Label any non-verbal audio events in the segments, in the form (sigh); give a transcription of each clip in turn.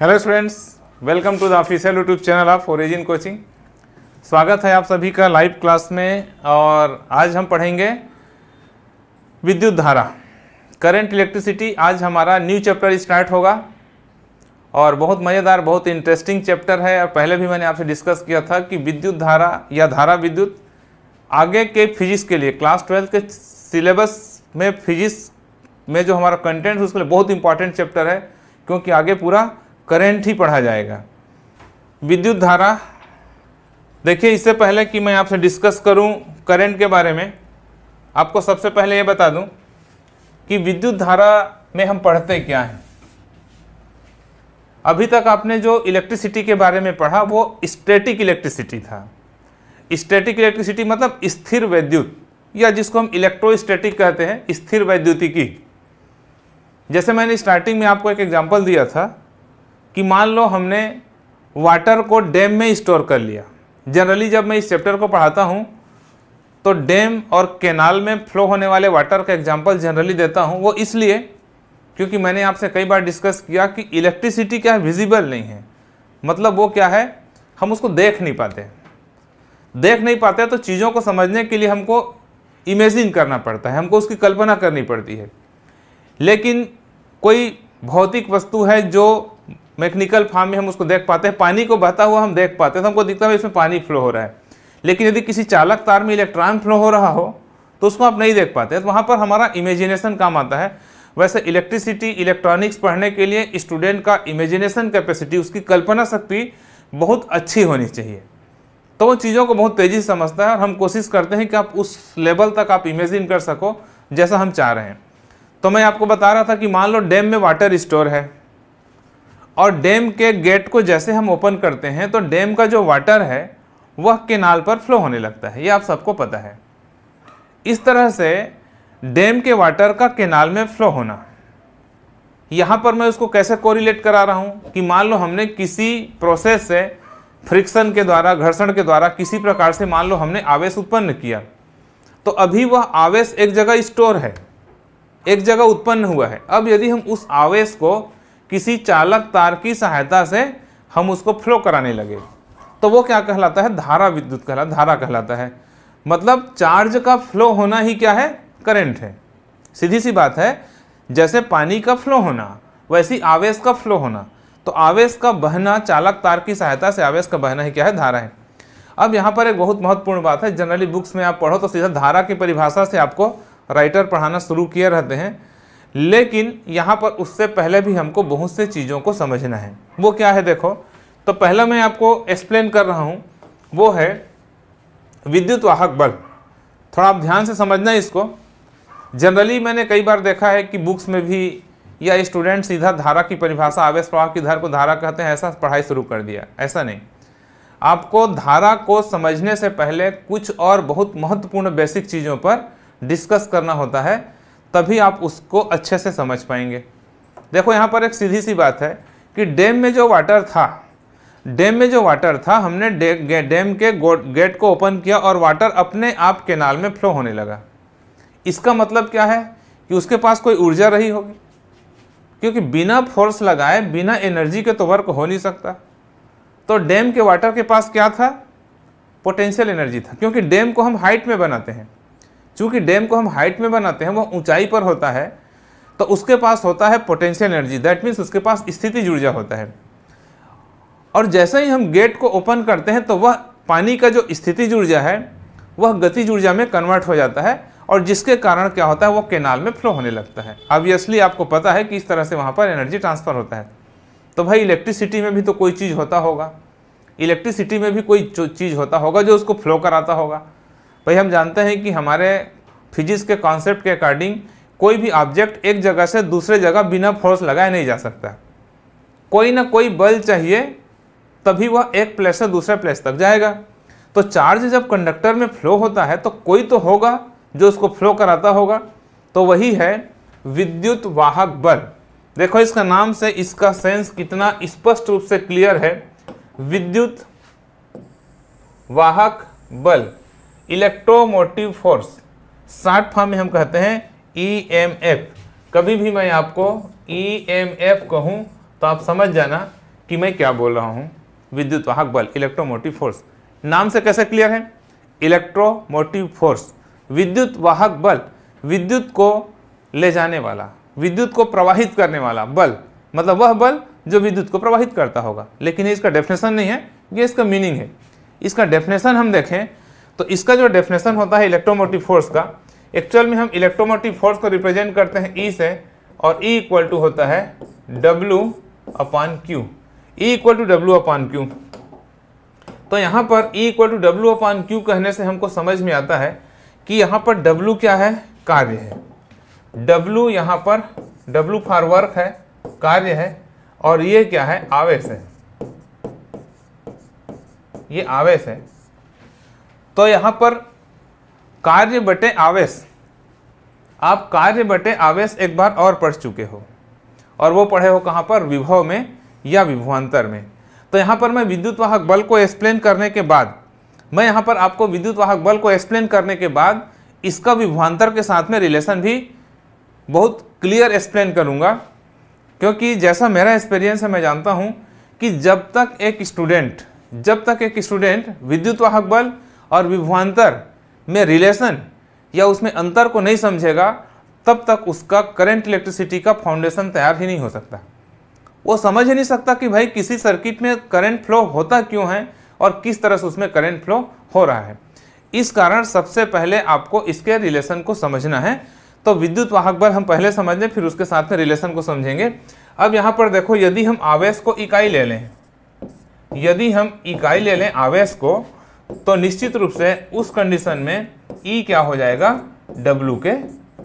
Hello students welcome to the official YouTube channel of origin coaching स्वागत है आप सभी का लाइव क्लास में और आज हम पढ़ेंगे विद्युत धारा करंट इलेक्ट्रिसिटी आज हमारा न्यू चैप्टर स्टार्ट होगा और बहुत मज़ेदार बहुत इंटरेस्टिंग चैप्टर है और पहले भी मैंने आपसे डिस्कस किया था कि विद्युत धारा या धारा विद्युत आगे के फिजिक्स के लिए क्लास ट्वेल्थ के सिलेबस में फिजिक्स में जो हमारा कंटेंट है उसके लिए बहुत इंपॉर्टेंट चैप्टर है क्योंकि आगे पूरा करेंट ही पढ़ा जाएगा विद्युत धारा देखिए इससे पहले कि मैं आपसे डिस्कस करूं करंट के बारे में आपको सबसे पहले ये बता दूं कि विद्युत धारा में हम पढ़ते क्या हैं अभी तक आपने जो इलेक्ट्रिसिटी के बारे में पढ़ा वो स्टैटिक इलेक्ट्रिसिटी था स्टैटिक इलेक्ट्रिसिटी मतलब स्थिर वैद्युत या जिसको हम इलेक्ट्रो कहते हैं स्थिर वैद्युतिकी जैसे मैंने स्टार्टिंग में आपको एक एग्जाम्पल दिया था कि मान लो हमने वाटर को डैम में स्टोर कर लिया जनरली जब मैं इस चैप्टर को पढ़ाता हूँ तो डैम और कैनाल में फ्लो होने वाले वाटर का एग्जाम्पल जनरली देता हूँ वो इसलिए क्योंकि मैंने आपसे कई बार डिस्कस किया कि इलेक्ट्रिसिटी क्या है विजिबल नहीं है मतलब वो क्या है हम उसको देख नहीं पाते देख नहीं पाते तो चीज़ों को समझने के लिए हमको इमेजिन करना पड़ता है हमको उसकी कल्पना करनी पड़ती है लेकिन कोई भौतिक वस्तु है जो मैकेनिकल फार्म में हम उसको देख पाते हैं पानी को बहता हुआ हम देख पाते हैं तो हमको दिखता है इसमें पानी फ्लो हो रहा है लेकिन यदि किसी चालक तार में इलेक्ट्रॉन फ्लो हो रहा हो तो उसको आप नहीं देख पाते तो वहाँ पर हमारा इमेजिनेशन काम आता है वैसे इलेक्ट्रिसिटी इलेक्ट्रॉनिक्स पढ़ने के लिए स्टूडेंट का इमेजिनेशन कैपेसिटी उसकी कल्पना शक्ति बहुत अच्छी होनी चाहिए तो वो चीज़ों को बहुत तेज़ी से समझता है और हम कोशिश करते हैं कि आप उस लेवल तक आप इमेजिन कर सको जैसा हम चाह रहे हैं तो मैं आपको बता रहा था कि मान लो डैम में वाटर स्टोर है और डैम के गेट को जैसे हम ओपन करते हैं तो डैम का जो वाटर है वह केनाल पर फ्लो होने लगता है ये आप सबको पता है इस तरह से डैम के वाटर का केनाल में फ्लो होना यहाँ पर मैं उसको कैसे कोरिलेट करा रहा हूँ कि मान लो हमने किसी प्रोसेस से फ्रिक्शन के द्वारा घर्षण के द्वारा किसी प्रकार से मान लो हमने आवेश उत्पन्न किया तो अभी वह आवेश एक जगह स्टोर है एक जगह उत्पन्न हुआ है अब यदि हम उस आवेश को किसी चालक तार की सहायता से हम उसको फ्लो कराने लगे तो वो क्या कहलाता है धारा विद्युत कहला धारा कहलाता है मतलब चार्ज का फ्लो होना ही क्या है करंट है सीधी सी बात है जैसे पानी का फ्लो होना वैसी आवेश का फ्लो होना तो आवेश का बहना चालक तार की सहायता से आवेश का बहना ही क्या है धारा है अब यहाँ पर एक बहुत महत्वपूर्ण बात है जनरली बुक्स में आप पढ़ो तो सीधा धारा की परिभाषा से आपको राइटर पढ़ाना शुरू किए रहते हैं लेकिन यहाँ पर उससे पहले भी हमको बहुत से चीज़ों को समझना है वो क्या है देखो तो पहला मैं आपको एक्सप्लेन कर रहा हूँ वो है विद्युत वाहक बल थोड़ा आप ध्यान से समझना इसको जनरली मैंने कई बार देखा है कि बुक्स में भी या स्टूडेंट सीधा धारा की परिभाषा आवेश प्रवाह की धार को धारा कहते हैं ऐसा पढ़ाई शुरू कर दिया ऐसा नहीं आपको धारा को समझने से पहले कुछ और बहुत महत्वपूर्ण बेसिक चीज़ों पर डिस्कस करना होता है तभी आप उसको अच्छे से समझ पाएंगे देखो यहाँ पर एक सीधी सी बात है कि डैम में जो वाटर था डैम में जो वाटर था हमने डैम के गेट को ओपन किया और वाटर अपने आप केनाल में फ्लो होने लगा इसका मतलब क्या है कि उसके पास कोई ऊर्जा रही होगी क्योंकि बिना फोर्स लगाए बिना एनर्जी के तो वर्क हो नहीं सकता तो डैम के वाटर के पास क्या था पोटेंशियल एनर्जी था क्योंकि डैम को हम हाइट में बनाते हैं चूँकि डैम को हम हाइट में बनाते हैं वह ऊंचाई पर होता है तो उसके पास होता है पोटेंशियल एनर्जी दैट मीन्स उसके पास स्थिति ऊर्जा होता है और जैसे ही हम गेट को ओपन करते हैं तो वह पानी का जो स्थिति ऊर्जा है वह गति ऊर्जा में कन्वर्ट हो जाता है और जिसके कारण क्या होता है वह केनाल में फ्लो होने लगता है ऑब्वियसली आपको पता है कि इस तरह से वहाँ पर एनर्जी ट्रांसफ़र होता है तो भाई इलेक्ट्रिसिटी में भी तो कोई चीज़ होता होगा इलेक्ट्रिसिटी में भी कोई चीज़ होता होगा जो उसको फ्लो कराता होगा भाई हम जानते हैं कि हमारे फिजिक्स के कॉन्सेप्ट के अकॉर्डिंग कोई भी ऑब्जेक्ट एक जगह से दूसरे जगह बिना फोर्स लगाए नहीं जा सकता कोई ना कोई बल चाहिए तभी वह एक प्लेस से दूसरे प्लेस तक जाएगा तो चार्ज जब कंडक्टर में फ्लो होता है तो कोई तो होगा जो उसको फ्लो कराता होगा तो वही है विद्युत वाहक बल देखो इसका नाम से इसका सेंस कितना स्पष्ट रूप से क्लियर है विद्युत वाहक बल इलेक्ट्रोमोटिव फोर्स शार्ट फॉर्म में हम कहते हैं ई एम एफ कभी भी मैं आपको ई e एम एफ कहूँ तो आप समझ जाना कि मैं क्या बोल रहा हूँ विद्युत वाहक बल इलेक्ट्रोमोटिव फोर्स नाम से कैसे क्लियर है इलेक्ट्रोमोटिव फोर्स विद्युत वाहक बल विद्युत को ले जाने वाला विद्युत को प्रवाहित करने वाला बल मतलब वह बल जो विद्युत को प्रवाहित करता होगा लेकिन इसका डेफिनेशन नहीं है ये इसका मीनिंग है इसका डेफिनेशन हम देखें तो इसका जो डेफिनेशन होता है इलेक्ट्रोमोटिव फोर्स का एक्चुअल में हम इलेक्ट्रोमोटिव फोर्स को रिप्रेजेंट करते हैं ई e से और ई इक्वल टू होता है W upon Q E equal to W upon Q तो यहाँ पर E equal to W upon Q कहने से हमको समझ में आता है कि यहाँ पर डब्ल्यू क्या है कार्य है डब्ल्यू यहाँ पर डब्ल्यू फॉर वर्क है कार्य है और ये क्या है आवेश है ये आवेश है तो यहाँ पर कार्य बटे आवेश आप कार्य बटे आवेश एक बार और पढ़ चुके हो और वो पढ़े हो कहाँ पर विभव में या विभवांतर में तो यहाँ पर मैं विद्युत वाहक बल को एक्सप्लेन करने के बाद मैं यहाँ पर आपको विद्युत वाहक बल को एक्सप्लेन करने के बाद इसका विभवांतर के साथ में रिलेशन भी बहुत क्लियर एक्सप्लेन करूँगा क्योंकि जैसा मेरा एक्सपीरियंस है मैं जानता हूँ कि जब तक एक स्टूडेंट जब तक एक स्टूडेंट विद्युत वाहक बल और विभवान्तर में रिलेशन या उसमें अंतर को नहीं समझेगा तब तक उसका करंट इलेक्ट्रिसिटी का फाउंडेशन तैयार ही नहीं हो सकता वो समझ ही नहीं सकता कि भाई किसी सर्किट में करंट फ्लो होता क्यों है और किस तरह से उसमें करंट फ्लो हो रहा है इस कारण सबसे पहले आपको इसके रिलेशन को समझना है तो विद्युत वाहक बल हम पहले समझ लें फिर उसके साथ में रिलेशन को समझेंगे अब यहाँ पर देखो यदि हम आवेश को इकाई ले लें यदि हम इकाई ले लें आवेश को तो निश्चित रूप से उस कंडीशन में ई e क्या हो जाएगा डब्लू के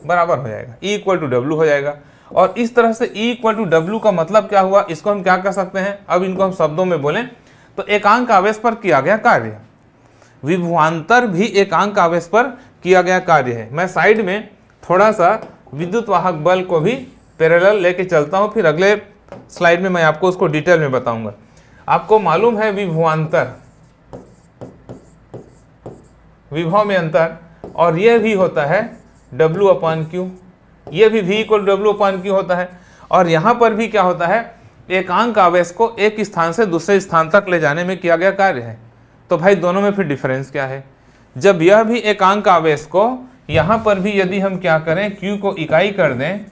बराबर हो जाएगा ई इक्वल टू डब्ल्यू हो जाएगा और इस तरह से ई इक्वल टू डब्ल्यू का मतलब क्या हुआ इसको हम क्या कर सकते हैं अब इनको हम शब्दों में बोलें तो एकांक आवेश पर किया गया कार्य विभुआंतर भी एकांक आवेश पर किया गया कार्य है मैं साइड में थोड़ा सा विद्युत वाहक बल को भी पैरल लेके चलता हूँ फिर अगले स्लाइड में मैं आपको उसको डिटेल में बताऊँगा आपको मालूम है विभुआंतर विभव में अंतर और यह भी होता है W अपान क्यू यह भी V equal W upon Q होता है और यहाँ पर भी क्या होता है एकांक आवेश को एक स्थान से दूसरे स्थान तक ले जाने में किया गया कार्य है तो भाई दोनों में फिर डिफरेंस क्या है जब यह भी एकांक आवेश को यहाँ पर भी यदि हम क्या करें Q को इकाई कर दें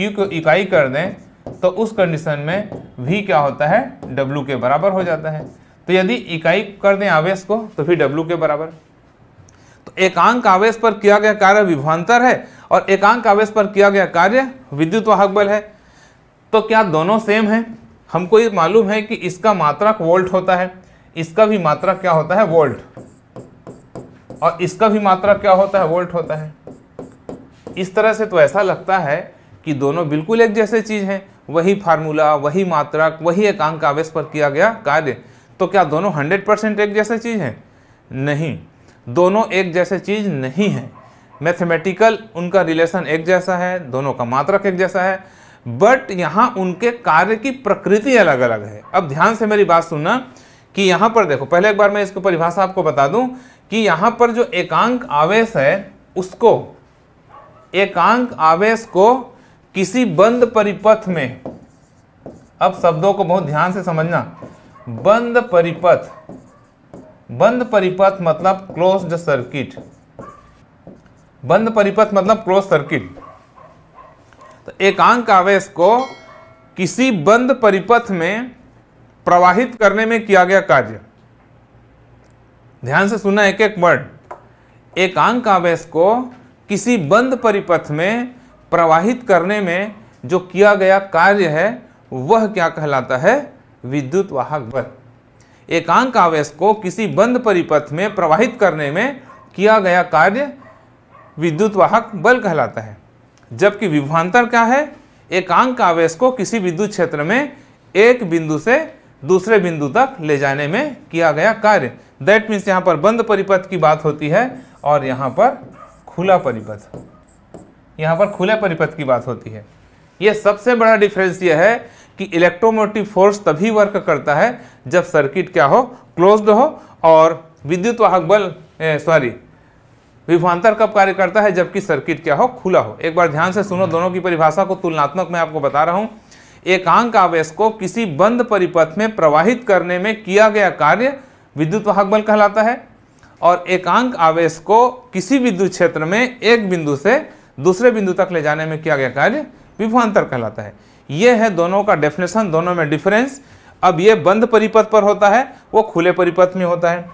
Q को इकाई कर दें तो उस कंडीशन में V क्या होता है W के बराबर हो जाता है तो यदि इकाई कर दें आवेश को तो फिर W के बराबर एकांक आवेश पर किया गया कार्य विभवान्तर है और एकांक आवेश पर किया गया कार्य विद्युत वाहक बल है तो क्या दोनों सेम है हमको ये मालूम है कि इसका मात्रक वोल्ट होता है इसका भी मात्रक क्या होता है वोल्ट और इसका भी मात्रक क्या होता है वोल्ट होता है इस तरह से तो ऐसा लगता है कि दोनों बिल्कुल एक जैसे चीज़ हैं वही फार्मूला वही मात्रक वही एकांक आवेश पर किया गया कार्य तो क्या दोनों 100 परसेंट एक जैसे चीज़ हैं नहीं दोनों एक जैसे चीज़ नहीं है मैथमेटिकल उनका रिलेशन एक जैसा है दोनों का मात्रक एक जैसा है बट यहाँ उनके कार्य की प्रकृति अलग अलग है अब ध्यान से मेरी बात सुनना कि यहाँ पर देखो पहले एक बार मैं इसको परिभाषा आपको बता दूं कि यहाँ पर जो एकांक आवेश है उसको एकांक आवेश को किसी बंद परिपथ में अब शब्दों को बहुत ध्यान से समझना बंद परिपथ बंद परिपथ मतलब क्लोज्ड सर्किट बंद परिपथ मतलब क्लोज सर्किट तो एकांक आवेश को किसी बंद परिपथ में प्रवाहित करने में किया गया कार्य ध्यान से सुना एक एक वर्ड एकांक आवेश को किसी बंद परिपथ में प्रवाहित करने में जो किया गया कार्य है वह क्या कहलाता है विद्युत वाहक बल एकांक आवेश को किसी बंद परिपथ में प्रवाहित करने में किया गया कार्य विद्युत वाहक बल कहलाता है जबकि विभवांतर क्या है एकांक आवेश को किसी विद्युत क्षेत्र में एक बिंदु से दूसरे बिंदु तक ले जाने में किया गया कार्य दैट मीन्स यहाँ पर बंद परिपथ की बात होती है और यहाँ पर खुला परिपथ यहाँ पर खुले परिपथ की बात होती है ये सबसे बड़ा डिफरेंस ये है कि इलेक्ट्रोमोटिव फोर्स तभी वर्क करता है जब सर्किट क्या हो क्लोज्ड हो और विद्युत वाहक बल सॉरी विभांतर कब कार्य करता है जबकि सर्किट क्या हो खुला हो एक बार ध्यान से सुनो दोनों की परिभाषा को तुलनात्मक मैं आपको बता रहा हूँ एकांक आवेश को किसी बंद परिपथ में प्रवाहित करने में किया गया कार्य विद्युत वाहक बल कहलाता है और एकांक आवेश को किसी विद्युत क्षेत्र में एक बिंदु से दूसरे बिंदु तक ले जाने में किया गया कार्य विभवान्तर कहलाता है ये है दोनों का डेफिनेशन दोनों में डिफरेंस अब ये बंद परिपथ पर होता है वो खुले परिपथ में होता है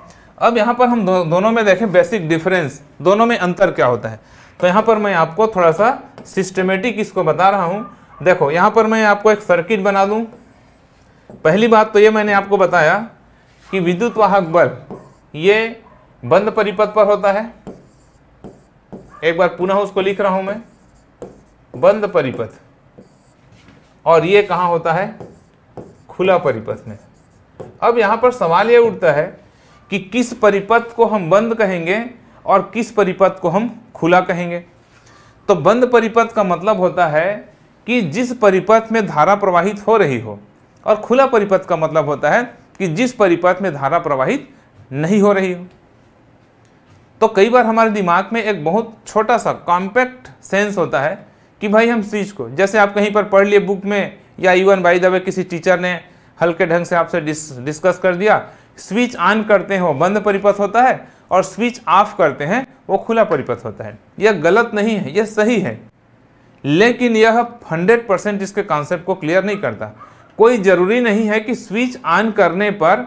अब यहाँ पर हम दो, दोनों में देखें बेसिक डिफरेंस दोनों में अंतर क्या होता है तो यहाँ पर मैं आपको थोड़ा सा सिस्टमेटिक इसको बता रहा हूँ देखो यहाँ पर मैं आपको एक सर्किट बना दूँ पहली बात तो ये मैंने आपको बताया कि विद्युत वाहक बल ये बंद परिपथ पर होता है एक बार पुनः उसको लिख रहा हूँ मैं बंद परिपथ और ये कहाँ होता है खुला परिपथ में अब यहाँ पर सवाल ये उठता है कि किस परिपथ को हम बंद कहेंगे और किस परिपथ को हम खुला कहेंगे तो बंद परिपथ का मतलब होता है कि जिस परिपथ में धारा प्रवाहित हो रही हो और खुला परिपथ का मतलब होता है कि जिस परिपथ में धारा प्रवाहित नहीं हो रही हो तो कई बार हमारे दिमाग में एक बहुत छोटा सा कॉम्पैक्ट सेंस होता है कि भाई हम चीज़ को जैसे आप कहीं पर पढ़ लिए बुक में या इवन बाई द किसी टीचर ने हल्के ढंग से आपसे डिस, डिस्कस कर दिया स्विच ऑन करते हो बंद परिपथ होता है और स्विच ऑफ करते हैं वो खुला परिपथ होता है यह गलत नहीं है यह सही है लेकिन यह हंड्रेड परसेंट इसके कॉन्सेप्ट को क्लियर नहीं करता कोई ज़रूरी नहीं है कि स्विच ऑन करने पर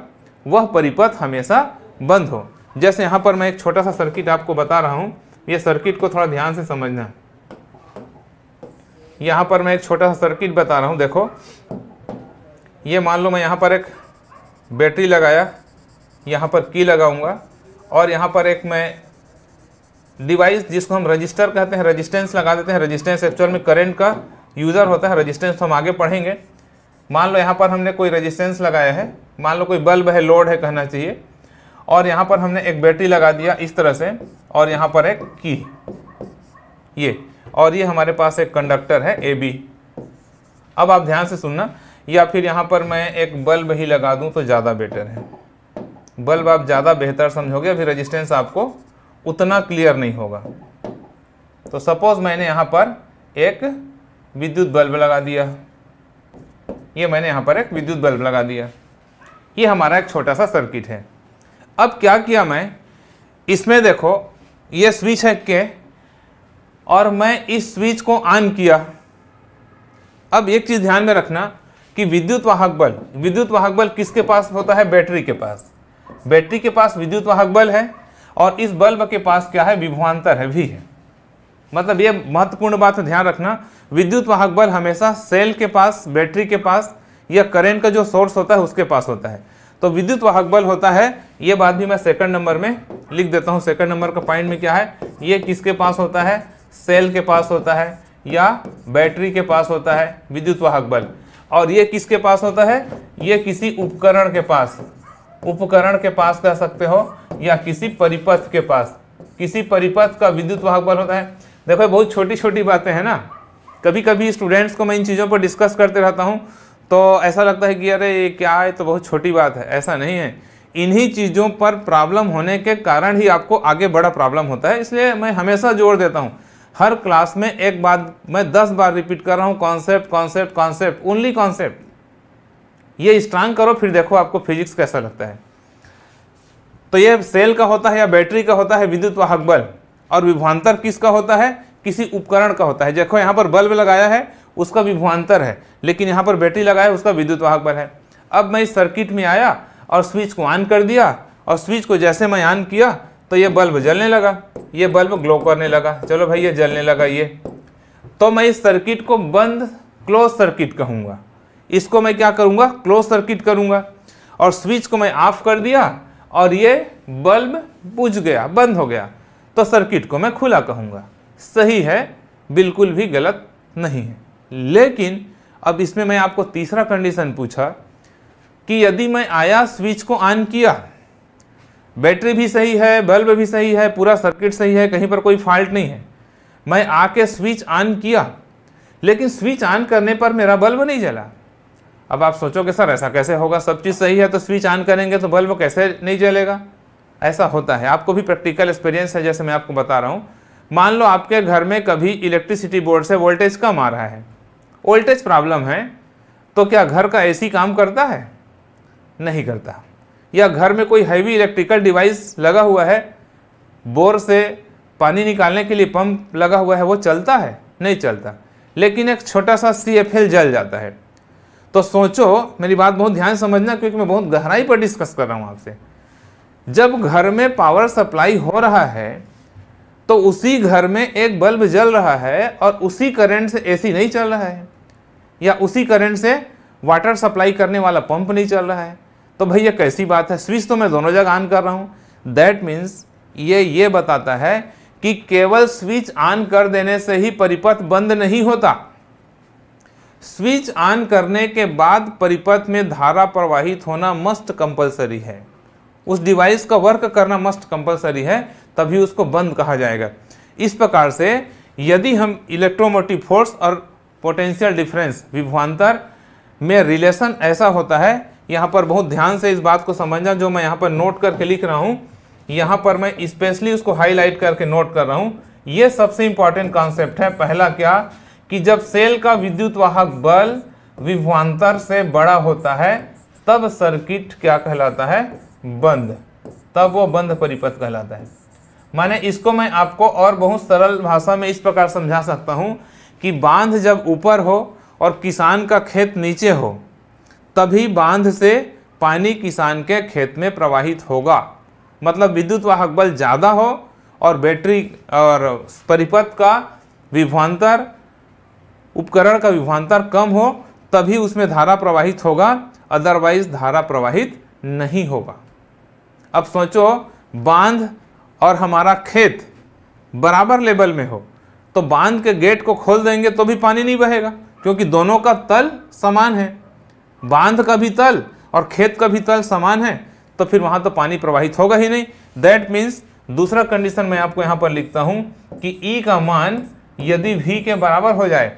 वह परिपथ हमेशा बंद हो जैसे यहाँ पर मैं एक छोटा सा सर्किट आपको बता रहा हूँ यह सर्किट को थोड़ा ध्यान से समझना यहाँ पर मैं एक छोटा सा सर्किट बता रहा हूँ देखो ये मान लो मैं यहाँ पर एक बैटरी लगाया यहाँ पर की लगाऊंगा और यहाँ पर एक मैं डिवाइस जिसको हम रजिस्टर कहते हैं रजिस्टेंस लगा देते हैं रजिस्टेंस एक्चुअल में करंट का यूज़र होता है रजिस्टेंस तो हम आगे पढ़ेंगे मान लो यहाँ पर हमने कोई रजिस्टेंस लगाया है मान लो कोई बल्ब है लोड है कहना चाहिए और यहाँ पर हमने एक बैटरी लगा दिया इस तरह से और यहाँ पर एक की ये और ये हमारे पास एक कंडक्टर है ए बी अब आप ध्यान से सुनना या फिर यहाँ पर मैं एक बल्ब ही लगा दूँ तो ज़्यादा बेटर है बल्ब आप ज़्यादा बेहतर समझोगे अभी रेजिस्टेंस आपको उतना क्लियर नहीं होगा तो सपोज़ मैंने यहाँ पर एक विद्युत बल्ब लगा दिया ये मैंने यहाँ पर एक विद्युत बल्ब लगा दिया ये हमारा एक छोटा सा सर्किट है अब क्या किया मैं इसमें देखो ये स्विच है के और मैं इस स्विच को ऑन किया अब एक चीज़ ध्यान में रखना कि विद्युत वाहक बल विद्युत वाहक बल किसके पास होता है बैटरी के पास बैटरी के पास विद्युत वाहक बल है और इस बल्ब के पास क्या है विभवान्तर है भी है मतलब ये महत्वपूर्ण बात है ध्यान रखना विद्युत वाहक बल हमेशा सेल के पास बैटरी के पास या करेंट का जो सोर्स होता है उसके पास होता है तो विद्युत वाहक बल होता है ये बात भी मैं सेकंड नंबर में लिख देता हूँ सेकंड नंबर का पॉइंट में क्या है ये किसके पास होता है सेल के पास होता है या बैटरी के पास होता है विद्युत वाहक बल और ये किसके पास होता है ये किसी उपकरण के पास उपकरण के पास कह सकते हो या किसी परिपथ के पास किसी परिपथ का विद्युत वाहक बल होता है देखो बहुत छोटी छोटी बातें हैं ना कभी कभी स्टूडेंट्स को मैं इन चीज़ों पर डिस्कस करते रहता हूँ तो ऐसा लगता है कि अरे ये क्या है तो बहुत छोटी बात है ऐसा नहीं है इन्हीं चीज़ों पर प्रॉब्लम होने के कारण ही आपको आगे बड़ा प्रॉब्लम होता है इसलिए मैं हमेशा जोर देता हूँ हर क्लास में एक बार मैं दस बार रिपीट कर रहा हूँ concept concept concept only concept ये स्ट्रांग करो फिर देखो आपको फिजिक्स कैसा लगता है तो ये सेल का होता है या बैटरी का होता है विद्युत वाहक बल और विभ्वांतर किसका होता है किसी उपकरण का होता है देखो यहाँ पर बल्ब लगाया है उसका विभवान्तर है लेकिन यहाँ पर बैटरी लगाया है उसका विद्युत वाहक बल है अब मैं इस सर्किट में आया और स्विच को ऑन कर दिया और स्विच को जैसे मैं ऑन किया तो ये बल्ब जलने लगा ये बल्ब ग्लो करने लगा चलो भाई ये जलने लगा ये तो मैं इस सर्किट को बंद क्लोज सर्किट कहूँगा इसको मैं क्या करूँगा क्लोज सर्किट करूँगा और स्विच को मैं ऑफ कर दिया और ये बल्ब बुझ गया बंद हो गया तो सर्किट को मैं खुला कहूँगा सही है बिल्कुल भी गलत नहीं है लेकिन अब इसमें मैं आपको तीसरा कंडीशन पूछा कि यदि मैं आया स्विच को ऑन किया बैटरी भी सही है बल्ब भी सही है पूरा सर्किट सही है कहीं पर कोई फॉल्ट नहीं है मैं आके स्विच ऑन किया लेकिन स्विच ऑन करने पर मेरा बल्ब नहीं जला अब आप सोचोगे सर ऐसा कैसे होगा सब चीज़ सही है तो स्विच ऑन करेंगे तो बल्ब कैसे नहीं जलेगा ऐसा होता है आपको भी प्रैक्टिकल एक्सपीरियंस है जैसे मैं आपको बता रहा हूँ मान लो आपके घर में कभी इलेक्ट्रिसिटी बोर्ड से वोल्टेज कम आ रहा है वोल्टेज प्रॉब्लम है तो क्या घर का ए काम करता है नहीं करता या घर में कोई हैवी इलेक्ट्रिकल डिवाइस लगा हुआ है बोर से पानी निकालने के लिए पंप लगा हुआ है वो चलता है नहीं चलता लेकिन एक छोटा सा सी एफ एल जल जाता है तो सोचो मेरी बात बहुत ध्यान समझना क्योंकि मैं बहुत गहराई पर डिस्कस कर रहा हूँ आपसे जब घर में पावर सप्लाई हो रहा है तो उसी घर में एक बल्ब जल रहा है और उसी करंट से एसी नहीं चल रहा है या उसी करंट से वाटर सप्लाई करने वाला पंप नहीं चल रहा है तो भैया कैसी बात है स्विच तो मैं दोनों जगह ऑन कर रहा हूँ दैट मीन्स ये ये बताता है कि केवल स्विच ऑन कर देने से ही परिपथ बंद नहीं होता स्विच ऑन करने के बाद परिपथ में धारा प्रवाहित होना मस्ट कंपलसरी है उस डिवाइस का वर्क करना मस्ट कंपलसरी है तभी उसको बंद कहा जाएगा इस प्रकार से यदि हम इलेक्ट्रोमोटिव फोर्स और पोटेंशियल डिफरेंस विभवान्तर में रिलेशन ऐसा होता है यहाँ पर बहुत ध्यान से इस बात को समझना जो मैं यहाँ पर नोट करके लिख रहा हूँ यहाँ पर मैं स्पेशली उसको हाईलाइट करके नोट कर रहा हूँ ये सबसे इंपॉर्टेंट कॉन्सेप्ट है पहला क्या कि जब सेल का विद्युत वाहक बल विभवान्तर से बड़ा होता है तब सर्किट क्या कहलाता है बंद तब वो बंद परिपथ कहलाता है माने इसको मैं आपको और बहुत सरल भाषा में इस प्रकार समझा सकता हूँ कि बांध जब ऊपर हो और किसान का खेत नीचे हो तभी बांध से पानी किसान के खेत में प्रवाहित होगा मतलब विद्युत वाहक बल ज़्यादा हो और बैटरी और परिपथ का विभवान्तर उपकरण का विभवान्तर कम हो तभी उसमें धारा प्रवाहित होगा अदरवाइज धारा प्रवाहित नहीं होगा अब सोचो बांध और हमारा खेत बराबर लेवल में हो तो बांध के गेट को खोल देंगे तो भी पानी नहीं बहेगा क्योंकि दोनों का तल समान है बांध का भी तल और खेत का भी तल समान है तो फिर वहाँ तो पानी प्रवाहित होगा ही नहीं दैट मीन्स दूसरा कंडीशन मैं आपको यहाँ पर लिखता हूँ कि ई e का मान यदि वी के बराबर हो जाए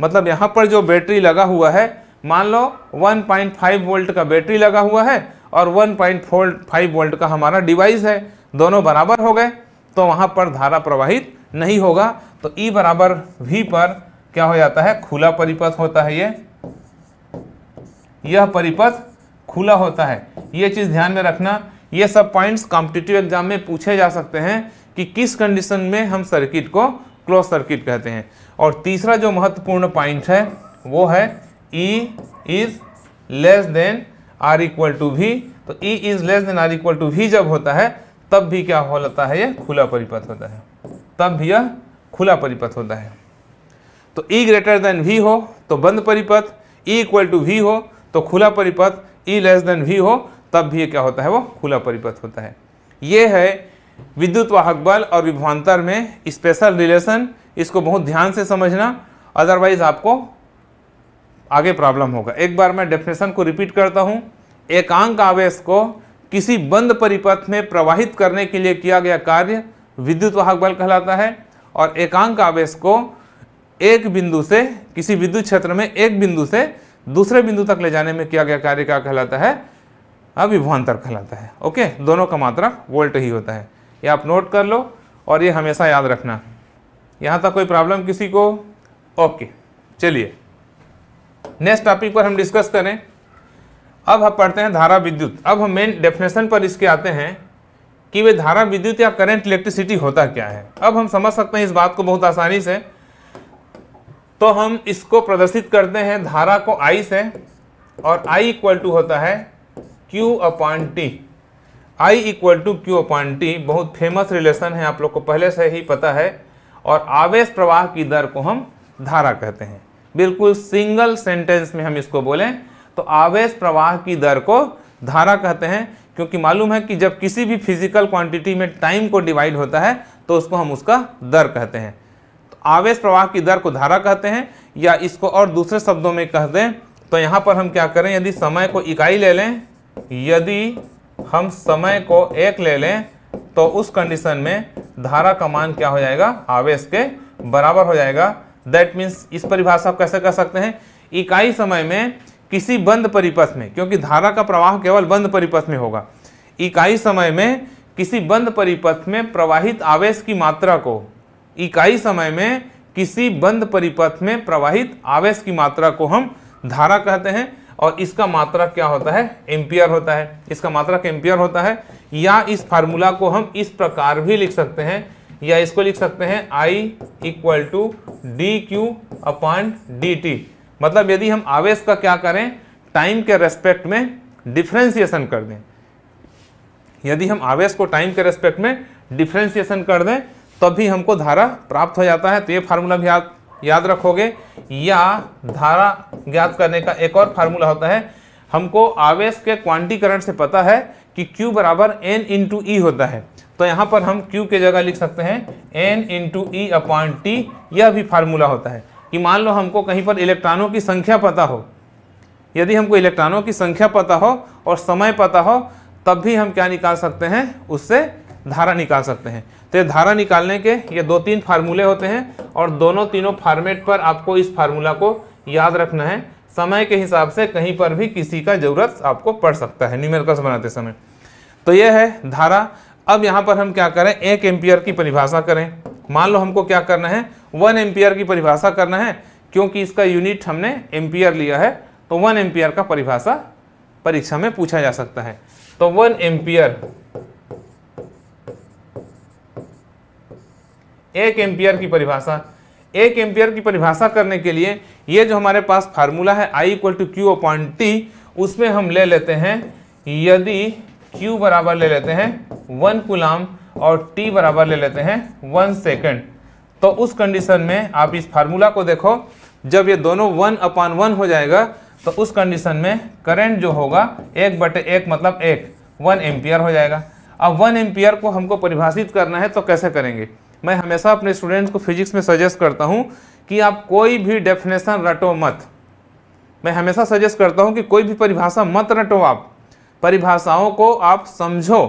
मतलब यहाँ पर जो बैटरी लगा हुआ है मान लो 1.5 वोल्ट का बैटरी लगा हुआ है और 1.5 वोल्ट का हमारा डिवाइस है दोनों बराबर हो गए तो वहाँ पर धारा प्रवाहित नहीं होगा तो ई e बराबर वी पर क्या हो जाता है खुला परिपथ होता है ये यह परिपथ खुला होता है ये चीज़ ध्यान में रखना ये सब पॉइंट्स कॉम्पिटिटिव एग्जाम में पूछे जा सकते हैं कि किस कंडीशन में हम सर्किट को क्लोज सर्किट कहते हैं और तीसरा जो महत्वपूर्ण पॉइंट है वो है E is less than or equal to भी तो E is less than or equal to भी जब होता है तब भी क्या हो लेता है यह खुला परिपथ होता है तब भी यह खुला परिपथ होता है तो ई ग्रेटर देन वी हो तो बंद परिपथ ई इक्वल टू वी हो तो खुला परिपथ ई लेस देन v हो तब भी क्या होता है वो खुला परिपथ होता है ये है विद्युत वाहक बल और विभवान्तर में स्पेशल रिलेशन इसको बहुत ध्यान से समझना अदरवाइज आपको आगे प्रॉब्लम होगा एक बार मैं डेफिनेशन को रिपीट करता हूँ एकांक आवेश को किसी बंद परिपथ में प्रवाहित करने के लिए किया गया कार्य विद्युत वाहक बल कहलाता है और एकांक आवेश को एक बिंदु से किसी विद्युत क्षेत्र में एक बिंदु से दूसरे बिंदु तक ले जाने में किया गया कार्य क्या कहलाता है अविभवान्तर कहलाता है ओके दोनों का मात्रा वोल्ट ही होता है ये आप नोट कर लो और ये हमेशा याद रखना यहाँ तक कोई प्रॉब्लम किसी को ओके चलिए नेक्स्ट टॉपिक पर हम डिस्कस करें अब हम पढ़ते हैं धारा विद्युत अब हम मेन डेफिनेशन पर इसके आते हैं कि वे धारा विद्युत या करंट इलेक्ट्रिसिटी होता क्या है अब हम समझ सकते हैं इस बात को बहुत आसानी से तो हम इसको प्रदर्शित करते हैं धारा को आई से और आई इक्वल टू होता है Q upon T I equal to Q upon T बहुत फेमस रिलेशन है आप लोग को पहले से ही पता है और आवेश प्रवाह की दर को हम धारा कहते हैं बिल्कुल सिंगल सेंटेंस में हम इसको बोलें तो आवेश प्रवाह की दर को धारा कहते हैं क्योंकि मालूम है कि जब किसी भी फिजिकल क्वांटिटी में टाइम को डिवाइड होता है तो उसको हम उसका दर कहते हैं आवेश प्रवाह की दर को धारा कहते हैं या इसको और दूसरे शब्दों में कह दें तो यहाँ पर हम क्या करें यदि समय को इकाई ले लें यदि हम समय को एक ले लें तो उस कंडीशन में धारा का मान क्या हो जाएगा आवेश के बराबर हो जाएगा दैट मीन्स इस परिभाषा आप कैसे कह सकते हैं इकाई समय में किसी बंद परिपथ में क्योंकि धारा का प्रवाह केवल बंद परिपथ में होगा इकाई समय में किसी बंद परिपथ में प्रवाहित आवेश की मात्रा को इकाई समय में किसी बंद परिपथ में प्रवाहित आवेश की मात्रा को हम धारा कहते हैं और इसका मात्रा क्या होता है एम्पियर होता है इसका मात्रा एम्पियर होता है या इस फार्मूला को हम इस प्रकार भी लिख सकते हैं या इसको लिख सकते हैं I equal to D Q upon D T मतलब यदि हम आवेश का क्या करें टाइम के रेस्पेक्ट में डिफ्रेंसिएशन कर दें यदि हम आवेश को टाइम के रेस्पेक्ट में डिफ्रेंसिएशन कर दें तब भी हमको धारा प्राप्त हो जाता है तो ये फार्मूला भी आप याद रखोगे या धारा ज्ञात करने का एक और फार्मूला होता है हमको आवेश के क्वांटीकरण से पता है कि Q बराबर एन इंटू ई होता है तो यहाँ पर हम Q के जगह लिख सकते हैं N into E upon T यह भी फार्मूला होता है कि मान लो हमको कहीं पर इलेक्ट्रॉनों की संख्या पता हो यदि हमको इलेक्ट्रॉनों की संख्या पता हो और समय पता हो तब भी हम क्या निकाल सकते हैं उससे धारा निकाल सकते हैं तो ये धारा निकालने के ये दो तीन फार्मूले होते हैं और दोनों तीनों फार्मेट पर आपको इस फार्मूला को याद रखना है समय के हिसाब से कहीं पर भी किसी का ज़रूरत आपको पड़ सकता है न्यूमेरिकल्स बनाते समय तो यह है धारा अब यहाँ पर हम क्या करें एक एम्पियर की परिभाषा करें मान लो हमको क्या करना है वन एम्पियर की परिभाषा करना है क्योंकि इसका यूनिट हमने एम्पियर लिया है तो वन एम्पियर का परिभाषा परीक्षा में पूछा जा सकता है तो वन एम्पियर एक एम्पियर की परिभाषा एक एम्पियर की परिभाषा करने के लिए ये जो हमारे पास फार्मूला है I equal to Q upon T उसमें हम ले लेते हैं यदि क्यू बराबर ले लेते हैं वन कुलाम और टी बराबर ले लेते हैं वन सेकेंड तो उस कंडीशन में आप इस फार्मूला को देखो जब ये दोनों वन अपॉन वन हो जाएगा तो उस कंडीशन में करंट जो होगा एक बटे एक मतलब एक वन एम्पियर हो जाएगा अब वन एम्पियर को हमको परिभाषित करना है तो कैसे करेंगे मैं हमेशा अपने स्टूडेंट्स को फिजिक्स में सजेस्ट करता हूँ कि आप कोई भी डेफिनेशन रटो मत मैं हमेशा सजेस्ट करता हूँ कि कोई भी परिभाषा मत रटो आप परिभाषाओं को आप समझो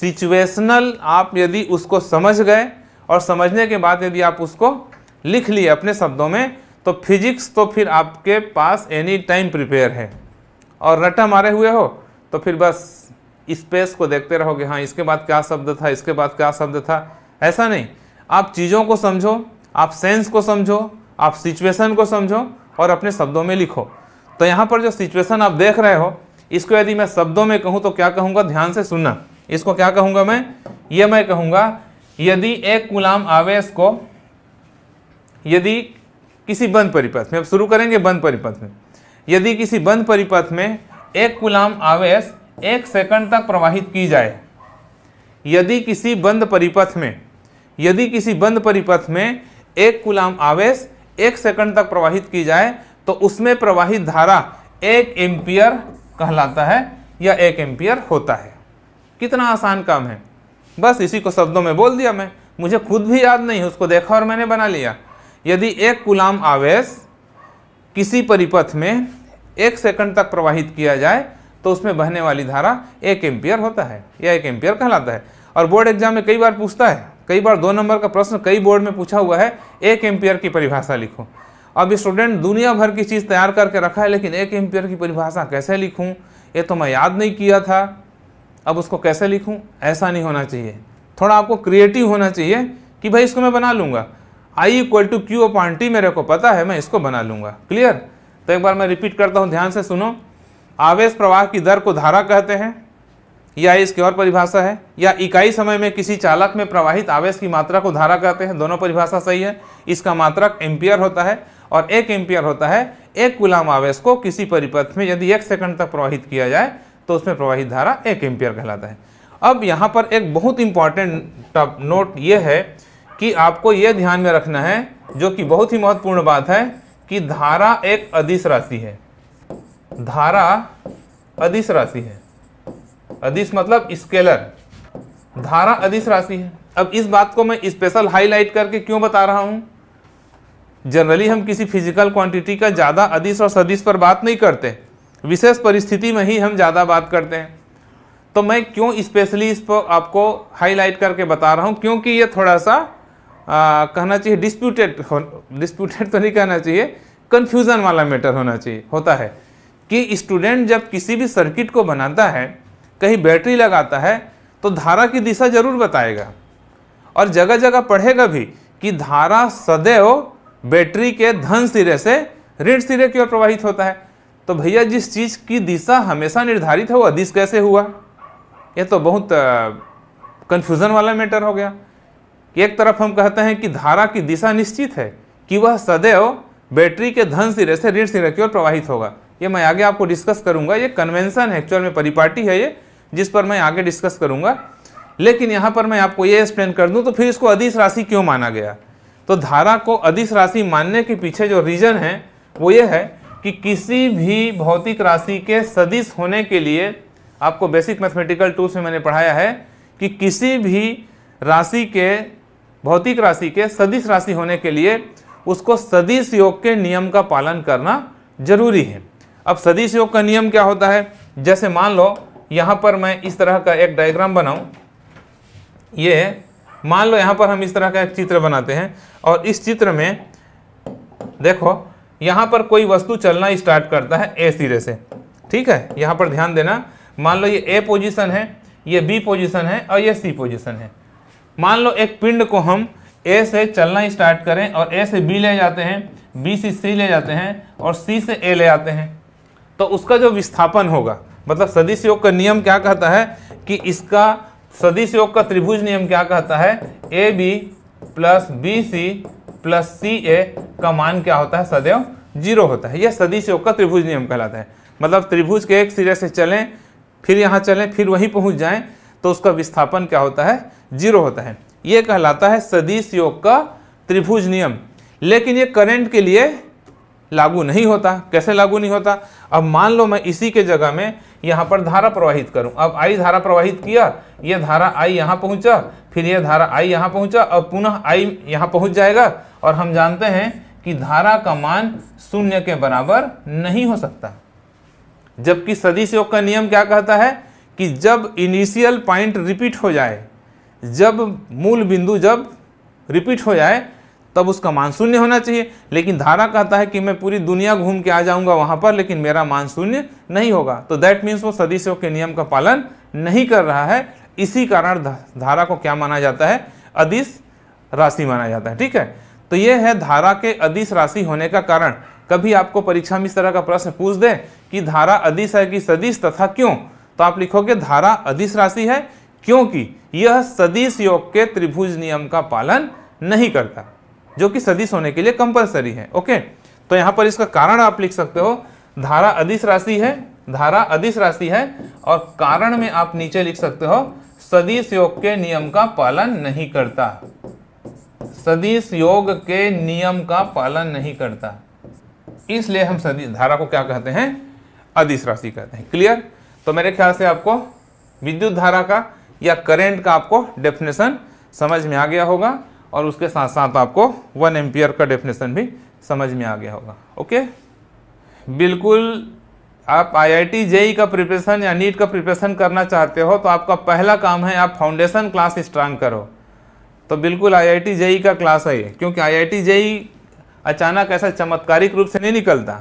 सिचुएशनल आप यदि उसको समझ गए और समझने के बाद यदि आप उसको लिख लिए अपने शब्दों में तो फिजिक्स तो फिर आपके पास एनी टाइम प्रिपेयर है और रटा मारे हुए हो तो फिर बस स्पेस को देखते रहोगे हाँ इसके बाद क्या शब्द था इसके बाद क्या शब्द था ऐसा नहीं आप चीज़ों को समझो आप सेंस को समझो आप सिचुएशन को समझो और अपने शब्दों में लिखो तो यहाँ पर जो सिचुएशन आप देख रहे हो इसको यदि मैं शब्दों में कहूँ तो क्या कहूँगा ध्यान से सुनना इसको क्या कहूँगा मैं ये मैं कहूँगा यदि एक गुलाम आवेश को यदि किसी बंद परिपथ में अब शुरू करेंगे बंद परिपथ में यदि किसी बंद परिपथ में एक गुलाम आवेश एक सेकंड तक प्रवाहित की जाए यदि किसी बंद परिपथ में यदि किसी बंद परिपथ में एक कुलाम आवेश एक सेकंड तक प्रवाहित की जाए तो उसमें प्रवाहित धारा एक एम्पियर कहलाता है या एक एम्पियर होता है कितना आसान काम है बस इसी को शब्दों में बोल दिया मैं मुझे खुद भी याद नहीं उसको देखा और मैंने बना लिया यदि एक गुलाम आवेश किसी परिपथ में एक सेकंड तक प्रवाहित किया जाए तो उसमें बहने वाली धारा एक एम्पियर होता है या एक एम्पियर कहलाता है और बोर्ड एग्जाम में कई बार पूछता है कई बार दो नंबर का प्रश्न कई बोर्ड में पूछा हुआ है एक एम्पियर की परिभाषा लिखो अब स्टूडेंट दुनिया भर की चीज़ तैयार करके रखा है लेकिन एक एम्पियर की परिभाषा कैसे लिखूँ ये तो मैं याद नहीं किया था अब उसको कैसे लिखूँ ऐसा नहीं होना चाहिए थोड़ा आपको क्रिएटिव होना चाहिए कि भाई इसको मैं बना लूँगा I equal to Q upon T मेरे को पता है मैं इसको बना लूँगा क्लियर तो एक बार मैं रिपीट करता हूँ ध्यान से सुनो आवेश प्रवाह की दर को धारा कहते हैं या इसकी और परिभाषा है या इकाई समय में किसी चालक में प्रवाहित आवेश की मात्रा को धारा कहते हैं दोनों परिभाषा सही है इसका मात्रक एम्पियर होता है और एक एम्पियर होता है एक गुलाम आवेश को किसी परिपथ में यदि एक सेकंड तक प्रवाहित किया जाए तो उसमें प्रवाहित धारा एक एम्पियर कहलाता है अब यहाँ पर एक बहुत इंपॉर्टेंट नोट ये है कि आपको ये ध्यान में रखना है जो कि बहुत ही महत्वपूर्ण बात है कि धारा एक अधिस राशि है धारा अधिस राशि है अदिश मतलब स्केलर धारा अदिश राशि है अब इस बात को मैं स्पेशल हाईलाइट करके क्यों बता रहा हूँ जनरली हम किसी फिजिकल क्वांटिटी का ज़्यादा अदिश और सदिश पर बात नहीं करते विशेष परिस्थिति में ही हम ज़्यादा बात करते हैं तो मैं क्यों स्पेशली इस पर आपको हाईलाइट करके बता रहा हूँ क्योंकि ये थोड़ा सा आ, कहना चाहिए डिस्प्यूटेड डिस्प्यूटेड तो नहीं कहना चाहिए कन्फ्यूज़न वाला मैटर होना चाहिए होता है कि स्टूडेंट जब किसी भी सर्किट को बनाता है कहीं बैटरी लगाता है तो धारा की दिशा जरूर बताएगा और जगह जगह पढ़ेगा भी कि धारा सदैव बैटरी के धन सिरे से ऋण सिरे की ओर प्रवाहित होता है तो भैया जिस चीज़ की दिशा हमेशा निर्धारित है वो अदिश कैसे हुआ यह तो बहुत कन्फ्यूज़न वाला मैटर हो गया एक तरफ हम कहते हैं कि धारा की दिशा निश्चित है कि वह सदैव बैटरी के धन सिरे से ऋण सिरे की ओर प्रवाहित होगा ये मैं आगे आपको डिस्कस करूंगा ये कन्वेंशन है एक्चुअल में परिपाटी है ये जिस पर मैं आगे डिस्कस करूंगा लेकिन यहां पर मैं आपको यह एक्सप्लेन कर दूं तो फिर इसको अधिस राशि क्यों माना गया तो धारा को अधिस राशि मानने के पीछे जो रीज़न है वो ये है कि किसी भी भौतिक राशि के सदिश होने के लिए आपको बेसिक मैथमेटिकल टूल्स में मैंने पढ़ाया है कि किसी भी राशि के भौतिक राशि के सदिश राशि होने के लिए उसको सदिश योग के नियम का पालन करना जरूरी है अब सदिश योग का नियम क्या होता है जैसे मान लो यहाँ पर मैं इस तरह का एक डायग्राम बनाऊँ ये मान लो यहाँ पर हम इस तरह का एक चित्र बनाते हैं और इस चित्र में देखो यहाँ पर कोई वस्तु चलना स्टार्ट करता है ए सिरे से ठीक है यहाँ पर ध्यान देना मान लो ये ए पोजीशन है ये बी पोजीशन है और ये सी पोजीशन है मान लो एक पिंड को हम ए से चलना स्टार्ट करें और ए से बी ले जाते हैं बी से सी ले जाते हैं और सी से ए ले आते हैं तो उसका जो विस्थापन होगा मतलब सदिश योग का नियम क्या कहता है कि इसका सदिश योग का त्रिभुज नियम क्या कहता है A B plus B C plus C A का मान क्या होता है सदैव जीरो होता है यह सदिश योग का त्रिभुज नियम कहलाता है मतलब त्रिभुज के एक सिरे से चलें फिर यहाँ चलें फिर वहीं पहुँच जाएँ तो उसका विस्थापन क्या होता है जीरो होता है ये कहलाता है सदिश योग का त्रिभुज नियम लेकिन ये करंट के लिए लागू नहीं होता कैसे लागू नहीं होता अब मान लो मैं इसी के जगह में यहाँ पर धारा प्रवाहित करूं अब आई धारा प्रवाहित किया ये धारा आई यहाँ पहुँचा फिर ये धारा आई यहाँ पहुँचा अब पुनः आई यहाँ पहुँच जाएगा और हम जानते हैं कि धारा का मान शून्य के बराबर नहीं हो सकता जबकि सदिश योग का नियम क्या कहता है कि जब इनिशियल पॉइंट रिपीट हो जाए जब मूल बिंदु जब रिपीट हो जाए तब उसका मान शून्य होना चाहिए लेकिन धारा कहता है कि मैं पूरी दुनिया घूम के आ जाऊंगा वहां पर लेकिन मेरा मान शून्य नहीं होगा तो दैट मीन्स वो सदिशों के नियम का पालन नहीं कर रहा है इसी कारण धारा को क्या माना जाता है अधिश राशि माना जाता है ठीक है तो ये है धारा के अधिश राशि होने का कारण कभी आपको परीक्षा में इस तरह का प्रश्न पूछ दे कि धारा अधिश है कि सदिश तथा क्यों तो आप लिखोगे धारा अधिश राशि है क्योंकि यह सदिश योग के त्रिभुज नियम का पालन नहीं करता जो कि सदिश होने के लिए कंपलसरी है ओके तो यहां पर इसका कारण आप लिख सकते हो धारा अधिस राशि है धारा अधिस राशि है और कारण में आप नीचे लिख सकते हो सदिश योग के नियम का पालन नहीं करता सदिश योग के नियम का पालन नहीं करता इसलिए हम सदी धारा को क्या कहते हैं अधिस राशि कहते हैं क्लियर तो मेरे ख्याल से आपको विद्युत धारा का या करंट का आपको डेफिनेशन समझ में आ गया होगा और उसके साथ साथ आपको वन एम्पियर का डेफिनेशन भी समझ में आ गया होगा ओके बिल्कुल आप आई आई टी जेई का प्रिपरेशन या नीट का प्रिपरेशन करना चाहते हो तो आपका पहला काम है आप फाउंडेशन क्लास स्ट्रांग करो तो बिल्कुल आई आई टी जेई का क्लास है क्योंकि आई आई टी जेई अचानक ऐसा चमत्कारिक रूप से नहीं निकलता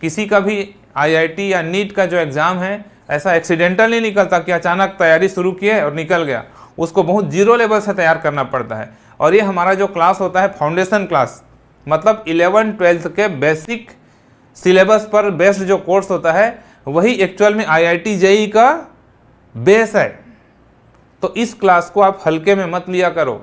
किसी का भी आई आई टी या नीट का जो एग्ज़ाम है ऐसा एक्सीडेंटल नहीं निकलता कि अचानक तैयारी शुरू किए और निकल गया उसको बहुत जीरो लेवल से तैयार करना पड़ता है और ये हमारा जो क्लास होता है फाउंडेशन क्लास मतलब इलेवन ट्वेल्थ के बेसिक सिलेबस पर बेस्ड जो कोर्स होता है वही एक्चुअल में आईआईटी जेई e का बेस है तो इस क्लास को आप हल्के में मत लिया करो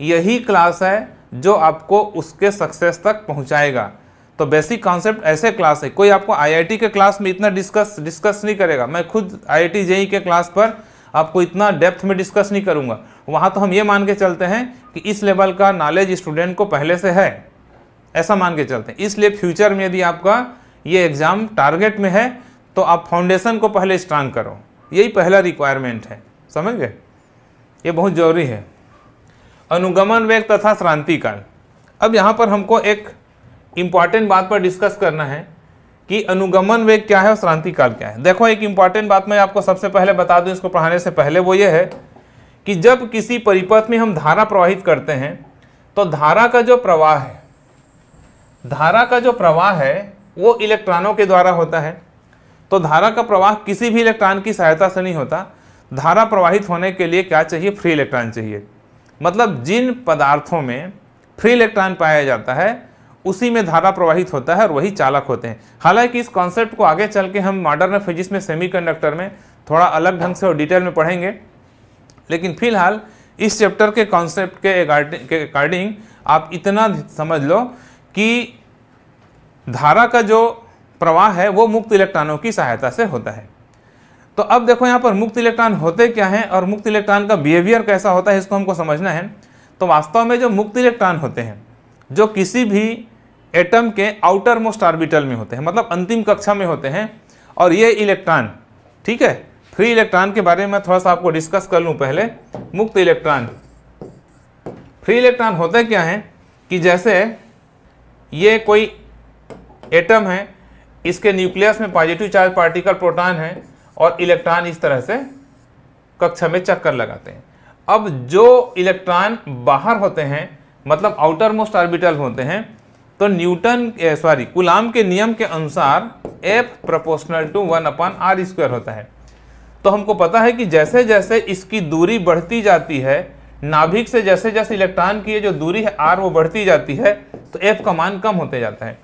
यही क्लास है जो आपको उसके सक्सेस तक पहुंचाएगा तो बेसिक कॉन्सेप्ट ऐसे क्लास है कोई आपको आईआईटी के क्लास में इतना डिस्कस डिस्कस नहीं करेगा मैं खुद आईआईटी आई e के क्लास पर आपको इतना डेप्थ में डिस्कस नहीं करूंगा वहाँ तो हम ये मान के चलते हैं कि इस लेवल का नॉलेज स्टूडेंट को पहले से है ऐसा मान के चलते हैं इसलिए फ्यूचर में यदि आपका ये एग्ज़ाम टारगेट में है तो आप फाउंडेशन को पहले स्ट्रांग करो यही पहला रिक्वायरमेंट है समझ गए ये बहुत ज़रूरी है अनुगमन वेग तथा श्रांति काल अब यहाँ पर हमको एक इम्पॉर्टेंट बात पर डिस्कस करना है कि अनुगमन वेग क्या है और श्रांति काल क्या है देखो एक इम्पॉर्टेंट बात मैं आपको सबसे पहले बता दूँ इसको पढ़ाने से पहले वो ये है कि जब किसी परिपथ में हम धारा प्रवाहित करते हैं तो धारा का जो प्रवाह है धारा का जो प्रवाह है वो इलेक्ट्रॉनों के द्वारा होता है तो धारा का प्रवाह किसी भी इलेक्ट्रॉन की सहायता से नहीं होता धारा प्रवाहित होने के लिए क्या चाहिए फ्री इलेक्ट्रॉन चाहिए मतलब जिन पदार्थों में फ्री इलेक्ट्रॉन पाया जाता है उसी में धारा प्रवाहित होता है और वही चालक होते हैं हालांकि इस कॉन्सेप्ट को आगे चल के हम मॉडर्न फिजिक्स में सेमीकंडक्टर में थोड़ा अलग ढंग से और डिटेल में पढ़ेंगे लेकिन फिलहाल इस चैप्टर के कॉन्सेप्ट के अकॉर्डिंग आप इतना समझ लो कि धारा का जो प्रवाह है वो मुक्त इलेक्ट्रॉनों की सहायता से होता है तो अब देखो यहाँ पर मुक्त इलेक्ट्रॉन होते क्या हैं और मुक्त इलेक्ट्रॉन का बिहेवियर कैसा होता है इसको हमको समझना है तो वास्तव में जो मुक्त इलेक्ट्रॉन होते हैं जो किसी भी एटम के आउटर मोस्ट ऑर्बिटल में होते हैं मतलब अंतिम कक्षा में होते हैं और ये इलेक्ट्रॉन ठीक है फ्री इलेक्ट्रॉन के बारे में थोड़ा सा आपको डिस्कस कर लूँ पहले मुक्त इलेक्ट्रॉन फ्री इलेक्ट्रॉन होते क्या हैं कि जैसे ये कोई एटम है इसके न्यूक्लियस में पॉजिटिव चार्ज पार्टिकल प्रोटॉन है और इलेक्ट्रॉन इस तरह से कक्षा में चक्कर लगाते हैं अब जो इलेक्ट्रॉन बाहर होते हैं मतलब आउटर मोस्ट ऑर्बिटल होते हैं तो न्यूटन सॉरी कुलाम के नियम के अनुसार F proportional to one upon R square होता है तो हमको पता है कि जैसे जैसे इसकी दूरी बढ़ती जाती है नाभिक से जैसे जैसे इलेक्ट्रॉन की जो दूरी है आर वो बढ़ती जाती है तो एफ का मान कम होते जाता है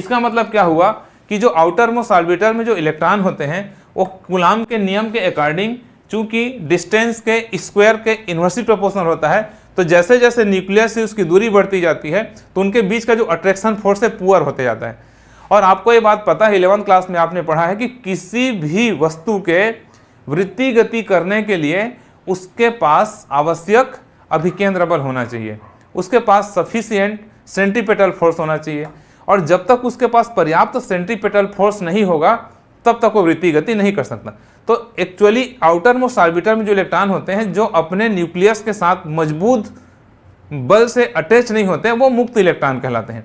इसका मतलब क्या हुआ कि जो आउटर मोस्ट ऑर्बिटर में जो इलेक्ट्रॉन होते हैं वो गुलाम के नियम के अकॉर्डिंग चूंकि डिस्टेंस के स्क्वायर के इन्वर्सिव प्रोपोर्शनल होता है तो जैसे जैसे न्यूक्लियस से उसकी दूरी बढ़ती जाती है तो उनके बीच का जो अट्रैक्शन फोर्स है पुअर होते जाता है और आपको ये बात पता है इलेवंथ क्लास में आपने पढ़ा है कि किसी भी वस्तु के वृत्ति गति करने के लिए उसके पास आवश्यक अभिकेंद्र बल होना चाहिए उसके पास सफिशियंट सेंट्रीपेटल फोर्स होना चाहिए और जब तक उसके पास पर्याप्त सेंट्रीपेटल फोर्स नहीं होगा तब तक वो वृत्ति गति नहीं कर सकता तो एक्चुअली आउटर मोस्ट आर्बिटर में जो इलेक्ट्रॉन होते हैं जो अपने न्यूक्लियस के साथ मजबूत बल से अटैच नहीं होते हैं वो मुक्त इलेक्ट्रॉन कहलाते हैं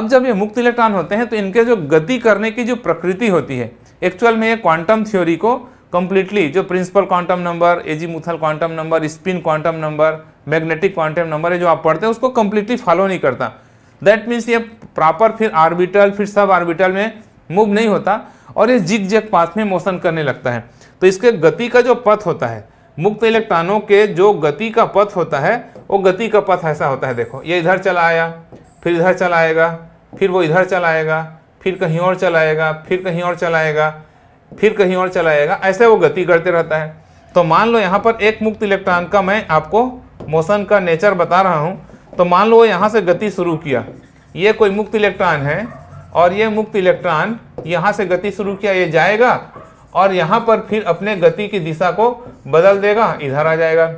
अब जब ये मुक्त इलेक्ट्रॉन होते हैं तो इनके जो गति करने की जो प्रकृति होती है एक्चुअल में ये क्वांटम थ्योरी को कंप्लीटली जो principal quantum number azimuthal quantum number spin quantum number magnetic quantum number है जो आप पढ़ते हैं उसको कंप्लीटली फॉलो नहीं करता दैट मीन्स ये प्रॉपर फिर आर्बिटल फिर सब आर्बिटल में मूव नहीं होता और ये जिग जेग पाथ में मोशन करने लगता है तो इसके गति का जो पथ होता है मुक्त इलेक्ट्रॉनों के जो गति का पथ होता है वो गति का पथ ऐसा होता है देखो ये इधर चला आया फिर इधर चला आएगा फिर वो इधर चला आएगा फिर कहीं और चलाएगा फिर कहीं और चलाएगा फिर कहीं और चला जाएगा ऐसे वो गति करते रहता है तो मान लो यहाँ पर एक मुक्त इलेक्ट्रॉन का मैं आपको मोशन का नेचर बता रहा हूँ तो मान लो वो यहाँ से गति शुरू किया ये कोई मुक्त इलेक्ट्रॉन है और ये मुक्त इलेक्ट्रॉन यहाँ से गति शुरू किया ये जाएगा और यहाँ पर फिर अपने गति की दिशा को बदल देगा इधर आ जाएगा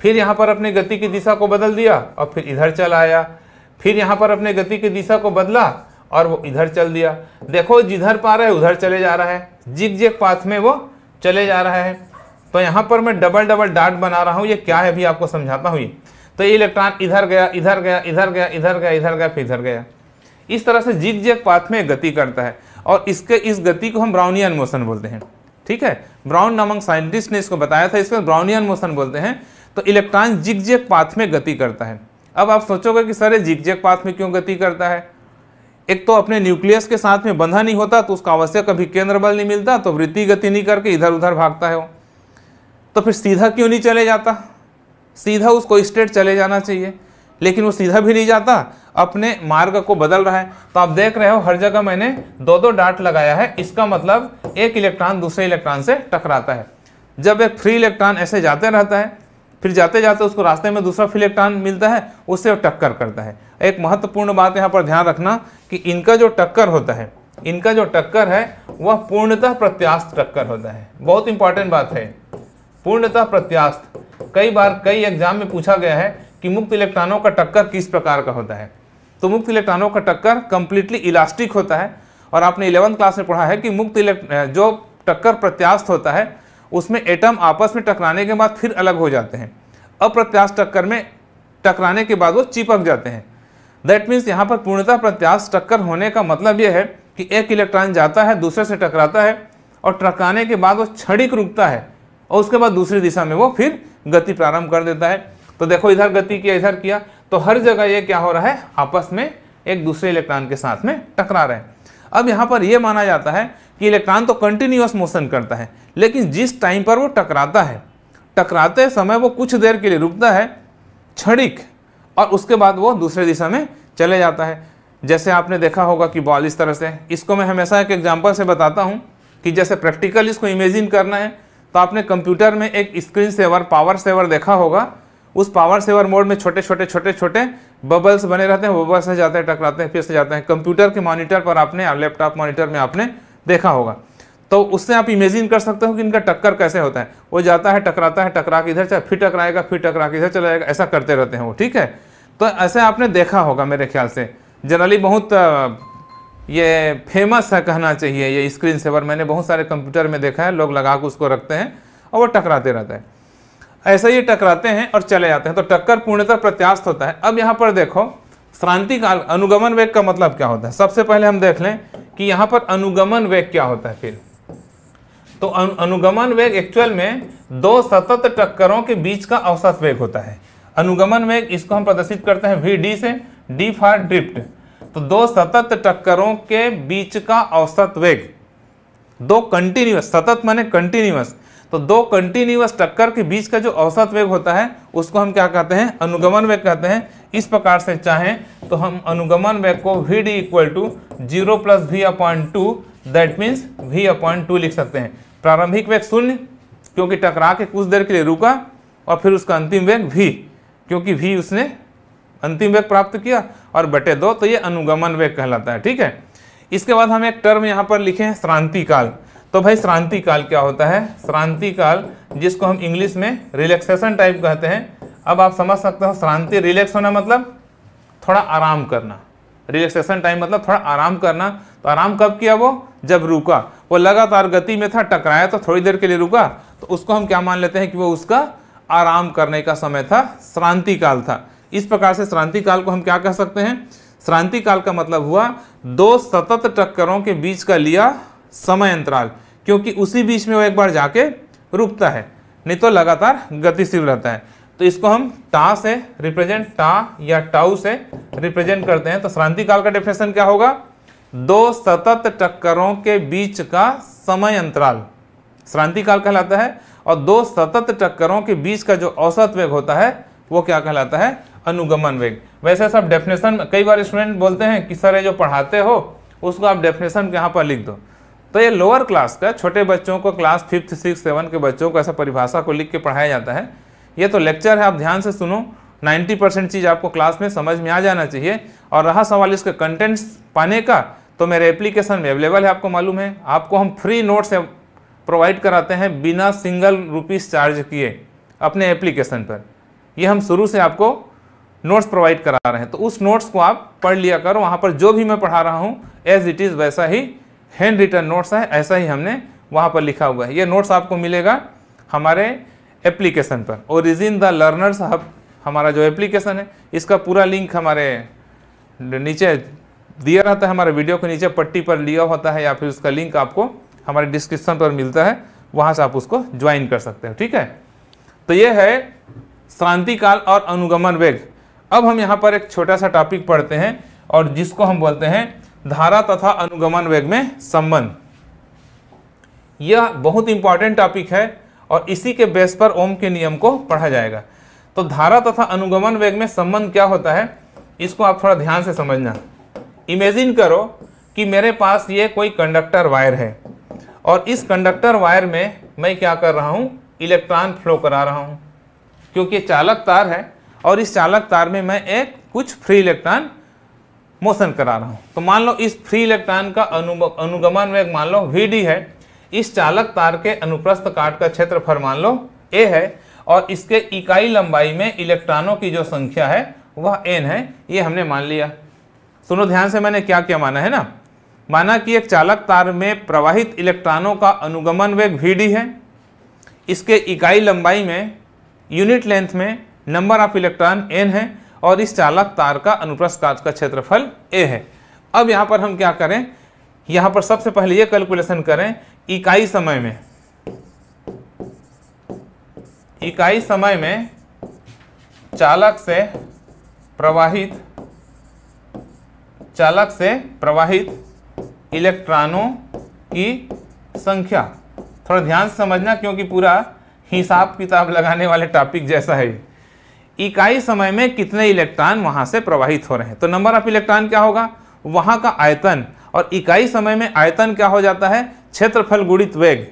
फिर यहाँ पर अपने गति की दिशा को बदल दिया और फिर इधर चला आया फिर यहाँ पर अपने गति की दिशा को बदला और वो इधर चल दिया देखो जिधर पा रहा है उधर चले जा रहा है जिग जेग पाथ में वो चले जा रहा है तो यहाँ पर मैं डबल डबल डाट बना रहा हूँ ये क्या है भी आपको समझाता हूँ ये तो ये इलेक्ट्रॉन इधर गया इधर गया इधर गया इधर गया इधर गया फिर इधर गया इस तरह से जिग जेग पाथ में गति करता है और इसके इस गति को हम ब्राउनियन मोशन बोलते हैं ठीक है ब्राउन नामक साइंटिस्ट ने इसको बताया था इसको ब्राउनियन मोशन बोलते हैं तो इलेक्ट्रॉन जिग जेग पाथ में गति करता है अब आप सोचोगे कि सर जिग जेग पाथ में क्यों गति करता है एक तो अपने न्यूक्लियस के साथ में बंधा नहीं होता तो उसका आवश्यक कभी केंद्र बल नहीं मिलता तो वृत्ति गति नहीं करके इधर उधर भागता है वो तो फिर सीधा क्यों नहीं चले जाता सीधा उसको स्ट्रेट चले जाना चाहिए लेकिन वो सीधा भी नहीं जाता अपने मार्ग को बदल रहा है तो आप देख रहे हो हर जगह मैंने दो दो डाट लगाया है इसका मतलब एक इलेक्ट्रॉन दूसरे इलेक्ट्रॉन से टकराता है जब एक फ्री इलेक्ट्रॉन ऐसे जाते रहता है फिर जाते जाते उसको रास्ते में दूसरा फिलेक्ट्रॉन मिलता है उससे वो टक्कर करता है एक महत्वपूर्ण बात यहाँ पर ध्यान रखना कि इनका जो टक्कर होता है इनका जो टक्कर है वह पूर्णतः प्रत्यास्त टक्कर होता है बहुत इंपॉर्टेंट बात है पूर्णतः प्रत्यास्थ कई बार कई एग्जाम में पूछा गया है कि मुक्त इलेक्ट्रॉनों का टक्कर किस प्रकार का होता है तो मुक्त इलेक्ट्रॉनों का टक्कर कंप्लीटली इलास्टिक होता है और आपने इलेवंथ क्लास में पढ़ा है कि मुक्त इलेक्ट जो टक्कर प्रत्यास्थ होता है उसमें एटम आपस में टकराने के बाद फिर अलग हो जाते हैं अप्रत्याश टक्कर में टकराने के बाद वो चिपक जाते हैं दैट मीन्स यहाँ पर पूर्णतः प्रत्याश टक्कर होने का मतलब यह है कि एक इलेक्ट्रॉन जाता है दूसरे से टकराता है और टकराने के बाद वो क्षणिक रुकता है और उसके बाद दूसरी दिशा में वो फिर गति प्रारंभ कर देता है तो देखो इधर गति किया इधर किया तो हर जगह ये क्या हो रहा है आपस में एक दूसरे इलेक्ट्रॉन के साथ में टकरा रहे हैं अब यहाँ पर यह माना जाता है कि इलेक्ट्रॉन तो कंटिन्यूस मोशन करता है लेकिन जिस टाइम पर वो टकराता है टकराते समय वो कुछ देर के लिए रुकता है क्षणिक और उसके बाद वो दूसरे दिशा में चले जाता है जैसे आपने देखा होगा कि बॉल इस तरह से इसको मैं हमेशा एक एग्जाम्पल से बताता हूँ कि जैसे प्रैक्टिकल इसको इमेजिन करना है तो आपने कंप्यूटर में एक स्क्रीन सेवर पावर सेवर देखा होगा उस पावर सेवर मोड में छोटे छोटे छोटे छोटे बबल्स बने रहते हैं बबल्स से जाते हैं टकराते हैं फिर से जाते हैं कंप्यूटर के मॉनिटर पर आपने लैपटॉप मॉनिटर में आपने देखा होगा तो उससे आप इमेजिन कर सकते हो कि इनका टक्कर कैसे होता है वो जाता है टकराता है टकरा के इधर चला फिर टकराएगा फिर टकरा के इधर चला जाएगा ऐसा करते रहते हैं वो ठीक है तो ऐसे आपने देखा होगा मेरे ख्याल से जनरली बहुत ये फेमस है कहना चाहिए ये स्क्रीन सेवर मैंने बहुत सारे कंप्यूटर में देखा है लोग लगा के उसको रखते हैं और वो टकराते रहता है ऐसा ये टकराते हैं और चले जाते हैं तो टक्कर पूर्णतः प्रत्यास्त होता है अब यहाँ पर देखो श्रांति काल अनुगमन वेग का मतलब क्या होता है सबसे पहले हम देख लें कि यहाँ पर अनुगमन वेग क्या होता है फिर तो अनु, अनुगमन वेग एक्चुअल में दो सतत टक्करों के बीच का औसत वेग होता है अनुगमन वेग इसको हम प्रदर्शित करते हैं वी डी से डी फॉर ड्रिफ्ट तो दो सतत टक्करों के बीच का औसत वेग दो कंटिन्यूस सतत माने कंटिन्यूस तो दो कंटिन्यूस टक्कर के बीच का जो औसत वेग होता है उसको हम क्या कहते हैं अनुगमन वेग कहते हैं इस प्रकार से चाहें तो हम अनुगमन वेग को V D equal to zero plus V upon two that means V upon two लिख सकते हैं प्रारंभिक वेग शून्य क्योंकि टकरा के कुछ देर के लिए रुका और फिर उसका अंतिम वेग भी क्योंकि भी उसने अंतिम वेग प्राप्त किया और बटे दो तो ये अनुगमन वेग कहलाता है ठीक है इसके बाद हम एक टर्म यहाँ पर लिखे हैं श्रांति काल तो भाई श्रांति काल क्या होता है श्रांति काल जिसको हम इंग्लिश में रिलैक्सेशन टाइप कहते हैं अब आप समझ सकते हो श्रांति रिलैक्स होना मतलब थोड़ा आराम करना रिलैक्सेशन टाइम मतलब थोड़ा आराम करना तो आराम कब किया वो जब रुका वो लगातार गति में था टकराया तो थोड़ी देर के लिए रुका तो उसको हम क्या मान लेते हैं कि वो उसका आराम करने का समय था श्रांति काल था इस प्रकार से श्रांति काल को हम क्या कह सकते हैं श्रांति काल का मतलब हुआ दो सतत टक्करों के बीच का लिया समय अंतराल क्योंकि उसी बीच में वो एक बार जाके रुकता है नहीं तो लगातार गतिशील रहता है तो इसको हम टा से रिप्रेजेंट टा या टाउ से रिप्रेजेंट करते हैं तो श्रांति काल का डेफिनेशन क्या होगा दो सतत टक्करों के बीच का समय अंतराल श्रांति काल कहलाता है और दो सतत टक्करों के बीच का जो औसत वेग होता है वो क्या कहलाता है अनुगमन वेग वैसे सब डेफिनेशन कई बार स्टूडेंट बोलते हैं कि सर ये जो पढ़ाते हो उसको आप डेफिनेशन यहाँ पर लिख दो तो ये लोअर क्लास का छोटे बच्चों को क्लास फिफ्थ सिक्स सेवन के बच्चों को ऐसा परिभाषा को लिख के पढ़ाया जाता है ये तो लेक्चर है आप ध्यान से सुनो 90 परसेंट चीज़ आपको क्लास में समझ में आ जाना चाहिए और रहा सवाल इसके कंटेंट्स पाने का तो मेरे एप्लीकेशन में अवेलेबल है आपको मालूम है आपको हम फ्री नोट्स प्रोवाइड कराते हैं बिना सिंगल रुपीज़ चार्ज किए अपने एप्लीकेशन पर ये हम शुरू से आपको नोट्स प्रोवाइड करा रहे हैं तो उस नोट्स को आप पढ़ लिया करो वहाँ पर जो भी मैं पढ़ा रहा हूँ एज इट इज़ वैसा ही हैंड रिटर्न नोट्स है ऐसा ही हमने वहाँ पर लिखा हुआ है ये नोट्स आपको मिलेगा हमारे एप्लीकेशन पर और is in the learners Hub हमारा जो एप्लीकेशन है इसका पूरा लिंक हमारे नीचे दिया रहता है हमारे वीडियो के नीचे पट्टी पर लिया होता है या फिर उसका लिंक आपको हमारे डिस्क्रिप्शन पर मिलता है वहाँ से आप उसको ज्वाइन कर सकते हो ठीक है तो ये है शांतिकाल और अनुगमन वेग अब हम यहाँ पर एक छोटा सा टॉपिक पढ़ते हैं और जिसको हम बोलते हैं धारा तथा अनुगमन वेग में संबंध यह बहुत इंपॉर्टेंट टॉपिक है और इसी के बेस पर ओम के नियम को पढ़ा जाएगा तो धारा तथा अनुगमन वेग में संबंध क्या होता है इसको आप थोड़ा ध्यान से समझना इमेजिन करो कि मेरे पास ये कोई कंडक्टर वायर है और इस कंडक्टर वायर में मैं क्या कर रहा हूँ इलेक्ट्रॉन फ्लो करा रहा हूँ क्योंकि चालक तार है और इस चालक तार में मैं एक कुछ फ्री इलेक्ट्रॉन मोशन करा रहा हूँ तो मान लो इस फ्री इलेक्ट्रॉन का अनुगमन वेग मान लो वी है इस चालक तार के अनुप्रस्थ काट का क्षेत्रफल मान लो ए है और इसके इकाई लंबाई में इलेक्ट्रॉनों की जो संख्या है वह एन है ये हमने मान लिया सुनो ध्यान से मैंने क्या क्या माना है ना माना कि एक चालक तार में प्रवाहित इलेक्ट्रॉनों का अनुगमन वेग वी है इसके इकाई लंबाई में यूनिट लेंथ में नंबर ऑफ इलेक्ट्रॉन एन है और इस चालक तार का अनुप्रस्थ काज का क्षेत्रफल ए है अब यहाँ पर हम क्या करें यहाँ पर सबसे पहले ये कैलकुलेशन करें इकाई समय में इकाई समय में चालक से प्रवाहित चालक से प्रवाहित इलेक्ट्रॉनों की संख्या थोड़ा ध्यान से समझना क्योंकि पूरा हिसाब किताब लगाने वाले टॉपिक जैसा है इकाई समय में कितने इलेक्ट्रॉन वहां से प्रवाहित हो रहे हैं तो नंबर ऑफ इलेक्ट्रॉन क्या होगा वहां का आयतन और इकाई समय में आयतन क्या हो जाता है क्षेत्रफल गुणित वेग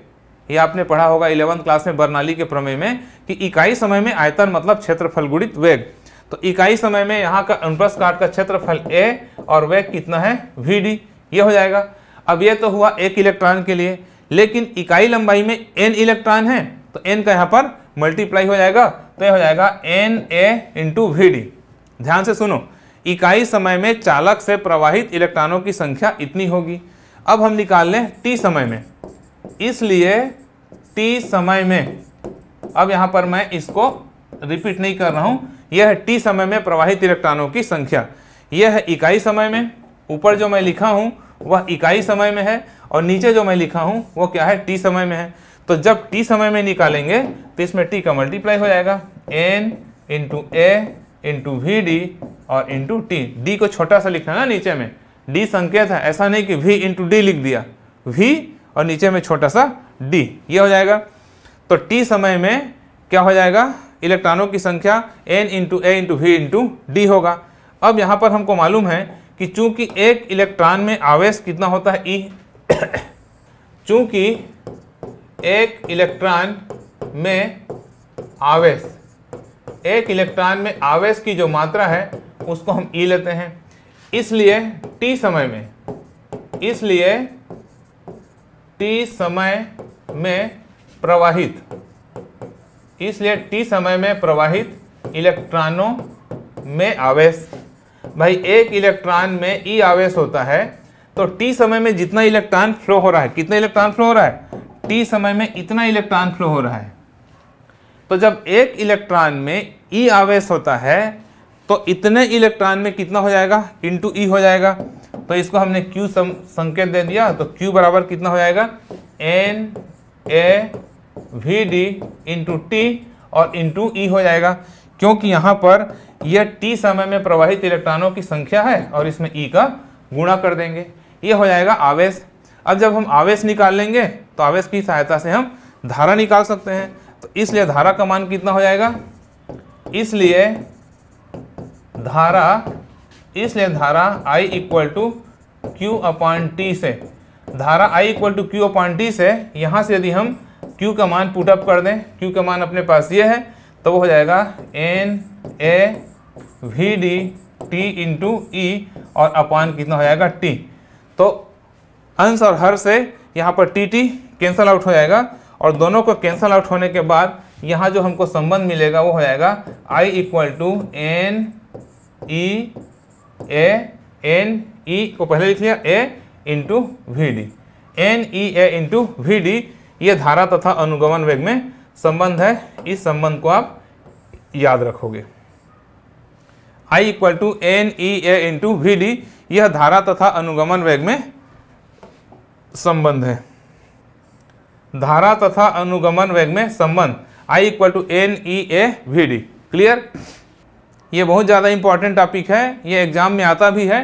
ये आपने पढ़ा होगा इलेवंथ क्लास में बर्नाली के प्रमेय में कि इकाई समय में आयतन मतलब क्षेत्रफल गुणित वेग तो इकाई समय में यहाँ का अनुप्रस्थ काट का क्षेत्रफल ए और वेग कितना है वी डी ये हो जाएगा अब ये तो हुआ एक इलेक्ट्रॉन के लिए लेकिन इकाई लंबाई में एन इलेक्ट्रॉन है तो एन का यहाँ पर मल्टीप्लाई हो जाएगा तो यह हो जाएगा N A into V D ध्यान से सुनो इकाई समय में चालक से प्रवाहित इलेक्ट्रॉनों की संख्या इतनी होगी अब हम निकाल लें टी समय में इसलिए टी समय में अब यहाँ पर मैं इसको रिपीट नहीं कर रहा हूँ यह है टी समय में प्रवाहित इलेक्ट्रॉनों की संख्या यह है इकाई समय में ऊपर जो मैं लिखा हूँ वह इकाई समय में है और नीचे जो मैं लिखा हूँ वह क्या है टी समय में है तो जब टी समय में निकालेंगे तो इसमें टी का मल्टीप्लाई हो जाएगा N into A into V D और इंटू टी डी को छोटा सा लिखना ना नीचे में d संकेत है ऐसा नहीं कि v इंटू डी लिख दिया v और नीचे में छोटा सा d ये हो जाएगा तो टी समय में क्या हो जाएगा इलेक्ट्रॉनों की संख्या N into A into V into D होगा अब यहाँ पर हमको मालूम है कि चूंकि एक इलेक्ट्रॉन में आवेश कितना होता है ई e। (coughs) चूंकि एक इलेक्ट्रॉन में आवेश एक इलेक्ट्रॉन में आवेश की जो मात्रा है उसको हम ई e लेते हैं इसलिए टी समय में इसलिए टी समय में प्रवाहित इसलिए टी समय में प्रवाहित इलेक्ट्रॉनों में आवेश भाई एक इलेक्ट्रॉन में ई e आवेश होता है तो टी समय में जितना इलेक्ट्रॉन फ्लो हो रहा है कितना इलेक्ट्रॉन फ्लो हो रहा है टी समय में इतना इलेक्ट्रॉन फ्लो हो रहा है तो जब एक इलेक्ट्रॉन में ई e आवेश होता है तो इतने इलेक्ट्रॉन में कितना हो जाएगा इंटू ई e हो जाएगा तो इसको हमने क्यू संकेत दे दिया तो क्यू बराबर कितना हो जाएगा N A V D into T और इंटू ई e हो जाएगा क्योंकि यहाँ पर यह टी समय में प्रवाहित इलेक्ट्रॉनों की संख्या है और इसमें ई का गुणा कर देंगे ये हो जाएगा आवेश अब जब हम आवेश निकाल लेंगे तो आवेश की सहायता से हम धारा निकाल सकते हैं तो इसलिए धारा का मान कितना हो जाएगा इसलिए धारा इसलिए धारा I equal to Q upon T से धारा I equal to Q upon T से यहाँ से यदि हम Q का मान पुटअप कर दें Q का मान अपने पास ये है तो वो हो जाएगा N A V D T into E और अपान कितना हो जाएगा टी तो अंश और हर से यहाँ पर टी टी कैंसल आउट हो जाएगा और दोनों को कैंसल आउट होने के बाद यहाँ जो हमको संबंध मिलेगा वो हो जाएगा I equal to N E A N E को पहले लिख लिया A into V D N E A into V D ये धारा तथा अनुगमन वेग में संबंध है इस संबंध को आप याद रखोगे I equal to N E A into V D यह धारा तथा अनुगमन वेग में संबंध है धारा तथा अनुगमन वेग में संबंध I equal to N E A V D clear ये बहुत ज़्यादा इंपॉर्टेंट टॉपिक है ये एग्जाम में आता भी है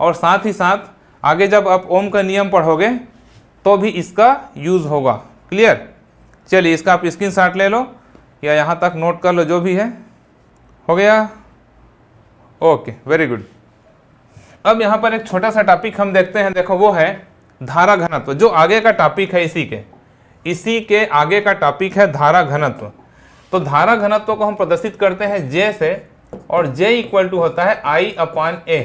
और साथ ही साथ आगे जब आप ओम का नियम पढ़ोगे तो भी इसका यूज़ होगा क्लियर चलिए इसका आप स्क्रीन शॉट ले लो या यहाँ तक नोट कर लो जो भी है हो गया ओके वेरी गुड अब यहाँ पर एक छोटा सा टॉपिक हम देखते हैं देखो वो है धारा घनत्व जो आगे का टॉपिक है इसी के इसी के आगे का टॉपिक है धारा घनत्व तो धारा घनत्व को हम प्रदर्शित करते हैं जे से और जे इक्वल टू होता है आई अपान ए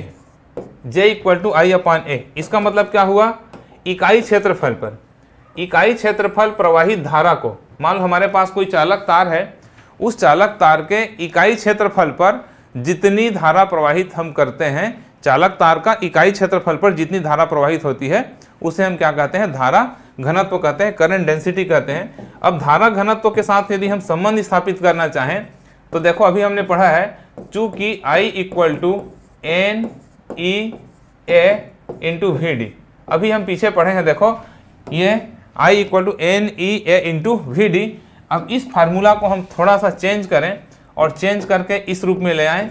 जे इक्वल टू आई अपान ए इसका मतलब क्या हुआ इकाई क्षेत्रफल पर इकाई क्षेत्रफल प्रवाहित धारा को मान लो हमारे पास कोई चालक तार है उस चालक तार के इकाई क्षेत्रफल पर जितनी धारा प्रवाहित हम करते हैं चालक तार का इकाई क्षेत्रफल पर जितनी धारा प्रवाहित होती है उसे हम क्या कहते हैं धारा घनत्व कहते हैं करंट डेंसिटी कहते हैं अब धारा घनत्व के साथ यदि हम संबंध स्थापित करना चाहें तो देखो अभी हमने पढ़ा है चूंकि I equal to N E A into V D अभी हम पीछे पढ़े हैं देखो ये I equal to N E A into V D अब इस फार्मूला को हम थोड़ा सा चेंज करें और चेंज करके इस रूप में ले आए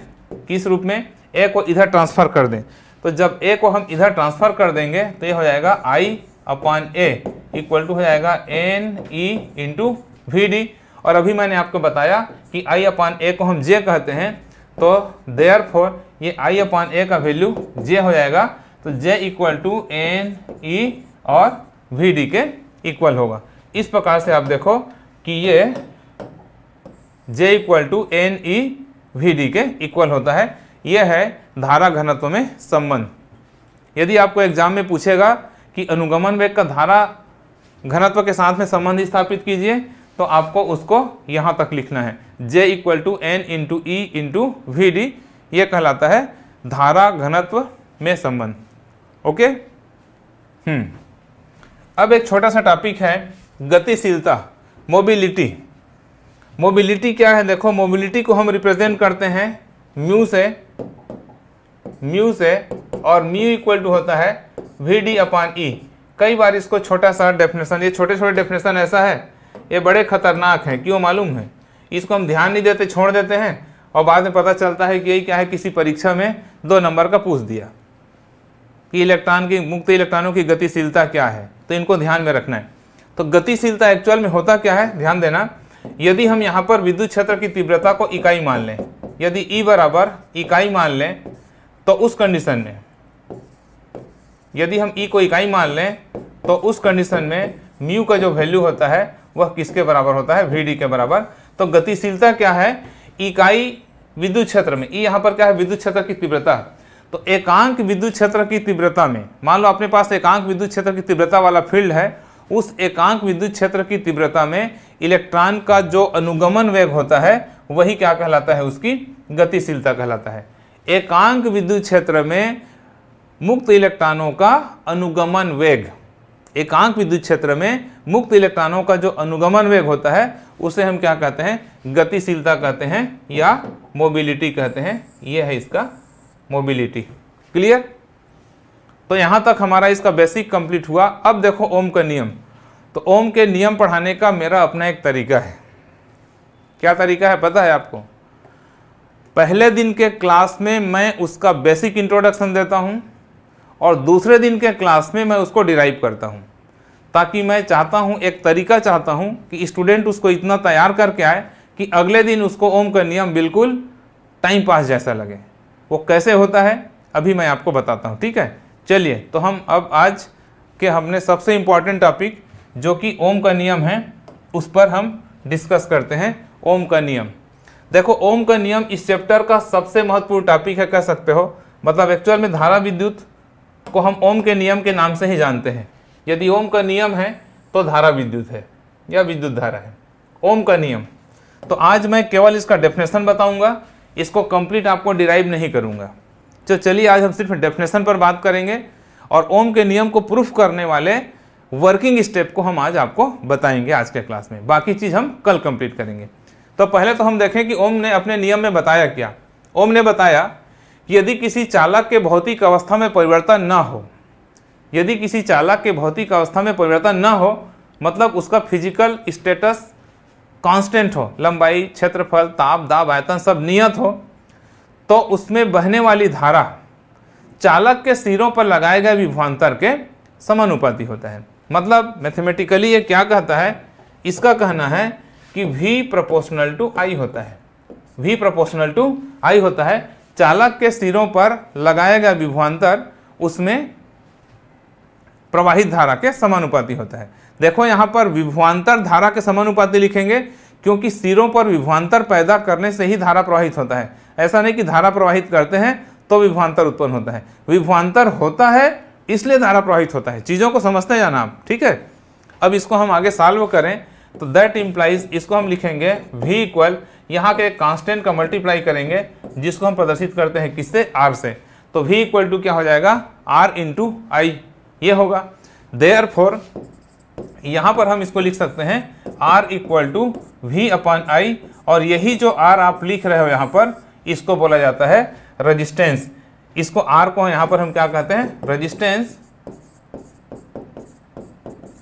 किस रूप में ए को इधर ट्रांसफ़र कर दें तो जब ए को हम इधर ट्रांसफर कर देंगे तो ये हो जाएगा I upon A equal to हो जाएगा N E into V D और अभी मैंने आपको बताया कि आई अपॉन ए को हम जे कहते हैं तो देयर फॉर ये आई अपॉन ए का वैल्यू जे हो जाएगा तो J equal to N E और वी डी के इक्वल होगा इस प्रकार से आप देखो कि ये J equal to N E V D के इक्वल होता है यह है धारा घनत्व में संबंध यदि आपको एग्जाम में पूछेगा कि अनुगमन वेग का धारा घनत्व के साथ में संबंध स्थापित कीजिए तो आपको उसको यहाँ तक लिखना है J equal to N into E into V D ये कहलाता है धारा घनत्व में संबंध ओके हम्म अब एक छोटा सा टॉपिक है गतिशीलता मोबिलिटी मोबिलिटी क्या है देखो मोबिलिटी को हम रिप्रेजेंट करते हैं म्यू से म्यू से और म्यू इक्वल टू होता है वी डी अपान ई कई बार इसको छोटा सा डेफिनेशन ये छोटे छोटे डेफिनेशन ऐसा है ये बड़े खतरनाक हैं क्यों मालूम है इसको हम ध्यान नहीं देते छोड़ देते हैं और बाद में पता चलता है कि यही क्या है किसी परीक्षा में दो नंबर का पूछ दिया कि इलेक्ट्रॉन की मुक्त इलेक्ट्रॉनों की गतिशीलता क्या है तो इनको ध्यान में रखना है तो गतिशीलता एक्चुअल में होता क्या है ध्यान देना यदि हम यहाँ पर विद्युत क्षेत्र की तीव्रता को इकाई मान लें यदि ई e बराबर इकाई मान लें तो उस कंडीशन में यदि हम ई e को इकाई मान लें तो उस कंडीशन में म्यू का जो वैल्यू होता है वह किसके बराबर होता है वी के बराबर तो गतिशीलता क्या है इकाई विद्युत क्षेत्र में ई e यहाँ पर क्या है विद्युत क्षेत्र की तीव्रता तो एकांक विद्युत क्षेत्र की तीव्रता में मान लो अपने पास एकांक विद्युत क्षेत्र की तीव्रता वाला फील्ड है उस एकांक विद्युत क्षेत्र की तीव्रता में इलेक्ट्रॉन का जो अनुगमन वेग होता है वही क्या कहलाता है उसकी गतिशीलता कहलाता है एकांक विद्युत क्षेत्र में मुक्त इलेक्ट्रॉनों का अनुगमन वेग एकांक विद्युत क्षेत्र में मुक्त इलेक्ट्रॉनों का जो अनुगमन वेग होता है उसे हम क्या कहते हैं गतिशीलता कहते हैं या मोबिलिटी कहते हैं यह है इसका मोबिलिटी क्लियर तो यहाँ तक हमारा इसका बेसिक कंप्लीट हुआ अब देखो ओम का नियम तो ओम के नियम पढ़ाने का मेरा अपना एक तरीका है क्या तरीका है पता है आपको पहले दिन के क्लास में मैं उसका बेसिक इंट्रोडक्शन देता हूँ और दूसरे दिन के क्लास में मैं उसको डिराइव करता हूँ ताकि मैं चाहता हूँ एक तरीका चाहता हूँ कि स्टूडेंट उसको इतना तैयार करके आए कि अगले दिन उसको ओम का नियम बिल्कुल टाइम पास जैसा लगे वो कैसे होता है अभी मैं आपको बताता हूँ ठीक है चलिए तो हम अब आज के हमने सबसे इम्पॉर्टेंट टॉपिक जो कि ओम का नियम है उस पर हम डिस्कस करते हैं ओम का नियम देखो ओम का नियम इस चैप्टर का सबसे महत्वपूर्ण टॉपिक है कह सकते हो मतलब एक्चुअल में धारा विद्युत को हम ओम के नियम के नाम से ही जानते हैं यदि ओम का नियम है तो धारा विद्युत है या विद्युत धारा है ओम का नियम तो आज मैं केवल इसका डेफिनेशन बताऊंगा इसको कंप्लीट आपको डिराइव नहीं करूंगा तो चलिए आज हम सिर्फ डेफिनेशन पर बात करेंगे और ओम के नियम को प्रूफ करने वाले वर्किंग स्टेप को हम आज आपको बताएंगे आज के क्लास में बाकी चीज़ हम कल कंप्लीट करेंगे तो पहले तो हम देखें कि ओम ने अपने नियम में बताया क्या ओम ने बताया कि यदि किसी चालक के भौतिक अवस्था में परिवर्तन न हो यदि किसी चालक के भौतिक अवस्था में परिवर्तन न हो मतलब उसका फिजिकल स्टेटस कांस्टेंट हो लंबाई क्षेत्रफल ताप दाब आयतन सब नियत हो तो उसमें बहने वाली धारा चालक के सिरों पर लगाए गए विभवान्तर के समानुपाती होता है मतलब मैथमेटिकली ये क्या कहता है इसका कहना है कि वी प्रोपोर्शनल टू आई होता है वी प्रोपोर्शनल टू आई होता है चालक के सिरों पर लगाया गया विभवान्तर उसमें प्रवाहित धारा के समानुपाती होता है देखो यहाँ पर विभवान्तर धारा के समानुपाती लिखेंगे क्योंकि सिरों पर विभवान्तर पैदा करने से ही धारा प्रवाहित होता है ऐसा नहीं कि धारा प्रवाहित करते हैं तो विभवान्तर उत्पन्न होता है विभवान्तर होता है इसलिए धारा प्रवाहित होता है चीज़ों को समझते हैं जाना आप ठीक है अब इसको हम आगे साल्व करें तो दैट इम्प्लाइज इसको हम लिखेंगे वी इक्वल यहाँ के कांस्टेंट का मल्टीप्लाई करेंगे जिसको हम प्रदर्शित करते हैं किससे आर से तो वी इक्वल टू क्या हो जाएगा इन इंटू आई ये होगा देयर फोर यहाँ पर हम इसको लिख सकते हैं R equal to V upon I और यही जो आर आप लिख रहे हो यहाँ पर इसको बोला जाता है रजिस्टेंस इसको आर को यहाँ पर हम क्या कहते हैं रजिस्टेंस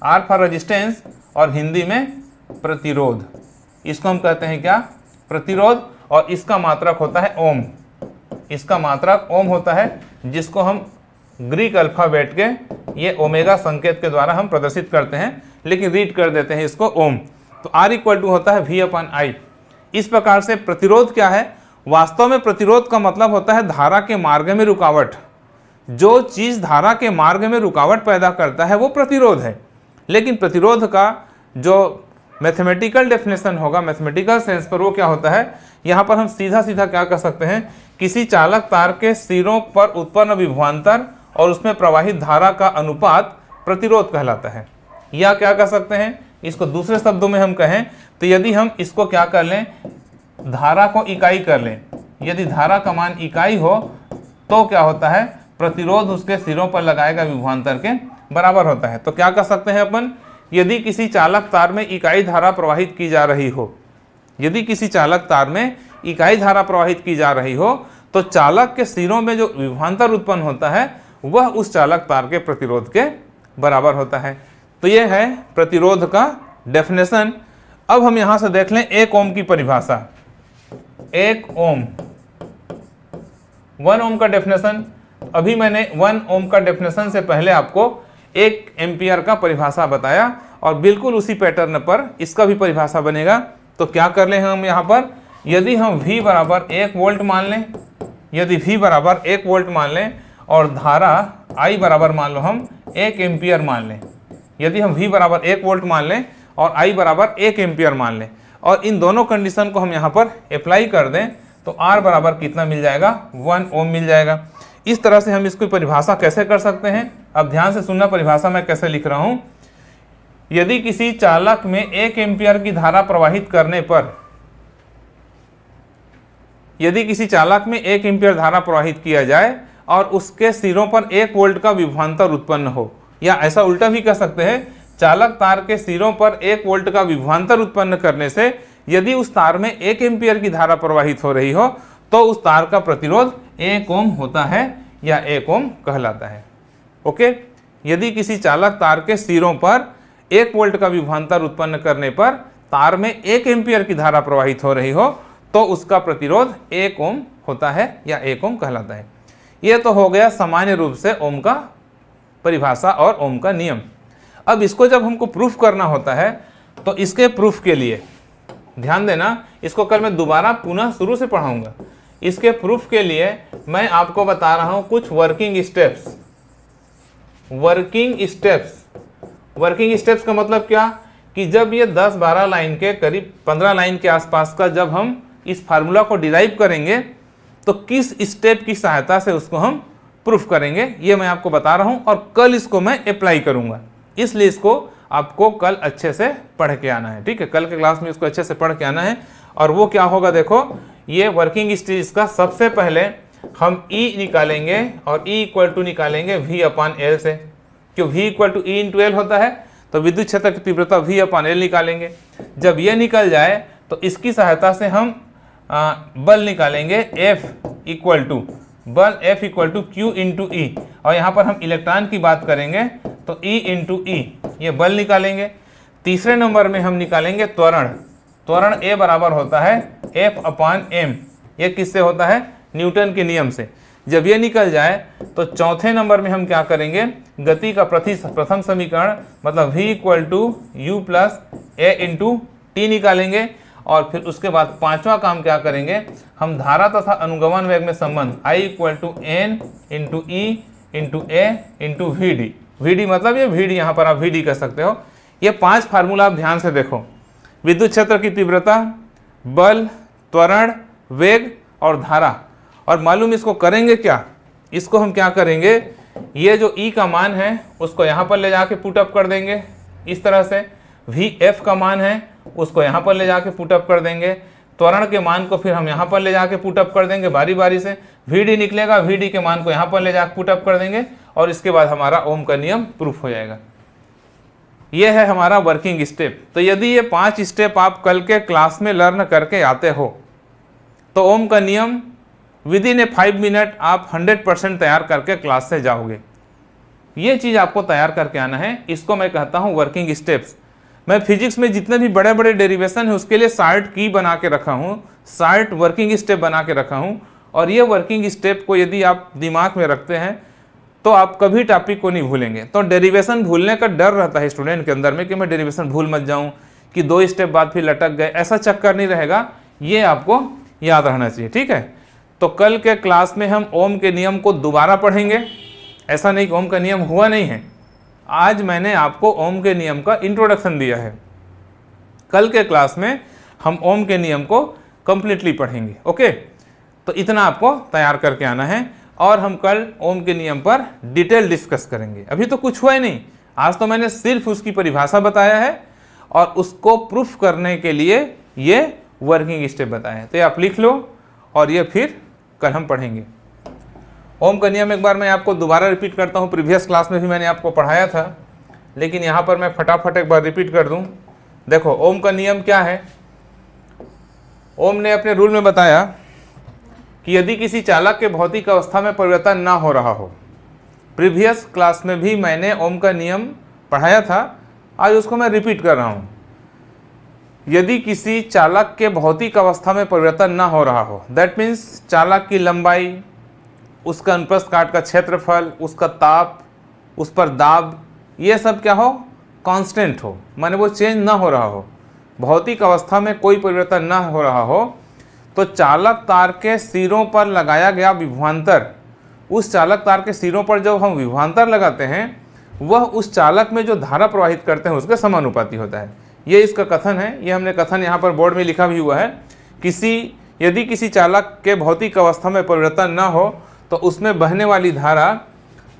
आर फॉर रजिस्टेंस और हिंदी में प्रतिरोध इसको हम कहते हैं क्या प्रतिरोध और इसका मात्रक होता है ओम इसका मात्रक ओम होता है जिसको हम ग्रीक अल्फ़ाबेट के ये ओमेगा संकेत के द्वारा हम प्रदर्शित करते हैं लेकिन रीड कर देते हैं इसको ओम तो आर इक्वल टू होता है वी अपन आई इस प्रकार से प्रतिरोध क्या है वास्तव में प्रतिरोध का मतलब होता है धारा के मार्ग में रुकावट जो चीज़ धारा के मार्ग में रुकावट पैदा करता है वो प्रतिरोध है लेकिन प्रतिरोध का जो मैथमेटिकल डेफिनेशन होगा मैथमेटिकल सेंस पर वो क्या होता है यहाँ पर हम सीधा सीधा क्या कर सकते हैं किसी चालक तार के सिरों पर उत्पन्न विभवान्तर और उसमें प्रवाहित धारा का अनुपात प्रतिरोध कहलाता है या क्या कर सकते हैं इसको दूसरे शब्दों में हम कहें तो यदि हम इसको क्या कर लें धारा को इकाई कर लें यदि धारा का मान इकाई हो तो क्या होता है प्रतिरोध उसके सिरों पर लगाएगा विभवान्तर के बराबर होता है तो क्या कर सकते हैं अपन यदि किसी चालक तार में इकाई धारा प्रवाहित की जा रही हो यदि किसी चालक तार में इकाई धारा प्रवाहित की जा रही हो तो चालक के सिरों में जो विभांतर उत्पन्न होता है वह उस चालक तार के प्रतिरोध के बराबर होता है तो यह है प्रतिरोध का डेफिनेशन अब हम यहां से देख लें एक ओम की परिभाषा एक ओम वन ओम का डेफिनेशन अभी मैंने वन ओम का डेफिनेशन से पहले आपको एक एम्पियर का परिभाषा बताया और बिल्कुल उसी पैटर्न पर इसका भी परिभाषा बनेगा तो क्या कर लें हम यहाँ पर यदि हम V बराबर एक वोल्ट मान लें यदि V बराबर एक वोल्ट मान लें और धारा I बराबर मान लो हम एक एम्पियर मान लें यदि हम V बराबर एक वोल्ट मान लें और I बराबर एक एम्पियर मान लें और इन दोनों कंडीशन को हम यहाँ पर अप्लाई कर दें तो R बराबर कितना मिल जाएगा वन ओम मिल जाएगा इस तरह से हम इसको परिभाषा कैसे कर सकते हैं अब ध्यान से सुनना परिभाषा मैं कैसे लिख रहा हूँ यदि किसी चालक में एक एम्पियर की धारा प्रवाहित करने पर यदि किसी चालक में एक एम्पियर धारा प्रवाहित किया जाए और उसके सिरों पर एक वोल्ट का विभवांतर उत्पन्न हो या ऐसा उल्टा भी कह सकते हैं चालक तार के सिरों पर एक वोल्ट का विभवांतर उत्पन्न करने से यदि उस तार में एक एम्पियर की धारा प्रवाहित हो रही हो तो उस तार का प्रतिरोध एक ओम होता है या एक ओम कहलाता है ओके यदि किसी चालक तार के सिरों पर एक वोल्ट का विभवांतर उत्पन्न करने पर तार में एक एम्पियर की धारा प्रवाहित हो रही हो तो उसका प्रतिरोध एक ओम होता है या एक ओम कहलाता है यह तो हो गया सामान्य रूप से ओम का परिभाषा और ओम का नियम अब इसको जब हमको प्रूफ करना होता है तो इसके प्रूफ के लिए ध्यान देना इसको कल मैं दोबारा पुनः शुरू से पढ़ाऊंगा इसके प्रूफ के लिए मैं आपको बता रहा हूं कुछ working steps working steps working steps का मतलब क्या कि जब ये 10-12 लाइन के करीब 15 लाइन के आसपास का जब हम इस फार्मूला को डिराइव करेंगे तो किस स्टेप की सहायता से उसको हम प्रूफ करेंगे ये मैं आपको बता रहा हूँ और कल इसको मैं अप्लाई करूँगा इसलिए इसको आपको कल अच्छे से पढ़ के आना है ठीक है कल के क्लास में इसको अच्छे से पढ़ के आना है और वो क्या होगा देखो ये वर्किंग स्टेज का सबसे पहले हम E निकालेंगे और E इक्वल टू निकालेंगे V अपान एल से क्यों V equal to E into L होता है तो विद्युत क्षेत्र की तीव्रता V अपान एल निकालेंगे जब ये निकल जाए तो इसकी सहायता से हम आ, बल निकालेंगे F इक्वल टू बल F equal to Q into E और यहाँ पर हम इलेक्ट्रॉन की बात करेंगे तो E इंटू ई e, ये बल निकालेंगे तीसरे नंबर में हम निकालेंगे त्वरण त्वरण ए बराबर होता है एफ अपान एम ये किससे होता है न्यूटन के नियम से जब ये निकल जाए तो चौथे नंबर में हम क्या करेंगे गति का प्रति प्रथम समीकरण मतलब v equal to U plus A into T निकालेंगे और फिर उसके बाद पांचवा काम क्या करेंगे हम धारा तथा अनुगमन वेग में संबंध i equal to N into E into A into V D V D मतलब ये वी डी यहाँ पर आप वी डी कह सकते हो ये पांच फार्मूला आप ध्यान से देखो विद्युत क्षेत्र की तीव्रता बल त्वरण वेग और धारा और मालूम इसको करेंगे क्या इसको हम क्या करेंगे ये जो ई e का मान है उसको यहाँ पर ले जाके पुटअप कर देंगे इस तरह से वी एफ का मान है उसको यहाँ पर ले जाके पुटअप कर देंगे त्वरण के मान को फिर हम यहाँ पर ले जाके पुटअप कर देंगे बारी बारी से वी डी निकलेगा वी डी के मान को यहाँ पर ले पुट पुटअप कर देंगे और इसके बाद हमारा ओम का नियम प्रूफ हो जाएगा ये है हमारा वर्किंग स्टेप तो यदि ये पांच स्टेप आप कल के क्लास में लर्न करके आते हो तो ओम का नियम within a five minute आप हंड्रेड परसेंट तैयार करके क्लास से जाओगे ये चीज़ आपको तैयार करके आना है इसको मैं कहता हूँ वर्किंग स्टेप्स मैं फिजिक्स में जितने भी बड़े बड़े डेरिवेशन है उसके लिए साइट की बना के रखा हूँ साइट वर्किंग स्टेप बना के रखा हूँ और ये वर्किंग स्टेप को यदि आप दिमाग में रखते हैं तो आप कभी टॉपिक को नहीं भूलेंगे तो डेरिवेशन भूलने का डर रहता है स्टूडेंट के अंदर में कि मैं डेरिवेशन भूल मत जाऊँ कि दो स्टेप बाद फिर लटक गए ऐसा चक्कर नहीं रहेगा ये आपको याद रहना चाहिए ठीक है तो कल के क्लास में हम ओम के नियम को दोबारा पढ़ेंगे ऐसा नहीं कि ओम का नियम हुआ नहीं है आज मैंने आपको ओम के नियम का इंट्रोडक्शन दिया है कल के क्लास में हम ओम के नियम को कम्प्लीटली पढ़ेंगे ओके तो इतना आपको तैयार करके आना है और हम कल ओम के नियम पर डिटेल डिस्कस करेंगे अभी तो कुछ हुआ ही नहीं आज तो मैंने सिर्फ उसकी परिभाषा बताया है और उसको प्रूफ करने के लिए ये वर्किंग स्टेप बताए हैं तो ये आप लिख लो और ये फिर कल हम पढ़ेंगे ओम का नियम एक बार मैं आपको दोबारा रिपीट करता हूँ प्रीवियस क्लास में भी मैंने आपको पढ़ाया था लेकिन यहाँ पर मैं फटाफट एक बार रिपीट कर दूँ देखो ओम का नियम क्या है ओम ने अपने रूल में बताया कि यदि किसी चालक के भौतिक अवस्था में परिवर्तन ना हो रहा हो प्रीवियस क्लास में भी मैंने ओम का नियम पढ़ाया था आज उसको मैं रिपीट कर रहा हूँ यदि किसी चालक के भौतिक अवस्था में परिवर्तन ना हो रहा हो दैट मीन्स चालक की लंबाई उसका अनुप्रस्थ काट का क्षेत्रफल उसका ताप उस पर दाब ये सब क्या हो कांस्टेंट हो माने वो चेंज ना हो रहा हो भौतिक अवस्था में कोई परिवर्तन ना हो रहा हो तो चालक तार के सिरों पर लगाया गया विभ्वांतर उस चालक तार के सिरों पर जब हम विभ्वांतर लगाते हैं वह उस चालक में जो धारा प्रवाहित करते हैं उसके समानुपाती होता है ये इसका कथन है ये हमने कथन यहाँ पर बोर्ड में लिखा भी हुआ है किसी यदि किसी चालक के भौतिक अवस्था में परिवर्तन न हो तो उसमें बहने वाली धारा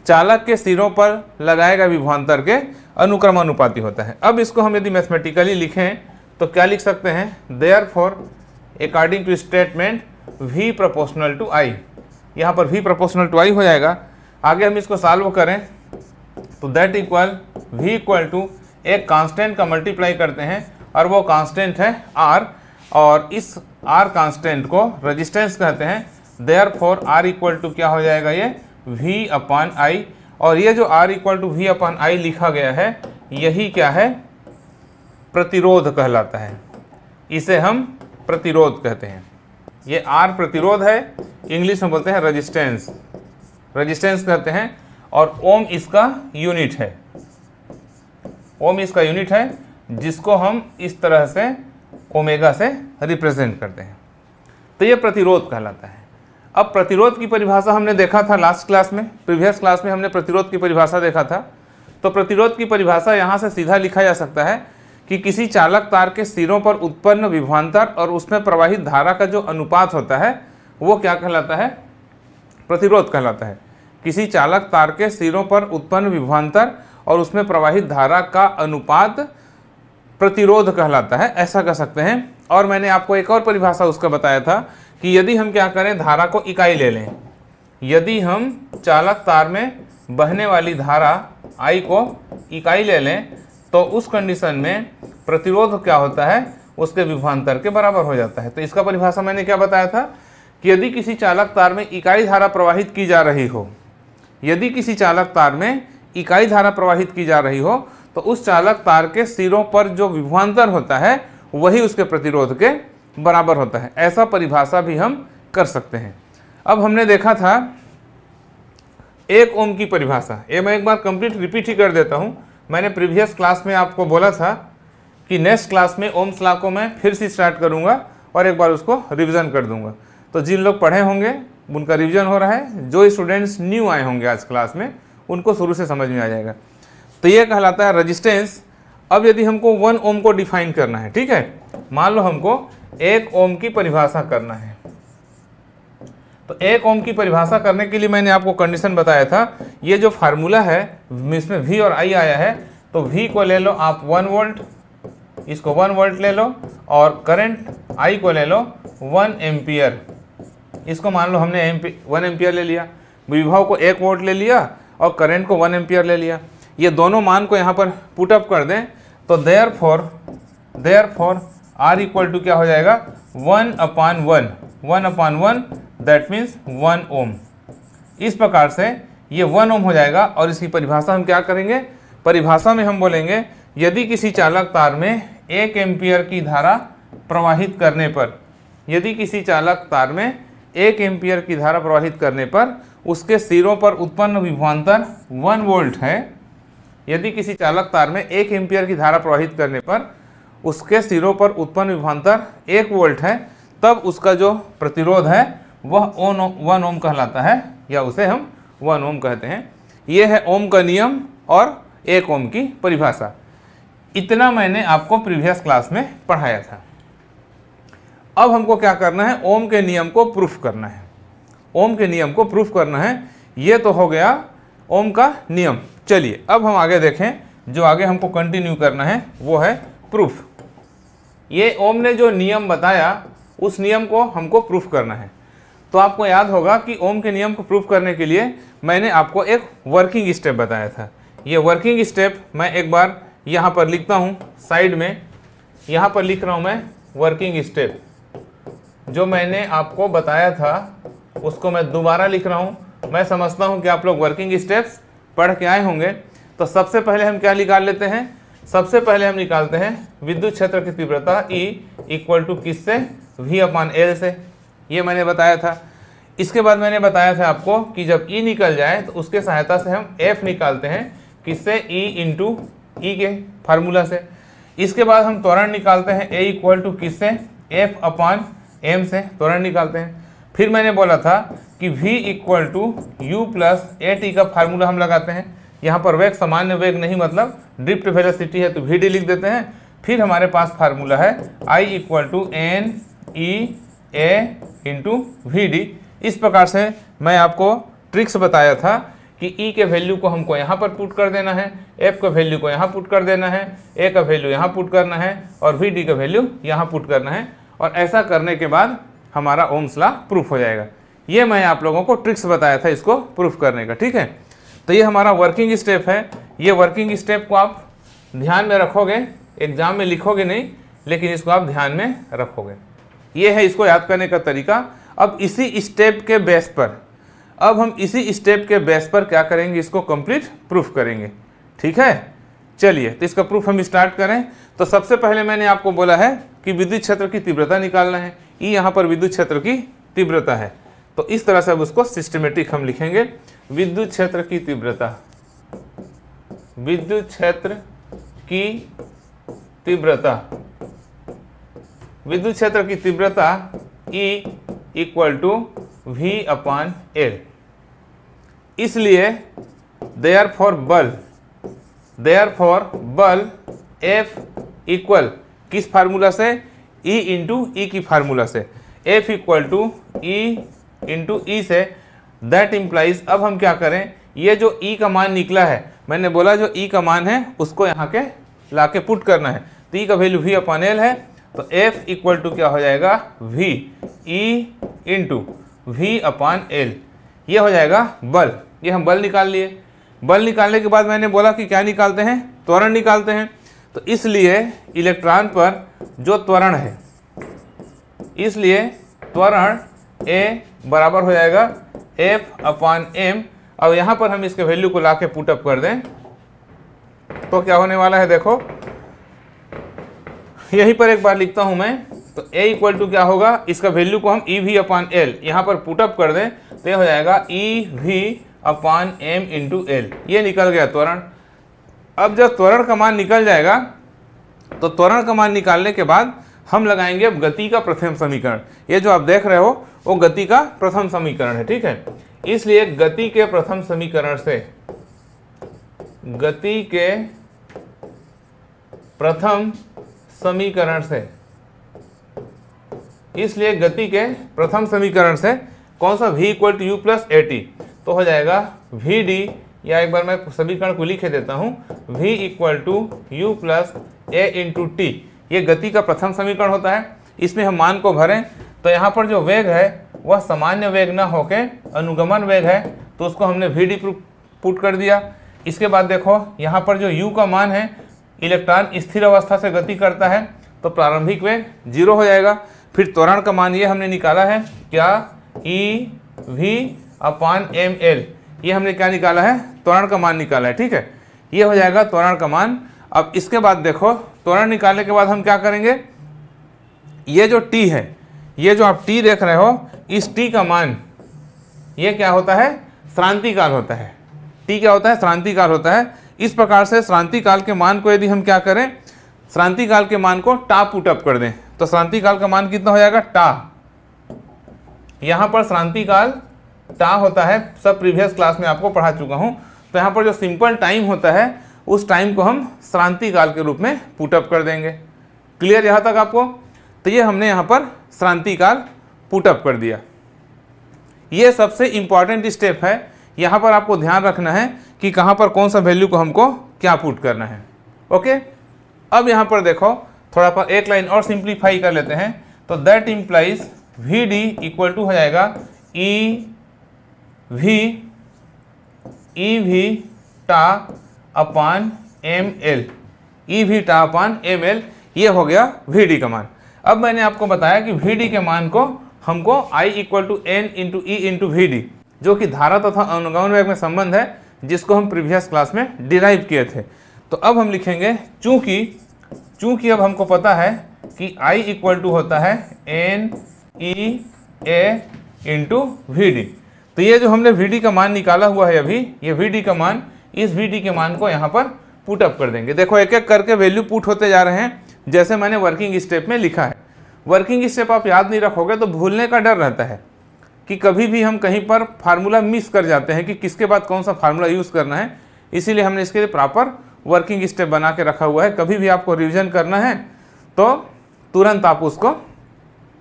चालक के सिरों पर लगाए गए विभवान्तर के अनुक्रमानुपाती होता है अब इसको हम यदि मैथमेटिकली लिखें तो क्या लिख सकते हैं therefore according to statement V proportional to I यहाँ पर वी प्रोपोर्शनल टू आई हो जाएगा आगे हम इसको सॉल्व करें तो that equal V equal to एक कांस्टेंट का मल्टीप्लाई करते हैं और वो कांस्टेंट है आर और इस आर कांस्टेंट को रेजिस्टेंस कहते हैं therefore R equal to क्या हो जाएगा ये वी अपान आई और ये जो R equal to V upon I लिखा गया है यही क्या है प्रतिरोध कहलाता है इसे हम प्रतिरोध कहते हैं ये आर प्रतिरोध है इंग्लिश में बोलते हैं रजिस्टेंस रजिस्टेंस कहते हैं और ओम इसका यूनिट है ओम इसका यूनिट है जिसको हम इस तरह से ओमेगा से रिप्रेजेंट करते हैं तो ये प्रतिरोध कहलाता है अब प्रतिरोध की परिभाषा हमने देखा था लास्ट क्लास में प्रीवियस क्लास में हमने प्रतिरोध की परिभाषा देखा था तो प्रतिरोध की परिभाषा यहाँ से सीधा लिखा जा सकता है कि किसी चालक तार के सिरों पर उत्पन्न विभवांतर और उसमें प्रवाहित धारा का जो अनुपात होता है वो क्या कहलाता है प्रतिरोध कहलाता है किसी चालक तार के सिरों पर उत्पन्न विभवांतर और उसमें प्रवाहित धारा का अनुपात प्रतिरोध कहलाता है ऐसा कह सकते हैं और मैंने आपको एक और परिभाषा उसका बताया था कि यदि हम क्या करें धारा को इकाई ले लें यदि हम चालक तार में बहने वाली धारा आई को इकाई ले लें तो उस कंडीशन में प्रतिरोध क्या होता है उसके विभवान्तर के बराबर हो जाता है तो इसका परिभाषा मैंने क्या बताया था कि यदि किसी चालक तार में इकाई धारा प्रवाहित की जा रही हो यदि किसी चालक तार में इकाई धारा प्रवाहित की जा रही हो तो उस चालक तार के सिरों पर जो विभवान्तर होता है वही उसके प्रतिरोध के बराबर होता है ऐसा परिभाषा भी हम कर सकते हैं अब हमने देखा था एक ओम की परिभाषा ये मैं एक बार कंप्लीट रिपीट ही कर देता हूँ मैंने प्रीवियस क्लास में आपको बोला था कि नेक्स्ट क्लास में ओम्स लॉ को मैं फिर से स्टार्ट करूँगा और एक बार उसको रिविज़न कर दूँगा तो जिन लोग पढ़े होंगे उनका रिविज़न हो रहा है जो स्टूडेंट्स न्यू आए होंगे आज क्लास में उनको शुरू से समझ में आ जाएगा तो ये कहलाता है रजिस्टेंस अब यदि हमको वन ओम को डिफाइन करना है ठीक है मान लो हमको एक ओम की परिभाषा करना है तो एक ओम की परिभाषा करने के लिए मैंने आपको कंडीशन बताया था ये जो फार्मूला है इसमें वी और आई आया है तो वी को ले लो आप वन वोल्ट इसको वन वोल्ट ले लो और करंट आई को ले लो वन एम्पियर इसको मान लो हमने वन एम्पियर ले लिया विभाव को एक वोल्ट ले लिया और करंट को वन एम्पियर ले लिया ये दोनों मान को यहाँ पर पुटअप कर दें तो therefore therefore R equal to क्या हो जाएगा one upon one one upon one that means one ohm इस प्रकार से ये वन ओम हो जाएगा और इसकी परिभाषा हम क्या करेंगे परिभाषा में हम बोलेंगे यदि किसी चालक तार में एक एम्पियर की धारा प्रवाहित करने पर यदि किसी चालक तार में एक एम्पियर की धारा प्रवाहित करने पर उसके सिरों पर उत्पन्न विभवान्तर वन वोल्ट है यदि किसी चालक तार में एक एम्पियर की धारा प्रवाहित करने पर उसके सिरों पर उत्पन्न विभवान्तर एक वोल्ट है तब उसका जो प्रतिरोध है वह ओन वन ओम कहलाता है या उसे हम वन ओम कहते हैं यह है ओम का नियम और एक ओम की परिभाषा इतना मैंने आपको प्रीवियस क्लास में पढ़ाया था अब हमको क्या करना है ओम के नियम को प्रूफ करना है ओम के नियम को प्रूफ करना है ये तो हो गया ओम का नियम चलिए अब हम आगे देखें जो आगे हमको कंटिन्यू करना है वो है प्रूफ ये ओम ने जो नियम बताया उस नियम को हमको प्रूफ करना है तो आपको याद होगा कि ओम के नियम को प्रूव करने के लिए मैंने आपको एक वर्किंग स्टेप बताया था ये वर्किंग स्टेप मैं एक बार यहाँ पर लिखता हूँ साइड में यहाँ पर लिख रहा हूँ मैं वर्किंग स्टेप जो मैंने आपको बताया था उसको मैं दोबारा लिख रहा हूँ मैं समझता हूँ कि आप लोग वर्किंग स्टेप्स पढ़ के आए होंगे तो सबसे पहले हम क्या निकाल लेते हैं सबसे पहले हम निकालते हैं विद्युत क्षेत्र की तीव्रता E इक्वल टू किस से वी अपान एल से ये मैंने बताया था इसके बाद मैंने बताया था आपको कि जब ई e निकल जाए तो उसके सहायता से हम एफ निकालते हैं किससे ई इंटू ई के फार्मूला से इसके बाद हम त्वरण निकालते हैं ए इक्वल टू से एफ अपॉन एम से त्वरण निकालते हैं फिर मैंने बोला था कि V equal to U plus A T का फार्मूला हम लगाते हैं यहाँ पर वेग सामान्य वेग नहीं मतलब ड्रिफ्ट वेलोसिटी है तो वी डी लिख देते हैं फिर हमारे पास फार्मूला है I equal to N E A into V D इस प्रकार से मैं आपको ट्रिक्स बताया था कि ई e के वैल्यू को हमको यहाँ पर पुट कर देना है एफ का वैल्यू को यहाँ पुट कर देना है ए का वैल्यू यहाँ पुट करना है और वी डी का वैल्यू यहाँ पुट करना है और ऐसा करने के बाद हमारा ओम्स प्रूफ हो जाएगा ये मैं आप लोगों को ट्रिक्स बताया था इसको प्रूफ करने का ठीक है तो ये हमारा वर्किंग स्टेप है ये वर्किंग स्टेप को आप ध्यान में रखोगे एग्जाम में लिखोगे नहीं लेकिन इसको आप ध्यान में रखोगे ये है इसको याद करने का तरीका अब इसी स्टेप के बेस पर अब हम इसी स्टेप के बेस पर क्या करेंगे इसको कंप्लीट प्रूफ करेंगे ठीक है चलिए तो इसका प्रूफ हम स्टार्ट करें तो सबसे पहले मैंने आपको बोला है कि विद्युत क्षेत्र की तीव्रता निकालना है ये यहाँ पर विद्युत क्षेत्र की तीव्रता है तो इस तरह से अब उसको सिस्टमेटिक हम लिखेंगे विद्युत क्षेत्र की तीव्रता विद्युत क्षेत्र की तीव्रता विद्युत क्षेत्र की तीव्रता E equal to V upon L इसलिए देयर फॉर बल देयर फॉर बल F इक्वल किस फार्मूला से E इंटू ई e की फार्मूला से F equal to E into E से दैट इम्प्लाइज अब हम क्या करें ये जो E का मान निकला है मैंने बोला जो E का मान है उसको यहाँ के ला के पुट करना है तो ई e का वैल्यू वी अपॉन एल है तो F इक्वल टू क्या हो जाएगा V E into V upon L ये हो जाएगा बल ये हम बल निकाल लिए बल निकालने के बाद मैंने बोला कि क्या निकालते हैं त्वरण निकालते हैं तो इसलिए इलेक्ट्रॉन पर जो त्वरण है इसलिए त्वरण ए बराबर हो जाएगा एफ अपान एम अब यहाँ पर हम इसके वैल्यू को ला के पुटअप कर दें तो क्या होने वाला है देखो यहीं पर एक बार लिखता हूं मैं तो ए इक्वल टू क्या होगा इसका वैल्यू को हम ई वी अपान एल यहाँ पर पुटअप कर दें तो यह हो जाएगा E V upon M into L ये निकल गया त्वरण अब जब त्वरण का मान निकल जाएगा तो त्वरण का मान निकालने के बाद हम लगाएंगे अब गति का प्रथम समीकरण ये जो आप देख रहे हो वो गति का प्रथम समीकरण है ठीक है इसलिए गति के प्रथम समीकरण से गति के प्रथम समीकरण से इसलिए गति के प्रथम समीकरण से कौन सा v equal to U plus A T तो हो जाएगा वी डी या एक बार मैं समीकरण को लिखे देता हूँ v equal to U plus A into T ये गति का प्रथम समीकरण होता है इसमें हम मान को भरें तो यहाँ पर जो वेग है वह सामान्य वेग ना होके अनुगमन वेग है तो उसको हमने वी डी पुट कर दिया इसके बाद देखो यहाँ पर जो यू का मान है इलेक्ट्रॉन स्थिर अवस्था से गति करता है तो प्रारंभिक वेग जीरो हो जाएगा फिर त्वरण का मान ये हमने निकाला है क्या E V upon M L ये हमने क्या निकाला है त्वरण का मान निकाला है ठीक है ये हो जाएगा त्वरण का मान अब इसके बाद देखो त्वरण निकालने के बाद हम क्या करेंगे ये जो टी है ये जो आप टी देख रहे हो इस टी का मान ये क्या होता है श्रांतिकाल होता है टी क्या होता है श्रांतिकाल होता है इस प्रकार से श्रांति काल के मान को यदि हम क्या करें श्रांति काल के मान को टा पुटअप कर दें तो श्रांति काल का मान कितना हो जाएगा टा यहां पर श्रांति काल टा होता है सब प्रीवियस क्लास में आपको पढ़ा चुका हूं तो यहां पर जो सिंपल टाइम होता है उस टाइम को हम श्रांति काल के रूप में पुटअप कर देंगे क्लियर यहां तक आपको तो ये हमने यहां पर श्रांति काल पुटअप कर दिया ये सबसे इंपॉर्टेंट स्टेप है यहां पर आपको ध्यान रखना है कि कहाँ पर कौन सा वैल्यू को हमको क्या पुट करना है ओके अब यहाँ पर देखो थोड़ा पर एक लाइन और सिंप्लीफाई कर लेते हैं तो that implies V D equal to हो जाएगा E V E V tau upon M L E V tau upon M L ये हो गया वी डी का मान अब मैंने आपको बताया कि वी डी के मान को हमको I equal to N into E into V D जो कि धारा तथा तो अनुगमन वेग में संबंध है जिसको हम प्रीवियस क्लास में डिराइव किए थे तो अब हम लिखेंगे चूँकि चूँकि अब हमको पता है कि I इक्वल टू होता है N E A into V D तो ये जो हमने वी डी का मान निकाला हुआ है अभी ये वी डी का मान इस वी डी के मान को यहाँ पर पुट अप कर देंगे देखो एक एक करके वैल्यू पुट होते जा रहे हैं जैसे मैंने वर्किंग स्टेप में लिखा है वर्किंग स्टेप आप याद नहीं रखोगे तो भूलने का डर रहता है कि कभी भी हम कहीं पर फार्मूला मिस कर जाते हैं कि किसके बाद कौन सा फार्मूला यूज़ करना है इसीलिए हमने इसके लिए प्रॉपर वर्किंग स्टेप बना के रखा हुआ है कभी भी आपको रिविज़न करना है तो तुरंत आप उसको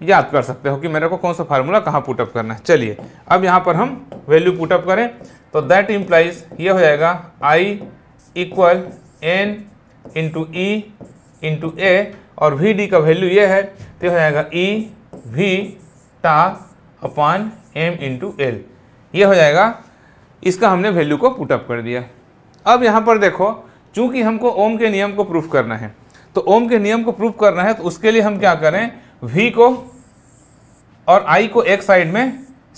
याद कर सकते हो कि मेरे को कौन सा फार्मूला कहाँ पुटअप करना है चलिए अब यहाँ पर हम वैल्यू पुटअप करें तो दैट इम्प्लाइज ये हो जाएगा I equal N into E into A और वी डी का वैल्यू ये है तो हो जाएगा E V tau upon M into L ये हो जाएगा इसका हमने वैल्यू को पुटअप कर दिया अब यहाँ पर देखो चूंकि हमको ओम के नियम को प्रूफ करना है तो ओम के नियम को प्रूफ करना है तो उसके लिए हम क्या करें वी को और आई को एक साइड में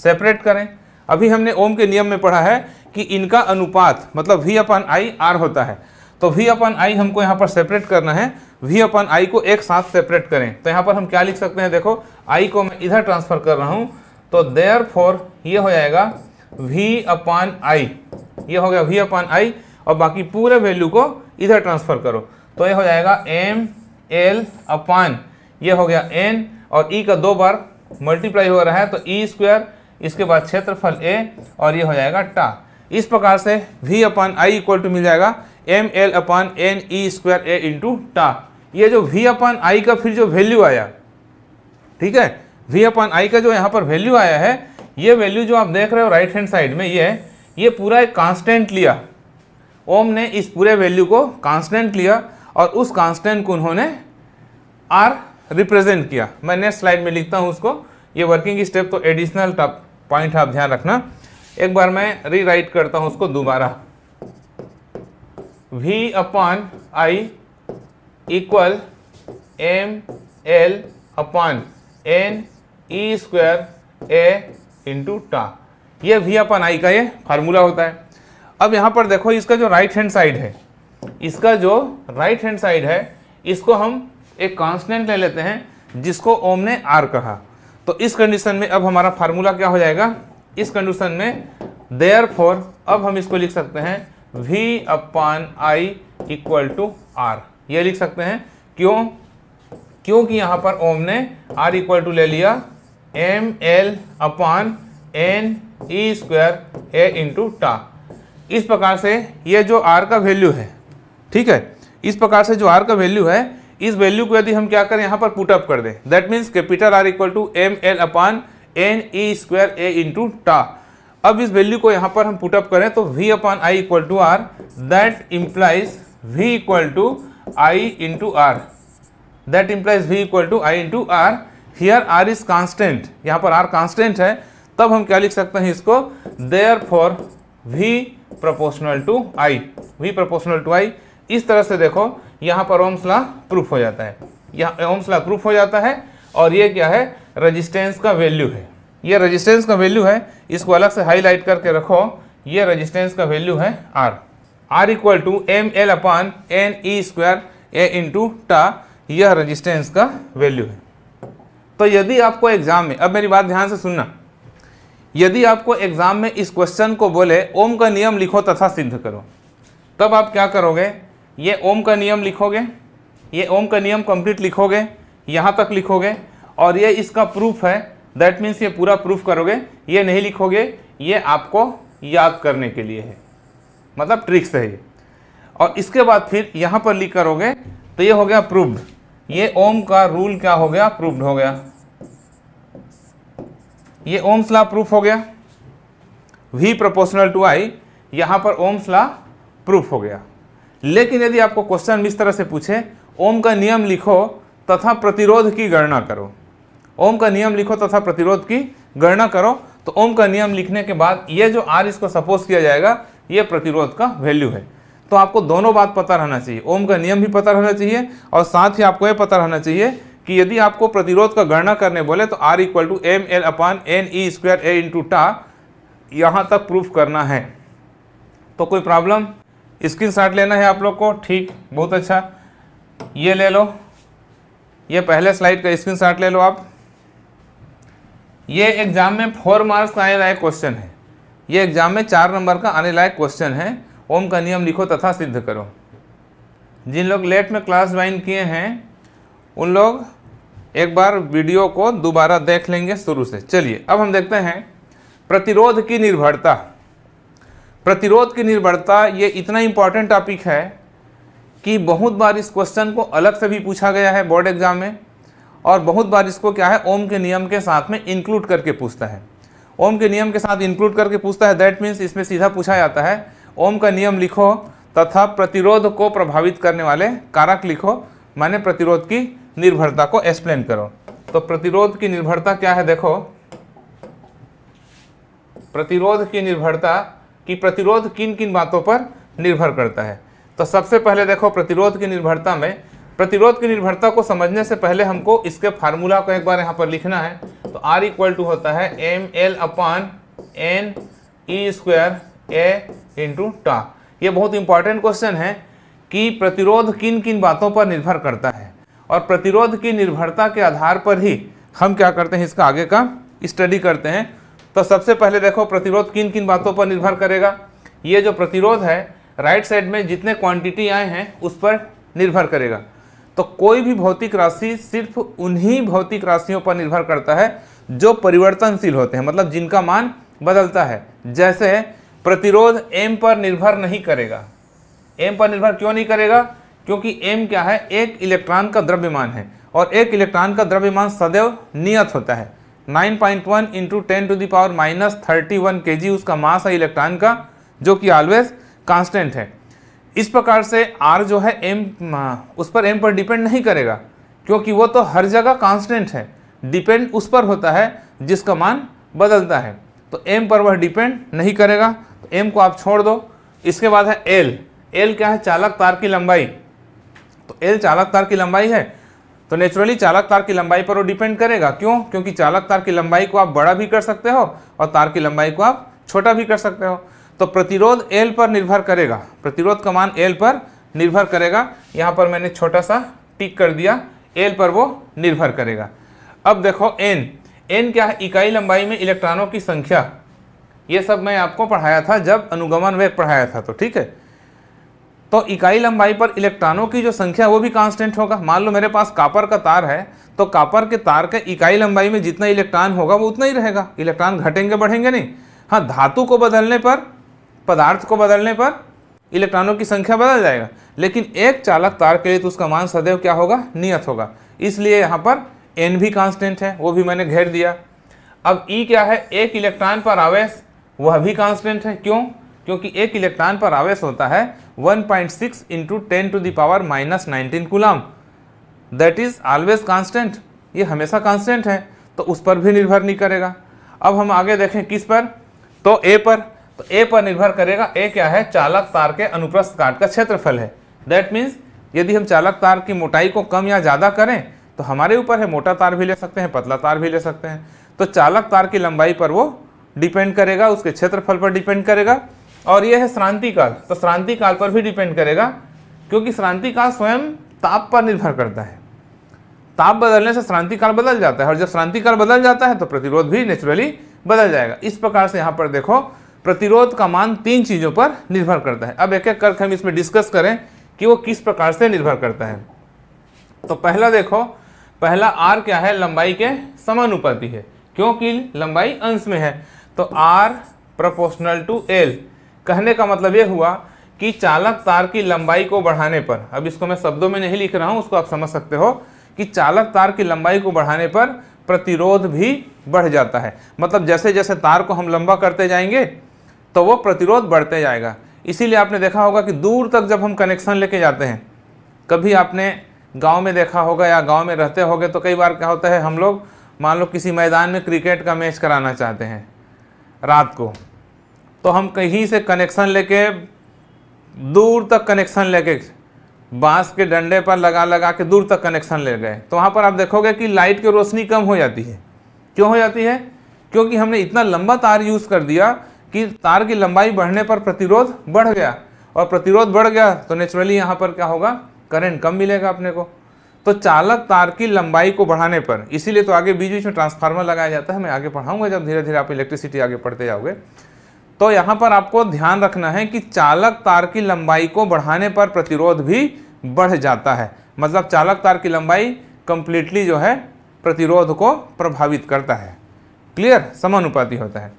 सेपरेट करें अभी हमने ओम के नियम में पढ़ा है कि इनका अनुपात मतलब वी अपन आई आर होता है तो वी अपन आई हमको यहाँ पर सेपरेट करना है वी अपन आई को एक साथ सेपरेट करें तो यहाँ पर हम क्या लिख सकते हैं देखो आई को मैं इधर ट्रांसफर कर रहा हूँ तो देयर फोर ये हो जाएगा v अपान आई ये हो गया v अपान आई और बाकी पूरे वैल्यू को इधर ट्रांसफ़र करो तो ये हो जाएगा m l अपान ये हो गया n और e का दो बार मल्टीप्लाई हो रहा है तो ई e स्क्वायर इसके बाद क्षेत्रफल a और ये हो जाएगा टा इस प्रकार से v upon I equal to मिल जाएगा M L upon N E square A into tau ये जो v अपान आई का फिर जो वैल्यू आया ठीक है वी अपन आई का जो यहाँ पर वैल्यू आया है ये वैल्यू जो आप देख रहे हो राइट हैंड साइड में ये है ये पूरा एक कांस्टेंट लिया ओम ने इस पूरे वैल्यू को कांस्टेंट लिया और उस कांस्टेंट को उन्होंने आर रिप्रेजेंट किया मैं नेक्स्ट स्लाइड में लिखता हूँ उसको ये वर्किंग स्टेप तो एडिशनल पॉइंट आप ध्यान रखना एक बार मैं रीराइट करता हूँ उसको दोबारा V upon I equal M L upon N E square A into tau ये भी अपन आई का ये फार्मूला होता है अब यहाँ पर देखो इसका जो राइट हैंड साइड है इसका जो राइट हैंड साइड है इसको हम एक कांस्टेंट ले लेते हैं जिसको ओम ने आर कहा तो इस कंडीशन में अब हमारा फार्मूला क्या हो जाएगा इस कंडीशन में देयर फॉर अब हम इसको लिख सकते हैं V upon I equal to R ये लिख सकते हैं क्यों क्योंकि यहाँ पर ओम ने आर इक्वल टू ले लिया M L upon N E square A into tau इस प्रकार से ये जो आर का वैल्यू है ठीक है इस प्रकार से जो आर का वैल्यू है इस वैल्यू को यदि हम क्या करें यहाँ पर पुटअप कर दें that means capital R equal to M L upon N E square A into tau अब इस वैल्यू को यहाँ पर हम पुटअप करें तो V upon I equal to R that implies V equal to I into R that implies V equal to I into R here R is constant यहाँ पर आर कांस्टेंट है तब हम क्या लिख सकते हैं इसको therefore V proportional to I V proportional to I इस तरह से देखो यहाँ पर ओम्स ला प्रूफ हो जाता है यहाँ ओम्स ला प्रूफ हो जाता है और ये क्या है रजिस्टेंस का वैल्यू है ये रजिस्टेंस का वैल्यू है इसको अलग से हाईलाइट करके रखो ये रजिस्टेंस का वैल्यू है R R equal to M L upon N E square A into tau यह रजिस्टेंस का वैल्यू है तो यदि आपको एग्ज़ाम में अब मेरी बात ध्यान से सुनना यदि आपको एग्ज़ाम में इस क्वेश्चन को बोले ओम का नियम लिखो तथा सिद्ध करो तब आप क्या करोगे ये ओम का नियम लिखोगे ये ओम का नियम कंप्लीट लिखोगे यहाँ तक लिखोगे और ये इसका प्रूफ है दैट मीन्स ये पूरा प्रूफ करोगे ये नहीं लिखोगे ये आपको याद करने के लिए है मतलब ट्रिक्स है ये और इसके बाद फिर यहाँ पर लिख करोगे तो ये हो गया प्रूफ्ड ये ओम का रूल क्या हो गया प्रूव्ड हो गया ये ओम्स स्ला प्रूफ हो गया वी प्रोपोर्शनल टू आई यहां पर ओम्स स्ला प्रूफ हो गया लेकिन यदि आपको क्वेश्चन इस तरह से पूछे ओम का नियम लिखो तथा प्रतिरोध की गणना करो ओम का नियम लिखो तथा प्रतिरोध की गणना करो तो ओम का नियम लिखने के बाद ये जो आर इसको सपोज किया जाएगा ये प्रतिरोध का वैल्यू है तो आपको दोनों बात पता रहना चाहिए ओम का नियम भी पता रहना चाहिए और साथ ही आपको यह पता रहना चाहिए कि यदि आपको प्रतिरोध का गणना करने बोले तो R equal to M L upon N E square A into tau यहाँ तक प्रूफ करना है तो कोई प्रॉब्लम स्क्रीन शॉट लेना है आप लोग को ठीक बहुत अच्छा ये ले लो ये पहले स्लाइड का स्क्रीन शॉट ले लो आप ये एग्ज़ाम में फोर मार्क्स का आने लायक क्वेश्चन है ये एग्ज़ाम में चार नंबर का आने लायक क्वेश्चन है ओम का नियम लिखो तथा सिद्ध करो जिन लोग लेट में क्लास ज्वाइन किए हैं उन लोग एक बार वीडियो को दोबारा देख लेंगे शुरू से चलिए अब हम देखते हैं प्रतिरोध की निर्भरता प्रतिरोध की निर्भरता ये इतना इम्पॉर्टेंट टॉपिक है कि बहुत बार इस क्वेश्चन को अलग से भी पूछा गया है बोर्ड एग्जाम में और बहुत बार इसको क्या है ओम के नियम के साथ में इंक्लूड करके पूछता है ओम के नियम के साथ इंक्लूड करके पूछता है दैट मीन्स इसमें सीधा पूछा जाता है ओम का नियम लिखो तथा प्रतिरोध को प्रभावित करने वाले कारक लिखो माने प्रतिरोध की निर्भरता को एक्सप्लेन करो तो प्रतिरोध की निर्भरता क्या है देखो प्रतिरोध की निर्भरता कि प्रतिरोध किन किन बातों पर निर्भर करता है तो सबसे पहले देखो प्रतिरोध की निर्भरता में प्रतिरोध की निर्भरता को समझने से पहले हमको इसके फार्मूला को एक बार यहाँ पर लिखना है तो R इक्वल टू होता है M L upon N E square A into tau ये बहुत इंपॉर्टेंट क्वेश्चन है कि प्रतिरोध किन किन बातों पर निर्भर करता है और प्रतिरोध की निर्भरता के आधार पर ही हम क्या करते हैं इसका आगे का स्टडी करते हैं तो सबसे पहले देखो प्रतिरोध किन किन बातों पर निर्भर करेगा ये जो प्रतिरोध है राइट साइड में जितने क्वांटिटी आए हैं उस पर निर्भर करेगा तो कोई भी भौतिक राशि सिर्फ उन्हीं भौतिक राशियों पर निर्भर करता है जो परिवर्तनशील होते हैं मतलब जिनका मान बदलता है जैसे प्रतिरोध एम पर निर्भर नहीं करेगा एम पर निर्भर क्यों नहीं करेगा क्योंकि एम क्या है एक इलेक्ट्रॉन का द्रव्यमान है और एक इलेक्ट्रॉन का द्रव्यमान सदैव नियत होता है 9.1 point one into ten to the power minus thirty one K G उसका मास है इलेक्ट्रॉन का जो कि ऑलवेज कांस्टेंट है इस प्रकार से आर जो है एम उस पर एम पर डिपेंड नहीं करेगा क्योंकि वो तो हर जगह कांस्टेंट है डिपेंड उस पर होता है जिसका मान बदलता है तो एम पर वह डिपेंड नहीं करेगा एम को आप छोड़ दो इसके बाद है एल एल क्या है चालक तार की लंबाई तो एल चालक तार की लंबाई है तो नेचुरली चालक तार की लंबाई पर वो डिपेंड करेगा क्यों क्योंकि चालक तार की लंबाई को आप बड़ा भी कर सकते हो और तार की लंबाई को आप छोटा भी कर सकते हो तो प्रतिरोध एल पर निर्भर करेगा प्रतिरोध का मान एल पर निर्भर करेगा यहाँ पर मैंने छोटा सा टिक कर दिया एल पर वो निर्भर करेगा अब देखो एन एन क्या है इकाई लंबाई में इलेक्ट्रॉनों की संख्या ये सब मैं आपको पढ़ाया था जब अनुगमन वेग पढ़ाया था तो ठीक है तो इकाई लंबाई पर इलेक्ट्रॉनों की जो संख्या वो भी कांस्टेंट होगा मान लो मेरे पास कापर का तार है तो कापर के तार के इकाई लंबाई में जितना इलेक्ट्रॉन होगा वो उतना ही रहेगा इलेक्ट्रॉन घटेंगे बढ़ेंगे नहीं हाँ धातु को बदलने पर पदार्थ को बदलने पर इलेक्ट्रॉनों की संख्या बदल जाएगा लेकिन एक चालक तार के लिए तो उसका मान सदैव क्या होगा नियत होगा इसलिए यहाँ पर एन भी कांस्टेंट है वो भी मैंने घेर दिया अब ई e क्या है एक इलेक्ट्रॉन पर आवेश वह भी कांस्टेंट है क्यों क्योंकि एक इलेक्ट्रॉन पर आवेश होता है 1.6 point six into ten to the power minus nineteen coulomb that is always constant ये हमेशा कांस्टेंट है तो उस पर भी निर्भर नहीं करेगा अब हम आगे देखें किस पर तो ए पर तो ए पर निर्भर करेगा ए क्या है चालक तार के अनुप्रस्थ काट का क्षेत्रफल है दैट मीन्स यदि हम चालक तार की मोटाई को कम या ज़्यादा करें तो हमारे ऊपर है मोटा तार भी ले सकते हैं पतला तार भी ले सकते हैं तो चालक तार की लंबाई पर वो डिपेंड करेगा उसके क्षेत्रफल पर डिपेंड करेगा और यह है श्रांति काल तो श्रांति काल पर भी डिपेंड करेगा क्योंकि श्रांति काल स्वयं ताप पर निर्भर करता है ताप बदलने से श्रांति काल बदल जाता है और जब श्रांति काल बदल जाता है तो प्रतिरोध भी नेचुरली बदल जाएगा इस प्रकार से यहाँ पर देखो प्रतिरोध का मान तीन चीज़ों पर निर्भर करता है अब एक एक करके हम इसमें डिस्कस करें कि वो किस प्रकार से निर्भर करता है तो पहला देखो पहला आर क्या है लंबाई के समानुपाती है क्योंकि लंबाई अंश में है तो आर प्रोपोर्शनल टू एल कहने का मतलब ये हुआ कि चालक तार की लंबाई को बढ़ाने पर अब इसको मैं शब्दों में नहीं लिख रहा हूँ उसको आप समझ सकते हो कि चालक तार की लंबाई को बढ़ाने पर प्रतिरोध भी बढ़ जाता है मतलब जैसे जैसे तार को हम लंबा करते जाएंगे तो वो प्रतिरोध बढ़ते जाएगा इसीलिए आपने देखा होगा कि दूर तक जब हम कनेक्शन लेके जाते हैं कभी आपने गांव में देखा होगा या गांव में रहते होगे तो कई बार क्या होता है हम लोग मान लो किसी मैदान में क्रिकेट का मैच कराना चाहते हैं रात को तो हम कहीं से कनेक्शन लेके दूर तक कनेक्शन लेके बांस के डंडे पर लगा लगा के दूर तक कनेक्शन ले गए तो वहाँ पर आप देखोगे कि लाइट की रोशनी कम हो जाती है क्यों हो जाती है क्योंकि हमने इतना लंबा तार यूज़ कर दिया कि तार की लंबाई बढ़ने पर प्रतिरोध बढ़ गया और प्रतिरोध बढ़ गया तो नेचुरली यहाँ पर क्या होगा करंट कम मिलेगा अपने को तो चालक तार की लंबाई को बढ़ाने पर इसीलिए तो आगे बीच बीच में ट्रांसफार्मर लगाया जाता है मैं आगे पढ़ाऊंगा जब धीरे धीरे आप इलेक्ट्रिसिटी आगे पढ़ते जाओगे तो यहाँ पर आपको ध्यान रखना है कि चालक तार की लंबाई को बढ़ाने पर प्रतिरोध भी बढ़ जाता है मतलब चालक तार की लंबाई कंप्लीटली जो है प्रतिरोध को प्रभावित करता है क्लियर समानुपाती होता है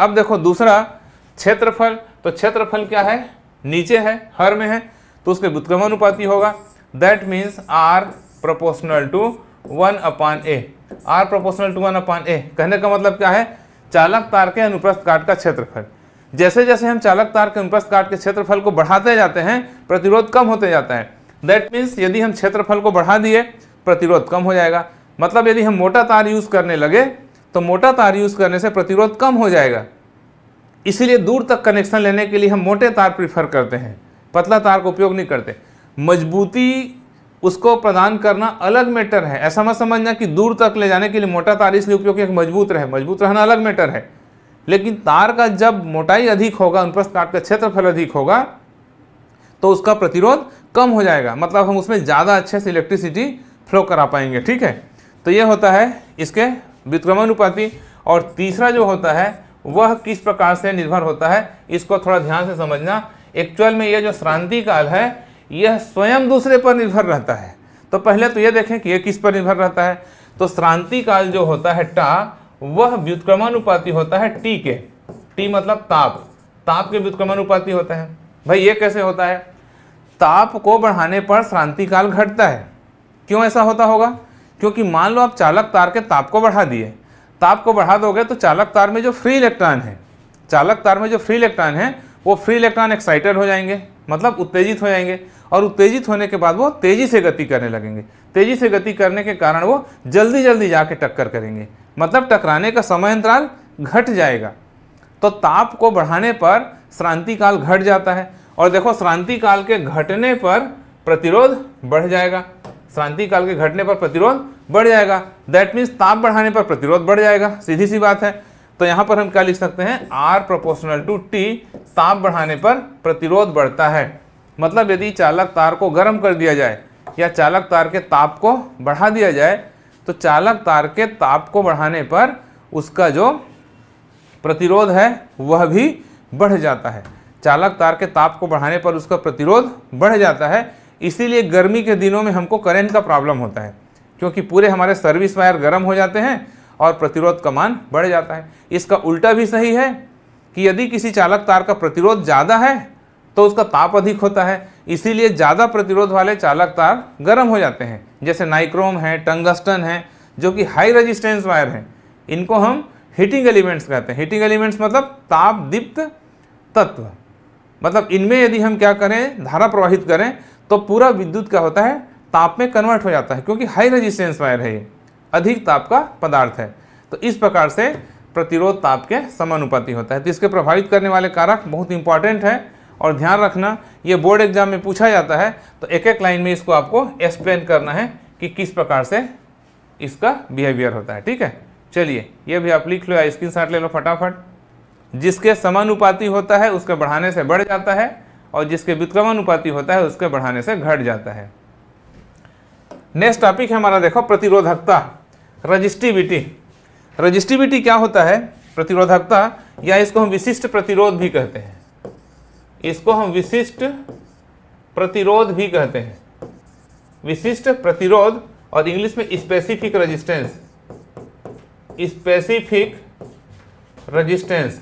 अब देखो दूसरा क्षेत्रफल तो क्षेत्रफल क्या है नीचे है हर में है तो उसके व्युत्क्रमानुपाती होगा that means R proportional to one upon A R proportional to one upon A कहने का मतलब क्या है चालक तार के अनुप्रस्थ काट का क्षेत्रफल जैसे जैसे हम चालक तार के अनुप्रस्थ काट के क्षेत्रफल को बढ़ाते जाते हैं प्रतिरोध कम होते जाता है दैट मीन्स यदि हम क्षेत्रफल को बढ़ा दिए प्रतिरोध कम हो जाएगा मतलब यदि हम मोटा तार यूज़ करने लगे तो मोटा तार यूज़ करने से प्रतिरोध कम हो जाएगा इसीलिए दूर तक कनेक्शन लेने के लिए हम मोटे तार प्रीफर करते हैं पतला तार का उपयोग नहीं करते मजबूती उसको प्रदान करना अलग मैटर है ऐसा मत समझना कि दूर तक ले जाने के लिए मोटा तार इसलिए उपयोग किया मजबूत रहे मजबूत रहना अलग मैटर है लेकिन तार का जब मोटाई अधिक होगा अनुप्रस्थ काट का क्षेत्रफल अधिक होगा तो उसका प्रतिरोध कम हो जाएगा मतलब हम उसमें ज़्यादा अच्छे से इलेक्ट्रिसिटी फ्लो करा पाएंगे ठीक है तो ये होता है इसके विक्रमानुपाती और तीसरा जो होता है वह किस प्रकार से निर्भर होता है इसको थोड़ा ध्यान से समझना एक्चुअल में यह जो श्रांति काल है यह स्वयं दूसरे पर निर्भर रहता है तो पहले तो यह देखें कि यह किस पर निर्भर रहता है तो श्रांति काल जो होता है टा वह व्युत्क्रमानुपाति होता है टी के टी मतलब ताप ताप के व्युत्क्रमानुपाति होता है भाई ये कैसे होता है ताप को बढ़ाने पर श्रांति काल घटता है क्यों ऐसा होता होगा क्योंकि मान लो आप चालक तार के ताप को बढ़ा दिए ताप को बढ़ा दोगे तो चालक तार में जो फ्री इलेक्ट्रॉन है चालक तार में जो फ्री इलेक्ट्रॉन है वो फ्री इलेक्ट्रॉन एक्साइटेड हो जाएंगे मतलब उत्तेजित हो जाएंगे और उत्तेजित होने के बाद वो तेज़ी से गति करने लगेंगे तेज़ी से गति करने के कारण वो जल्दी जल्दी जाके टक्कर करेंगे मतलब टकराने का समय अंतराल घट जाएगा तो ताप को बढ़ाने पर श्रांति काल घट जाता है और देखो श्रांति काल के घटने पर प्रतिरोध बढ़ जाएगा श्रांति काल के घटने पर प्रतिरोध बढ़ जाएगा दैट मीन्स ताप बढ़ाने पर प्रतिरोध बढ़ जाएगा सीधी सी बात है तो यहाँ पर हम क्या लिख सकते हैं आर प्रोपोर्शनल टू टी ताप बढ़ाने पर प्रतिरोध बढ़ता है मतलब यदि चालक तार को गर्म कर दिया जाए या चालक तार के ताप को बढ़ा दिया जाए तो चालक तार के ताप को बढ़ाने पर उसका जो प्रतिरोध है वह भी बढ़ जाता है चालक तार के ताप को बढ़ाने पर उसका प्रतिरोध बढ़ जाता है इसीलिए गर्मी के दिनों में हमको करेंट का प्रॉब्लम होता है क्योंकि पूरे हमारे सर्विस वायर गर्म हो जाते हैं और प्रतिरोध का मान बढ़ जाता है इसका उल्टा भी सही है कि यदि किसी चालक तार का प्रतिरोध ज़्यादा है तो उसका ताप अधिक होता है इसीलिए ज़्यादा प्रतिरोध वाले चालक तार गर्म हो जाते हैं जैसे नाइक्रोम है टंगस्टन है जो कि हाई रेजिस्टेंस वायर हैं इनको हम हीटिंग एलिमेंट्स कहते हैं हीटिंग एलिमेंट्स मतलब ताप दीप्त तत्व मतलब इनमें यदि हम क्या करें धारा प्रवाहित करें तो पूरा विद्युत क्या होता है ताप में कन्वर्ट हो जाता है क्योंकि हाई रेजिस्टेंस वायर है ये अधिक ताप का पदार्थ है तो इस प्रकार से प्रतिरोध ताप के समानुपाती होता है तो इसके प्रभावित करने वाले कारक बहुत इंपॉर्टेंट है और ध्यान रखना ये बोर्ड एग्जाम में पूछा जाता है तो एक एक लाइन में इसको आपको एक्सप्लेन करना है कि किस प्रकार से इसका बिहेवियर होता है ठीक है चलिए ये भी आप लिख लो या स्क्रीन शॉट ले लो फटाफट जिसके समानुपाती होता है उसके बढ़ाने से बढ़ जाता है और जिसके विक्रमानुपाती होता है उसके बढ़ाने से घट जाता है नेक्स्ट टॉपिक है हमारा देखो प्रतिरोधकता रजिस्टिविटी रजिस्टिविटी क्या होता है प्रतिरोधकता या इसको हम विशिष्ट प्रतिरोध भी कहते हैं इसको हम विशिष्ट प्रतिरोध भी कहते हैं विशिष्ट प्रतिरोध और इंग्लिश में स्पेसिफिक रेजिस्टेंस स्पेसिफिक रेजिस्टेंस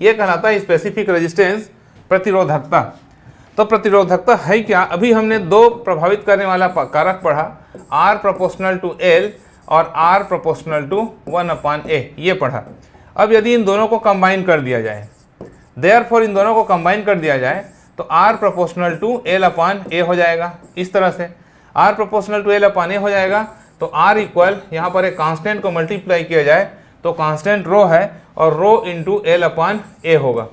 ये कहलाता है स्पेसिफिक रेजिस्टेंस प्रतिरोधकता तो प्रतिरोधकता है क्या अभी हमने दो प्रभावित करने वाला कारक पढ़ा आर प्रोपोर्शनल टू एल और R proportional to one upon A ये पढ़ा अब यदि इन दोनों को कंबाइन कर दिया जाए देयर इन दोनों को कंबाइन कर दिया जाए तो R proportional to L upon A हो जाएगा इस तरह से R proportional to L upon A हो जाएगा तो आर इक्वल यहाँ पर एक कांस्टेंट को मल्टीप्लाई किया जाए तो कांस्टेंट रो है और रो इंटू एल अपान ए होगा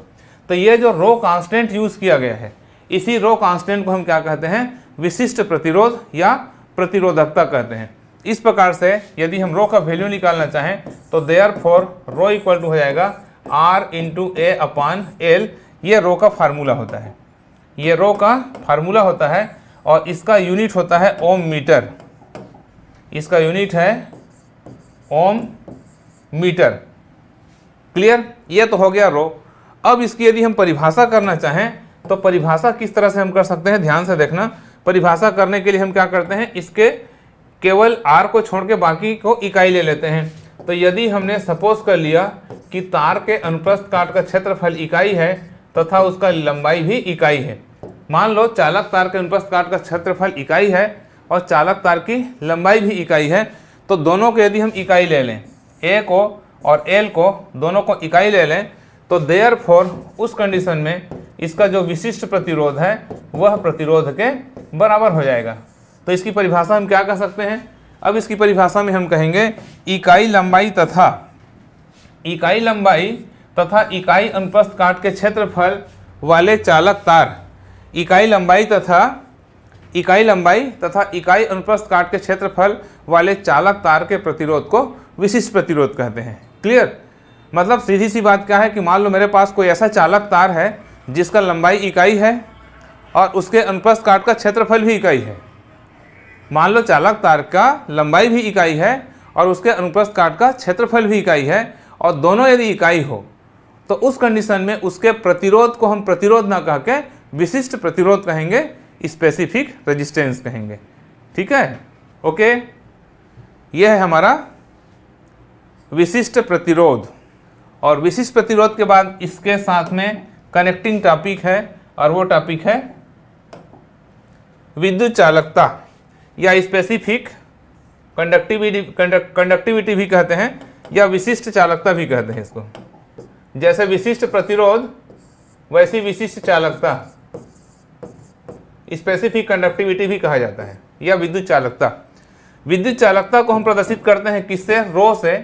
तो ये जो रो कांस्टेंट यूज़ किया गया है इसी रो कांस्टेंट को हम क्या कहते हैं विशिष्ट प्रतिरोध या प्रतिरोधकता कहते हैं इस प्रकार से यदि हम रो का वैल्यू निकालना चाहें तो therefore rho equal to हो जाएगा R into A upon L ये रो का फार्मूला होता है ये रो का फार्मूला होता है और इसका यूनिट होता है ओम मीटर इसका यूनिट है ओम मीटर क्लियर ये तो हो गया रो अब इसकी यदि हम परिभाषा करना चाहें तो परिभाषा किस तरह से हम कर सकते हैं ध्यान से देखना परिभाषा करने के लिए हम क्या करते हैं इसके केवल आर को छोड़ के बाकी को इकाई ले लेते हैं तो यदि हमने सपोज कर लिया कि तार के अनुप्रस्थ काट का क्षेत्रफल इकाई है तथा उसका लंबाई भी इकाई है मान लो चालक तार के अनुप्रस्थ काट का क्षेत्रफल इकाई है और चालक तार की लंबाई भी इकाई है तो दोनों को यदि हम इकाई ले लें ए को और एल को दोनों को इकाई ले लें तो देयर फोर उस कंडीशन में इसका जो विशिष्ट प्रतिरोध है वह प्रतिरोध के बराबर हो जाएगा तो इसकी परिभाषा हम क्या कह सकते हैं अब इसकी परिभाषा में हम कहेंगे इकाई लंबाई तथा इकाई लंबाई तथा इकाई अनुप्रस्थ काट के क्षेत्रफल वाले चालक तार इकाई लंबाई तथा इकाई लंबाई तथा इकाई अनुप्रस्थ काट के क्षेत्रफल वाले चालक तार के प्रतिरोध को विशिष्ट प्रतिरोध कहते हैं क्लियर मतलब सीधी सी बात क्या है कि मान लो मेरे पास कोई ऐसा चालक तार है जिसका लंबाई इकाई है और उसके अनुप्रस्थ काट का क्षेत्रफल भी इकाई है मान लो चालक तार का लंबाई भी इकाई है और उसके अनुप्रस्थ काट का क्षेत्रफल भी इकाई है और दोनों यदि इकाई हो तो उस कंडीशन में उसके प्रतिरोध को हम प्रतिरोध ना कह के विशिष्ट प्रतिरोध कहेंगे स्पेसिफिक रेजिस्टेंस कहेंगे ठीक है ओके यह है हमारा विशिष्ट प्रतिरोध और विशिष्ट प्रतिरोध के बाद इसके साथ में कनेक्टिंग टॉपिक है और वो टॉपिक है विद्युत चालकता या स्पेसिफिक कंडक्टिविटी कंडक्टिविटी भी कहते हैं या विशिष्ट चालकता भी कहते हैं इसको जैसे विशिष्ट प्रतिरोध वैसी विशिष्ट चालकता स्पेसिफिक कंडक्टिविटी भी कहा जाता है या विद्युत चालकता विद्युत चालकता को हम प्रदर्शित करते हैं किससे रो से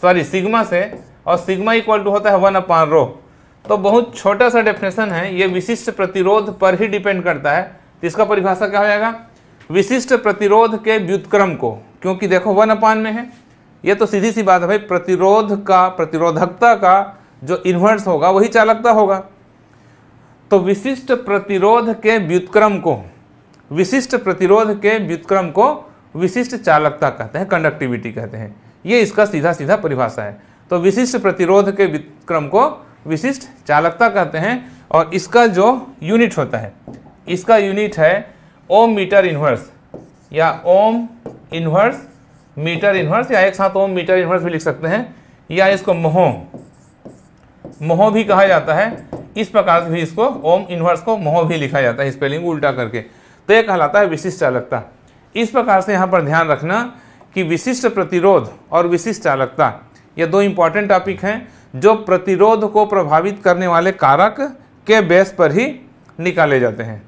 सॉरी सिग्मा से और सिग्मा इक्वल टू होता है वन अपान रो तो बहुत छोटा सा डेफिनेशन है ये विशिष्ट प्रतिरोध पर ही डिपेंड करता है तो इसका परिभाषा क्या हो जाएगा विशिष्ट प्रतिरोध के व्युतक्रम को क्योंकि देखो वन अपान में है ये तो सीधी सी बात है भाई प्रतिरोध का प्रतिरोधकता का जो इन्वर्स होगा वही चालकता होगा तो विशिष्ट प्रतिरोध के व्युतक्रम को विशिष्ट प्रतिरोध के व्युतक्रम को विशिष्ट चालकता कहते हैं कंडक्टिविटी कहते हैं ये इसका सीधा सीधा परिभाषा है तो विशिष्ट प्रतिरोध के व्युतक्रम को विशिष्ट चालकता कहते हैं और इसका जो यूनिट होता है इसका यूनिट है ओम मीटर इन्वर्स या ओम इन्वर्स मीटर इन्वर्स या एक साथ ओम मीटर इन्वर्स भी लिख सकते हैं या इसको मोहो मोहो भी कहा जाता है इस प्रकार से भी इसको ओम इन्वर्स को मोह भी लिखा जाता है स्पेलिंग उल्टा करके तो यह कहलाता है विशिष्ट चालकता इस प्रकार से यहाँ पर ध्यान रखना कि विशिष्ट प्रतिरोध और विशिष्ट चालकता ये दो इम्पॉर्टेंट टॉपिक हैं जो प्रतिरोध को प्रभावित करने वाले कारक के बेस पर ही निकाले जाते हैं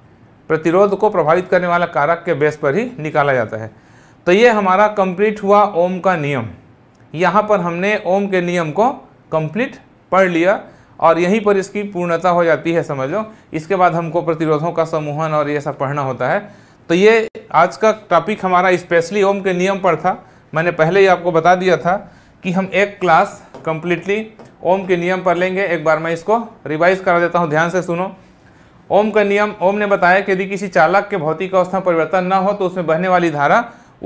प्रतिरोध को प्रभावित करने वाला कारक के बेस पर ही निकाला जाता है तो ये हमारा कंप्लीट हुआ ओम का नियम यहाँ पर हमने ओम के नियम को कंप्लीट पढ़ लिया और यहीं पर इसकी पूर्णता हो जाती है समझ लो इसके बाद हमको प्रतिरोधों का समूहन और ये सब पढ़ना होता है तो ये आज का टॉपिक हमारा स्पेशली ओम के नियम पर था मैंने पहले ही आपको बता दिया था कि हम एक क्लास कंप्लीटली ओम के नियम पर लेंगे एक बार मैं इसको रिवाइज करा देता हूँ ध्यान से सुनो ओम का नियम ओम ने बताया कि यदि किसी चालक के भौतिक अवस्था परिवर्तन न हो तो उसमें बहने वाली धारा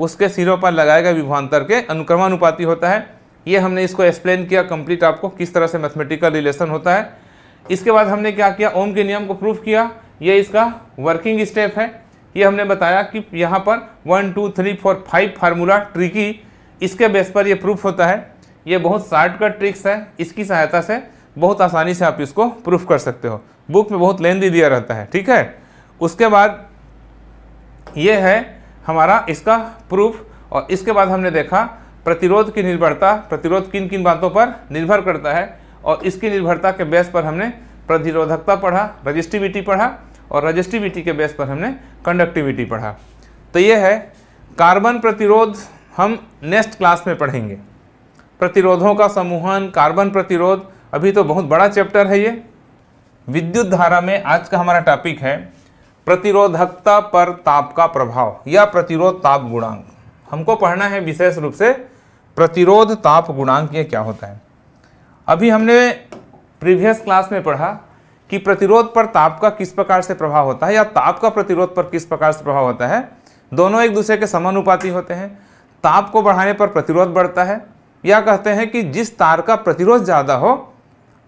उसके सिरों पर लगाएगा विभवान्तर के अनुक्रमानुपाती होता है ये हमने इसको एक्सप्लेन किया कंप्लीट आपको किस तरह से मैथमेटिकल रिलेशन होता है इसके बाद हमने क्या किया ओम के नियम को प्रूफ किया ये इसका वर्किंग स्टेप है ये हमने बताया कि यहाँ पर one two three four five formula tricky इसके बेस पर यह प्रूफ होता है ये बहुत शार्टकट ट्रिक्स है इसकी सहायता से बहुत आसानी से आप इसको प्रूफ कर सकते हो बुक में बहुत लेंदी दिया रहता है ठीक है उसके बाद ये है हमारा इसका प्रूफ और इसके बाद हमने देखा प्रतिरोध की निर्भरता प्रतिरोध किन किन बातों पर निर्भर करता है और इसकी निर्भरता के बेस पर हमने प्रतिरोधकता पढ़ा रजिस्टिविटी पढ़ा और रजिस्टिविटी के बेस पर हमने कंडक्टिविटी पढ़ा तो ये है कार्बन प्रतिरोध हम नेक्स्ट क्लास में पढ़ेंगे प्रतिरोधों का समूहन कार्बन प्रतिरोध अभी तो बहुत बड़ा चैप्टर है ये विद्युत धारा में आज का हमारा टॉपिक है प्रतिरोधकता पर ताप का प्रभाव या प्रतिरोध ताप गुणांक हमको पढ़ना है विशेष रूप से प्रतिरोध ताप गुणांक ये क्या होता है अभी हमने प्रीवियस क्लास में पढ़ा कि प्रतिरोध पर ताप का किस प्रकार से प्रभाव होता है या ताप का प्रतिरोध पर किस प्रकार से प्रभाव होता है दोनों एक दूसरे के समानुपाती होते हैं ताप को बढ़ाने पर प्रतिरोध बढ़ता है या कहते हैं कि जिस तार का प्रतिरोध ज़्यादा हो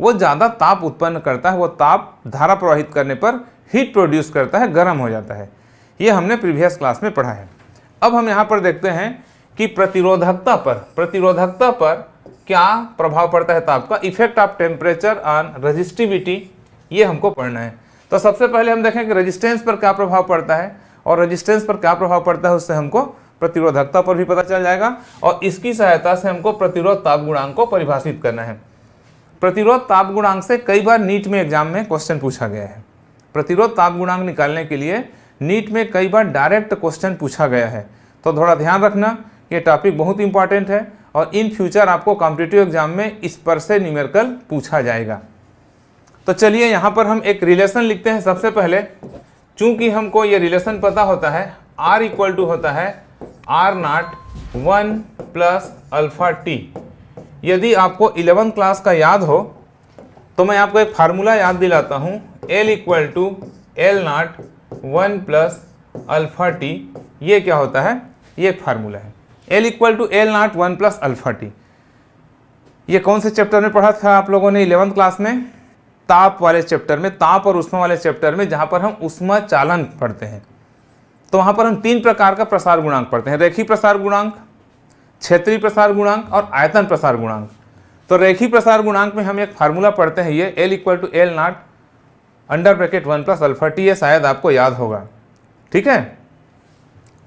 वो ज़्यादा ताप उत्पन्न करता है वो ताप धारा प्रवाहित करने पर हीट प्रोड्यूस करता है गर्म हो जाता है ये हमने प्रीवियस क्लास में पढ़ा है अब हम यहाँ पर देखते हैं कि प्रतिरोधकता पर प्रतिरोधकता पर क्या प्रभाव पड़ता है ताप का effect of temperature on resistivity ये हमको पढ़ना है तो सबसे पहले हम देखें कि रजिस्टेंस पर क्या प्रभाव पड़ता है और रजिस्टेंस पर क्या प्रभाव पड़ता है उससे हमको प्रतिरोधकता पर भी पता चल जाएगा और इसकी सहायता से हमको प्रतिरोध ताप गुणांक को परिभाषित करना है प्रतिरोध ताप गुणांक से कई बार नीट में एग्जाम में क्वेश्चन पूछा गया है प्रतिरोध ताप गुणांक निकालने के लिए नीट में कई बार डायरेक्ट क्वेश्चन पूछा गया है तो थोड़ा ध्यान रखना ये टॉपिक बहुत इंपॉर्टेंट है और इन फ्यूचर आपको कॉम्पिटेटिव एग्जाम में इस पर से न्यूमेरिकल पूछा जाएगा तो चलिए यहाँ पर हम एक रिलेशन लिखते हैं सबसे पहले चूंकि हमको ये रिलेशन पता होता है आर इक्वल टू होता है R not one plus alpha T यदि आपको इलेवंथ क्लास का याद हो तो मैं आपको एक फार्मूला याद दिलाता हूँ L equal to L not one plus alpha T ये क्या होता है ये एक फार्मूला है L equal to L not one plus alpha T ये कौन से चैप्टर में पढ़ा था आप लोगों ने इलेवंथ क्लास में ताप वाले चैप्टर में ताप और उष्मा वाले चैप्टर में जहाँ पर हम उष्मा चालन पढ़ते हैं तो वहाँ पर हम तीन प्रकार का प्रसार गुणांक पढ़ते हैं रेखी प्रसार गुणांक क्षेत्रीय प्रसार गुणांक और आयतन प्रसार गुणांक तो रेखी प्रसार गुणांक में हम एक फार्मूला पढ़ते हैं ये L equal to L not under bracket one plus alpha T ये शायद आपको याद होगा ठीक है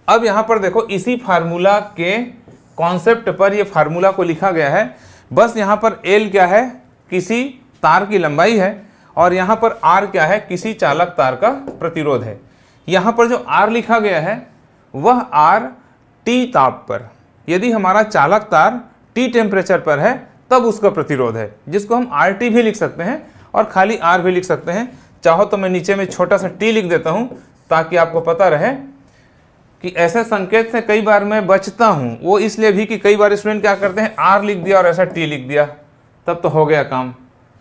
अब यहाँ पर देखो इसी फार्मूला के कॉन्सेप्ट पर ये फार्मूला को लिखा गया है बस यहाँ पर एल क्या है किसी तार की लंबाई है और यहाँ पर आर क्या है किसी चालक तार का प्रतिरोध है यहाँ पर जो आर लिखा गया है वह आर टी ताप पर यदि हमारा चालक तार टी टेम्परेचर पर है तब उसका प्रतिरोध है जिसको हम आर टी भी लिख सकते हैं और खाली आर भी लिख सकते हैं चाहो तो मैं नीचे में छोटा सा टी लिख देता हूँ ताकि आपको पता रहे कि ऐसे संकेत से कई बार मैं बचता हूँ वो इसलिए भी कि कई बार स्टूडेंट क्या करते हैं आर लिख दिया और ऐसा टी लिख दिया तब तो हो गया काम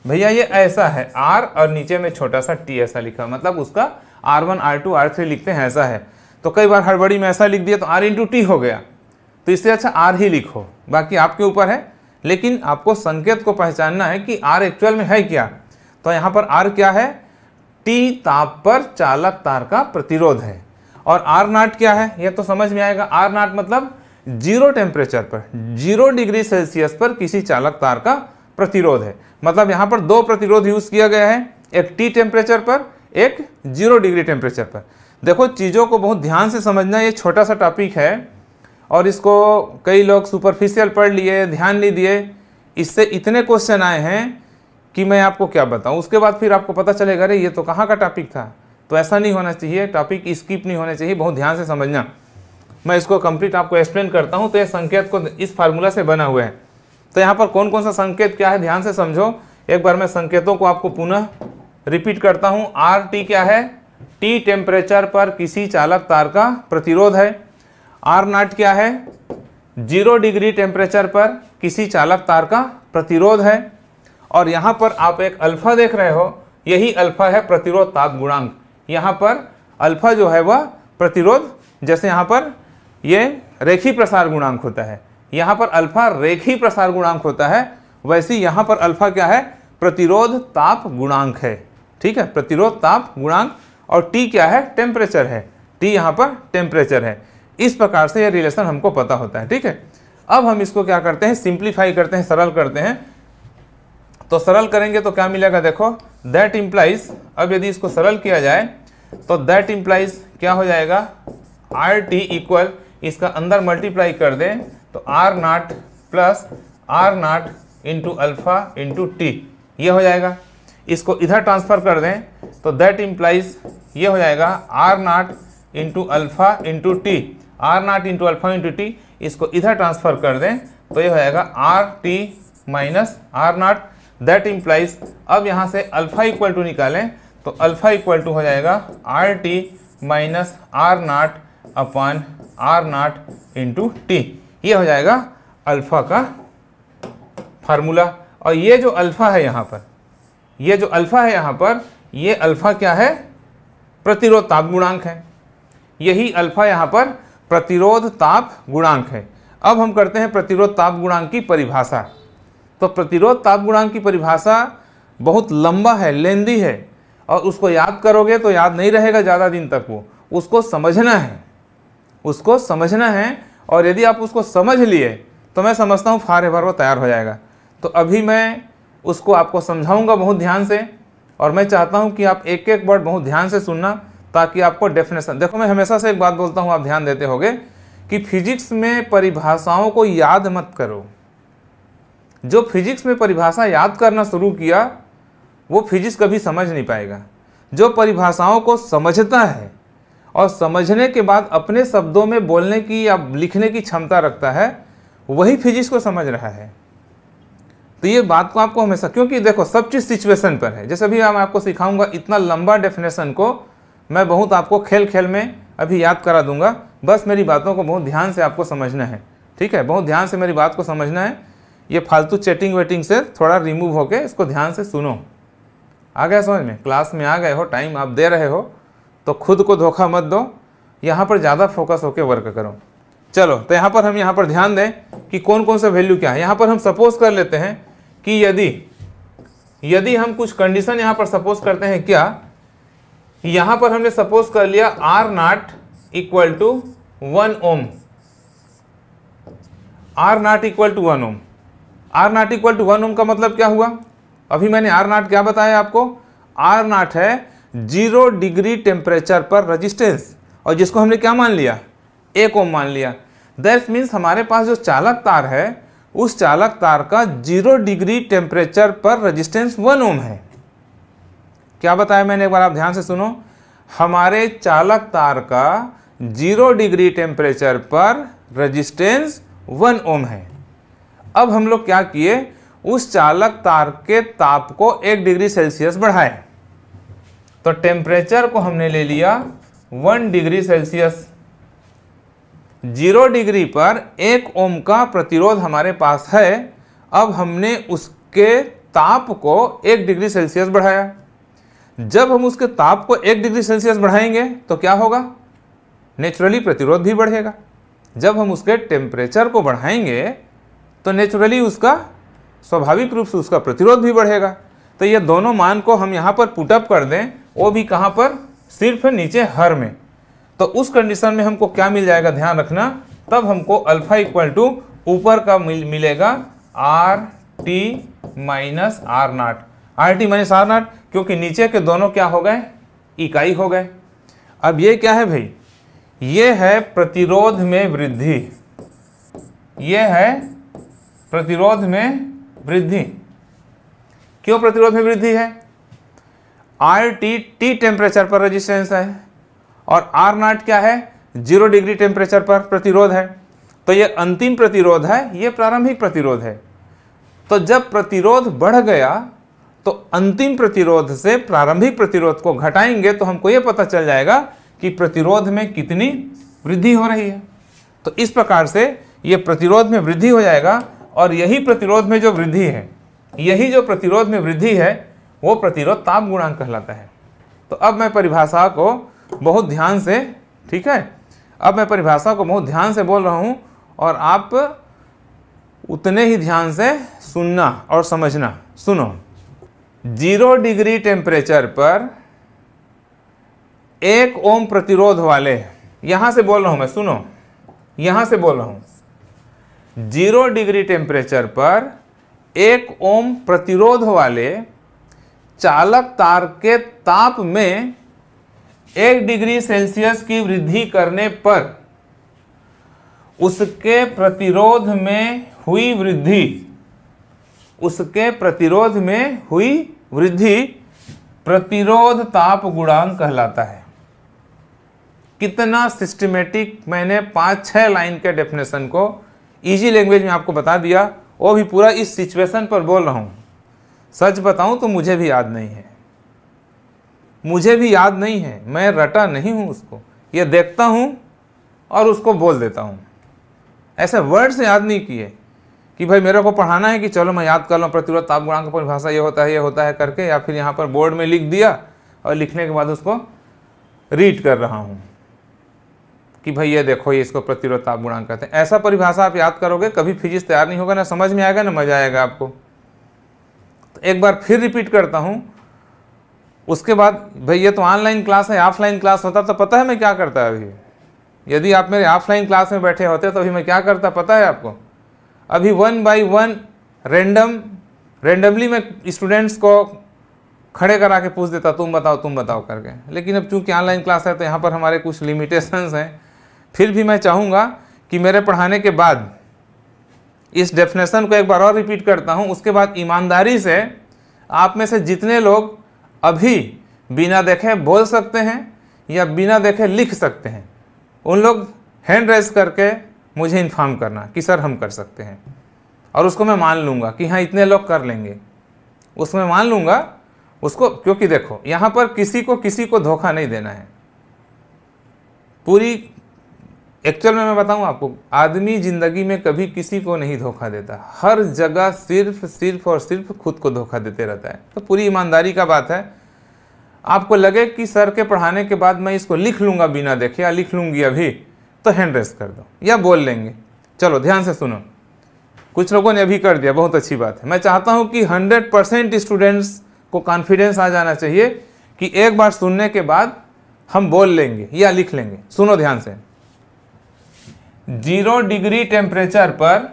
भैया ये ऐसा है आर और नीचे में छोटा सा टी ऐसा लिखा मतलब उसका R one R two R three लिखते हैं ऐसा है तो कई बार हड़बड़ी में ऐसा लिख दिया तो आर इंटू टी हो गया तो इससे अच्छा आर ही लिखो बाकी आपके ऊपर है लेकिन आपको संकेत को पहचानना है कि आर एक्चुअल में है क्या तो यहाँ पर आर क्या है टी ताप पर चालक तार का प्रतिरोध है और आर नाट क्या है यह तो समझ में आएगा आर नाट मतलब जीरो टेम्परेचर पर जीरो डिग्री सेल्सियस पर किसी चालक तार का प्रतिरोध है मतलब यहाँ पर दो प्रतिरोध यूज़ किया गया है एक टी टेम्परेचर पर एक जीरो डिग्री टेम्परेचर पर देखो चीज़ों को बहुत ध्यान से समझना ये छोटा सा टॉपिक है और इसको कई लोग सुपरफिशियल पढ़ लिए ध्यान नहीं दिए इससे इतने क्वेश्चन आए हैं कि मैं आपको क्या बताऊं उसके बाद फिर आपको पता चलेगा अरे ये तो कहाँ का टॉपिक था तो ऐसा नहीं होना चाहिए टॉपिक स्किप नहीं होना चाहिए बहुत ध्यान से समझना मैं इसको कंप्लीट आपको एक्सप्लेन करता हूँ तो ये संकेत को इस फार्मूला से बना हुआ है तो यहाँ पर कौन कौन सा संकेत क्या है ध्यान से समझो एक बार मैं संकेतों को आपको पुनः रिपीट करता हूँ आर टी क्या है टी टेम्परेचर पर किसी चालक तार का प्रतिरोध है आर नॉट क्या है जीरो डिग्री टेम्परेचर पर किसी चालक तार का प्रतिरोध है और यहाँ पर आप एक अल्फा देख रहे हो यही अल्फा है प्रतिरोध ताप गुणांक यहाँ पर अल्फा जो है वह प्रतिरोध जैसे यहाँ पर ये रेखी प्रसार गुणांक होता है यहाँ पर अल्फा रेखी प्रसार गुणांक होता है वैसे यहाँ पर अल्फा क्या है प्रतिरोध ताप गुणांक है ठीक है प्रतिरोध ताप गुणांक और टी क्या है टेम्परेचर है टी यहाँ पर टेम्परेचर है इस प्रकार से यह रिलेशन हमको पता होता है ठीक है अब हम इसको क्या करते हैं सिंप्लीफाई करते हैं सरल करते हैं तो सरल करेंगे तो क्या मिलेगा देखो दैट इम्प्लाइज अब यदि इसको सरल किया जाए तो दैट इम्प्लाइज क्या हो जाएगा आर टी इक्वल इसका अंदर मल्टीप्लाई कर दें तो R not plus R not into alpha into T ये हो जाएगा इसको इधर ट्रांसफ़र कर दें तो दैट इम्प्लाइज ये हो जाएगा R not into alpha into T R not into alpha into T इसको इधर ट्रांसफर कर दें तो ये होएगा R T minus R not that implies अब यहाँ से अल्फा इक्वल टू निकालें तो अल्फा इक्वल टू हो जाएगा R T minus R not upon R not into T ये हो जाएगा अल्फ़ा का फार्मूला और ये जो अल्फ़ा है यहाँ पर ये जो अल्फ़ा है यहाँ पर ये अल्फ़ा क्या है प्रतिरोध ताप गुणांक है यही अल्फ़ा यहाँ पर प्रतिरोध ताप गुणांक है अब हम करते हैं प्रतिरोध ताप गुणांक की परिभाषा तो प्रतिरोध ताप गुणांक की परिभाषा बहुत लंबा है लेंदी है और उसको याद करोगे तो याद नहीं रहेगा ज़्यादा दिन तक वो उसको समझना है उसको समझना है और यदि आप उसको समझ लिए तो मैं समझता हूँ फार एवर वो तैयार हो जाएगा तो अभी मैं उसको आपको समझाऊँगा बहुत ध्यान से और मैं चाहता हूँ कि आप एक एक वर्ड बहुत ध्यान से सुनना ताकि आपको डेफिनेशन देखो मैं हमेशा से एक बात बोलता हूँ आप ध्यान देते होगे कि फिजिक्स में परिभाषाओं को याद मत करो जो फिजिक्स में परिभाषा याद करना शुरू किया वो फिजिक्स कभी समझ नहीं पाएगा जो परिभाषाओं को समझता है और समझने के बाद अपने शब्दों में बोलने की या लिखने की क्षमता रखता है वही फिजिक्स को समझ रहा है तो ये बात को आपको हमेशा क्योंकि देखो सब चीज़ सिचुएशन पर है जैसे अभी मैं आपको सिखाऊंगा इतना लंबा डेफिनेशन को मैं बहुत आपको खेल खेल में अभी याद करा दूंगा बस मेरी बातों को बहुत ध्यान से आपको समझना है ठीक है बहुत ध्यान से मेरी बात को समझना है ये फालतू चैटिंग वेटिंग से थोड़ा रिमूव होके इसको ध्यान से सुनो आ गया समझ में क्लास में आ गए हो टाइम आप दे रहे हो तो खुद को धोखा मत दो यहाँ पर ज़्यादा फोकस होकर वर्क करो चलो तो यहाँ पर हम यहाँ पर ध्यान दें कि कौन कौन सा वैल्यू क्या है यहाँ पर हम सपोज कर लेते हैं कि यदि यदि हम कुछ कंडीशन यहाँ पर सपोज करते हैं क्या यहां पर हमने सपोज कर लिया R not equal to one ohm R not equal to one ohm R not equal to one ohm का मतलब क्या हुआ अभी मैंने आर नॉट क्या बताया आपको आर नॉट है जीरो डिग्री टेम्परेचर पर रजिस्टेंस और जिसको हमने क्या मान लिया एक ओम मान लिया दैट मीन्स हमारे पास जो चालक तार है उस चालक तार का जीरो डिग्री टेम्परेचर पर रजिस्टेंस वन ओम है क्या बताया मैंने एक बार आप ध्यान से सुनो हमारे चालक तार का जीरो डिग्री टेम्परेचर पर रेजिस्टेंस वन ओम है अब हम लोग क्या किए उस चालक तार के ताप को एक डिग्री सेल्सियस बढ़ाए तो टेम्परेचर को हमने ले लिया one degree Celsius zero degree पर एक ओम का प्रतिरोध हमारे पास है अब हमने उसके ताप को एक डिग्री सेल्सियस बढ़ाया जब हम उसके ताप को एक डिग्री सेल्सियस बढ़ाएंगे तो क्या होगा नेचुरली प्रतिरोध भी बढ़ेगा जब हम उसके टेम्परेचर को बढ़ाएंगे तो नेचुरली उसका स्वाभाविक रूप से उसका प्रतिरोध भी बढ़ेगा तो ये दोनों मान को हम यहाँ पर पुटअप कर दें वो भी कहाँ पर सिर्फ नीचे हर में तो उस कंडीशन में हमको क्या मिल जाएगा ध्यान रखना तब हमको अल्फा इक्वल टू ऊपर का मिल, मिलेगा R T minus R not R T minus R not क्योंकि नीचे के दोनों क्या हो गए इकाई हो गए अब ये क्या है भाई ये है प्रतिरोध में वृद्धि ये है प्रतिरोध में वृद्धि क्यों प्रतिरोध में वृद्धि है आर टी टी टेम्परेचर पर रेजिस्टेंस है और आर नॉट क्या है जीरो डिग्री टेम्परेचर पर प्रतिरोध है तो ये अंतिम प्रतिरोध है ये प्रारंभिक प्रतिरोध है तो जब प्रतिरोध बढ़ गया तो अंतिम प्रतिरोध से प्रारंभिक प्रतिरोध को घटाएंगे तो हमको ये पता चल जाएगा कि प्रतिरोध में कितनी वृद्धि हो रही है तो इस प्रकार से ये प्रतिरोध में वृद्धि हो जाएगा और यही प्रतिरोध में जो वृद्धि है यही जो प्रतिरोध में वृद्धि है वो प्रतिरोध ताप गुणांक कहलाता है तो अब मैं परिभाषा को बहुत ध्यान से ठीक है अब मैं परिभाषा को बहुत ध्यान से बोल रहा हूँ और आप उतने ही ध्यान से सुनना और समझना सुनो जीरो डिग्री टेम्परेचर पर एक ओम प्रतिरोध वाले यहाँ से बोल रहा हूँ मैं सुनो यहाँ से बोल रहा हूँ जीरो डिग्री टेम्परेचर पर एक ओम प्रतिरोध वाले चालक तार के ताप में एक डिग्री सेल्सियस की वृद्धि करने पर उसके प्रतिरोध में हुई वृद्धि उसके प्रतिरोध में हुई वृद्धि प्रतिरोध ताप गुणांक कहलाता है कितना सिस्टमेटिक मैंने पाँच छः लाइन के डेफिनेशन को इजी लैंग्वेज में आपको बता दिया वो भी पूरा इस सिचुएशन पर बोल रहा हूँ सच बताऊँ तो मुझे भी याद नहीं है मुझे भी याद नहीं है मैं रटा नहीं हूँ उसको ये देखता हूँ और उसको बोल देता हूँ ऐसे वर्ड्स याद नहीं किए कि भाई मेरे को पढ़ाना है कि चलो मैं याद कर लूँ प्रतिरोध ताप गुणांक परिभाषा ये होता है ये होता है करके या फिर यहाँ पर बोर्ड में लिख दिया और लिखने के बाद उसको रीड कर रहा हूँ कि भाई ये देखो ये इसको प्रतिरोध ताप गुणांक कहते हैं ऐसा परिभाषा आप याद करोगे कभी फिजिक्स तैयार नहीं होगा ना समझ में आएगा ना मजा आएगा आपको तो एक बार फिर रिपीट करता हूँ उसके बाद भाई ये तो ऑनलाइन क्लास है ऑफलाइन क्लास होता तो पता है मैं क्या करता अभी यदि आप मेरे ऑफलाइन क्लास में बैठे होते तो अभी मैं क्या करता पता है आपको अभी one by one random randomly मैं स्टूडेंट्स को खड़े करा के पूछ देता तुम बताओ तुम बताओ करके लेकिन अब चूंकि ऑनलाइन क्लास है तो यहाँ पर हमारे कुछ लिमिटेशंस हैं फिर भी मैं चाहूँगा कि मेरे पढ़ाने के बाद इस डेफिनेशन को एक बार और रिपीट करता हूँ उसके बाद ईमानदारी से आप में से जितने लोग अभी बिना देखे बोल सकते हैं या बिना देखे लिख सकते हैं उन लोग हैंड रेस करके मुझे इन्फॉर्म करना कि सर हम कर सकते हैं और उसको मैं मान लूँगा कि हाँ इतने लोग कर लेंगे उसमें मान लूँगा उसको क्योंकि देखो यहाँ पर किसी को किसी को धोखा नहीं देना है पूरी एक्चुअल में मैं बताऊँ आपको आदमी ज़िंदगी में कभी किसी को नहीं धोखा देता हर जगह सिर्फ सिर्फ और सिर्फ खुद को धोखा देते रहता है तो पूरी ईमानदारी का बात है आपको लगे कि सर के पढ़ाने के बाद मैं इसको लिख लूँगा बिना देखे या लिख लूँगी अभी तो हैंड रेस कर दो या बोल लेंगे चलो ध्यान से सुनो कुछ लोगों ने अभी कर दिया बहुत अच्छी बात है मैं चाहता हूँ कि हंड्रेड परसेंट स्टूडेंट्स को कॉन्फिडेंस आ जाना चाहिए कि एक बार सुनने के बाद हम बोल लेंगे या लिख लेंगे सुनो ध्यान से जीरो डिग्री टेम्परेचर पर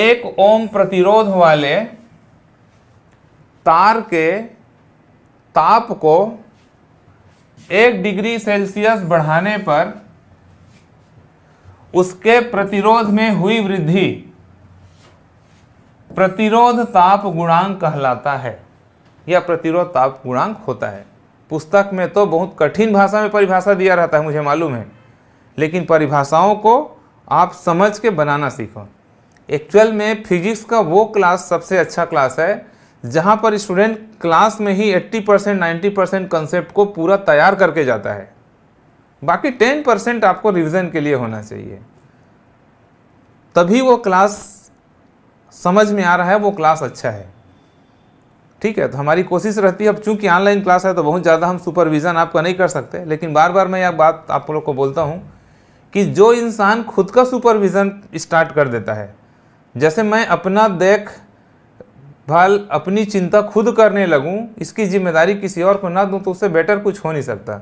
एक ओम प्रतिरोध वाले तार के ताप को एक डिग्री सेल्सियस बढ़ाने पर उसके प्रतिरोध में हुई वृद्धि प्रतिरोध ताप गुणांक कहलाता है या प्रतिरोध ताप गुणांक होता है पुस्तक में तो बहुत कठिन भाषा में परिभाषा दिया रहता है मुझे मालूम है लेकिन परिभाषाओं को आप समझ के बनाना सीखो एक्चुअल में फिजिक्स का वो क्लास सबसे अच्छा क्लास है जहाँ पर स्टूडेंट क्लास में ही 80 परसेंट नाइन्टी परसेंट कंसेप्ट को पूरा तैयार करके जाता है बाकी 10 परसेंट आपको रिविज़न के लिए होना चाहिए तभी वो क्लास समझ में आ रहा है वो क्लास अच्छा है ठीक है तो हमारी कोशिश रहती है अब चूंकि ऑनलाइन क्लास है तो बहुत ज़्यादा हम सुपरविज़न आपका नहीं कर सकते लेकिन बार बार मैं यह बात आप लोग को बोलता हूँ कि जो इंसान खुद का सुपरविज़न स्टार्ट कर देता है जैसे मैं अपना देख भाल अपनी चिंता खुद करने लगूं इसकी जिम्मेदारी किसी और को ना दूं तो उससे बेटर कुछ हो नहीं सकता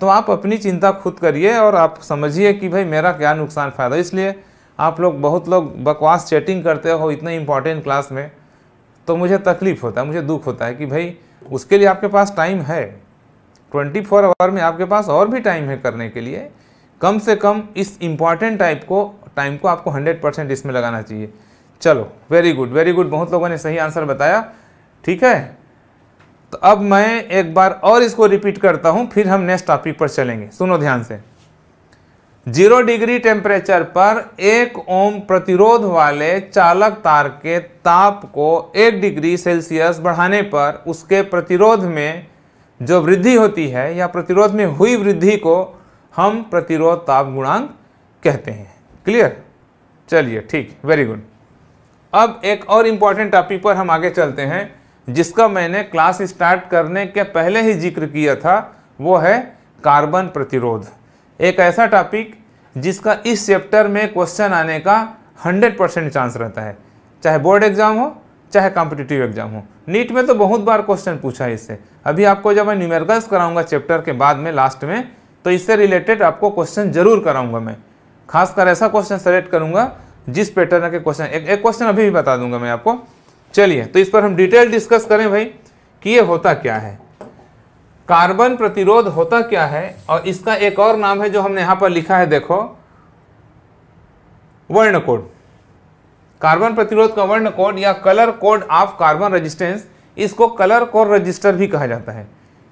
तो आप अपनी चिंता खुद करिए और आप समझिए कि भाई मेरा क्या नुकसान फ़ायदा इसलिए आप लोग बहुत लोग बकवास चैटिंग करते हो इतने इम्पॉर्टेंट क्लास में तो मुझे तकलीफ़ होता है मुझे दुख होता है कि भाई उसके लिए आपके पास टाइम है ट्वेंटी फोर आवर में आपके पास और भी टाइम है करने के लिए कम से कम इस इम्पॉर्टेंट टाइप को टाइम को आपको हंड्रेड परसेंट इसमें लगाना चाहिए चलो वेरी गुड वेरी गुड बहुत लोगों ने सही आंसर बताया ठीक है तो अब मैं एक बार और इसको रिपीट करता हूँ फिर हम नेक्स्ट टॉपिक पर चलेंगे सुनो ध्यान से जीरो डिग्री टेम्परेचर पर एक ओम प्रतिरोध वाले चालक तार के ताप को एक डिग्री सेल्सियस बढ़ाने पर उसके प्रतिरोध में जो वृद्धि होती है या प्रतिरोध में हुई वृद्धि को हम प्रतिरोध ताप गुणांक कहते हैं क्लियर चलिए ठीक वेरी गुड अब एक और इम्पॉर्टेंट टॉपिक पर हम आगे चलते हैं जिसका मैंने क्लास स्टार्ट करने के पहले ही जिक्र किया था वो है कार्बन प्रतिरोध एक ऐसा टॉपिक जिसका इस चैप्टर में क्वेश्चन आने का 100 परसेंट चांस रहता है चाहे बोर्ड एग्जाम हो चाहे कॉम्पिटिटिव एग्जाम हो नीट में तो बहुत बार क्वेश्चन पूछा है इससे अभी आपको जब मैं न्यूमेरिकल्स कराऊंगा चैप्टर के बाद में लास्ट में तो इससे रिलेटेड आपको क्वेश्चन जरूर कराऊंगा मैं खासकर ऐसा क्वेश्चन सेलेक्ट करूंगा जिस पैटर्न के क्वेश्चन एक एक क्वेश्चन अभी भी बता दूंगा मैं आपको चलिए तो इस पर हम डिटेल डिस्कस करें भाई कि ये होता क्या है कार्बन प्रतिरोध होता क्या है और इसका एक और नाम है जो हमने यहां पर लिखा है देखो वर्ण कोड कार्बन प्रतिरोध का वर्ण कोड या colour code of carbon resistance इसको कलर कोड रजिस्टर भी कहा जाता है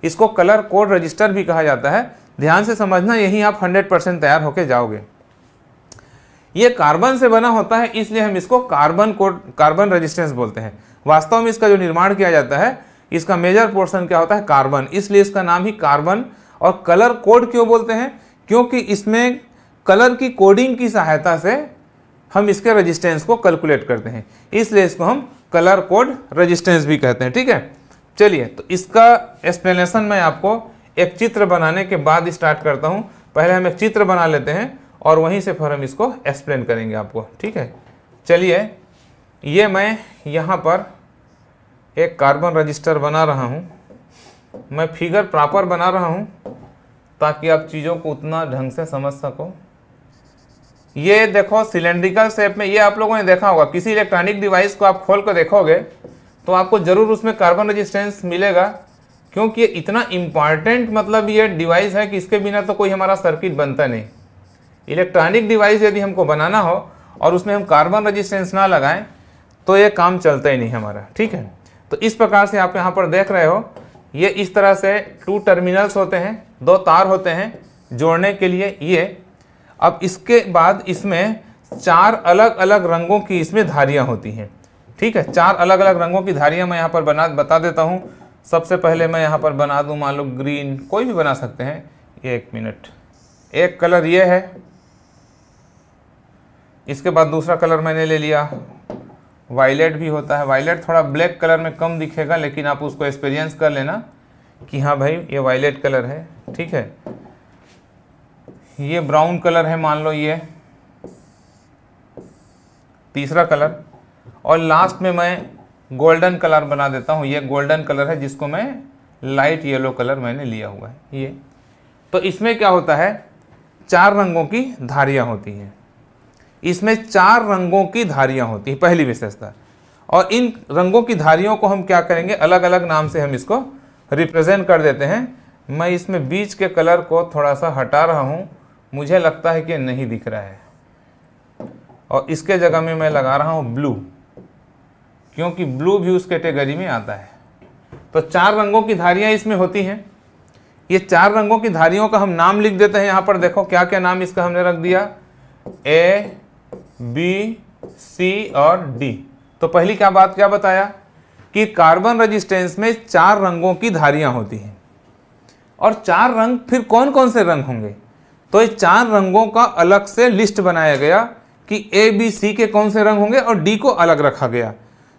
इसको कलर कोड रजिस्टर भी कहा जाता है ध्यान से समझना यही आप 100 परसेंट तैयार होकर जाओगे ये कार्बन से बना होता है इसलिए हम इसको कार्बन को कार्बन रेजिस्टेंस बोलते हैं वास्तव में इसका जो निर्माण किया जाता है इसका मेजर पोर्शन क्या होता है कार्बन इसलिए इसका नाम ही कार्बन और कलर कोड क्यों बोलते हैं क्योंकि इसमें कलर की कोडिंग की सहायता से हम इसके रेजिस्टेंस को कैलकुलेट करते हैं इसलिए इसको हम कलर कोड रेजिस्टेंस भी कहते हैं ठीक है चलिए तो इसका एक्सप्लेनेशन मैं आपको एक चित्र बनाने के बाद स्टार्ट करता हूँ पहले हम एक चित्र बना लेते हैं और वहीं से फिर हम इसको एक्सप्लेन करेंगे आपको ठीक है चलिए ये मैं यहाँ पर एक कार्बन रजिस्टर बना रहा हूँ मैं फिगर प्रॉपर बना रहा हूँ ताकि आप चीज़ों को उतना ढंग से समझ सको ये देखो सिलेंड्रिकल शेप में ये आप लोगों ने देखा होगा किसी इलेक्ट्रॉनिक डिवाइस को आप खोल कर देखोगे तो आपको ज़रूर उसमें कार्बन रजिस्टेंस मिलेगा क्योंकि ये इतना इम्पॉर्टेंट मतलब ये डिवाइस है कि इसके बिना तो कोई हमारा सर्किट बनता नहीं इलेक्ट्रॉनिक डिवाइस यदि हमको बनाना हो और उसमें हम कार्बन रजिस्टेंस ना लगाएं तो ये काम चलता ही नहीं हमारा ठीक है तो इस प्रकार से आप यहाँ पर देख रहे हो ये इस तरह से टू टर्मिनल्स होते हैं दो तार होते हैं जोड़ने के लिए ये अब इसके बाद इसमें चार अलग अलग रंगों की इसमें धारियाँ होती हैं ठीक है चार अलग अलग रंगों की धारियाँ मैं यहाँ पर बना बता देता हूँ सबसे पहले मैं यहाँ पर बना दूँ मान लो ग्रीन कोई भी बना सकते हैं एक मिनट एक कलर ये है इसके बाद दूसरा कलर मैंने ले लिया वायलेट भी होता है वायलेट थोड़ा ब्लैक कलर में कम दिखेगा लेकिन आप उसको एक्सपीरियंस कर लेना कि हाँ भाई ये वायलेट कलर है ठीक है ये ब्राउन कलर है मान लो ये तीसरा कलर और लास्ट में मैं गोल्डन कलर बना देता हूँ ये गोल्डन कलर है जिसको मैं लाइट येलो कलर मैंने लिया हुआ है ये तो इसमें क्या होता है चार रंगों की धारियाँ होती हैं इसमें चार रंगों की धारियां होती हैं पहली विशेषता और इन रंगों की धारियों को हम क्या करेंगे अलग अलग नाम से हम इसको रिप्रेजेंट कर देते हैं मैं इसमें बीच के कलर को थोड़ा सा हटा रहा हूँ मुझे लगता है कि नहीं दिख रहा है और इसके जगह में मैं लगा रहा हूँ ब्लू क्योंकि ब्लू भी उस कैटेगरी में आता है तो चार रंगों की धारियाँ इसमें होती हैं ये चार रंगों की धारियों का हम नाम लिख देते हैं यहाँ पर देखो क्या क्या नाम इसका हमने रख दिया ए बी सी और डी तो पहली क्या बात क्या बताया कि कार्बन रेजिस्टेंस में चार रंगों की धारियां होती हैं और चार रंग फिर कौन कौन से रंग होंगे तो ये चार रंगों का अलग से लिस्ट बनाया गया कि ए बी सी के कौन से रंग होंगे और डी को अलग रखा गया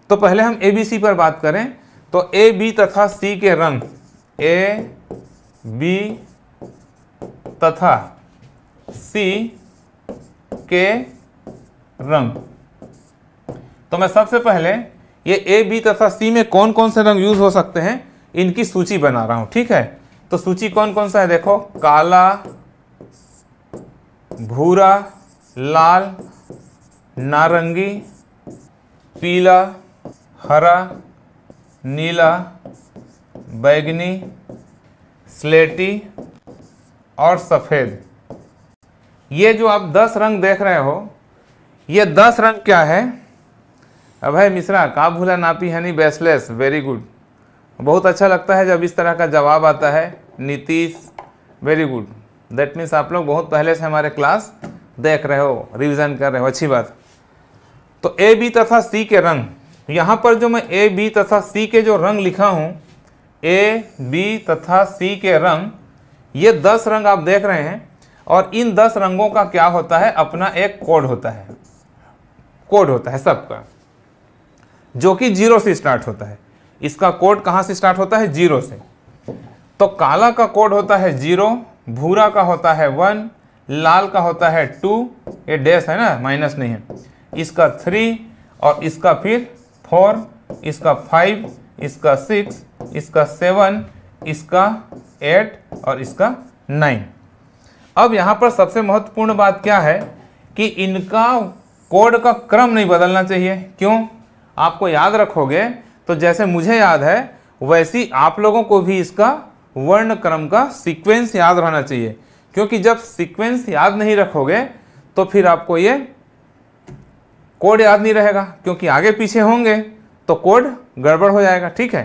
तो पहले हम ए बी सी पर बात करें तो ए बी तथा सी के रंग ए बी तथा सी के रंग तो मैं सबसे पहले ये ए बी तथा सी में कौन कौन से रंग यूज हो सकते हैं इनकी सूची बना रहा हूं ठीक है तो सूची कौन कौन सा है देखो काला भूरा लाल नारंगी पीला हरा नीला बैगनी स्लेटी और सफ़ेद ये जो आप दस रंग देख रहे हो ये दस रंग क्या है अभय मिश्रा का भूला नापी हनी बेसलेस वेरी गुड बहुत अच्छा लगता है जब इस तरह का जवाब आता है Nitish very good that means आप लोग बहुत पहले से हमारे क्लास देख रहे हो रिविजन कर रहे हो अच्छी बात तो ए बी तथा सी के रंग यहाँ पर जो मैं ए बी तथा सी के जो रंग लिखा हूँ ए बी तथा सी के रंग ये दस रंग आप देख रहे हैं और इन दस रंगों का क्या होता है अपना एक कोड होता है कोड होता है सबका जो कि जीरो से स्टार्ट होता है इसका कोड कहाँ से स्टार्ट होता है जीरो से तो काला का कोड होता है जीरो भूरा का होता है वन लाल का होता है टू ये डैश है ना माइनस नहीं है इसका थ्री और इसका फिर फोर इसका फाइव इसका सिक्स इसका सेवन इसका एट और इसका नाइन अब यहाँ पर सबसे महत्वपूर्ण बात क्या है कि इनका कोड का क्रम नहीं बदलना चाहिए क्यों आपको याद रखोगे तो जैसे मुझे याद है वैसी आप लोगों को भी इसका वर्ण क्रम का सीक्वेंस याद रहना चाहिए क्योंकि जब सीक्वेंस याद नहीं रखोगे तो फिर आपको ये कोड याद नहीं रहेगा क्योंकि आगे पीछे होंगे तो कोड गड़बड़ हो जाएगा ठीक है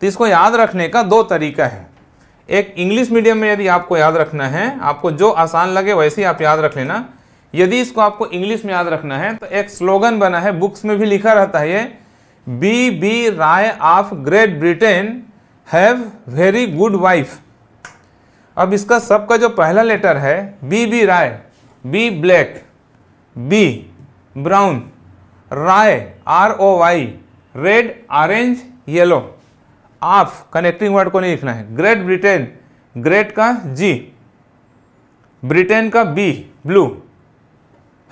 तो इसको याद रखने का दो तरीका है एक इंग्लिश मीडियम में यदि आपको याद रखना है आपको जो आसान लगे वैसे ही आप याद रख लेना यदि इसको आपको इंग्लिश में याद रखना है तो एक स्लोगन बना है बुक्स में भी लिखा रहता है ये B B Rai of great Britain have very good wife अब इसका सबका जो पहला लेटर है B B Roy B black B brown Roy R O Y red orange yellow of connecting word को नहीं लिखना है ग्रेट ब्रिटेन ग्रेट का जी ब्रिटेन का B blue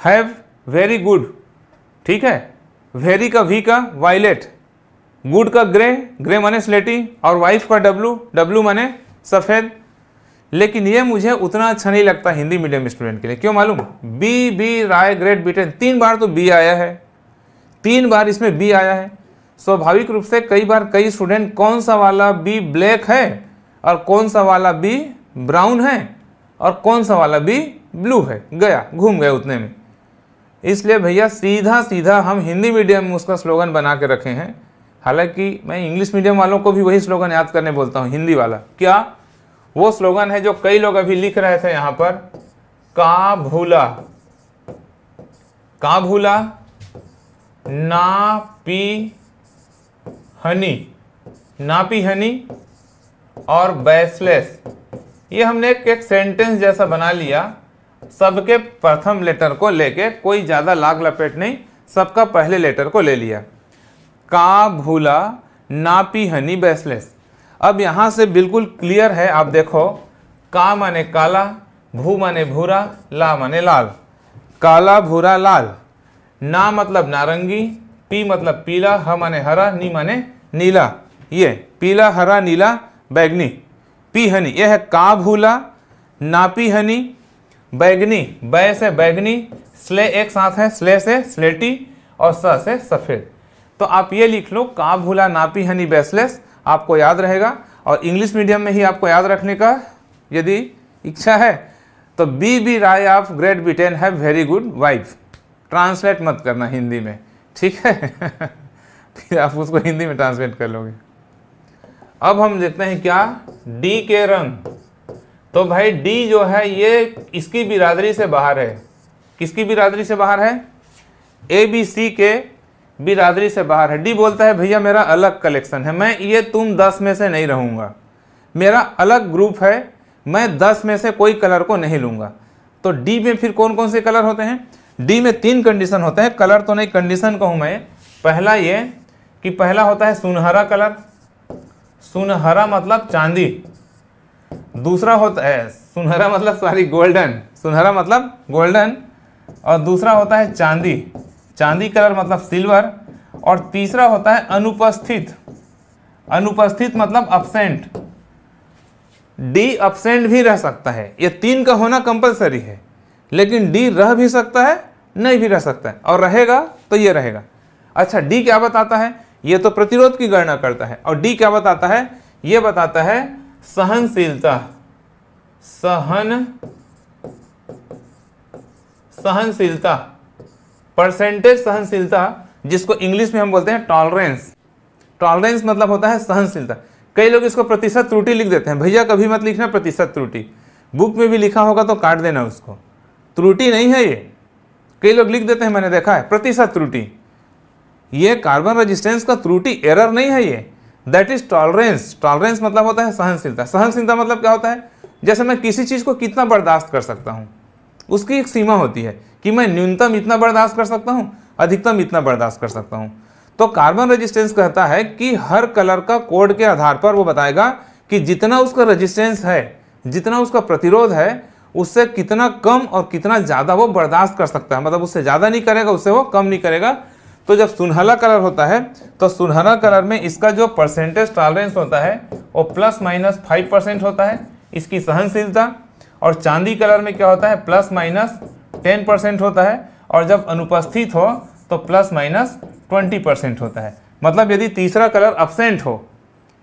have very good ठीक है वेरी का वी का वायलेट गुड का ग्रे ग्रे माने स्लेटी और वाइफ का डब्लू डब्लू माने सफ़ेद लेकिन ये मुझे उतना अच्छा नहीं लगता हिंदी मीडियम स्टूडेंट के लिए क्यों मालूम B B Rai great Britain तीन बार तो बी आया है तीन बार इसमें बी आया है स्वाभाविक रूप से कई बार कई स्टूडेंट कौन सा वाला बी ब्लैक है और कौन सा वाला बी ब्राउन है और कौन सा वाला बी ब्लू है गया घूम गए उतने में इसलिए भैया सीधा सीधा हम हिंदी मीडियम में उसका स्लोगन बना के रखे हैं हालांकि मैं इंग्लिश मीडियम वालों को भी वही स्लोगन याद करने बोलता हूँ हिंदी वाला क्या वो स्लोगन है जो कई लोग अभी लिख रहे थे यहाँ पर का भूला का भूला ना पी हनी ना पी हनी और बैसलेस ये हमने एक, एक सेंटेंस जैसा बना लिया सबके प्रथम लेटर को लेके कोई ज़्यादा लाग लपेट नहीं सबका पहले लेटर को ले लिया का भूला ना पी हनी बेसलेस अब यहाँ से बिल्कुल क्लियर है आप देखो का माने काला भू माने भूरा ला माने लाल काला भूरा लाल ना मतलब नारंगी पी मतलब पीला ह माने हरा नी माने नीला ये पीला हरा नीला बैगनी पी हनी यह है का भूला पी हनी बैगनी बै से बैगनी स्ले एक साथ है स्ले से स्लेटी और स से सफ़ेद तो आप ये लिख लो का भूला नापी हनी बेसलेस आपको याद रहेगा और इंग्लिश मीडियम में ही आपको याद रखने का यदि इच्छा है तो B B Rai of great Britain है वेरी गुड वाइफ ट्रांसलेट मत करना हिंदी में ठीक है (laughs) फिर आप उसको हिंदी में ट्रांसलेट कर लोगे अब हम देखते हैं क्या डी के रंग तो भाई डी जो है ये इसकी बिरादरी से बाहर है किसकी बिरादरी से बाहर है ए बी सी के बिरादरी से बाहर है डी बोलता है भैया मेरा अलग कलेक्शन है मैं ये तुम दस में से नहीं रहूँगा मेरा अलग ग्रुप है मैं दस में से कोई कलर को नहीं लूँगा तो डी में फिर कौन कौन से कलर होते हैं डी में तीन कंडीशन होते हैं कलर तो नहीं कंडीशन कहूँ मैं पहला ये कि पहला होता है सुनहरा कलर सुनहरा मतलब चांदी दूसरा होता है सुनहरा मतलब सॉरी गोल्डन सुनहरा मतलब गोल्डन और दूसरा होता है चांदी चांदी कलर मतलब सिल्वर और तीसरा होता है अनुपस्थित अनुपस्थित मतलब अपसेंट डी अपसेंट भी रह सकता है ये तीन का होना कंपलसरी है लेकिन डी रह भी सकता है नहीं भी रह सकता है और रहेगा तो ये रहेगा अच्छा डी क्या बताता है ये तो प्रतिरोध की गणना करता है और डी क्या बताता है ये बताता है सहनशीलता सहन सहनशीलता परसेंटेज सहनशीलता जिसको इंग्लिश में हम बोलते हैं टॉलरेंस टॉलरेंस मतलब होता है सहनशीलता कई लोग इसको प्रतिशत त्रुटि लिख देते हैं भैया कभी मत लिखना प्रतिशत त्रुटि बुक में भी लिखा होगा तो काट देना उसको त्रुटि नहीं है ये कई लोग लिख देते हैं मैंने देखा है प्रतिशत त्रुटि ये कार्बन रजिस्टेंस का त्रुटि एरर नहीं है ये दैट इज टॉलरेंस टॉलरेंस मतलब होता है सहनशीलता सहनशीलता मतलब क्या होता है जैसे मैं किसी चीज़ को कितना बर्दाश्त कर सकता हूँ उसकी एक सीमा होती है कि मैं न्यूनतम इतना बर्दाश्त कर सकता हूँ अधिकतम इतना बर्दाश्त कर सकता हूँ तो कार्बन रेजिस्टेंस कहता है कि हर कलर का कोड के आधार पर वो बताएगा कि जितना उसका रेजिस्टेंस है जितना उसका प्रतिरोध है उससे कितना कम और कितना ज़्यादा वो बर्दाश्त कर सकता है मतलब उससे ज़्यादा नहीं करेगा उससे वो कम नहीं करेगा तो जब सुनहला कलर होता है तो सुनहरा कलर में इसका जो परसेंटेज टॉलरेंस होता है वो प्लस माइनस फाइव परसेंट होता है इसकी सहनशीलता और चांदी कलर में क्या होता है प्लस माइनस टेन परसेंट होता है और जब अनुपस्थित हो तो प्लस माइनस ट्वेंटी परसेंट होता है मतलब यदि तीसरा कलर अपसेंट हो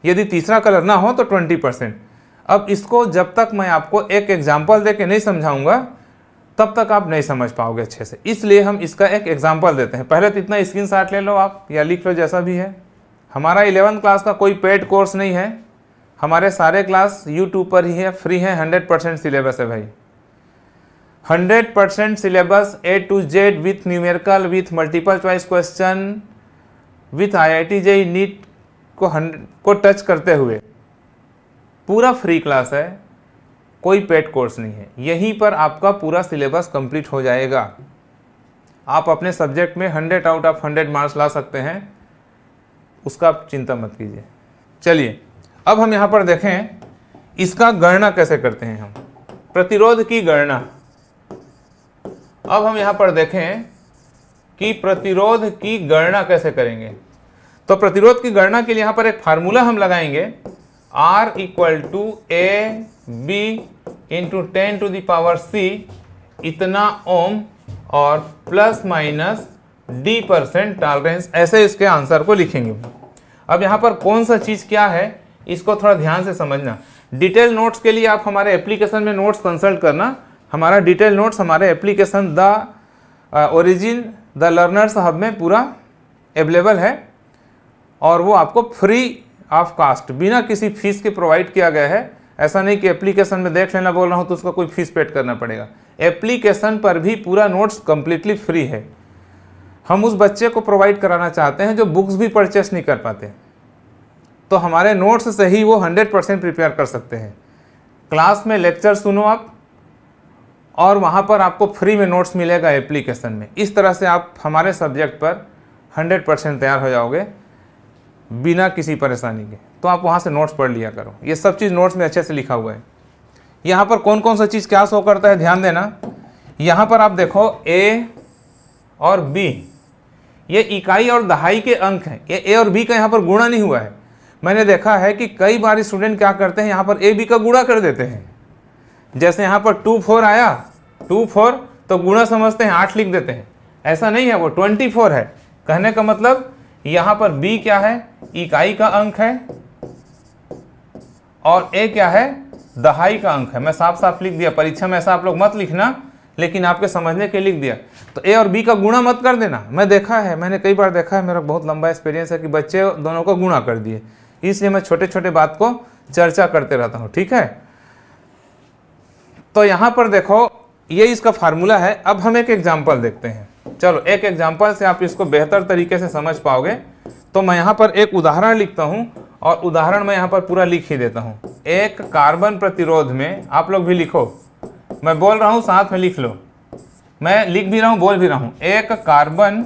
यदि तीसरा कलर ना हो तो ट्वेंटी परसेंट अब इसको जब तक मैं आपको एक एग्जाम्पल दे के नहीं समझाऊँगा तब तक आप नहीं समझ पाओगे अच्छे से इसलिए हम इसका एक एग्जाम्पल देते हैं पहले तो इतना स्क्रीन शॉट ले लो आप या लिख लो जैसा भी है हमारा इलेवन क्लास का कोई पेड कोर्स नहीं है हमारे सारे क्लास यूट्यूब पर ही है फ्री है हंड्रेड परसेंट सिलेबस है भाई hundred percent syllabus A to Z with numerical with multiple choice question with I I T JEE NEET को को टच करते हुए पूरा फ्री क्लास है कोई पेड कोर्स नहीं है यहीं पर आपका पूरा सिलेबस कंप्लीट हो जाएगा आप अपने सब्जेक्ट में hundred out of hundred marks ला सकते हैं उसका आप चिंता मत कीजिए चलिए अब हम यहाँ पर देखें इसका गणना कैसे करते हैं हम प्रतिरोध की गणना अब हम यहाँ पर देखें कि प्रतिरोध की गणना कैसे करेंगे तो प्रतिरोध की गणना के लिए यहाँ पर एक फार्मूला हम लगाएंगे R equal to A B into ten to the power C इतना ओम और plus minus D percent tolerance ऐसे इसके आंसर को लिखेंगे अब यहाँ पर कौन सा चीज़ क्या है इसको थोड़ा ध्यान से समझना डिटेल नोट्स के लिए आप हमारे एप्लीकेशन में नोट्स कंसल्ट करना हमारा डिटेल नोट्स हमारे application the origin the learners hub में पूरा अवेलेबल है और वो आपको फ्री ऑफ कास्ट बिना किसी फीस के प्रोवाइड किया गया है ऐसा नहीं कि एप्लीकेशन में देख लेना बोल रहा हूँ तो उसका कोई फीस पेड करना पड़ेगा एप्लीकेशन पर भी पूरा नोट्स कम्प्लीटली फ्री है हम उस बच्चे को प्रोवाइड कराना चाहते हैं जो बुक्स भी परचेस नहीं कर पाते तो हमारे नोट्स से ही वो हंड्रेड परसेंट प्रिपेयर कर सकते हैं क्लास में लेक्चर सुनो आप और वहाँ पर आपको फ्री में नोट्स मिलेगा एप्लीकेशन में इस तरह से आप हमारे सब्जेक्ट पर हंड्रेड परसेंट तैयार हो जाओगे बिना किसी परेशानी के तो आप वहाँ से नोट्स पढ़ लिया करो ये सब चीज़ नोट्स में अच्छे से लिखा हुआ है यहाँ पर कौन कौन सा चीज़ क्या शो करता है ध्यान देना यहाँ पर आप देखो ए और बी ये इकाई और दहाई के अंक हैं ये ए और बी का यहाँ पर गुणा नहीं हुआ है मैंने देखा है कि कई बार स्टूडेंट क्या करते हैं यहाँ पर ए बी का गुणा कर देते हैं जैसे यहाँ पर टू फोर आया टू फोर तो गुणा समझते हैं आठ लिख देते हैं ऐसा नहीं है वो ट्वेंटी फोर है कहने का मतलब यहां पर बी क्या है इकाई का अंक है और ए क्या है दहाई का अंक है मैं साफ साफ लिख दिया परीक्षा में ऐसा आप लोग मत लिखना लेकिन आपके समझने के लिख दिया तो ए और बी का गुणा मत कर देना मैं देखा है मैंने कई बार देखा है मेरा बहुत लंबा एक्सपीरियंस है कि बच्चे दोनों को गुणा कर दिए इसलिए मैं छोटे छोटे बात को चर्चा करते रहता हूँ ठीक है तो यहाँ पर देखो ये इसका फार्मूला है अब हम एक एग्जाम्पल देखते हैं चलो एक एग्जाम्पल से आप इसको बेहतर तरीके से समझ पाओगे तो मैं यहाँ पर एक उदाहरण लिखता हूँ और उदाहरण मैं यहाँ पर पूरा लिख ही देता हूँ एक कार्बन प्रतिरोध में आप लोग भी लिखो मैं बोल रहा हूँ साथ में लिख लो मैं लिख भी रहा हूँ बोल भी रहा हूँ एक कार्बन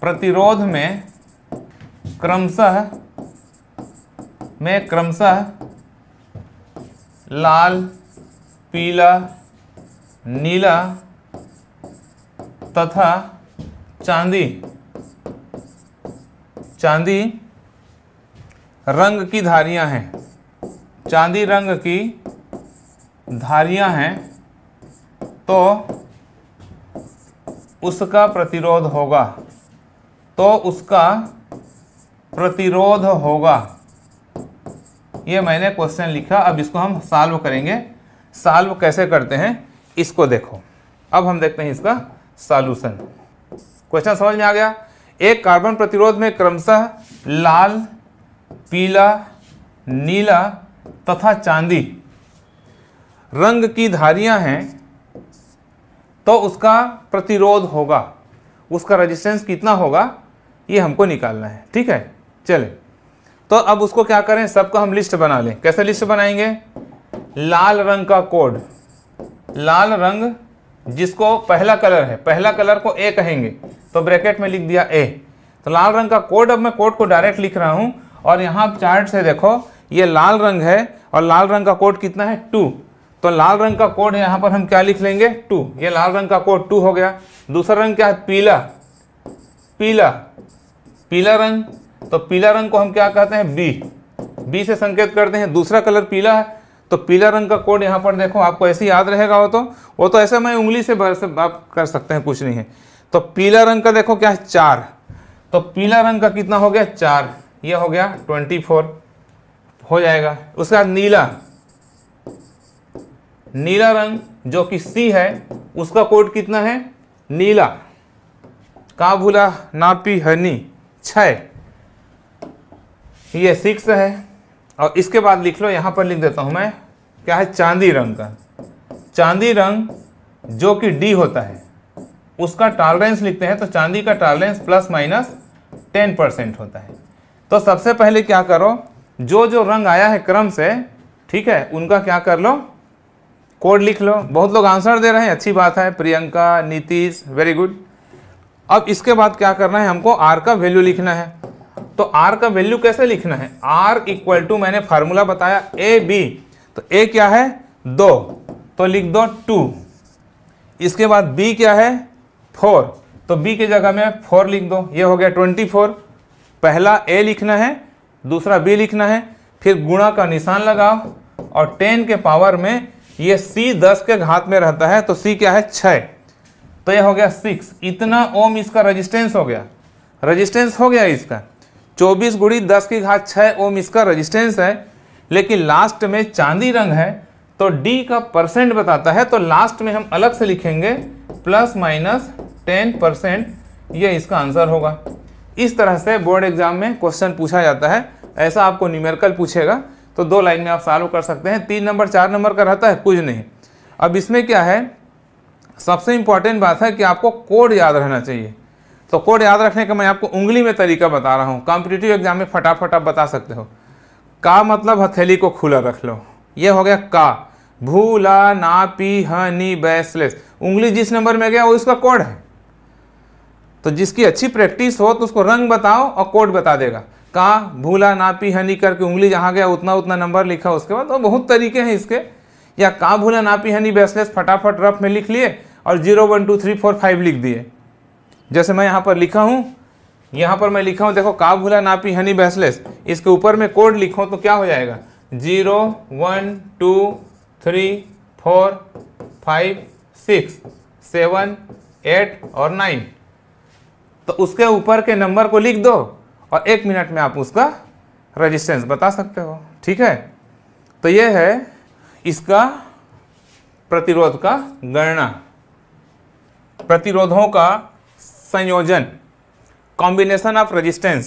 प्रतिरोध में क्रमशः में क्रमशः लाल पीला नीला तथा चांदी चांदी रंग की धारियां हैं चांदी रंग की धारियां हैं तो उसका प्रतिरोध होगा तो उसका प्रतिरोध होगा ये मैंने क्वेश्चन लिखा अब इसको हम सॉल्व करेंगे सॉल्व कैसे करते हैं इसको देखो अब हम देखते हैं इसका सॉल्यूशन क्वेश्चन समझ में आ गया एक कार्बन प्रतिरोध में क्रमशः लाल पीला नीला तथा चांदी रंग की धारियां हैं तो उसका प्रतिरोध होगा उसका रेजिस्टेंस कितना होगा ये हमको निकालना है ठीक है चले तो अब उसको क्या करें सबका हम लिस्ट बना लें कैसे लिस्ट बनाएंगे लाल रंग का कोड लाल रंग जिसको पहला कलर है पहला कलर को ए कहेंगे तो ब्रैकेट में लिख दिया ए तो लाल रंग का कोड अब मैं कोड को डायरेक्ट लिख रहा हूँ और यहाँ चार्ट से देखो ये लाल रंग है और लाल रंग का कोड कितना है टू तो लाल रंग का कोड यहाँ पर हम क्या लिख लेंगे टू ये लाल रंग का कोड टू हो गया दूसरा रंग क्या है पीला पीला पीला रंग तो पीला रंग को हम क्या कहते हैं बी बी से संकेत करते हैं दूसरा कलर पीला है तो पीला रंग का कोड यहाँ पर देखो आपको ऐसे याद रहेगा वो तो वो तो ऐसे मैं उंगली से भर से आप कर सकते हैं कुछ नहीं है तो पीला रंग का देखो क्या है चार तो पीला रंग का कितना हो गया चार ये हो गया ट्वेंटी फोर हो जाएगा उसके बाद नीला नीला रंग जो कि सी है उसका कोड कितना है नीला का भूला नापी हनी छ ये सिक्स है और इसके बाद लिख लो यहाँ पर लिख देता हूँ मैं क्या है चांदी रंग का चांदी रंग जो कि डी होता है उसका टॉलरेंस लिखते हैं तो चांदी का tolerance plus minus ten percent होता है तो सबसे पहले क्या करो जो जो रंग आया है क्रम से ठीक है उनका क्या कर लो कोड लिख लो बहुत लोग आंसर दे रहे हैं अच्छी बात है प्रियंका नीतीश वेरी गुड अब इसके बाद क्या करना है हमको आर का वैल्यू लिखना है तो आर का वैल्यू कैसे लिखना है आर इक्वल टू मैंने फार्मूला बताया ए बी तो ए क्या है दो तो लिख दो टू इसके बाद बी क्या है फोर तो बी की जगह में फोर लिख दो ये हो गया ट्वेंटी फोर पहला ए लिखना है दूसरा बी लिखना है फिर गुणा का निशान लगाओ और टेन के पावर में ये सी दस के घात में रहता है तो सी क्या है छः तो ये हो गया सिक्स इतना ओम इसका रजिस्टेंस हो गया रजिस्टेंस हो गया इसका चौबीस गुड़ी दस की घात छः ओम इसका रजिस्टेंस है लेकिन लास्ट में चांदी रंग है तो डी का परसेंट बताता है तो लास्ट में हम अलग से लिखेंगे प्लस माइनस टेन परसेंट यह इसका आंसर होगा इस तरह से बोर्ड एग्जाम में क्वेश्चन पूछा जाता है ऐसा आपको न्यूमेरिकल पूछेगा तो दो लाइन में आप सॉल्व कर सकते हैं तीन नंबर चार नंबर का रहता है कुछ नहीं अब इसमें क्या है सबसे इम्पॉर्टेंट बात है कि आपको कोड याद रहना चाहिए तो कोड याद रखने का मैं आपको उंगली में तरीका बता रहा हूँ कॉम्पिटिटिव एग्जाम में फटाफट आप बता सकते हो का मतलब हथेली को खुला रख लो ये हो गया का भूला ना पी हनी बैसलेस उंगली जिस नंबर में गया वो इसका कोड है तो जिसकी अच्छी प्रैक्टिस हो तो उसको रंग बताओ और कोड बता देगा का भूला ना पी हनी करके उंगली जहाँ गया उतना उतना नंबर लिखा उसके बाद तो बहुत तरीके हैं इसके या का भूला ना पी हनी बैसलेस फटाफट रफ में लिख लिए और zero one two three four five लिख दिए जैसे मैं यहाँ पर लिखा हूँ यहाँ पर मैं लिखा हूँ देखो का भूला नापी हनी बैसलेस इसके ऊपर मैं कोड लिखूँ तो क्या हो जाएगा zero one two three four five six seven eight और नाइन तो उसके ऊपर के नंबर को लिख दो और एक मिनट में आप उसका रजिस्टेंस बता सकते हो ठीक है तो ये है इसका प्रतिरोध का गणना प्रतिरोधों का संयोजन कॉम्बिनेशन ऑफ रजिस्टेंस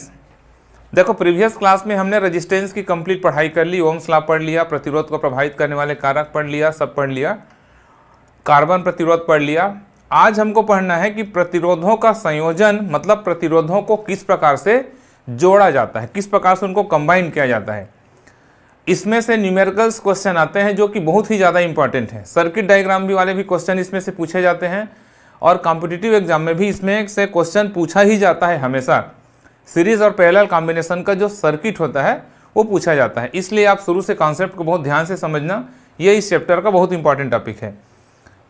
देखो प्रीवियस क्लास में हमने रजिस्टेंस की कंप्लीट पढ़ाई कर ली ओम्स लॉ पढ़ लिया प्रतिरोध को प्रभावित करने वाले कारक पढ़ लिया सब पढ़ लिया कार्बन प्रतिरोध पढ़ लिया आज हमको पढ़ना है कि प्रतिरोधों का संयोजन मतलब प्रतिरोधों को किस प्रकार से जोड़ा जाता है किस प्रकार से उनको कंबाइन किया जाता है इसमें से न्यूमेरिकल्स क्वेश्चन आते हैं जो कि बहुत ही ज़्यादा इंपॉर्टेंट है सर्किट डायग्राम भी वाले भी क्वेश्चन इसमें से पूछे जाते हैं और कॉम्पिटिटिव एग्जाम में भी इसमें से क्वेश्चन पूछा ही जाता है हमेशा सीरीज और पैरेलल कॉम्बिनेशन का जो सर्किट होता है वो पूछा जाता है इसलिए आप शुरू से कॉन्सेप्ट को बहुत ध्यान से समझना ये इस चैप्टर का बहुत इंपॉर्टेंट टॉपिक है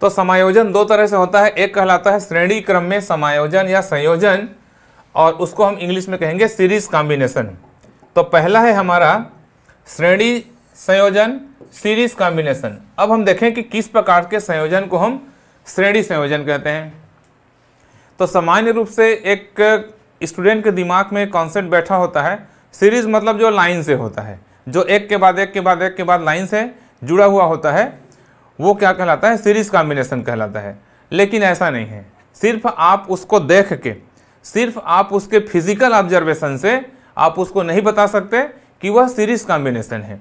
तो समायोजन दो तरह से होता है एक कहलाता है श्रेणी क्रम में समायोजन या संयोजन और उसको हम इंग्लिश में कहेंगे सीरीज कॉम्बिनेशन तो पहला है हमारा श्रेणी संयोजन सीरीज कॉम्बिनेशन अब हम देखें कि किस प्रकार के संयोजन को हम श्रेणी संयोजन कहते हैं तो सामान्य रूप से एक स्टूडेंट के दिमाग में कॉन्सेप्ट बैठा होता है सीरीज मतलब जो लाइन से होता है जो एक के बाद एक के बाद एक के बाद लाइन से जुड़ा हुआ होता है वो क्या कहलाता है सीरीज कॉम्बिनेशन कहलाता है लेकिन ऐसा नहीं है सिर्फ आप उसको देख के सिर्फ आप उसके फिजिकल ऑब्जर्वेशन से आप उसको नहीं बता सकते कि वह सीरीज कॉम्बिनेशन है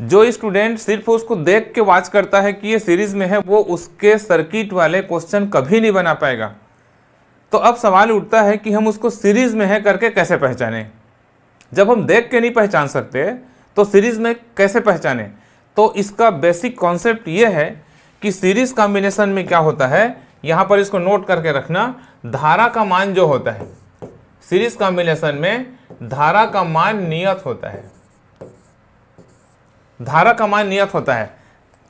जो स्टूडेंट सिर्फ उसको देख के वाच करता है कि ये सीरीज में है वो उसके सर्किट वाले क्वेश्चन कभी नहीं बना पाएगा तो अब सवाल उठता है कि हम उसको सीरीज में है करके कैसे पहचाने जब हम देख के नहीं पहचान सकते तो सीरीज में कैसे पहचाने तो इसका बेसिक कॉन्सेप्ट यह है कि सीरीज कॉम्बिनेशन में क्या होता है यहाँ पर इसको नोट करके रखना धारा का मान जो होता है सीरीज कॉम्बिनेशन में धारा का मान नियत होता है धारा का मान नियत होता है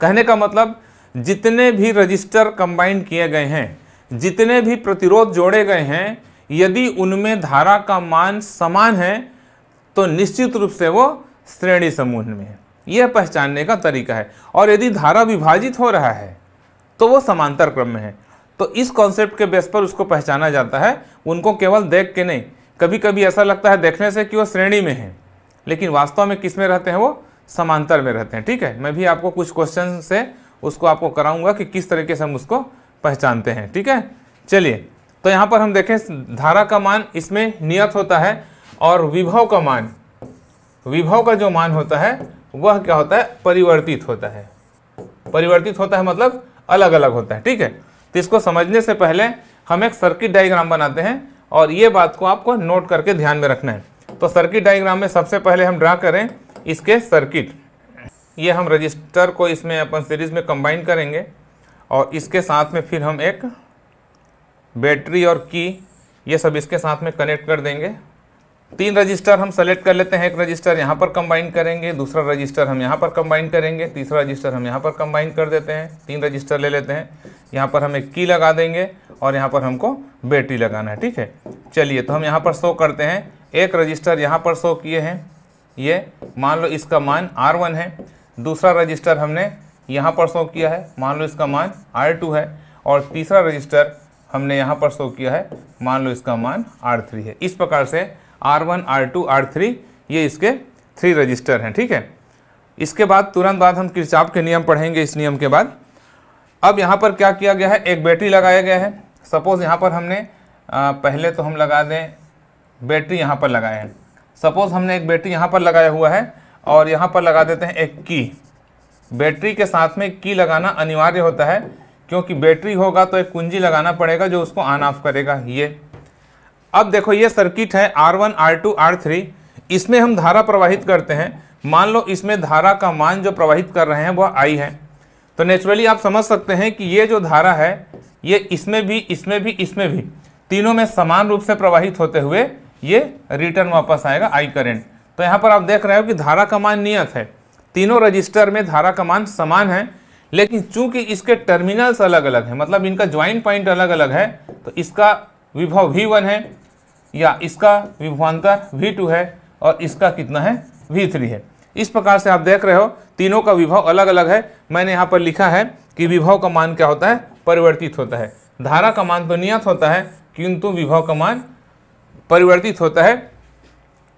कहने का मतलब जितने भी रजिस्टर कंबाइंड किए गए हैं जितने भी प्रतिरोध जोड़े गए हैं यदि उनमें धारा का मान समान है तो निश्चित रूप से वो श्रेणी समूह में है यह पहचानने का तरीका है और यदि धारा विभाजित हो रहा है तो वो समांतर क्रम में है तो इस कॉन्सेप्ट के बेस पर उसको पहचाना जाता है उनको केवल देख के नहीं कभी कभी ऐसा लगता है देखने से कि वो श्रेणी में है लेकिन वास्तव में किस में रहते हैं वो समांतर में रहते हैं ठीक है मैं भी आपको कुछ क्वेश्चन से उसको आपको कराऊंगा कि किस तरीके से हम उसको पहचानते हैं ठीक है चलिए तो यहाँ पर हम देखें धारा का मान इसमें नियत होता है और विभव का मान विभव का जो मान होता है वह क्या होता है परिवर्तित होता है परिवर्तित होता है मतलब अलग अलग होता है ठीक है तो इसको समझने से पहले हम एक सर्किट डायग्राम बनाते हैं और ये बात को आपको नोट करके ध्यान में रखना है तो सर्किट डायग्राम में सबसे पहले हम ड्रा करें इसके सर्किट ये हम रजिस्टर को इसमें अपन सीरीज़ में कंबाइन करेंगे और इसके साथ में फिर हम एक बैटरी और की ये सब इसके साथ में कनेक्ट कर देंगे तीन रजिस्टर हम सेलेक्ट कर लेते हैं एक रजिस्टर यहाँ पर कंबाइन करेंगे दूसरा रजिस्टर हम यहाँ पर कंबाइन करेंगे तीसरा रजिस्टर हम यहाँ पर कंबाइन कर देते हैं तीन रजिस्टर ले लेते हैं यहाँ पर हम एक की लगा देंगे और यहाँ पर हमको बैटरी लगाना है ठीक है चलिए तो हम यहाँ पर शो करते हैं एक रजिस्टर यहाँ पर शो किए हैं ये मान लो इसका मान आर वन है दूसरा रजिस्टर हमने यहाँ पर शो किया है मान लो इसका मान आर टू है और तीसरा रजिस्टर हमने यहाँ पर शो किया है मान लो इसका मान आर थ्री है इस प्रकार से R one R two R three ये इसके थ्री रजिस्टर हैं ठीक है इसके बाद तुरंत बाद हम किरचाप के नियम पढ़ेंगे इस नियम के बाद अब यहाँ पर क्या किया गया है एक बैटरी लगाया गया है सपोज़ यहाँ पर हमने आ, पहले तो हम लगा दें बैटरी यहाँ पर लगाए हैं सपोज हमने एक बैटरी यहाँ पर लगाया हुआ है और यहाँ पर लगा देते हैं एक की बैटरी के साथ में की लगाना अनिवार्य होता है क्योंकि बैटरी होगा तो एक कुंजी लगाना पड़ेगा जो उसको ऑन ऑफ करेगा ये अब देखो ये सर्किट है R1, R2, R3 इसमें हम धारा प्रवाहित करते हैं मान लो इसमें धारा का मान जो प्रवाहित कर रहे हैं वह आई है तो नेचुरली आप समझ सकते हैं कि ये जो धारा है ये इसमें भी इसमें भी इसमें भी तीनों में समान रूप से प्रवाहित होते हुए ये रिटर्न वापस आएगा आई करेंट तो यहाँ पर आप देख रहे हो कि धारा का मान नियत है तीनों रजिस्टर में धारा का मान समान है लेकिन चूंकि इसके टर्मिनल्स अलग अलग हैं मतलब इनका ज्वाइंट पॉइंट अलग अलग है तो इसका विभव वी वन है या इसका विभवान्तर वी टू है और इसका कितना है वी थ्री है इस प्रकार से आप देख रहे हो तीनों का विभव अलग अलग है मैंने यहाँ पर लिखा है कि विभव का मान क्या होता है परिवर्तित होता है धारा का मान तो नियत होता है किंतु विभव का मान परिवर्तित होता है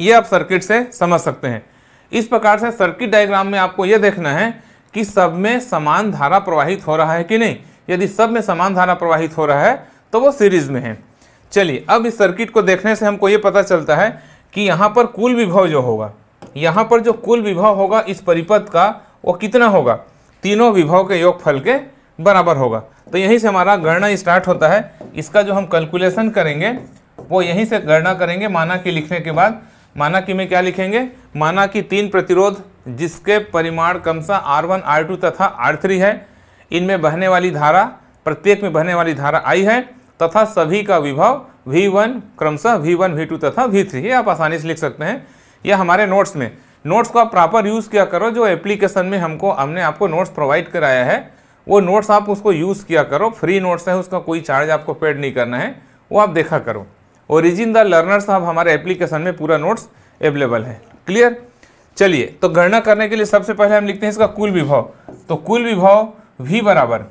ये आप सर्किट से समझ सकते हैं इस प्रकार से सर्किट डायग्राम में आपको ये देखना है कि सब में समान धारा प्रवाहित हो रहा है कि नहीं यदि सब में समान धारा प्रवाहित हो रहा है तो वो सीरीज में है चलिए अब इस सर्किट को देखने से हमको ये पता चलता है कि यहाँ पर कुल विभव जो होगा यहाँ पर जो कुल विभव होगा इस परिपथ का वो कितना होगा तीनों विभव के योगफल के बराबर होगा तो यहीं से हमारा गणना स्टार्ट होता है इसका जो हम कैलकुलेशन करेंगे वो यहीं से गणना करेंगे माना कि लिखने के बाद माना कि में क्या लिखेंगे माना कि तीन प्रतिरोध जिसके परिमाण क्रमशः आर वन आर टू तथा आर थ्री है इनमें बहने वाली धारा प्रत्येक में बहने वाली धारा आई है तथा सभी का विभव वी वन क्रमशः वी वन वी टू तथा वी थ्री ये आप आसानी से लिख सकते हैं यह हमारे नोट्स में नोट्स को आप प्रॉपर यूज़ किया करो जो एप्लीकेशन में हमको हमने आपको नोट्स प्रोवाइड कराया है वो नोट्स आप उसको यूज़ किया करो फ्री नोट्स है उसका कोई चार्ज आपको पेड नहीं करना है वो आप देखा करो ओरिजिन द लर्नर्स अब हमारे एप्लीकेशन में पूरा नोट्स अवेलेबल है क्लियर चलिए तो गणना करने के लिए सबसे पहले हम लिखते हैं इसका कुल विभव तो कुल विभव वी बराबर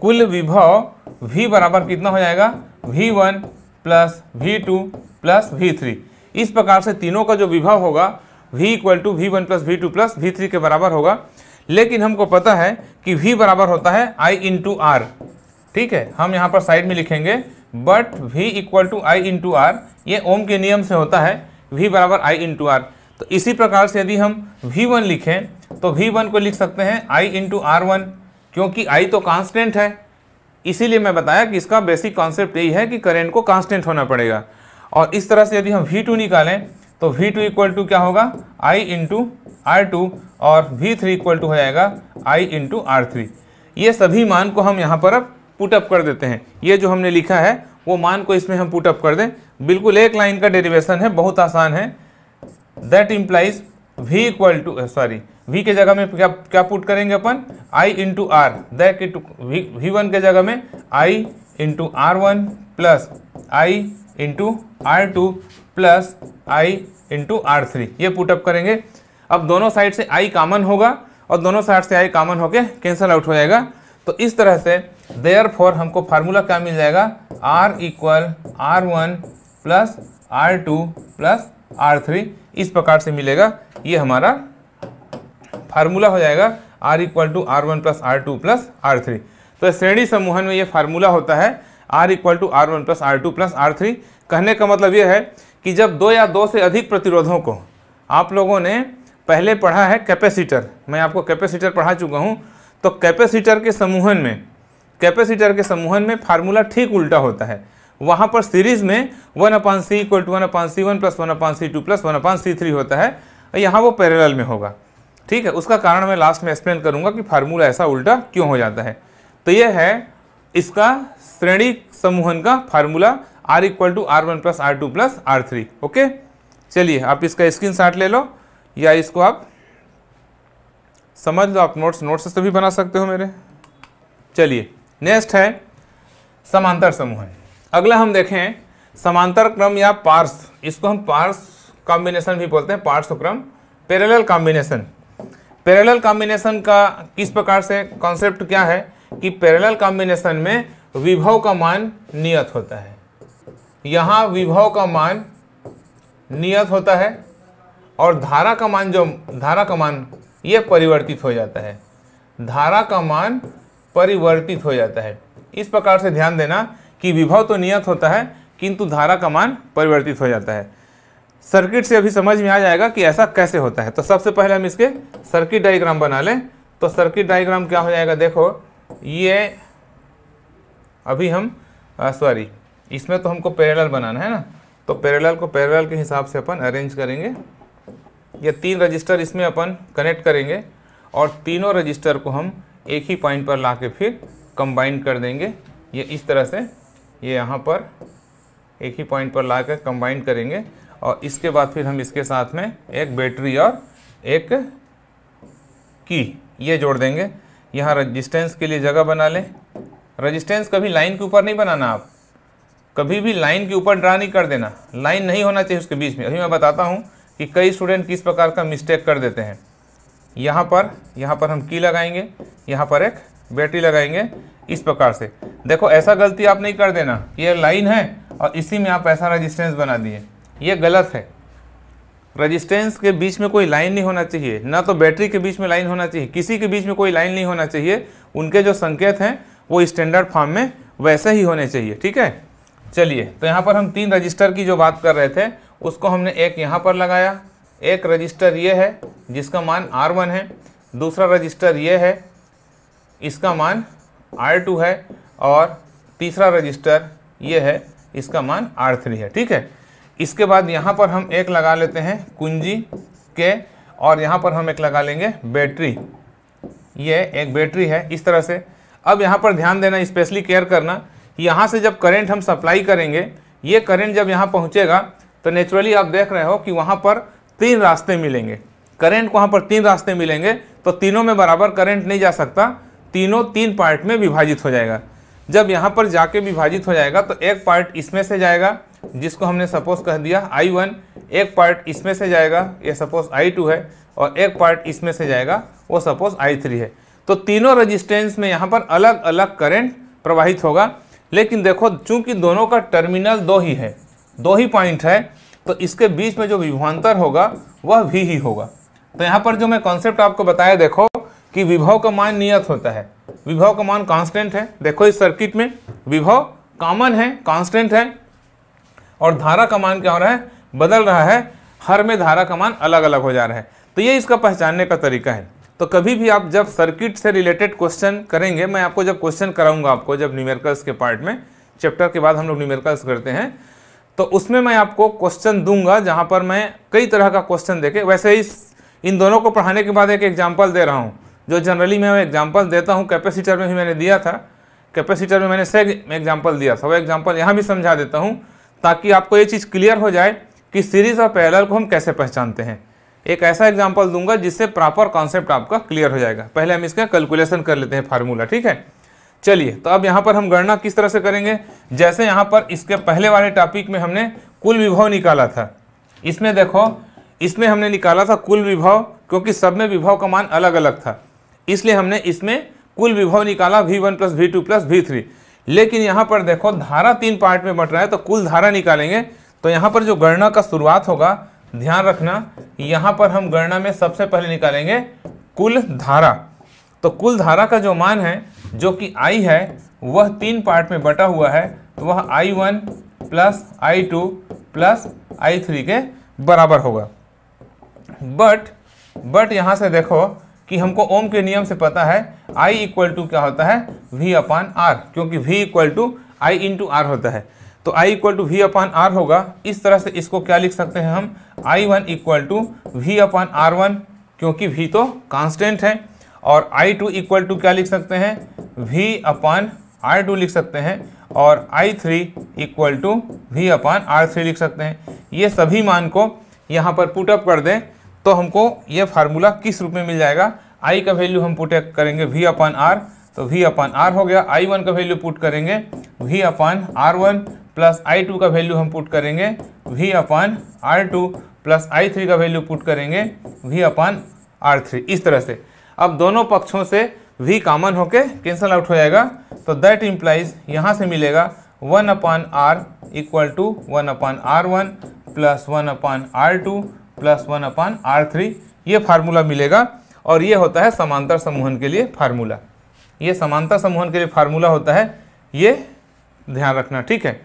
कुल विभव वी बराबर कितना हो जाएगा V one plus V two plus V three इस प्रकार से तीनों का जो विभव होगा V equal to V one plus V two plus V three के बराबर होगा लेकिन हमको पता है कि वी बराबर होता है इन इंटू आर ठीक है हम यहाँ पर साइड में लिखेंगे but V equal to I into R ये ओम के नियम से होता है वी बराबर आई इंटू आर तो इसी प्रकार से यदि हम वी वन लिखें तो वी वन को लिख सकते हैं आई इंटू आर वन क्योंकि आई तो कांस्टेंट है इसीलिए मैं बताया कि इसका बेसिक कॉन्सेप्ट यही है कि करेंट को कांस्टेंट होना पड़ेगा और इस तरह से यदि हम वी टू निकालें तो वी टू इक्वल टू क्या होगा आई इंटू आर टू और वी थ्री इक्वल टू हो जाएगा I इंटू आर थ्री ये सभी मान को हम यहाँ पर अब पुटअप कर देते हैं ये जो हमने लिखा है वो मान को इसमें हम पुटअप कर दें बिल्कुल एक लाइन का डेरिवेशन है बहुत आसान है that implies V equal to sorry V के जगह में क्या क्या पुट करेंगे अपन I into R that it V one के जगह में I into R one plus I into R two plus I into R three ये पुटअप करेंगे अब दोनों साइड से आई कॉमन होगा और दोनों साइड से आई कॉमन होके कैंसिल आउट हो जाएगा तो इस तरह से देयर फॉर हमको फार्मूला क्या मिल जाएगा R equal R one plus R two plus R three इस प्रकार से मिलेगा ये हमारा फार्मूला हो जाएगा R equal to R one plus R two plus R three तो श्रेणी समूहन में ये फार्मूला होता है R equal to R one plus R two plus R three कहने का मतलब ये है कि जब दो या दो से अधिक प्रतिरोधों को आप लोगों ने पहले पढ़ा है कैपेसिटर मैं आपको कैपेसिटर पढ़ा चुका हूँ तो कैपेसिटर के समूहन में कैपेसिटर के समूहन में फार्मूला ठीक उल्टा होता है वहाँ पर सीरीज में one upon C equal to one upon C one plus one upon C two plus one upon C three होता है यहाँ वो पैरेलल में होगा ठीक है उसका कारण मैं लास्ट में एक्सप्लेन करूँगा कि फार्मूला ऐसा उल्टा क्यों हो जाता है तो यह है इसका श्रेणी समूहन का formula R equal to R one plus R two plus R three okay चलिए आप इसका स्क्रीन शाट ले लो या इसको आप समझ लो आप नोट्स नोट्स से भी बना सकते हो मेरे चलिए नेक्स्ट है समांतर समूह है अगला हम देखें समांतर क्रम या पार्स इसको हम पार्स कॉम्बिनेशन भी बोलते हैं पार्स तो क्रम पैरेलल कॉम्बिनेशन पैरेलल कॉम्बिनेशन का किस प्रकार से कॉन्सेप्ट क्या है कि पैरेलल कॉम्बिनेशन में विभव का मान नियत होता है यहाँ विभव का मान नियत होता है और धारा का मान जो धारा का मान ये परिवर्तित हो जाता है धारा का मान परिवर्तित हो जाता है इस प्रकार से ध्यान देना कि विभव तो नियत होता है किंतु धारा का मान परिवर्तित हो जाता है सर्किट से अभी समझ में आ जाएगा कि ऐसा कैसे होता है तो सबसे पहले हम इसके सर्किट डायग्राम बना लें तो सर्किट डायग्राम क्या हो जाएगा देखो ये अभी हम सॉरी इसमें तो हमको पैरेलल बनाना है ना तो पैरेलल को पैरेलल के हिसाब से अपन अरेंज करेंगे ये तीन रजिस्टर इसमें अपन कनेक्ट करेंगे और तीनों रजिस्टर को हम एक ही पॉइंट पर ला के फिर कंबाइन कर देंगे ये इस तरह से ये यहाँ पर एक ही पॉइंट पर ला कर कंबाइन करेंगे और इसके बाद फिर हम इसके साथ में एक बैटरी और एक की ये जोड़ देंगे यहाँ रजिस्टेंस के लिए जगह बना लें रजिस्टेंस कभी लाइन के ऊपर नहीं बनाना आप कभी भी लाइन के ऊपर ड्रा नहीं कर देना लाइन नहीं होना चाहिए उसके बीच में अभी मैं बताता हूँ कि कई स्टूडेंट किस प्रकार का मिस्टेक कर देते हैं यहाँ पर यहाँ पर हम की लगाएंगे यहाँ पर एक बैटरी लगाएंगे इस प्रकार से देखो ऐसा गलती आप नहीं कर देना ये लाइन है और इसी में आप ऐसा रजिस्टेंस बना दिए ये गलत है रजिस्टेंस के बीच में कोई लाइन नहीं होना चाहिए ना तो बैटरी के बीच में लाइन होना चाहिए किसी के बीच में कोई लाइन नहीं होना चाहिए उनके जो संकेत हैं वो स्टैंडर्ड फॉर्म में वैसे ही होने चाहिए ठीक है चलिए तो यहाँ पर हम तीन रजिस्टर की जो बात कर रहे थे उसको हमने एक यहाँ पर लगाया एक रजिस्टर ये है जिसका मान आर वन है दूसरा रजिस्टर ये है इसका मान आर टू है और तीसरा रजिस्टर ये है इसका मान आर थ्री है ठीक है इसके बाद यहाँ पर हम एक लगा लेते हैं कुंजी के और यहाँ पर हम एक लगा लेंगे बैटरी ये एक बैटरी है इस तरह से अब यहाँ पर ध्यान देना स्पेशली केयर करना यहाँ से जब करंट हम सप्लाई करेंगे ये करंट जब यहाँ पहुँचेगा तो नेचुरली आप देख रहे हो कि वहाँ पर तीन रास्ते मिलेंगे करंट वहाँ पर तीन रास्ते मिलेंगे तो तीनों में बराबर करंट नहीं जा सकता तीनों तीन पार्ट में विभाजित हो जाएगा जब यहाँ पर जाके विभाजित हो जाएगा तो एक पार्ट इसमें से जाएगा जिसको हमने सपोज कह दिया आई वन एक पार्ट इसमें से जाएगा ये सपोज आई टू है और एक पार्ट इसमें से जाएगा वो सपोज आई थ्री है तो तीनों रजिस्टेंस में यहाँ पर अलग अलग करेंट प्रवाहित होगा लेकिन देखो चूंकि दोनों का टर्मिनल दो ही है दो ही पॉइंट है तो इसके बीच में जो विभवान्तर होगा वह भी ही होगा तो यहाँ पर जो मैं कॉन्सेप्ट आपको बताया देखो कि विभव का मान नियत होता है विभव का मान कांस्टेंट है देखो इस सर्किट में विभव कॉमन है कांस्टेंट है और धारा का मान क्या हो रहा है बदल रहा है हर में धारा का मान अलग अलग हो जा रहा है तो ये इसका पहचानने का तरीका है तो कभी भी आप जब सर्किट से रिलेटेड क्वेश्चन करेंगे मैं आपको जब क्वेश्चन कराऊंगा आपको जब न्यूमेरिकल्स के पार्ट में चैप्टर के बाद हम लोग न्यूमेरिकल्स करते हैं तो उसमें मैं आपको क्वेश्चन दूंगा जहाँ पर मैं कई तरह का क्वेश्चन देखे वैसे ही इन दोनों को पढ़ाने के बाद एक एग्जाम्पल दे रहा हूँ जो जनरली मैं एग्जाम्पल देता हूँ कैपेसिटर में भी मैंने दिया था कैपेसिटर में मैंने सेग एग्जाम्पल दिया था वो एग्जाम्पल यहाँ भी समझा देता हूँ ताकि आपको ये चीज़ क्लियर हो जाए कि सीरीज़ और पैरेलल को हम कैसे पहचानते हैं एक ऐसा एग्जाम्पल दूंगा जिससे प्रॉपर कॉन्सेप्ट आपका क्लियर हो जाएगा पहले हम इसका कैलकुलेशन कर लेते हैं फार्मूला ठीक है चलिए तो अब यहाँ पर हम गणना किस तरह से करेंगे जैसे यहाँ पर इसके पहले वाले टॉपिक में हमने कुल विभव निकाला था इसमें देखो इसमें हमने निकाला था कुल विभव क्योंकि सब में विभव का मान अलग अलग था इसलिए हमने इसमें कुल विभव निकाला V one plus V two plus V three लेकिन यहाँ पर देखो धारा तीन पार्ट में बट रहा है तो कुल धारा निकालेंगे तो यहाँ पर जो गणना का शुरुआत होगा ध्यान रखना यहाँ पर हम गणना में सबसे पहले निकालेंगे कुल धारा तो कुल धारा का जो मान है जो कि आई है वह तीन पार्ट में बटा हुआ है तो वह I one plus I two plus I three के बराबर होगा बट बट यहाँ से देखो कि हमको ओम के नियम से पता है आई इक्वल टू क्या होता है वी अपान आर क्योंकि V equal to I into R होता है तो I equal to V upon R होगा इस तरह से इसको क्या लिख सकते हैं हम I one equal to V upon R one क्योंकि V तो कांस्टेंट है और आई टू इक्वल टू क्या लिख सकते हैं V अपान आर टू लिख सकते हैं और I three equal to V upon R three लिख सकते हैं ये सभी मान को यहाँ पर पुटअप कर दें तो हमको ये फार्मूला किस रूप में मिल जाएगा आई का वैल्यू हम पुट करेंगे V अपान आर तो V अपान आर हो गया आई वन का वैल्यू पुट करेंगे V upon R one plus I two का वैल्यू हम पुट करेंगे V upon R two plus I three का वैल्यू पुट करेंगे वी अपान आर थ्री इस तरह से अब दोनों पक्षों से वी कॉमन होके कैंसल आउट हो जाएगा तो दैट इम्प्लाइज यहाँ से मिलेगा one upon R equal to one upon R one plus one upon R two plus one upon R three ये फार्मूला मिलेगा और ये होता है समांतर समूहन के लिए फार्मूला ये समांतर समूहन के लिए फार्मूला होता है ये ध्यान रखना ठीक है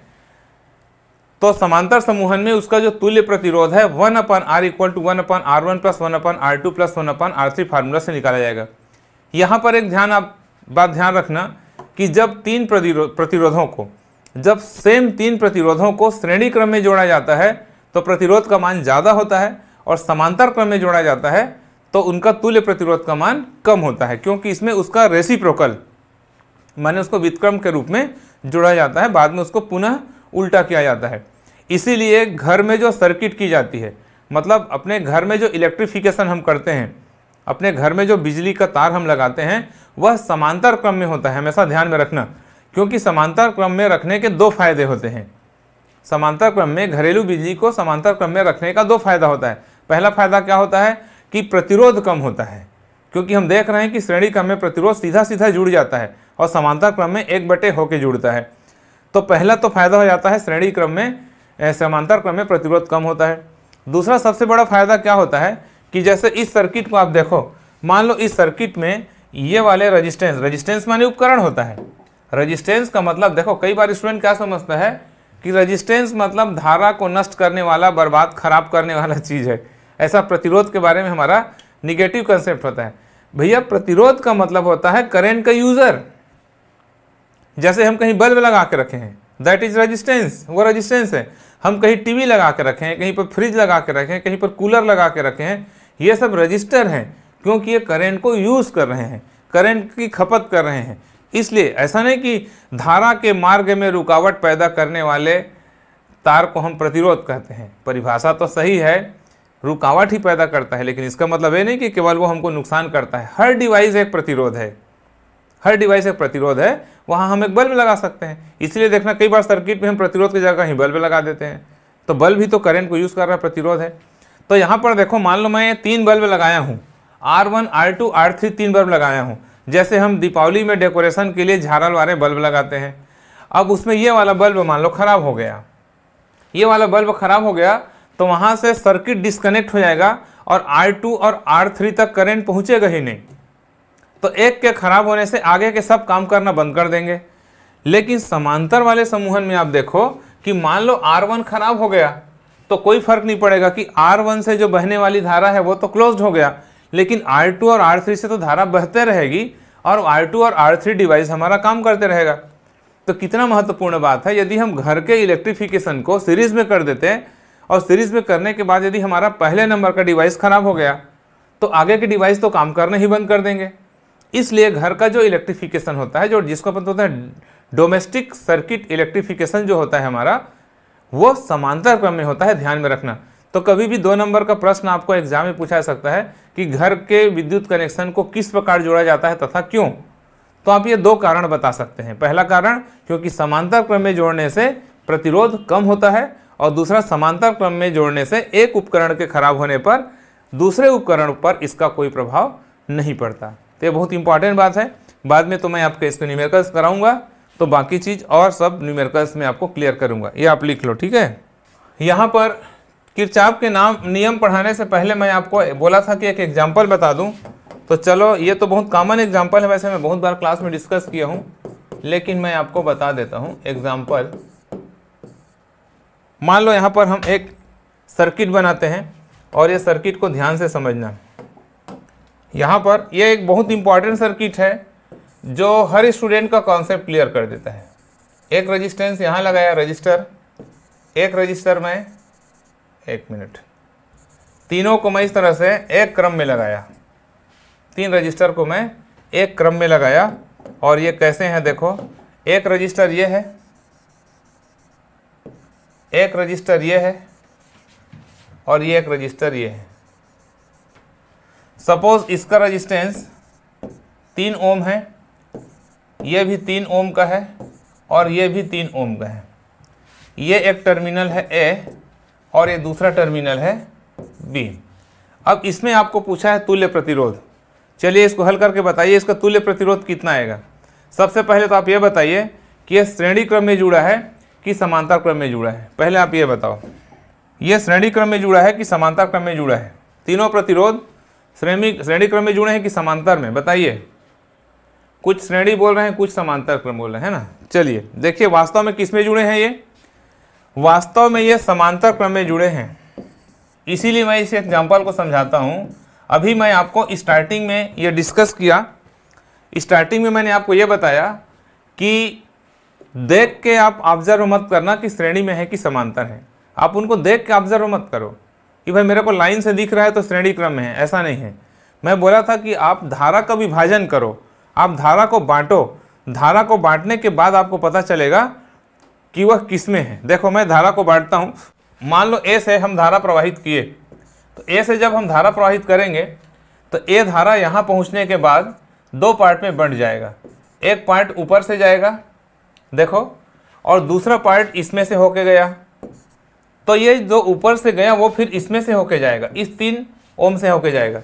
तो समांतर समूहन में उसका जो तुल्य प्रतिरोध है one upon R equal to one upon R one plus one upon R two plus one upon R three formula से निकाला जाएगा यहाँ पर एक ध्यान आप बात ध्यान रखना कि जब तीन प्रतिरोध प्रतिरोधों को जब सेम तीन प्रतिरोधों को श्रेणी क्रम में जोड़ा जाता है तो प्रतिरोध का मान ज़्यादा होता है और समांतर क्रम में जोड़ा जाता है तो उनका तुल्य प्रतिरोध का मान कम होता है क्योंकि इसमें उसका रेसिप्रोकल माने उसको वितक्रम के रूप में जोड़ा जाता है बाद में उसको पुनः उल्टा किया जाता है इसीलिए घर में जो सर्किट की जाती है मतलब अपने घर में जो इलेक्ट्रिफिकेशन हम करते हैं अपने घर में जो बिजली का तार हम लगाते हैं वह समांतर क्रम में होता है हमेशा ध्यान में रखना क्योंकि समांतर क्रम में रखने के दो फायदे होते हैं समांतर क्रम में घरेलू बिजली को समांतर क्रम में रखने का दो फायदा होता है पहला फायदा क्या होता है कि प्रतिरोध कम होता है क्योंकि हम देख रहे हैं कि श्रेणी क्रम में प्रतिरोध सीधा सीधा जुड़ जाता है और समांतर क्रम में एक बटे होके जुड़ता है तो पहला तो फायदा हो जाता है श्रेणी क्रम में समांतर क्रम में प्रतिरोध कम होता है दूसरा सबसे बड़ा फायदा क्या होता है कि जैसे इस सर्किट को आप देखो मान लो इस सर्किट में ये वाले रजिस्टेंस रजिस्टेंस माने उपकरण होता है रजिस्टेंस का मतलब देखो कई बार स्टूडेंट क्या समझता है कि रजिस्टेंस मतलब धारा को नष्ट करने वाला बर्बाद खराब करने वाला (laughs) चीज़ है ऐसा प्रतिरोध के बारे में हमारा निगेटिव कंसेप्ट होता है भैया प्रतिरोध का मतलब होता है करेंट का यूज़र जैसे हम कहीं बल्ब लगा के रखे हैं दैट इज रजिस्टेंस वो रजिस्टेंस है हम कहीं टीवी लगा के रखे हैं कहीं पर फ्रिज लगा के रखे हैं कहीं पर कूलर लगा के रखे हैं ये सब रजिस्टर हैं क्योंकि ये करेंट को यूज़ कर रहे हैं करेंट की खपत कर रहे हैं इसलिए ऐसा नहीं कि धारा के मार्ग में रुकावट पैदा करने वाले तार को हम प्रतिरोध कहते हैं परिभाषा तो सही है रुकावट ही पैदा करता है लेकिन इसका मतलब ये नहीं कि केवल वो हमको नुकसान करता है हर डिवाइस एक प्रतिरोध है हर डिवाइस एक प्रतिरोध है वहाँ हम एक बल्ब लगा सकते हैं इसलिए देखना कई बार सर्किट में हम प्रतिरोध की जगह ही बल्ब लगा देते हैं तो बल्ब ही तो करंट को यूज़ कर रहा है प्रतिरोध है तो यहाँ पर देखो मान लो मैं तीन बल्ब लगाया हूँ R one R two R three तीन बल्ब लगाया हूँ जैसे हम दीपावली में डेकोरेशन के लिए झारल वाले बल्ब लगाते हैं अब उसमें ये वाला बल्ब मान लो ख़राब हो गया ये वाला बल्ब ख़राब हो गया तो वहाँ से सर्किट डिस्कनेक्ट हो जाएगा और R2 और R3 तक करंट पहुँचेगा ही नहीं तो एक के खराब होने से आगे के सब काम करना बंद कर देंगे लेकिन समांतर वाले समूहन में आप देखो कि मान लो R1 खराब हो गया तो कोई फर्क नहीं पड़ेगा कि R1 से जो बहने वाली धारा है वो तो क्लोज हो गया लेकिन R2 और R3 से तो धारा बहते रहेगी और R2 और R3 डिवाइस हमारा काम करते रहेगा तो कितना महत्वपूर्ण बात है यदि हम घर के इलेक्ट्रिफिकेशन को सीरीज में कर देते हैं और सीरीज में करने के बाद यदि हमारा पहले नंबर का डिवाइस खराब हो गया तो आगे के डिवाइस तो काम करने ही बंद कर देंगे इसलिए घर का जो इलेक्ट्रिफिकेशन होता है जो जिसको अपन बोलते हैं डोमेस्टिक सर्किट इलेक्ट्रिफिकेशन जो होता है हमारा वो समांतर क्रम में होता है ध्यान में रखना तो कभी भी दो नंबर का प्रश्न आपको एग्जाम में पूछा सकता है कि घर के विद्युत कनेक्शन को किस प्रकार जोड़ा जाता है तथा क्यों तो आप ये दो कारण बता सकते हैं पहला कारण क्योंकि समांतर क्रम में जोड़ने से प्रतिरोध कम होता है और दूसरा समांतर क्रम में जोड़ने से एक उपकरण के खराब होने पर दूसरे उपकरण पर इसका कोई प्रभाव नहीं पड़ता तो ये बहुत इंपॉर्टेंट बात है बाद में तो मैं आपके इसके न्यूमेरिकल्स कराऊंगा तो बाकी चीज़ और सब न्यूमेरिकल्स में आपको क्लियर करूंगा ये आप लिख लो ठीक है यहाँ पर किरचाप के नाम नियम पढ़ाने से पहले मैं आपको बोला था कि एक एग्जाम्पल बता दूँ तो चलो ये तो बहुत कॉमन एग्जाम्पल है वैसे मैं बहुत बार क्लास में डिस्कस किया हूँ लेकिन मैं आपको बता देता हूँ एग्जाम्पल मान लो यहाँ पर हम एक सर्किट बनाते हैं और ये सर्किट को ध्यान से समझना यहाँ पर यह एक बहुत इंपॉर्टेंट सर्किट है जो हर स्टूडेंट का कॉन्सेप्ट क्लियर कर देता है एक रजिस्टेंस यहाँ लगाया रजिस्टर एक रजिस्टर में एक मिनट तीनों को मैं इस तरह से एक क्रम में लगाया तीन रजिस्टर को मैं एक क्रम में लगाया और ये कैसे हैं देखो एक रजिस्टर ये है एक रजिस्टर ये है और ये एक रजिस्टर ये है सपोज इसका रजिस्टेंस तीन ओम है ये भी तीन ओम का है और ये भी तीन ओम का है ये एक टर्मिनल है ए और ये दूसरा टर्मिनल है बी अब इसमें आपको पूछा है तुल्य प्रतिरोध चलिए इसको हल करके बताइए इसका तुल्य प्रतिरोध कितना आएगा सबसे पहले तो आप ये बताइए कि यह श्रेणी क्रम में जुड़ा है कि समांतर क्रम में जुड़ा है पहले आप ये बताओ ये श्रेणी क्रम में जुड़ा है कि समांतर क्रम में जुड़ा है तीनों प्रतिरोध श्रेणी श्रेणी क्रम में जुड़े हैं कि समांतर में बताइए कुछ श्रेणी बोल रहे हैं कुछ समांतर क्रम बोल रहे हैं ना चलिए देखिए वास्तव में किस में जुड़े हैं ये वास्तव में ये समांतर क्रम में जुड़े हैं इसीलिए मैं इस एग्जाम्पल को समझाता हूँ अभी मैं आपको स्टार्टिंग में ये डिस्कस किया स्टार्टिंग में मैंने आपको ये बताया कि देख के आप ऑब्जर्व मत करना कि श्रेणी में है कि समांतर है आप उनको देख के ऑब्जर्व मत करो कि भाई मेरे को लाइन से दिख रहा है तो श्रेणी क्रम में है ऐसा नहीं है मैं बोला था कि आप धारा का विभाजन करो आप धारा को बांटो धारा को बांटने के बाद आपको पता चलेगा कि वह किस में है देखो मैं धारा को बांटता हूँ मान लो ए से हम धारा प्रवाहित किए तो ए से जब हम धारा प्रवाहित करेंगे तो ए धारा यहाँ पहुँचने के बाद दो पार्ट में बंट जाएगा एक पार्ट ऊपर से जाएगा देखो और दूसरा पार्ट इसमें से होके गया तो ये जो ऊपर से गया वो फिर इसमें से होके जाएगा इस तीन ओम से होके जाएगा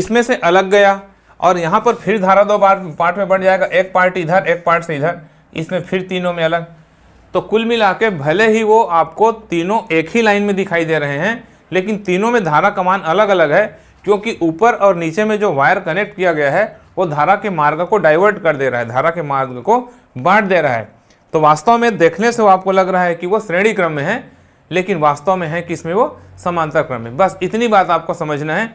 इसमें से अलग गया और यहाँ पर फिर धारा दो बार पार्ट में बढ़ जाएगा एक पार्ट इधर एक पार्ट से इधर इसमें फिर तीनों में अलग तो कुल मिला के भले ही वो आपको तीनों एक ही लाइन में दिखाई दे रहे हैं लेकिन तीनों में धारा कमान अलग अलग है क्योंकि ऊपर और नीचे में जो वायर कनेक्ट किया गया है वो धारा के मार्ग को डाइवर्ट कर दे रहा है धारा के मार्ग को बांट दे रहा है तो वास्तव में देखने से वो आपको लग रहा है कि वो श्रेणी क्रम में है लेकिन वास्तव में है कि इसमें वो समांतर क्रम में बस इतनी बात आपको समझना है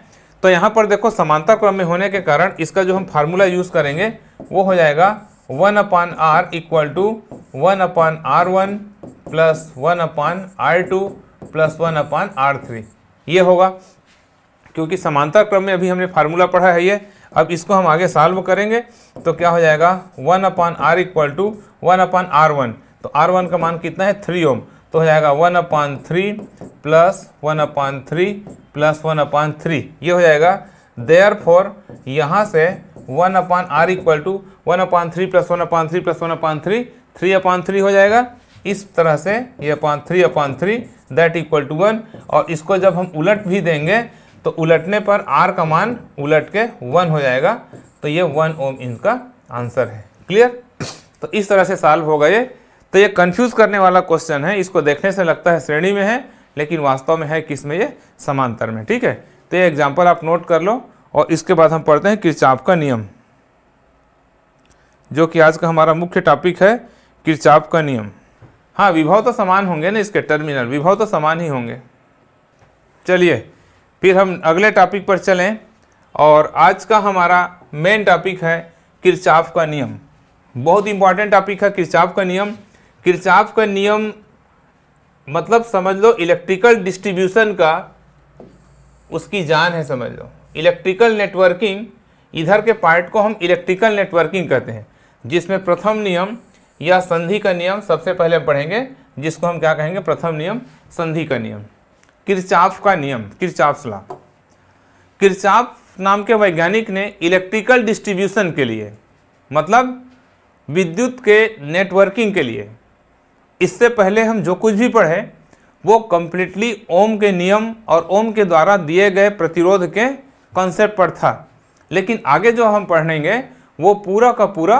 तो यहाँ पर देखो समांतर क्रम में होने के कारण इसका जो हम फार्मूला यूज़ करेंगे वो हो जाएगा one upon R equal to one upon R one plus one upon R two plus one upon R three ये होगा क्योंकि समांतर क्रम में अभी हमने फार्मूला पढ़ा है ये अब इसको हम आगे सॉल्व करेंगे तो क्या हो जाएगा one upon R equal to one upon R one तो आर वन का मान कितना है थ्री ओम तो हो जाएगा one upon three plus one upon three plus one upon three ये हो जाएगा देयर फॉर यहाँ से one upon R equal to one upon three plus one upon three plus one upon three three upon three हो जाएगा इस तरह से ये upon three upon three that equal to one और इसको जब हम उलट भी देंगे तो उलटने पर आर का मान उलट के वन हो जाएगा तो ये वन ओम इनका आंसर है क्लियर तो इस तरह से साल्व होगा ये तो ये कन्फ्यूज़ करने वाला क्वेश्चन है इसको देखने से लगता है श्रेणी में है लेकिन वास्तव में है किस में ये समांतर में ठीक है तो ये एग्जाम्पल आप नोट कर लो और इसके बाद हम पढ़ते हैं किरचाप का नियम जो कि आज का हमारा मुख्य टॉपिक है किरचाप का नियम हाँ विभव तो समान होंगे ना इसके टर्मिनल विभव तो समान ही होंगे चलिए फिर हम अगले टॉपिक पर चलें और आज का हमारा मेन टॉपिक है किरचाप का नियम बहुत इंपॉर्टेंट टॉपिक है किरचाप का नियम किरचाफ का नियम मतलब समझ लो इलेक्ट्रिकल डिस्ट्रीब्यूशन का उसकी जान है समझ लो इलेक्ट्रिकल नेटवर्किंग इधर के पार्ट को हम इलेक्ट्रिकल नेटवर्किंग कहते हैं जिसमें प्रथम नियम या संधि का नियम सबसे पहले पढ़ेंगे जिसको हम क्या कहेंगे प्रथम नियम संधि का नियम किरचाफ का नियम किरचाफ लॉ किरचाफ नाम के वैज्ञानिक ने इलेक्ट्रिकल डिस्ट्रीब्यूशन के लिए मतलब विद्युत के नेटवर्किंग के लिए इससे पहले हम जो कुछ भी पढ़े वो कम्प्लीटली ओम के नियम और ओम के द्वारा दिए गए प्रतिरोध के कॉन्सेप्ट पर था लेकिन आगे जो हम पढ़ेंगे वो पूरा का पूरा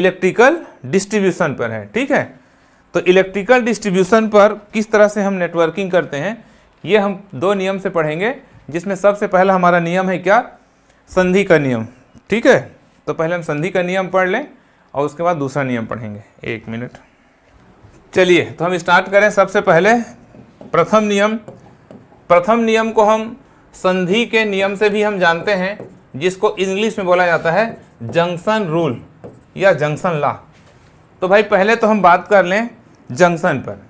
इलेक्ट्रिकल डिस्ट्रीब्यूशन पर है ठीक है तो इलेक्ट्रिकल डिस्ट्रीब्यूशन पर किस तरह से हम नेटवर्किंग करते हैं ये हम दो नियम से पढ़ेंगे जिसमें सबसे पहला हमारा नियम है क्या संधि का नियम ठीक है तो पहले हम संधि का नियम पढ़ लें और उसके बाद दूसरा नियम पढ़ेंगे एक मिनट चलिए तो हम स्टार्ट करें सबसे पहले प्रथम नियम प्रथम नियम को हम संधि के नियम से भी हम जानते हैं जिसको इंग्लिश में बोला जाता है जंक्शन रूल या जंक्शन ला तो भाई पहले तो हम बात कर लें जंक्शन पर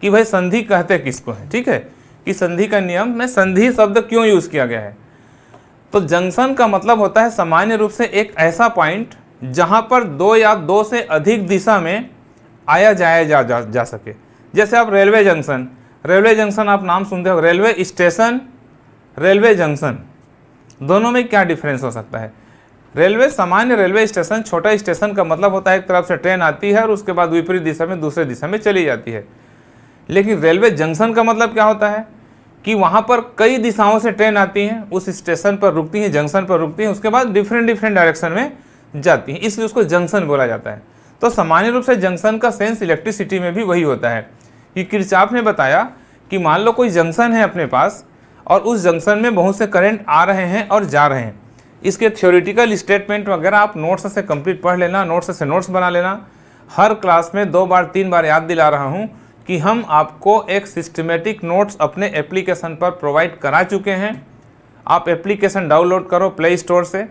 कि भाई संधि कहते किसको है ठीक है कि संधि का नियम में संधि शब्द क्यों यूज़ किया गया है तो जंक्शन का मतलब होता है सामान्य रूप से एक ऐसा पॉइंट जहाँ पर दो या दो से अधिक दिशा में आया जाया जा, जा, जा सके जैसे आप रेलवे जंक्शन रेलवे जंक्शन आप नाम सुनते हो रेलवे स्टेशन रेलवे जंक्शन दोनों में क्या डिफरेंस हो सकता है रेलवे सामान्य रेलवे स्टेशन छोटा स्टेशन का मतलब होता है एक तरफ से ट्रेन आती है और उसके बाद विपरीत दिशा में दूसरे दिशा में चली जाती है लेकिन रेलवे जंक्शन का मतलब क्या होता है कि वहाँ पर कई दिशाओं से ट्रेन आती हैं उस स्टेशन पर रुकती हैं जंक्शन पर रुकती हैं उसके बाद डिफरेंट डिफरेंट डायरेक्शन में जाती हैं इसलिए उसको जंक्शन बोला जाता है तो सामान्य रूप से जंक्शन का सेंस इलेक्ट्रिसिटी में भी वही होता है कि किरचाप ने बताया कि मान लो कोई जंक्शन है अपने पास और उस जंक्शन में बहुत से करंट आ रहे हैं और जा रहे हैं इसके थ्योरिटिकल स्टेटमेंट वगैरह आप नोट्स से कंप्लीट पढ़ लेना नोट्स से नोट्स बना लेना हर क्लास में दो बार तीन बार याद दिला रहा हूँ कि हम आपको एक सिस्टमेटिक नोट्स अपने एप्लीकेशन पर प्रोवाइड करा चुके हैं आप एप्लीकेशन डाउनलोड करो प्ले स्टोर से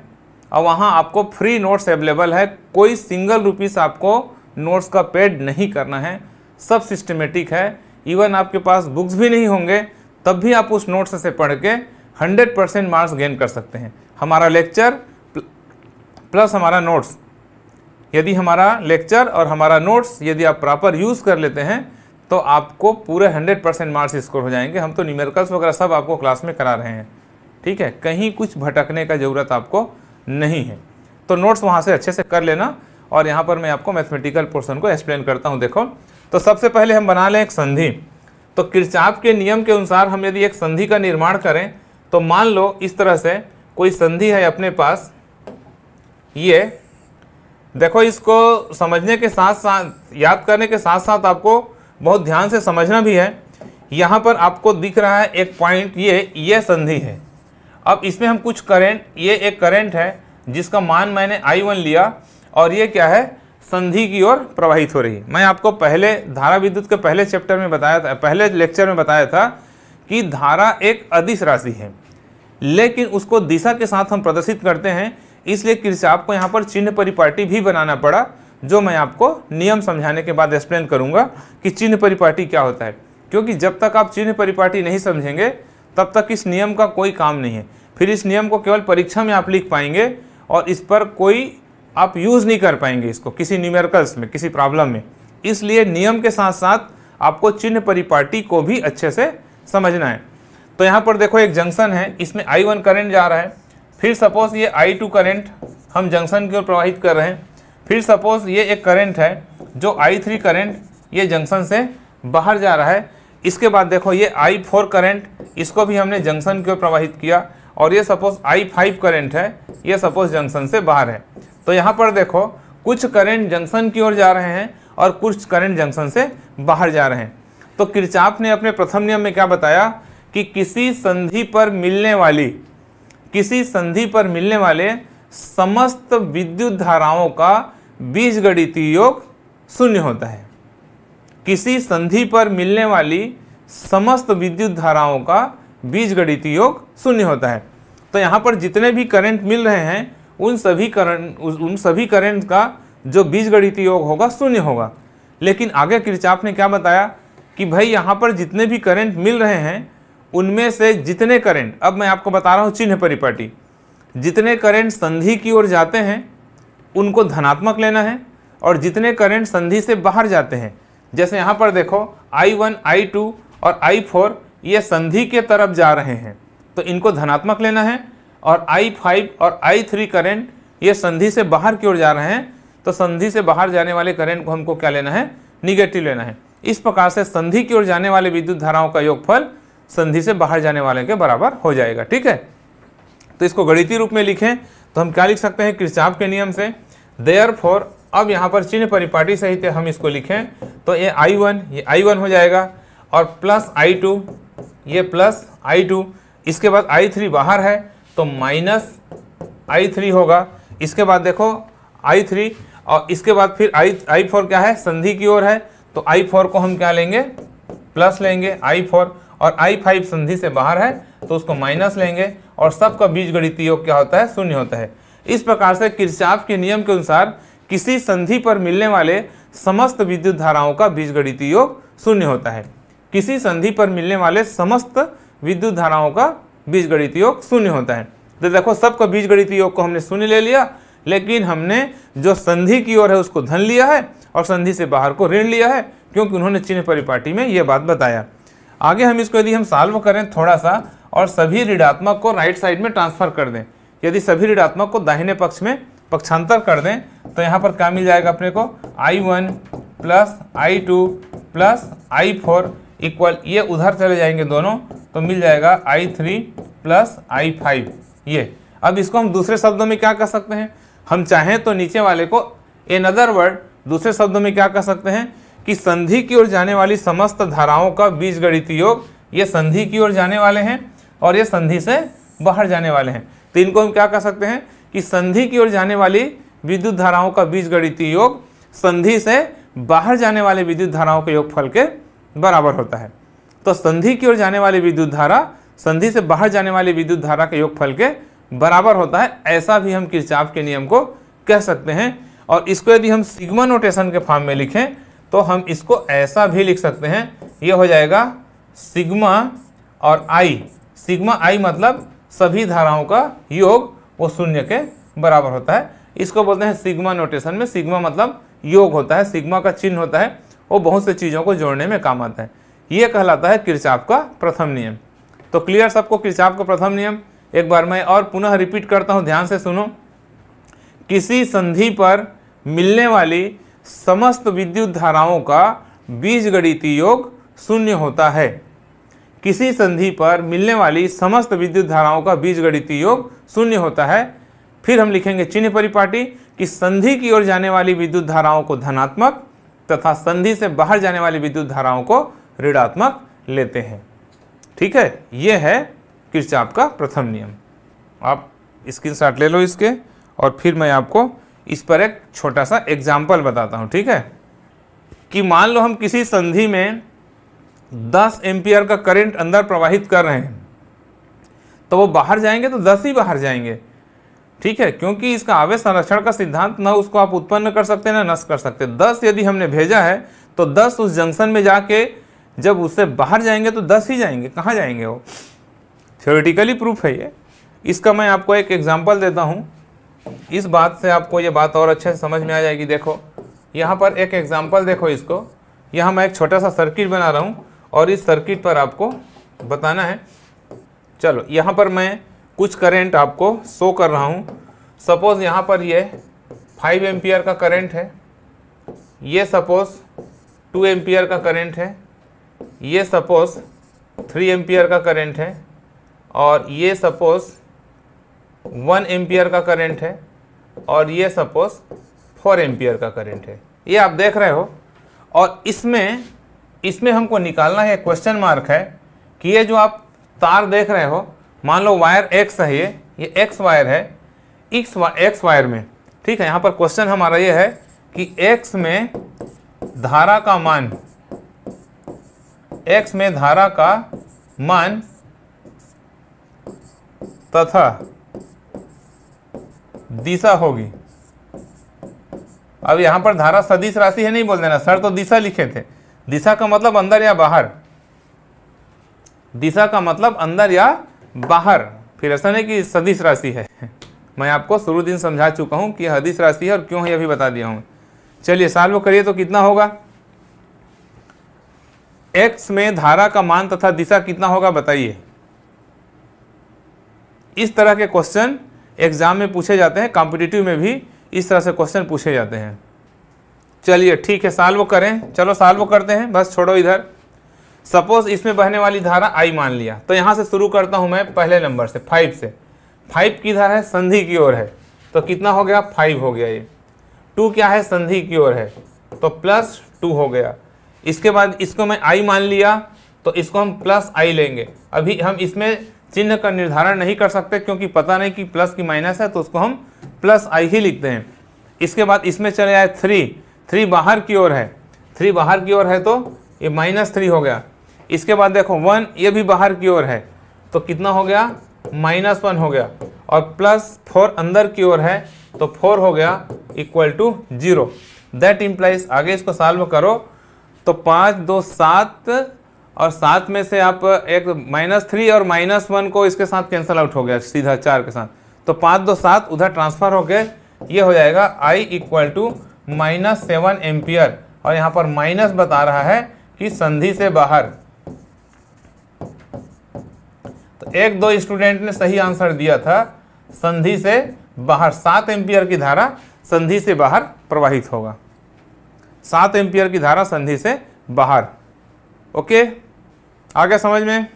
और वहाँ आपको फ्री नोट्स अवेलेबल है कोई सिंगल रुपीस आपको नोट्स का पेड नहीं करना है सब सिस्टमेटिक है इवन आपके पास बुक्स भी नहीं होंगे तब भी आप उस नोट्स से पढ़ के हंड्रेड परसेंट मार्क्स गेन कर सकते हैं हमारा लेक्चर प्लस हमारा नोट्स यदि हमारा लेक्चर और हमारा नोट्स यदि आप प्रॉपर यूज़ कर लेते हैं तो आपको पूरे हंड्रेड परसेंट मार्क्स स्कोर हो जाएंगे हम तो न्यूमेरिकल्स वगैरह सब आपको क्लास में करा रहे हैं ठीक है कहीं कुछ भटकने का ज़रूरत आपको नहीं है तो नोट्स वहाँ से अच्छे से कर लेना और यहाँ पर मैं आपको मैथमेटिकल पोर्सन को एक्सप्लेन करता हूँ देखो तो सबसे पहले हम बना लें एक संधि तो किरचाप के नियम के अनुसार हम यदि एक संधि का निर्माण करें तो मान लो इस तरह से कोई संधि है अपने पास ये देखो इसको समझने के साथ साथ याद करने के साथ साथ आपको बहुत ध्यान से समझना भी है यहाँ पर आपको दिख रहा है एक पॉइंट ये ये संधि है अब इसमें हम कुछ करेंट ये एक करेंट है जिसका मान मैंने आई वन लिया और ये क्या है संधि की ओर प्रवाहित हो रही मैं आपको पहले धारा विद्युत के पहले चैप्टर में बताया था पहले लेक्चर में बताया था कि धारा एक अदिश राशि है लेकिन उसको दिशा के साथ हम प्रदर्शित करते हैं इसलिए कृषि आपको यहाँ पर चिन्ह परिपाटी भी बनाना पड़ा जो मैं आपको नियम समझाने के बाद एक्सप्लेन करूँगा कि चिन्ह परिपाटी क्या होता है क्योंकि जब तक आप चिन्ह परिपाटी नहीं समझेंगे तब तक इस नियम का कोई काम नहीं है फिर इस नियम को केवल परीक्षा में आप लिख पाएंगे और इस पर कोई आप यूज़ नहीं कर पाएंगे इसको किसी न्यूमेरिकल्स में किसी प्रॉब्लम में इसलिए नियम के साथ साथ आपको चिन्ह परिपाटी को भी अच्छे से समझना है तो यहाँ पर देखो एक जंक्शन है इसमें आई वन करेंट जा रहा है फिर सपोज़ ये आई टू करेंट हम जंक्शन की ओर प्रवाहित कर रहे हैं फिर सपोज़ ये एक करेंट है जो आई थ्री करेंट ये जंक्शन से बाहर जा रहा है इसके बाद देखो ये आई फोर करेंट इसको भी हमने जंक्शन की ओर प्रवाहित किया और ये सपोज आई फाइव करेंट है ये सपोज जंक्शन से बाहर है तो यहाँ पर देखो कुछ करेंट जंक्शन की ओर जा रहे हैं और कुछ करेंट जंक्शन से बाहर जा रहे हैं तो किरचाप ने अपने प्रथम नियम में क्या बताया कि किसी संधि पर मिलने वाली किसी संधि पर मिलने वाले समस्त विद्युत धाराओं का बीजगणितीय योग शून्य होता है किसी संधि पर मिलने वाली समस्त विद्युत धाराओं का बीज गणित योग शून्य होता है तो यहाँ पर जितने भी करंट मिल रहे हैं उन सभी करंट उन सभी करंट का जो बीज गणित योग होगा शून्य होगा लेकिन आगे किरचाप ने क्या बताया कि भाई यहाँ पर जितने भी करंट मिल रहे हैं उनमें से जितने करंट अब मैं आपको बता रहा हूँ चिन्ह परिपाटी जितने करंट संधि की ओर जाते हैं उनको धनात्मक लेना है और जितने करंट संधि से बाहर जाते हैं जैसे यहाँ पर देखो I1, I2 और I4 ये संधि के तरफ जा रहे हैं तो इनको धनात्मक लेना है और आई फाइव और आई थ्री करेंट ये संधि से बाहर की ओर जा रहे हैं तो संधि से बाहर जाने वाले करेंट को हमको क्या लेना है निगेटिव लेना है इस प्रकार से संधि की ओर जाने वाले विद्युत धाराओं का योगफल संधि से बाहर जाने वाले के बराबर हो जाएगा ठीक है तो इसको गणितीय रूप में लिखें तो हम क्या लिख सकते हैं किरचाप के नियम से देयर फॉर अब यहाँ पर चिन्ह परिपाटी सहित हम इसको लिखें तो ये आई वन ये आई वन हो जाएगा और प्लस आई टू ये प्लस आई टू इसके बाद आई थ्री बाहर है तो माइनस आई थ्री होगा इसके बाद देखो आई थ्री और इसके बाद फिर आई आई फोर क्या है संधि की ओर है तो आई फोर को हम क्या लेंगे प्लस लेंगे आई फोर और आई फाइव संधि से बाहर है तो उसको माइनस लेंगे और सबका बीज गणित योग क्या होता है शून्य होता है इस प्रकार से किरचाफ के नियम के अनुसार किसी संधि पर मिलने वाले समस्त विद्युत धाराओं का बीज योग शून्य होता है किसी संधि पर मिलने वाले समस्त विद्युत धाराओं का बीजगणित योग शून्य होता है तो देखो सबका बीजगणित योग को हमने शून्य ले लिया लेकिन हमने जो संधि की ओर है उसको धन लिया है और संधि से बाहर को ऋण लिया है क्योंकि उन्होंने चिन्ह परिपाटी में यह बात बताया आगे हम इसको यदि हम सॉल्व करें थोड़ा सा और सभी ऋणात्मक को राइट साइड में ट्रांसफर कर दें यदि सभी ऋणात्मक को दाहिने पक्ष में पक्षांतर कर दें तो यहाँ पर क्या मिल जाएगा अपने को I one plus I two plus I four equal ये उधर चले जाएंगे दोनों तो मिल जाएगा I three plus I five ये अब इसको हम दूसरे शब्दों में क्या कर सकते हैं हम चाहें तो नीचे वाले को एन अदर वर्ड दूसरे शब्दों में क्या कर सकते हैं कि संधि की ओर जाने वाली समस्त धाराओं का बीज गणित योग ये संधि की ओर जाने वाले हैं और ये संधि से बाहर जाने वाले हैं तो इनको हम क्या कर सकते हैं कि संधि की ओर जाने वाली विद्युत धाराओं का बीज गणित योग संधि से बाहर जाने वाले विद्युत धाराओं के योगफल के बराबर होता है तो संधि की ओर जाने वाली विद्युत धारा संधि से बाहर जाने वाली विद्युत धारा के योगफल के बराबर होता है ऐसा भी हम किरचाप के नियम को कह सकते हैं और इसको यदि हम सिग्मा नोटेशन के फॉर्म में लिखें तो हम इसको ऐसा भी लिख सकते हैं ये हो जाएगा सिग्मा और आई सिग्मा आई मतलब सभी धाराओं का योग वो शून्य के बराबर होता है इसको बोलते हैं सिग्मा नोटेशन में सिग्मा मतलब योग होता है सिग्मा का चिन्ह होता है वो बहुत से चीज़ों को जोड़ने में काम आता है ये कहलाता है किरचाप का प्रथम नियम तो क्लियर सबको किरचाप का प्रथम नियम एक बार मैं और पुनः रिपीट करता हूँ ध्यान से सुनो किसी संधि पर मिलने वाली समस्त विद्युत धाराओं का बीज योग शून्य होता है किसी संधि पर मिलने वाली समस्त विद्युत धाराओं का बीज योग शून्य होता है फिर हम लिखेंगे चिन्ह परिपाटी कि संधि की ओर जाने वाली विद्युत धाराओं को धनात्मक तथा संधि से बाहर जाने वाली विद्युत धाराओं को ऋणात्मक लेते हैं ठीक है यह है किरचाप का प्रथम नियम आप स्क्रीन ले लो इसके और फिर मैं आपको इस पर एक छोटा सा एग्जाम्पल बताता हूँ ठीक है कि मान लो हम किसी संधि में 10 एम्पियर का करंट अंदर प्रवाहित कर रहे हैं तो वो बाहर जाएंगे तो 10 ही बाहर जाएंगे ठीक है क्योंकि इसका आवेश संरक्षण का सिद्धांत न उसको आप उत्पन्न कर सकते ना नष्ट कर सकते दस यदि हमने भेजा है तो दस उस जंक्शन में जाके जब उससे बाहर जाएंगे तो दस ही जाएंगे कहाँ जाएंगे वो थियोरेटिकली प्रूफ है ये इसका मैं आपको एक एग्जाम्पल देता हूँ इस बात से आपको ये बात और अच्छे से समझ में आ जाएगी देखो यहाँ पर एक एग्जाम्पल देखो इसको यहाँ मैं एक छोटा सा सर्किट बना रहा हूँ और इस सर्किट पर आपको बताना है चलो यहाँ पर मैं कुछ करेंट आपको शो कर रहा हूँ सपोज़ यहाँ पर ये फाइव एम्पियर का करंट है ये सपोज़ टू एम्पियर का करंट है ये सपोज़ थ्री एम्पियर का करंट है और ये सपोज़ वन एम्पियर का करंट है और ये सपोज़ फोर एम्पियर का करंट है ये आप देख रहे हो और इसमें इसमें हमको निकालना है क्वेश्चन मार्क है कि ये जो आप तार देख रहे हो मान लो वायर एक्स है ये ये एक्स वायर है एक्स वा, एक्स वायर में ठीक है यहाँ पर क्वेश्चन हमारा ये है कि एक्स में धारा का मान एक्स में धारा का मान तथा दिशा होगी अब यहाँ पर धारा सदिश राशि है नहीं बोल देना सर तो दिशा लिखे थे दिशा का मतलब अंदर या बाहर दिशा का मतलब अंदर या बाहर फिर ऐसा नहीं कि सदिश राशि है मैं आपको शुरू दिन समझा चुका हूँ कि हदिश राशि है और क्यों है यह भी बता दिया हूँ चलिए साल वो करिए तो कितना होगा एक्स में धारा का मान तथा दिशा कितना होगा बताइए इस तरह के क्वेश्चन एग्जाम में पूछे जाते हैं कॉम्पिटिटिव में भी इस तरह से क्वेश्चन पूछे जाते हैं चलिए ठीक है साल वो करें चलो साल वो करते हैं बस छोड़ो इधर सपोज इसमें बहने वाली धारा आई मान लिया तो यहाँ से शुरू करता हूँ मैं पहले नंबर से फाइव से फाइव की धारा है संधि की ओर है तो कितना हो गया फाइव हो गया ये टू क्या है संधि की ओर है तो प्लस टू हो गया इसके बाद इसको मैं आई मान लिया तो इसको हम प्लस आई लेंगे अभी हम इसमें चिन्ह का निर्धारण नहीं कर सकते क्योंकि पता नहीं कि प्लस की माइनस है तो उसको हम प्लस आई ही लिखते हैं इसके बाद इसमें चले आए थ्री थ्री बाहर की ओर है थ्री बाहर की ओर है तो ये माइनस थ्री हो गया इसके बाद देखो वन ये भी बाहर की ओर है तो कितना हो गया माइनस वन हो गया और प्लस फोर अंदर की ओर है तो फोर हो गया equal to zero that implies आगे इसको सॉल्व करो तो पाँच दो सात और सात में से आप एक माइनस थ्री और माइनस वन को इसके साथ कैंसिल आउट हो गया सीधा चार के साथ तो पाँच दो सात उधर ट्रांसफर होके ये हो जाएगा I equal to minus seven ampere और यहाँ पर माइनस बता रहा है कि संधि से बाहर तो एक दो स्टूडेंट ने सही आंसर दिया था संधि से बाहर सात एम्पियर की धारा संधि से बाहर प्रवाहित होगा सात एम्पियर की धारा संधि से बाहर ओके आ गया समझ में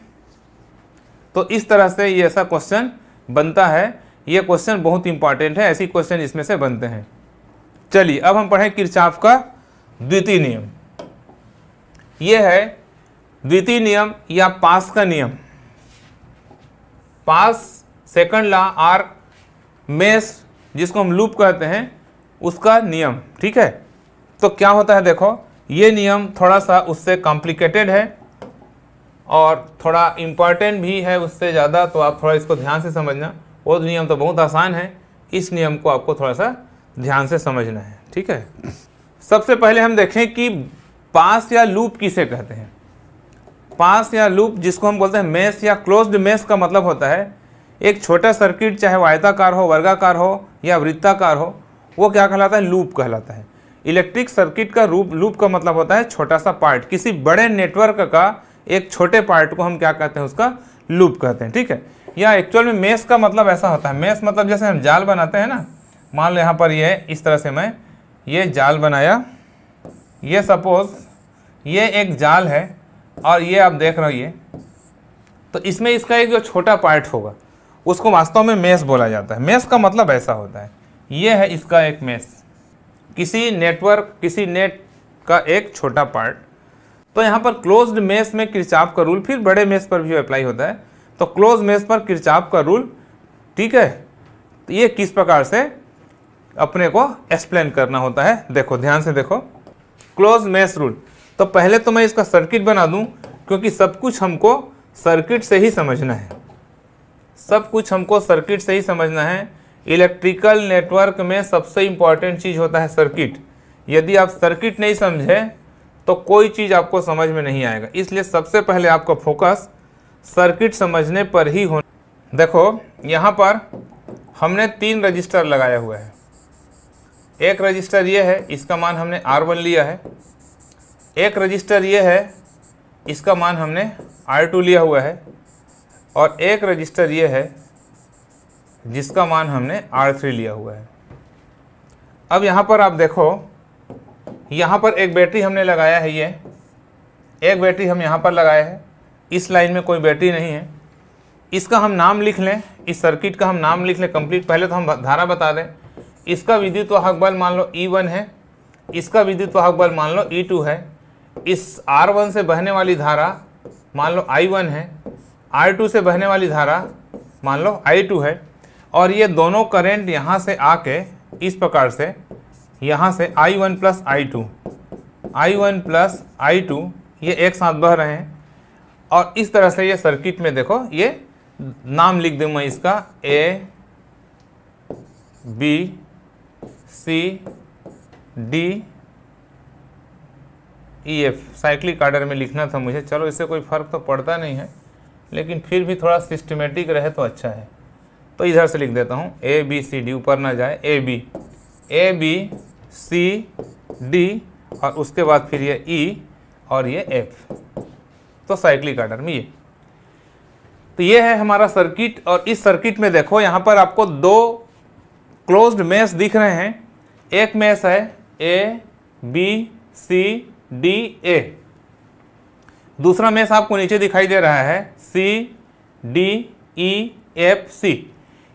तो इस तरह से ये ऐसा क्वेश्चन बनता है ये क्वेश्चन बहुत इंपॉर्टेंट है ऐसी क्वेश्चन इसमें से बनते हैं चलिए अब हम पढ़ें किरचाफ का द्वितीय नियम ये है द्वितीय नियम या पास का नियम पास सेकंड लॉ आर मेस जिसको हम लूप कहते हैं उसका नियम ठीक है तो क्या होता है देखो ये नियम थोड़ा सा उससे कॉम्प्लिकेटेड है और थोड़ा इम्पॉर्टेंट भी है उससे ज़्यादा तो आप थोड़ा इसको ध्यान से समझना वो नियम तो बहुत आसान है इस नियम को आपको थोड़ा सा ध्यान से समझना है ठीक है सबसे पहले हम देखें कि पास या लूप किसे कहते हैं पास या लूप जिसको हम बोलते हैं मेस या क्लोज्ड मेस का मतलब होता है एक छोटा सर्किट चाहे वो आयताकार हो वर्गाकार हो या वृत्ताकार हो वो क्या कहलाता है लूप कहलाता है इलेक्ट्रिक सर्किट का रूप लूप का मतलब होता है छोटा सा पार्ट किसी बड़े नेटवर्क का एक छोटे पार्ट को हम क्या कहते हैं उसका लूप कहते हैं ठीक है या एक्चुअल में मेस का मतलब ऐसा होता है मेस मतलब जैसे हम जाल बनाते हैं ना मान लो यहाँ पर ये इस तरह से मैं ये जाल बनाया ये सपोज ये एक जाल है और ये आप देख रहे हो ये तो इसमें इसका एक जो छोटा पार्ट होगा उसको वास्तव में मेस बोला जाता है मेस का मतलब ऐसा होता है ये है इसका एक मेस किसी नेटवर्क किसी नेट का एक छोटा पार्ट तो यहाँ पर क्लोज्ड मेस में किरचाप का रूल फिर बड़े मेस पर भी अप्लाई होता है तो क्लोज मेस पर किरचाप का रूल ठीक है तो ये किस प्रकार से अपने को एक्सप्लेन करना होता है देखो ध्यान से देखो क्लोज मैश रूल तो पहले तो मैं इसका सर्किट बना दूं क्योंकि सब कुछ हमको सर्किट से ही समझना है सब कुछ हमको सर्किट से ही समझना है इलेक्ट्रिकल नेटवर्क में सबसे इम्पॉर्टेंट चीज़ होता है सर्किट यदि आप सर्किट नहीं समझें तो कोई चीज़ आपको समझ में नहीं आएगा इसलिए सबसे पहले आपका फोकस सर्किट समझने पर ही हो देखो यहाँ पर हमने तीन रजिस्टर लगाया हुआ है एक रजिस्टर ये है इसका मान हमने आर वन लिया है एक रजिस्टर ये है इसका मान हमने आर टू लिया हुआ है और एक रजिस्टर ये है जिसका मान हमने आर थ्री लिया हुआ है अब यहाँ पर आप देखो यहाँ पर एक बैटरी हमने लगाया है ये एक बैटरी हम यहाँ पर लगाए हैं इस लाइन में कोई बैटरी नहीं है इसका हम नाम लिख लें इस सर्किट का हम नाम लिख लें कंप्लीट पहले तो हम धारा बता दें इसका विद्युत वाहक बल मान लो ई e वन है इसका विद्युत वाहक बल मान लो ई e टू है इस आर वन से बहने वाली धारा मान लो आई वन है आर टू से बहने वाली धारा मान लो आई टू है और ये दोनों करेंट यहाँ से आके इस प्रकार से यहाँ से I one plus I two I one plus I two ये एक साथ बह रहे हैं और इस तरह से ये सर्किट में देखो ये नाम लिख दूँ मैं इसका A B C D E F cyclic order में लिखना था मुझे चलो इससे कोई फ़र्क तो पड़ता नहीं है लेकिन फिर भी थोड़ा सिस्टमेटिक रहे तो अच्छा है तो इधर से लिख देता हूँ ए बी सी डी ऊपर ना जाए A B A B C D और उसके बाद फिर ये ई e और ये एफ तो साइक्लिक आर्डर में ये तो ये है हमारा सर्किट और इस सर्किट में देखो यहाँ पर आपको दो क्लोज्ड मेस दिख रहे हैं एक मैश है ए बी सी डी ए दूसरा मैश आपको नीचे दिखाई दे रहा है सी डी ई एफ सी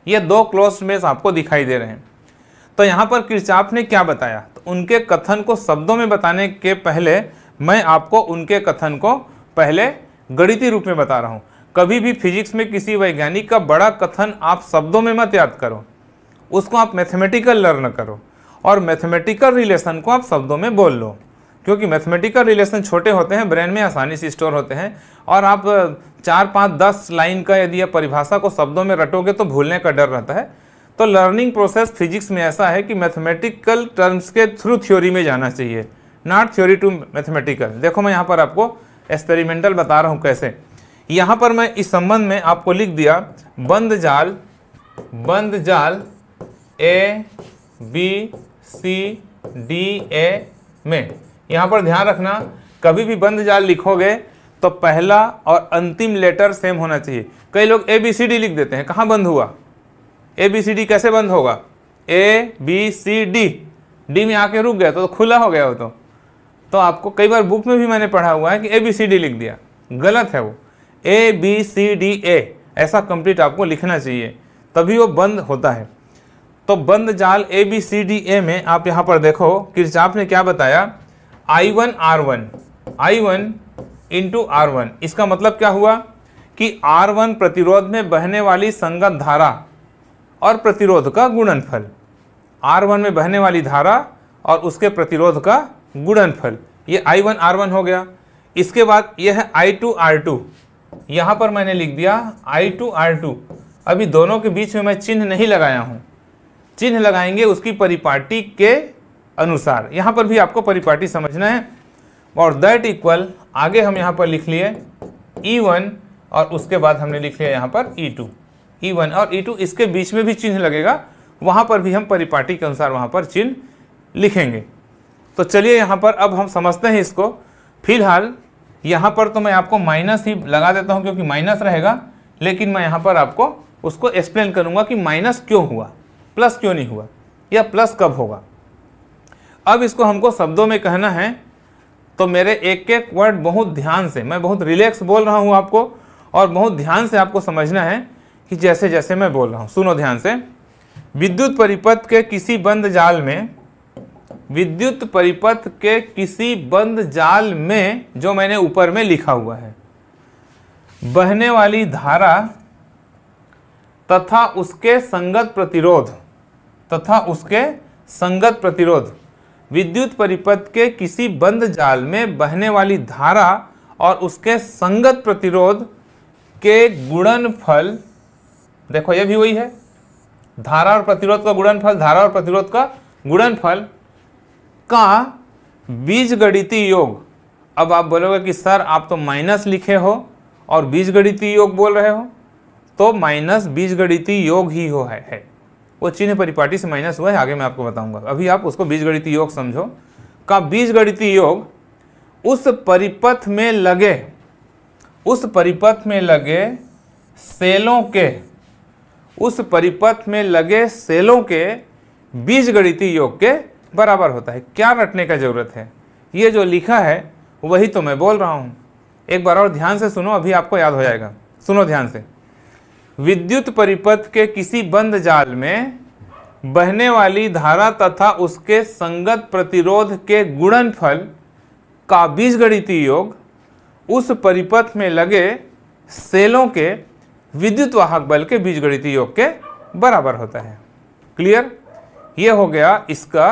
ये दो क्लोज मैश आपको दिखाई दे रहे हैं तो यहाँ पर किरचाप ने क्या बताया तो उनके कथन को शब्दों में बताने के पहले मैं आपको उनके कथन को पहले गणितीय रूप में बता रहा हूँ कभी भी फिजिक्स में किसी वैज्ञानिक का बड़ा कथन आप शब्दों में मत याद करो उसको आप मैथमेटिकल लर्न करो और मैथमेटिकल रिलेशन को आप शब्दों में बोल लो क्योंकि मैथमेटिकल रिलेशन छोटे होते हैं ब्रेन में आसानी से स्टोर होते हैं और आप चार पाँच दस लाइन का यदि आप परिभाषा को शब्दों में रटोगे तो भूलने का डर रहता है तो लर्निंग प्रोसेस फिजिक्स में ऐसा है कि मैथमेटिकल टर्म्स के थ्रू थ्योरी में जाना चाहिए नॉट थ्योरी टू मैथमेटिकल देखो मैं यहाँ पर आपको एक्सपेरिमेंटल बता रहा हूँ कैसे यहाँ पर मैं इस संबंध में आपको लिख दिया बंद जाल बंद जाल ए बी सी डी ए में यहाँ पर ध्यान रखना कभी भी बंद जाल लिखोगे तो पहला और अंतिम लेटर सेम होना चाहिए कई लोग ए बी सी डी लिख देते हैं कहाँ बंद हुआ ए बी सी डी कैसे बंद होगा A B C D D में आके रुक गया तो, तो खुला हो गया वो तो तो आपको कई बार बुक में भी मैंने पढ़ा हुआ है कि ए बी सी डी लिख दिया गलत है वो ए बी सी डी ए ऐसा कंप्लीट आपको लिखना चाहिए तभी वो बंद होता है तो बंद जाल ए बी सी डी ए में आप यहां पर देखो किरचाप ने क्या बताया I one R one I one into R one इसका मतलब क्या हुआ कि आर वन प्रतिरोध में बहने वाली संगत धारा और प्रतिरोध का गुणनफल आर वन में बहने वाली धारा और उसके प्रतिरोध का गुणनफल ये आई वन आर वन हो गया इसके बाद यह है आई टू आर टू यहाँ पर मैंने लिख दिया आई टू आर टू अभी दोनों के बीच में मैं चिन्ह नहीं लगाया हूँ चिन्ह लगाएंगे उसकी परिपाटी के अनुसार यहाँ पर भी आपको परिपाटी समझना है और दैट इक्वल आगे हम यहाँ पर लिख लिए ई e वन और उसके बाद हमने लिख लिया यहाँ पर ई टू ई वन और ई e टू इसके बीच में भी चिन्ह लगेगा वहाँ पर भी हम परिपाटी के अनुसार वहाँ पर चिन्ह लिखेंगे तो चलिए यहाँ पर अब हम समझते हैं इसको फिलहाल यहाँ पर तो मैं आपको माइनस ही लगा देता हूँ क्योंकि माइनस रहेगा लेकिन मैं यहाँ पर आपको उसको एक्सप्लेन करूँगा कि माइनस क्यों हुआ प्लस क्यों नहीं हुआ या प्लस कब होगा अब इसको हमको शब्दों में कहना है तो मेरे एक एक वर्ड बहुत ध्यान से मैं बहुत रिलैक्स बोल रहा हूँ आपको और बहुत ध्यान से आपको समझना है कि जैसे जैसे मैं बोल रहा हूँ सुनो ध्यान से विद्युत परिपथ के किसी बंद जाल में विद्युत परिपथ के किसी बंद जाल में जो मैंने ऊपर में लिखा हुआ है बहने वाली धारा तथा उसके संगत प्रतिरोध तथा उसके संगत प्रतिरोध विद्युत परिपथ के किसी बंद जाल में बहने वाली धारा और उसके संगत प्रतिरोध के गुणन फल देखो यह भी वही है धारा और प्रतिरोध का गुणनफल धारा और प्रतिरोध का गुणनफल का बीजगणितीय योग अब आप बोलोगे कि सर आप तो माइनस लिखे हो और बीजगणितीय योग बोल रहे हो तो माइनस बीजगणितीय योग ही हो है, है वो चिन्ह परिपाटी से माइनस हुआ है आगे मैं आपको बताऊंगा अभी आप उसको बीजगणित योग समझो का बीजगणित योग उस परिपथ में लगे उस परिपथ में लगे सेलों के उस परिपथ में लगे सेलों के बीजगणित योग के बराबर होता है क्या रटने का ज़रूरत है ये जो लिखा है वही तो मैं बोल रहा हूँ एक बार और ध्यान से सुनो अभी आपको याद हो जाएगा सुनो ध्यान से विद्युत परिपथ के किसी बंद जाल में बहने वाली धारा तथा उसके संगत प्रतिरोध के गुणनफल का बीजगणितीय योग उस परिपथ में लगे सेलों के विद्युत वाहक बल के बीजगणितीय योग के बराबर होता है क्लियर यह हो गया इसका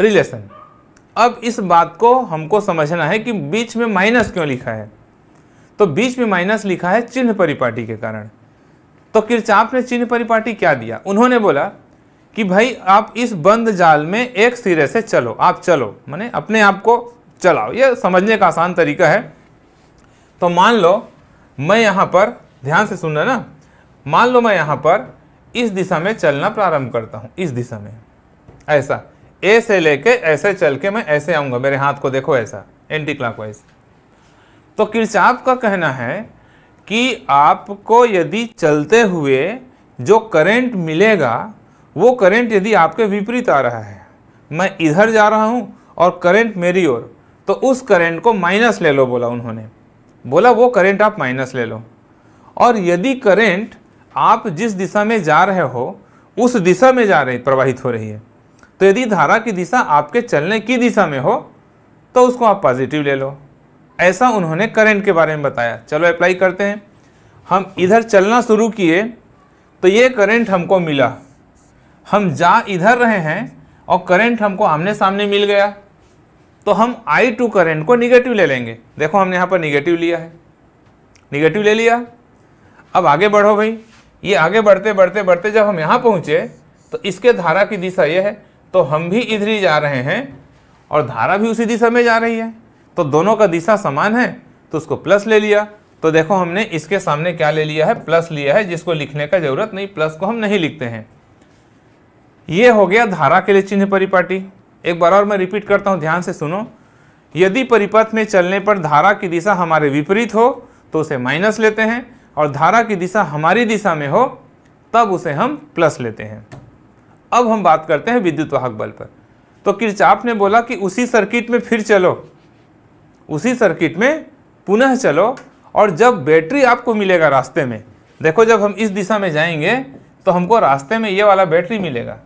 रिलेशन अब इस बात को हमको समझना है कि बीच में माइनस क्यों लिखा है तो बीच में माइनस लिखा है चिन्ह परिपाटी के कारण तो किरचाप ने चिन्ह परिपाटी क्या दिया उन्होंने बोला कि भाई आप इस बंद जाल में एक सिरे से चलो आप चलो माने अपने आप को चलाओ ये समझने का आसान तरीका है तो मान लो मैं यहाँ पर ध्यान से सुन ना मान लो मैं यहाँ पर इस दिशा में चलना प्रारंभ करता हूँ इस दिशा में ऐसा ए से लेके ऐसे चल के मैं ऐसे आऊँगा मेरे हाथ को देखो ऐसा एंटी क्लॉकवाइज तो किरचाप का कहना है कि आपको यदि चलते हुए जो करंट मिलेगा वो करंट यदि आपके विपरीत आ रहा है मैं इधर जा रहा हूँ और करंट मेरी ओर तो उस करंट को माइनस ले लो बोला उन्होंने बोला वो करंट आप माइनस ले लो और यदि करंट आप जिस दिशा में जा रहे हो उस दिशा में जा रही प्रवाहित हो रही है तो यदि धारा की दिशा आपके चलने की दिशा में हो तो उसको आप पॉजिटिव ले लो ऐसा उन्होंने करंट के बारे में बताया चलो अप्लाई करते हैं हम इधर चलना शुरू किए तो ये करंट हमको मिला हम जा इधर रहे हैं और करंट हमको आमने सामने मिल गया तो हम आई टू करेंट को निगेटिव ले लेंगे देखो हमने यहाँ पर निगेटिव लिया है निगेटिव ले लिया अब आगे बढ़ो भाई ये आगे बढ़ते बढ़ते बढ़ते जब हम यहाँ पहुँचे तो इसके धारा की दिशा ये है तो हम भी इधर ही जा रहे हैं और धारा भी उसी दिशा में जा रही है तो दोनों का दिशा समान है तो उसको प्लस ले लिया तो देखो हमने इसके सामने क्या ले लिया है प्लस लिया है जिसको लिखने का ज़रूरत नहीं प्लस को हम नहीं लिखते हैं ये हो गया धारा के लिए चिन्ह परिपाटी एक बार और मैं रिपीट करता हूँ ध्यान से सुनो यदि परिपथ में चलने पर धारा की दिशा हमारे विपरीत हो तो उसे माइनस लेते हैं और धारा की दिशा हमारी दिशा में हो तब उसे हम प्लस लेते हैं अब हम बात करते हैं विद्युत वाहक बल पर तो किरचाप ने बोला कि उसी सर्किट में फिर चलो उसी सर्किट में पुनः चलो और जब बैटरी आपको मिलेगा रास्ते में देखो जब हम इस दिशा में जाएंगे तो हमको रास्ते में ये वाला बैटरी मिलेगा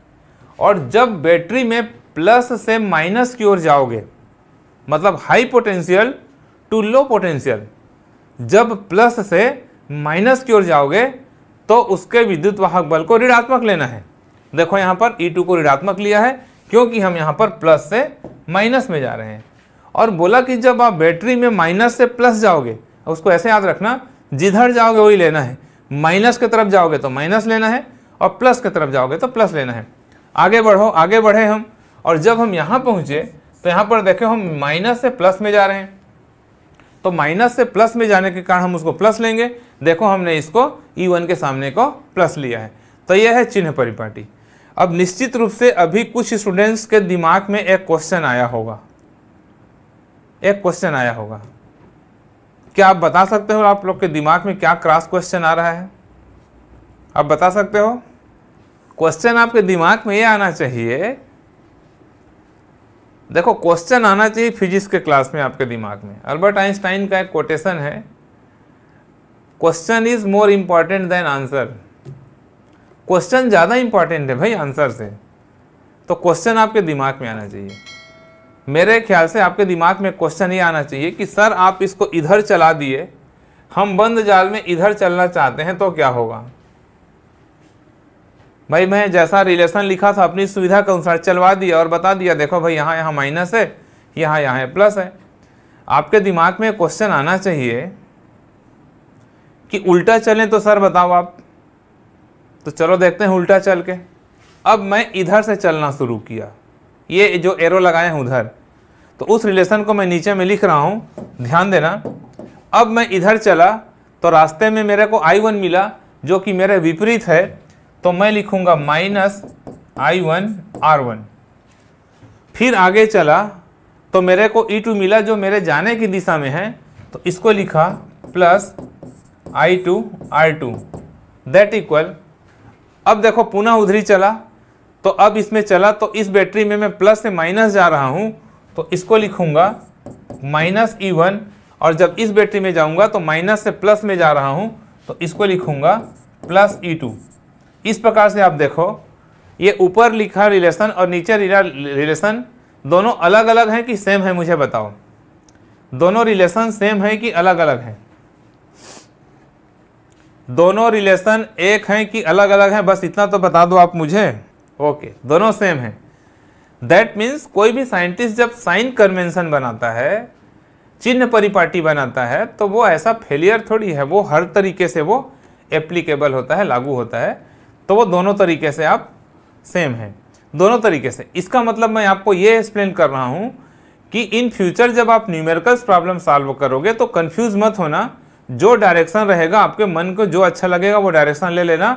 और जब बैटरी में प्लस से माइनस की ओर जाओगे मतलब high potential to low potential जब प्लस से माइनस की ओर जाओगे तो उसके विद्युत वाहक बल को ऋणात्मक लेना है देखो यहाँ पर E2 को ऋणात्मक लिया है क्योंकि हम यहाँ पर प्लस से माइनस में जा रहे हैं और बोला कि जब आप बैटरी में माइनस से प्लस जाओगे उसको ऐसे याद रखना जिधर जाओगे वही लेना है माइनस की तरफ जाओगे तो माइनस लेना है और प्लस की तरफ जाओगे तो प्लस लेना है आगे बढ़ो आगे बढ़े हम और जब हम यहाँ पहुँचे तो यहाँ पर देखें हम माइनस से प्लस में जा रहे हैं तो माइनस से प्लस में जाने के कारण हम उसको प्लस लेंगे देखो हमने इसको ई e वन के सामने को प्लस लिया है तो यह है चिन्ह परिपाटी अब निश्चित रूप से अभी कुछ स्टूडेंट्स के दिमाग में एक क्वेश्चन आया होगा एक क्वेश्चन आया होगा क्या आप बता सकते हो आप लोग के दिमाग में क्या क्रॉस क्वेश्चन आ रहा है आप बता सकते हो क्वेश्चन आपके दिमाग में ये आना चाहिए देखो क्वेश्चन आना चाहिए फिजिक्स के क्लास में आपके दिमाग में अल्बर्ट आइंस्टाइन का एक कोटेशन है question is more important than answer question ज़्यादा इम्पॉर्टेंट है भाई आंसर से तो क्वेश्चन आपके दिमाग में आना चाहिए मेरे ख्याल से आपके दिमाग में क्वेश्चन ये आना चाहिए कि सर आप इसको इधर चला दिए हम बंद जाल में इधर चलना चाहते हैं तो क्या होगा भाई मैं जैसा रिलेशन लिखा था अपनी सुविधा के अनुसार चलवा दिया और बता दिया देखो भाई यहाँ यहाँ माइनस है यहाँ यहाँ है प्लस है आपके दिमाग में क्वेश्चन आना चाहिए कि उल्टा चलें तो सर बताओ आप तो चलो देखते हैं उल्टा चल के अब मैं इधर से चलना शुरू किया ये जो एरो लगाए हैं उधर तो उस रिलेशन को मैं नीचे में लिख रहा हूँ ध्यान देना अब मैं इधर चला तो रास्ते में मेरे को आई वन मिला जो कि मेरे विपरीत है तो मैं लिखूँगा minus I one R one फिर आगे चला तो मेरे को ई e टू मिला जो मेरे जाने की दिशा में है तो इसको लिखा plus I two R two that equal अब देखो पुनः उधरी चला तो अब इसमें चला तो इस बैटरी में मैं प्लस से माइनस जा रहा हूँ तो इसको लिखूंगा माइनस ई e वन और जब इस बैटरी में जाऊंगा तो माइनस से प्लस में जा रहा हूँ तो इसको लिखूंगा प्लस ई e टू इस प्रकार से आप देखो ये ऊपर लिखा रिलेशन और नीचे रिलेशन दोनों अलग अलग हैं कि सेम है मुझे बताओ दोनों रिलेशन सेम है कि अलग अलग हैं दोनों रिलेशन एक हैं कि अलग अलग हैं बस इतना तो बता दो आप मुझे ओके दोनों सेम है दैट मीन्स कोई भी साइंटिस्ट जब साइन कन्वेंशन बनाता है चिन्ह परिपाटी बनाता है तो वो ऐसा फेलियर थोड़ी है वो हर तरीके से वो एप्लीकेबल होता है लागू होता है तो वो दोनों तरीके से आप सेम हैं दोनों तरीके से इसका मतलब मैं आपको ये एक्सप्लेन कर रहा हूँ कि इन फ्यूचर जब आप न्यूमेरिकल्स प्रॉब्लम सॉल्व करोगे तो कन्फ्यूज मत होना जो डायरेक्शन रहेगा आपके मन को जो अच्छा लगेगा वो डायरेक्शन ले लेना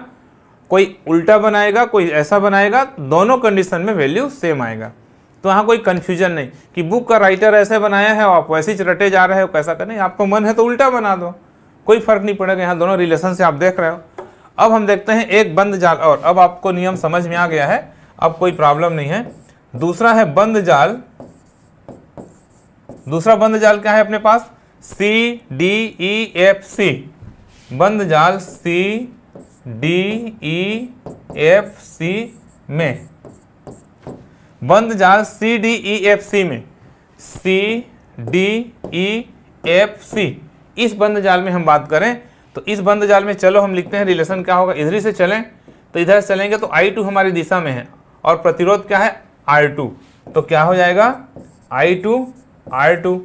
कोई उल्टा बनाएगा कोई ऐसा बनाएगा दोनों कंडीशन में वैल्यू सेम आएगा तो वहाँ कोई कन्फ्यूजन नहीं कि बुक का राइटर ऐसे बनाया है आप वैसे ही रटे जा रहे हो कैसा करें आपको मन है तो उल्टा बना दो कोई फर्क नहीं पड़ेगा यहाँ दोनों रिलेशन से आप देख रहे हो अब हम देखते हैं एक बंद जाल और अब आपको नियम समझ में आ गया है अब कोई प्रॉब्लम नहीं है दूसरा है बंद जाल दूसरा बंद जाल क्या है अपने पास सी डी ई एफ सी बंद जाल सी डी ई एफ सी में बंद जाल सी डी ई एफ सी में सी डी ई एफ सी इस बंद जाल में हम बात करें तो इस बंद जाल में चलो हम लिखते हैं रिलेशन क्या होगा इधर से चलें तो इधर से चलेंगे तो आई टू हमारी दिशा में है और प्रतिरोध क्या है आर टू तो क्या हो जाएगा आई टू आर टू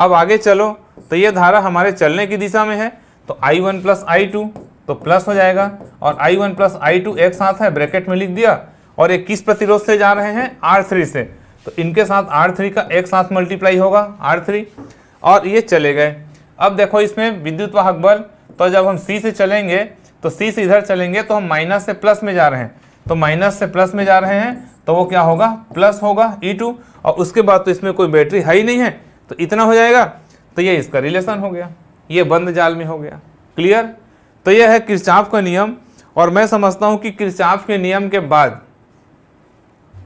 अब आगे चलो तो ये धारा हमारे चलने की दिशा में है तो I one plus I two तो प्लस हो जाएगा और I one plus I two एक साथ है ब्रैकेट में लिख दिया और ये किस प्रतिरोध से जा रहे हैं आर थ्री से तो इनके साथ आर थ्री का एक साथ मल्टीप्लाई होगा आर थ्री और ये चले गए अब देखो इसमें विद्युत वाहक बल तो जब हम सी से चलेंगे तो सी से इधर चलेंगे तो हम माइनस से प्लस में जा रहे हैं तो माइनस से प्लस में जा रहे हैं तो वो क्या होगा प्लस होगा ई e टू और उसके बाद तो इसमें कोई बैटरी है ही नहीं है तो इतना हो जाएगा तो ये इसका रिलेशन हो गया ये बंद जाल में हो गया क्लियर तो यह है किरचाफ का नियम और मैं समझता हूँ कि किरचाफ के नियम के बाद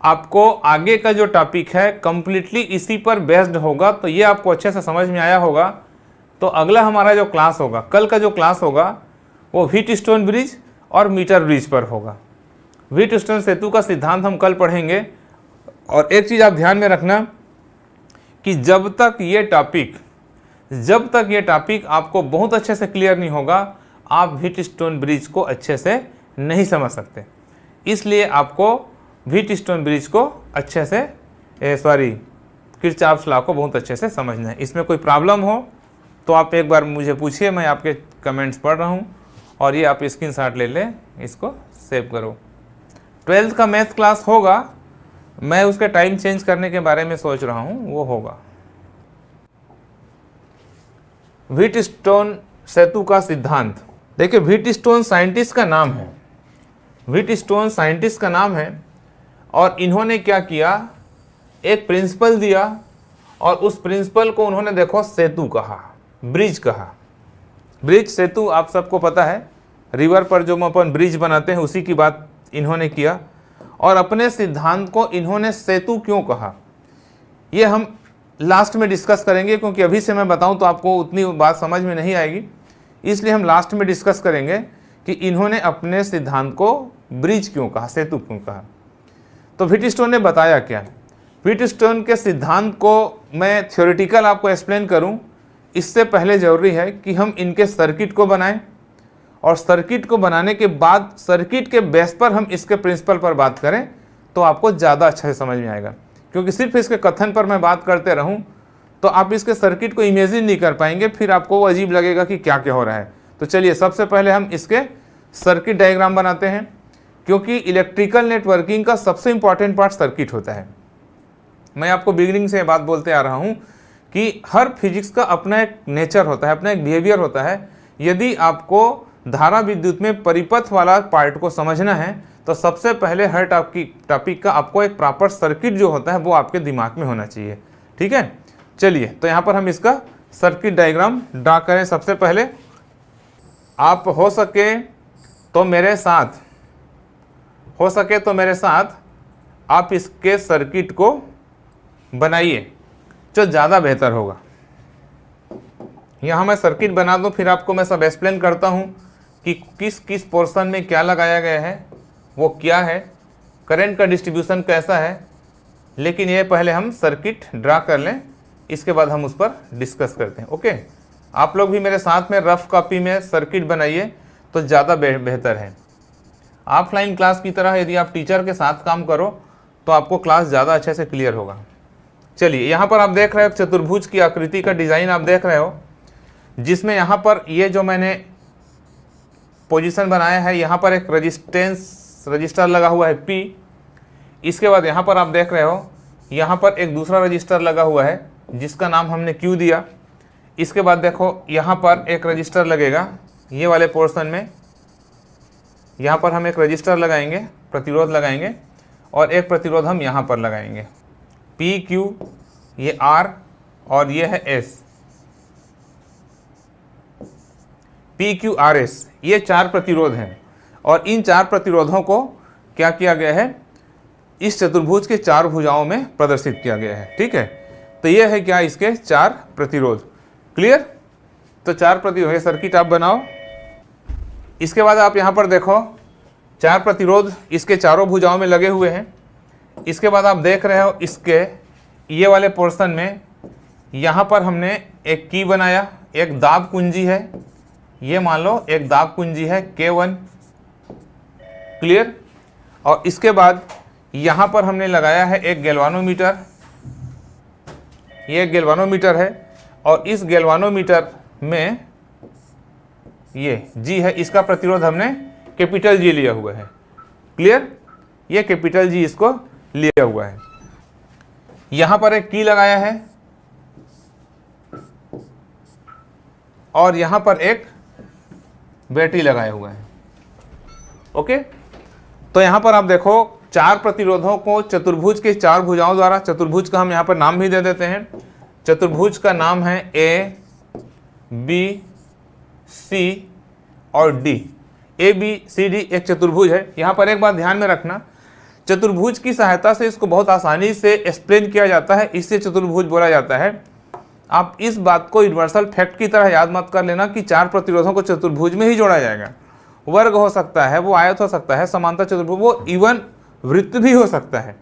आपको आगे का जो टॉपिक है कम्प्लीटली इसी पर बेस्ड होगा तो ये आपको अच्छे से समझ में आया होगा तो अगला हमारा जो क्लास होगा कल का जो क्लास होगा वो व्हीट स्टोन ब्रिज और मीटर ब्रिज पर होगा व्हीट स्टोन सेतु का सिद्धांत हम कल पढ़ेंगे और एक चीज़ आप ध्यान में रखना कि जब तक ये टॉपिक जब तक ये टॉपिक आपको बहुत अच्छे से क्लियर नहीं होगा आप व्हीट स्टोन ब्रिज को अच्छे से नहीं समझ सकते इसलिए आपको व्हीट स्टोन ब्रिज को अच्छे से सॉरी किरचाप सलाह को बहुत अच्छे से समझना है इसमें कोई प्रॉब्लम हो तो आप एक बार मुझे पूछिए मैं आपके कमेंट्स पढ़ रहा हूँ और ये आप स्क्रीन शॉट ले लें इसको सेव करो ट्वेल्थ का मैथ क्लास होगा मैं उसका टाइम चेंज करने के बारे में सोच रहा हूँ वो होगा व्हीट स्टोन सेतु का सिद्धांत देखिए व्हीट स्टोन साइंटिस्ट का नाम है व्हीट स्टोन साइंटिस्ट का नाम है और इन्होंने क्या किया एक प्रिंसिपल दिया और उस प्रिंसिपल को उन्होंने देखो सेतु कहा ब्रिज कहा ब्रिज सेतु आप सबको पता है रिवर पर जो हम अपन ब्रिज बनाते हैं उसी की बात इन्होंने किया और अपने सिद्धांत को इन्होंने सेतु क्यों कहा ये हम लास्ट में डिस्कस करेंगे क्योंकि अभी से मैं बताऊं तो आपको उतनी बात समझ में नहीं आएगी इसलिए हम लास्ट में डिस्कस करेंगे कि इन्होंने अपने सिद्धांत को ब्रिज क्यों कहा सेतु क्यों कहा तो व्हिटस्टोन ने बताया क्या स्टोन के सिद्धांत को मैं थ्योरेटिकल आपको एक्सप्लेन करूं इससे पहले ज़रूरी है कि हम इनके सर्किट को बनाएं और सर्किट को बनाने के बाद सर्किट के बेस पर हम इसके प्रिंसिपल पर बात करें तो आपको ज़्यादा अच्छा से समझ में आएगा क्योंकि सिर्फ इसके कथन पर मैं बात करते रहूँ तो आप इसके सर्किट को इमेजिन नहीं कर पाएंगे फिर आपको वो अजीब लगेगा कि क्या क्या हो रहा है तो चलिए सबसे पहले हम इसके सर्किट डायग्राम बनाते हैं क्योंकि इलेक्ट्रिकल नेटवर्किंग का सबसे इंपॉर्टेंट पार्ट सर्किट होता है मैं आपको बिगनिंग से बात बोलते आ रहा हूँ कि हर फिजिक्स का अपना एक नेचर होता है अपना एक बिहेवियर होता है यदि आपको धारा विद्युत में परिपथ वाला पार्ट को समझना है तो सबसे पहले हर टॉपिक का आपको एक प्रॉपर सर्किट जो होता है वो आपके दिमाग में होना चाहिए ठीक है चलिए तो यहाँ पर हम इसका सर्किट डायग्राम ड्रा करें सबसे पहले आप हो सके तो मेरे साथ हो सके तो मेरे साथ आप इसके सर्किट को बनाइए जो ज़्यादा बेहतर होगा यहाँ मैं सर्किट बना दूँ फिर आपको मैं सब एक्सप्लेन करता हूँ कि किस किस पोर्शन में क्या लगाया गया है वो क्या है करंट का डिस्ट्रीब्यूशन कैसा है लेकिन ये पहले हम सर्किट ड्रा कर लें इसके बाद हम उस पर डिस्कस करते हैं ओके आप लोग भी मेरे साथ में रफ़ कॉपी में सर्किट बनाइए तो ज़्यादा बेहतर है ऑफलाइन क्लास की तरह यदि आप टीचर के साथ काम करो तो आपको क्लास ज़्यादा अच्छे से क्लियर होगा चलिए यहाँ पर आप देख रहे हो चतुर्भुज की आकृति का डिज़ाइन आप देख रहे हो जिसमें यहाँ पर ये जो मैंने पोजीशन बनाया है यहाँ पर एक रजिस्टेंस रजिस्टर लगा हुआ है पी इसके बाद यहाँ पर आप देख रहे हो यहाँ पर एक दूसरा रजिस्टर लगा हुआ है जिसका नाम हमने क्यू दिया इसके बाद देखो यहाँ पर एक रजिस्टर लगेगा ये वाले पोर्शन में यहाँ पर हम एक रजिस्टर लगाएंगे प्रतिरोध लगाएंगे और एक प्रतिरोध हम यहाँ पर लगाएंगे पी क्यू ये आर और ये है S P Q R S ये चार प्रतिरोध हैं और इन चार प्रतिरोधों को क्या किया गया है इस चतुर्भुज के चार भुजाओं में प्रदर्शित किया गया है ठीक है तो ये है क्या इसके चार प्रतिरोध क्लियर तो चार प्रतिरोध ये सर्किट आप बनाओ इसके बाद आप यहाँ पर देखो चार प्रतिरोध इसके चारों भुजाओं में लगे हुए हैं इसके बाद आप देख रहे हो इसके ये वाले पोर्शन में यहाँ पर हमने एक की बनाया एक दाब कुंजी है ये मान लो एक दाब कुंजी है के वन क्लियर और इसके बाद यहाँ पर हमने लगाया है एक गैल्वानोमीटर ये गेलवानोमीटर है और इस गेलवानोमीटर में ये जी है इसका प्रतिरोध हमने कैपिटल जी लिया हुआ है क्लियर ये कैपिटल जी इसको लिया हुआ है यहाँ पर एक की लगाया है और यहाँ पर एक बैटरी लगाया हुआ है ओके तो यहाँ पर आप देखो चार प्रतिरोधों को चतुर्भुज के चार भुजाओं द्वारा चतुर्भुज का हम यहाँ पर नाम भी दे देते हैं चतुर्भुज का नाम है ए बी सी और D A B C D एक चतुर्भुज है यहाँ पर एक बात ध्यान में रखना चतुर्भुज की सहायता से इसको बहुत आसानी से एक्सप्लेन किया जाता है इससे चतुर्भुज बोला जाता है आप इस बात को यूनिवर्सल फैक्ट की तरह याद मत कर लेना कि चार प्रतिरोधों को चतुर्भुज में ही जोड़ा जाएगा वर्ग हो सकता है वो आयत हो सकता है समानता चतुर्भुज वो इवन वृत्त भी हो सकता है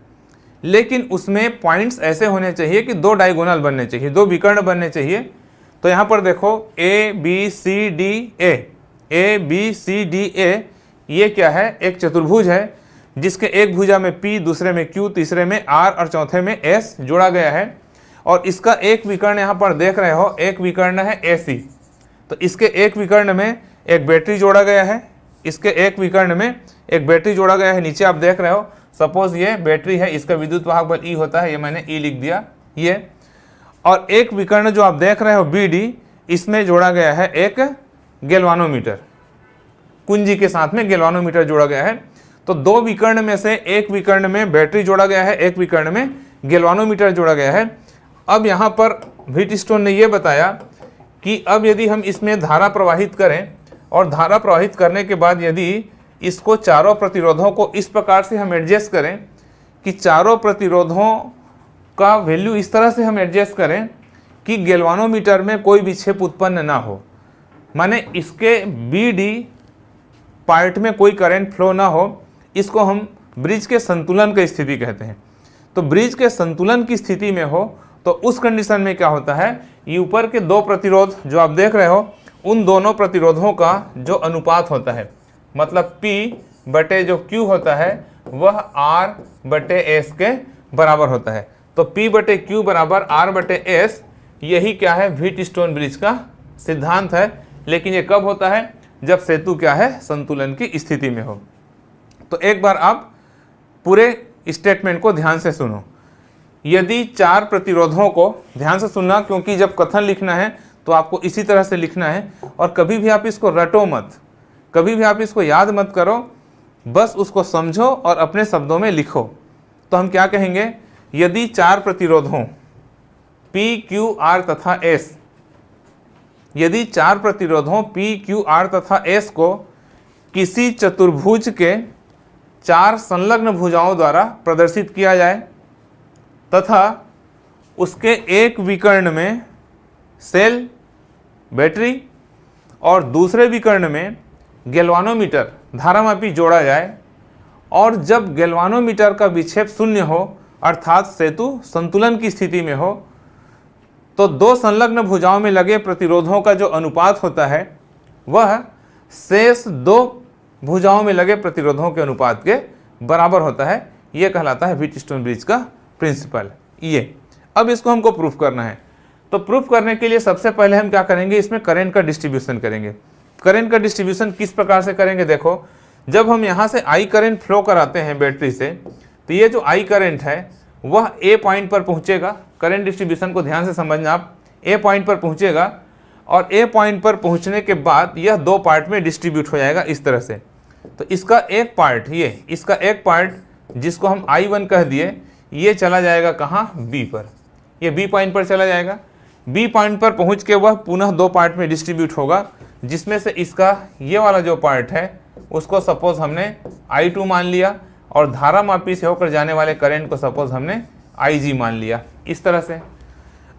लेकिन उसमें पॉइंट्स ऐसे होने चाहिए कि दो डायगोनल बनने चाहिए दो विकर्ण बनने चाहिए तो यहाँ पर देखो A B C D A A B C D A ये क्या है एक चतुर्भुज है जिसके एक भुजा में P दूसरे में Q तीसरे में R और चौथे में S जोड़ा गया है और इसका एक विकर्ण यहाँ पर देख रहे हो एक विकर्ण है ए सी तो इसके एक विकर्ण में एक बैटरी जोड़ा गया है इसके एक विकर्ण में एक बैटरी जोड़ा गया है नीचे आप देख रहे हो सपोज ये बैटरी है इसका विद्युत वाहक बल ई e होता है ये मैंने ई e लिख दिया ये और एक विकर्ण जो आप देख रहे हो बी डी इसमें जोड़ा गया है एक गेलवानोमीटर कुंजी के साथ में गेलवानोमीटर जोड़ा गया है तो दो विकर्ण में से एक विकर्ण में बैटरी जोड़ा गया है एक विकर्ण में गेलवानोमीटर जोड़ा गया है अब यहाँ पर व्हीट स्टोन ने यह बताया कि अब यदि हम इसमें धारा प्रवाहित करें और धारा प्रवाहित करने के बाद यदि इसको चारों प्रतिरोधों को इस प्रकार से हम एडजस्ट करें कि चारों प्रतिरोधों का वैल्यू इस तरह से हम एडजस्ट करें कि गैल्वानोमीटर में कोई विक्षेप उत्पन्न ना हो माने इसके बी डी पार्ट में कोई करंट फ्लो ना हो इसको हम ब्रिज के संतुलन की स्थिति कहते हैं तो ब्रिज के संतुलन की स्थिति में हो तो उस कंडीशन में क्या होता है ये ऊपर के दो प्रतिरोध जो आप देख रहे हो उन दोनों प्रतिरोधों का जो अनुपात होता है मतलब P बटे जो Q होता है वह R बटे S के बराबर होता है तो P बटे Q बराबर R बटे S यही क्या है व्हीट स्टोन ब्रिज का सिद्धांत है लेकिन ये कब होता है जब सेतु क्या है संतुलन की स्थिति में हो तो एक बार आप पूरे स्टेटमेंट को ध्यान से सुनो यदि चार प्रतिरोधों को ध्यान से सुनना क्योंकि जब कथन लिखना है तो आपको इसी तरह से लिखना है और कभी भी आप इसको रटो मत कभी भी आप इसको याद मत करो बस उसको समझो और अपने शब्दों में लिखो तो हम क्या कहेंगे यदि चार प्रतिरोध हों पी क्यू आर तथा एस यदि चार प्रतिरोधों पी क्यू आर तथा एस को किसी चतुर्भुज के चार संलग्न भुजाओं द्वारा प्रदर्शित किया जाए तथा उसके एक विकर्ण में सेल बैटरी और दूसरे विकर्ण में गैल्वानोमीटर धारामापी जोड़ा जाए और जब गैल्वानोमीटर का विक्षेप शून्य हो अर्थात सेतु संतुलन की स्थिति में हो तो दो संलग्न भुजाओं में लगे प्रतिरोधों का जो अनुपात होता है वह शेष दो भुजाओं में लगे प्रतिरोधों के अनुपात के बराबर होता है ये कहलाता है स्टोन ब्रिज का प्रिंसिपल ये अब इसको हमको प्रूफ करना है तो प्रूफ करने के लिए सबसे पहले हम क्या करेंगे इसमें करेंट का डिस्ट्रीब्यूशन करेंगे करंट का डिस्ट्रीब्यूशन किस प्रकार से करेंगे देखो जब हम यहाँ से आई करंट फ्लो कराते हैं बैटरी से तो ये जो आई करंट है वह ए पॉइंट पर पहुँचेगा करंट डिस्ट्रीब्यूशन को ध्यान से समझना आप ए पॉइंट पर पहुँचेगा और ए पॉइंट पर पहुँचने के बाद यह दो पार्ट में डिस्ट्रीब्यूट हो जाएगा इस तरह से तो इसका एक पार्ट ये इसका एक पार्ट जिसको हम आई वन कह दिए ये चला जाएगा कहाँ बी पर ये बी पॉइंट पर चला जाएगा बी पॉइंट पर पहुंच के वह पुनः दो पार्ट में डिस्ट्रीब्यूट होगा जिसमें से इसका ये वाला जो पार्ट है उसको सपोज हमने आई टू मान लिया और धारा मापी से होकर जाने वाले करेंट को सपोज हमने आई जी मान लिया इस तरह से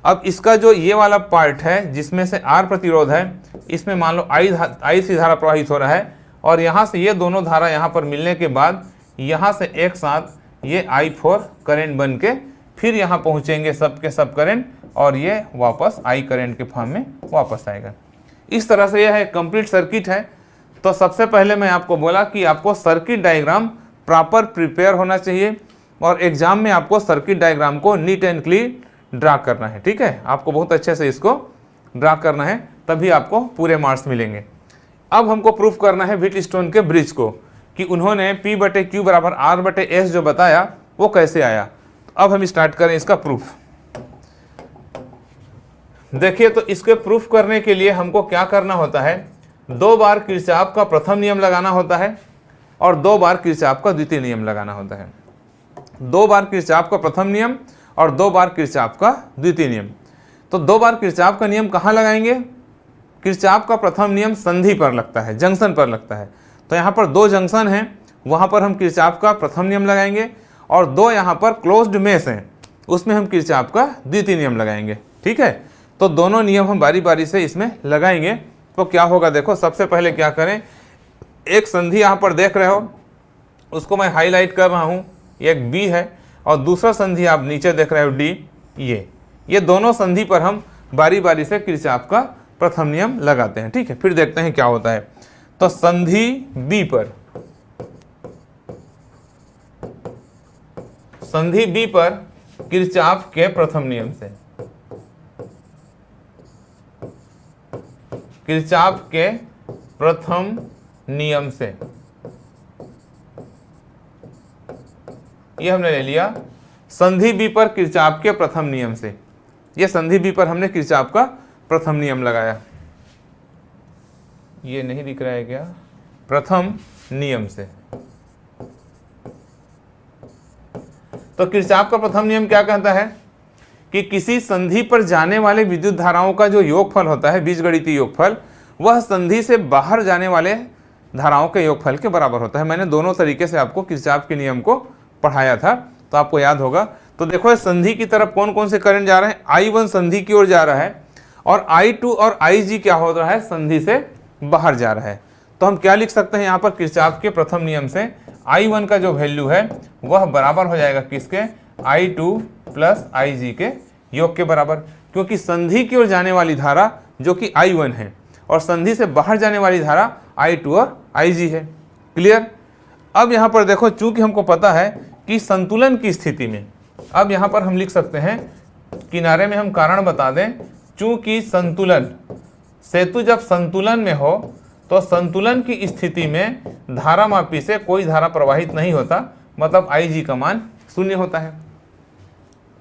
अब इसका जो ये वाला पार्ट है जिसमें से आर प्रतिरोध है इसमें मान लो आई आई सी धारा प्रवाहित हो रहा है और यहाँ से ये दोनों धारा यहाँ पर मिलने के बाद यहाँ से एक साथ ये आई फोर करेंट बन के फिर यहाँ पहुँचेंगे सब के सब करेंट और ये वापस आई करेंट के फॉर्म में वापस आएगा इस तरह से यह है कंप्लीट सर्किट है तो सबसे पहले मैं आपको बोला कि आपको सर्किट डायग्राम प्रॉपर प्रिपेयर होना चाहिए और एग्जाम में आपको सर्किट डायग्राम को नीट एंड क्लीन ड्रा करना है ठीक है आपको बहुत अच्छे से इसको ड्रा करना है तभी आपको पूरे मार्क्स मिलेंगे अब हमको प्रूफ करना है विट स्टोन के ब्रिज को कि उन्होंने P बटे क्यू बराबर आर बटे एस जो बताया वो कैसे आया तो अब हम स्टार्ट करें इसका प्रूफ देखिए तो इसके प्रूफ करने के लिए हमको क्या करना होता है दो बार किरचाप का प्रथम नियम लगाना होता है और दो बार किरचाप का द्वितीय नियम लगाना होता है दो बार किरचाप का प्रथम नियम और दो बार किरचाप का द्वितीय नियम तो दो बार किरचाप का नियम कहाँ लगाएंगे किरचाप का प्रथम नियम संधि पर लगता है जंक्शन पर लगता है तो यहाँ पर दो जंक्शन हैं वहाँ पर हम किरचाप का प्रथम नियम लगाएंगे और दो यहाँ पर क्लोज्ड मेस हैं उसमें हम किरचाप का द्वितीय नियम लगाएंगे ठीक है तो दोनों नियम हम बारी बारी से इसमें लगाएंगे तो क्या होगा देखो सबसे पहले क्या करें एक संधि यहाँ पर देख रहे हो उसको मैं हाईलाइट कर रहा हूँ ये एक बी है और दूसरा संधि आप नीचे देख रहे हो डी ये ये दोनों संधि पर हम बारी बारी से कृषि का प्रथम नियम लगाते हैं ठीक है फिर देखते हैं क्या होता है तो संधि बी पर संधि बी पर किरचाप के प्रथम नियम से किरचाप के प्रथम नियम से ये हमने ले लिया संधि बी पर किरचाप के प्रथम नियम से ये संधि बी पर हमने किरचाप का प्रथम नियम लगाया ये नहीं दिख रहा है क्या प्रथम नियम से तो किरचाप का प्रथम नियम क्या कहता है कि किसी संधि पर जाने वाले विद्युत धाराओं का जो योगफल होता है बीजगणित योगफल वह संधि से बाहर जाने वाले धाराओं के योगफल के बराबर होता है मैंने दोनों तरीके से आपको किसाब के नियम को पढ़ाया था तो आपको याद होगा तो देखो संधि की तरफ कौन कौन से करंट जा रहे हैं आई वन संधि की ओर जा रहा है और आई टू और आई जी क्या हो रहा है संधि से बाहर जा रहा है तो हम क्या लिख सकते हैं यहाँ पर किरचाप के प्रथम नियम से आई वन का जो वैल्यू है वह बराबर हो जाएगा किसके आई टू प्लस आई जी के योग के बराबर क्योंकि संधि की ओर जाने वाली धारा जो कि आई वन है और संधि से बाहर जाने वाली धारा आई टू और आई जी है क्लियर अब यहाँ पर देखो चूंकि हमको पता है कि संतुलन की स्थिति में अब यहाँ पर हम लिख सकते हैं किनारे में हम कारण बता दें चूंकि संतुलन सेतु जब संतुलन में हो तो संतुलन की स्थिति में धारा मापी से कोई धारा प्रवाहित नहीं होता मतलब आई जी का मान शून्य होता है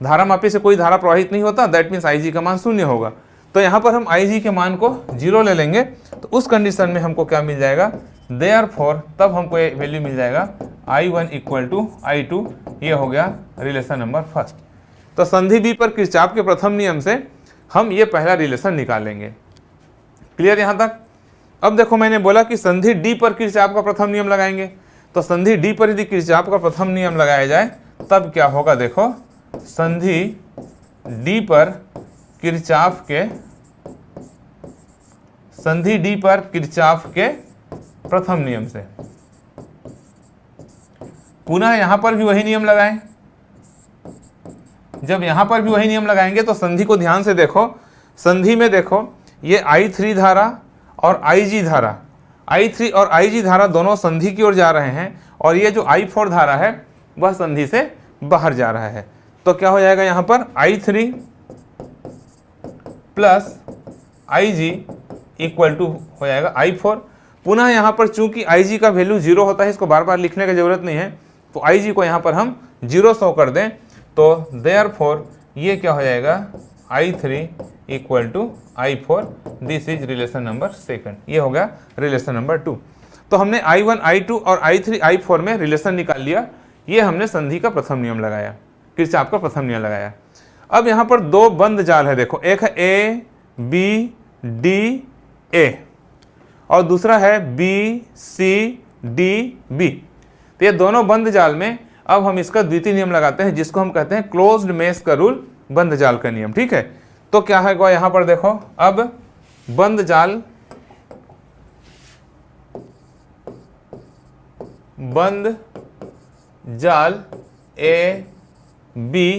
धारा मापी से कोई धारा प्रवाहित नहीं होता दैट मीन्स आई का मान शून्य होगा तो यहाँ पर हम आई के मान को जीरो ले लेंगे तो उस कंडीशन में हमको क्या मिल जाएगा दे आर फोर तब हमको ये वैल्यू मिल जाएगा I one equal to I two ये हो गया रिलेशन नंबर फर्स्ट तो संधि बी पर किरचाप के प्रथम नियम से हम ये पहला रिलेशन निकालेंगे क्लियर यहाँ तक अब देखो मैंने बोला कि संधि डी पर किरचाप का प्रथम नियम लगाएंगे तो संधि डी पर यदि किरचाप का प्रथम नियम लगाया जाए तब क्या होगा देखो संधि डी पर किरचाफ के संधि डी पर किरचाफ के प्रथम नियम से पुनः यहां पर भी वही नियम लगाएं जब यहां पर भी वही नियम लगाएंगे तो संधि को ध्यान से देखो संधि में देखो ये आई थ्री धारा और आई जी धारा आई थ्री और आई जी धारा दोनों संधि की ओर जा रहे हैं और ये जो आई फोर धारा है वह संधि से बाहर जा रहा है तो क्या हो जाएगा यहां पर I three plus I G equal to हो जाएगा आई फोर पुनः यहां पर चूंकि आई जी का वैल्यू जीरो होता है इसको बार बार लिखने की ज़रूरत नहीं है तो आई जी को यहां पर हम जीरो सो कर दें तो देयर फोर ये क्या हो जाएगा I three equal to I four this is relation number second ये हो गया रिलेशन नंबर टू तो हमने आई वन आई टू और आई थ्री आई फोर में रिलेशन निकाल लिया ये हमने संधि का प्रथम नियम लगाया किस आपका प्रथम नियम लगाया अब यहाँ पर दो बंद जाल है देखो एक है ए बी डी ए और दूसरा है बी सी डी बी तो ये दोनों बंद जाल में अब हम इसका द्वितीय नियम लगाते हैं जिसको हम कहते हैं क्लोज्ड मेस का रूल बंद जाल का नियम ठीक है तो क्या है गो यहाँ पर देखो अब बंद जाल बंद जाल ए बी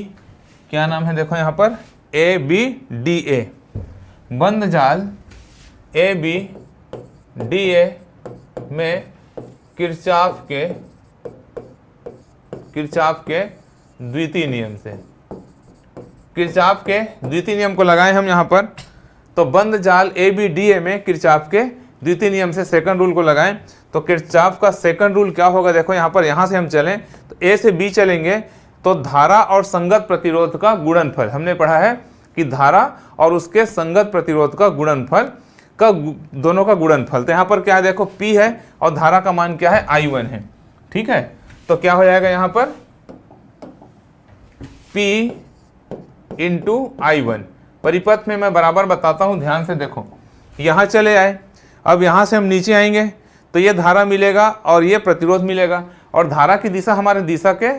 क्या नाम है देखो यहाँ पर ए बी डी ए बंद जाल ए बी डी ए में किरचाफ के किरचाफ के द्वितीय नियम से किरचाफ के द्वितीय नियम को लगाए हम यहाँ पर तो बंद जाल ए बी डी ए में किरचाफ के द्वितीय नियम से सेकंड रूल को लगाएं तो किरचाफ का सेकंड रूल क्या होगा देखो यहाँ पर यहाँ से हम चलें तो ए से बी चलेंगे तो धारा और संगत प्रतिरोध का गुणनफल हमने पढ़ा है कि धारा और उसके संगत प्रतिरोध का गुणनफल का दोनों का गुणनफल तो यहाँ पर क्या है देखो P है और धारा का मान क्या है I1 है ठीक है तो क्या हो जाएगा यहाँ पर P इंटू आई वन परिपथ में मैं बराबर बताता हूँ ध्यान से देखो यहाँ चले आए अब यहाँ से हम नीचे आएंगे तो ये धारा मिलेगा और ये प्रतिरोध मिलेगा और धारा की दिशा हमारे दिशा के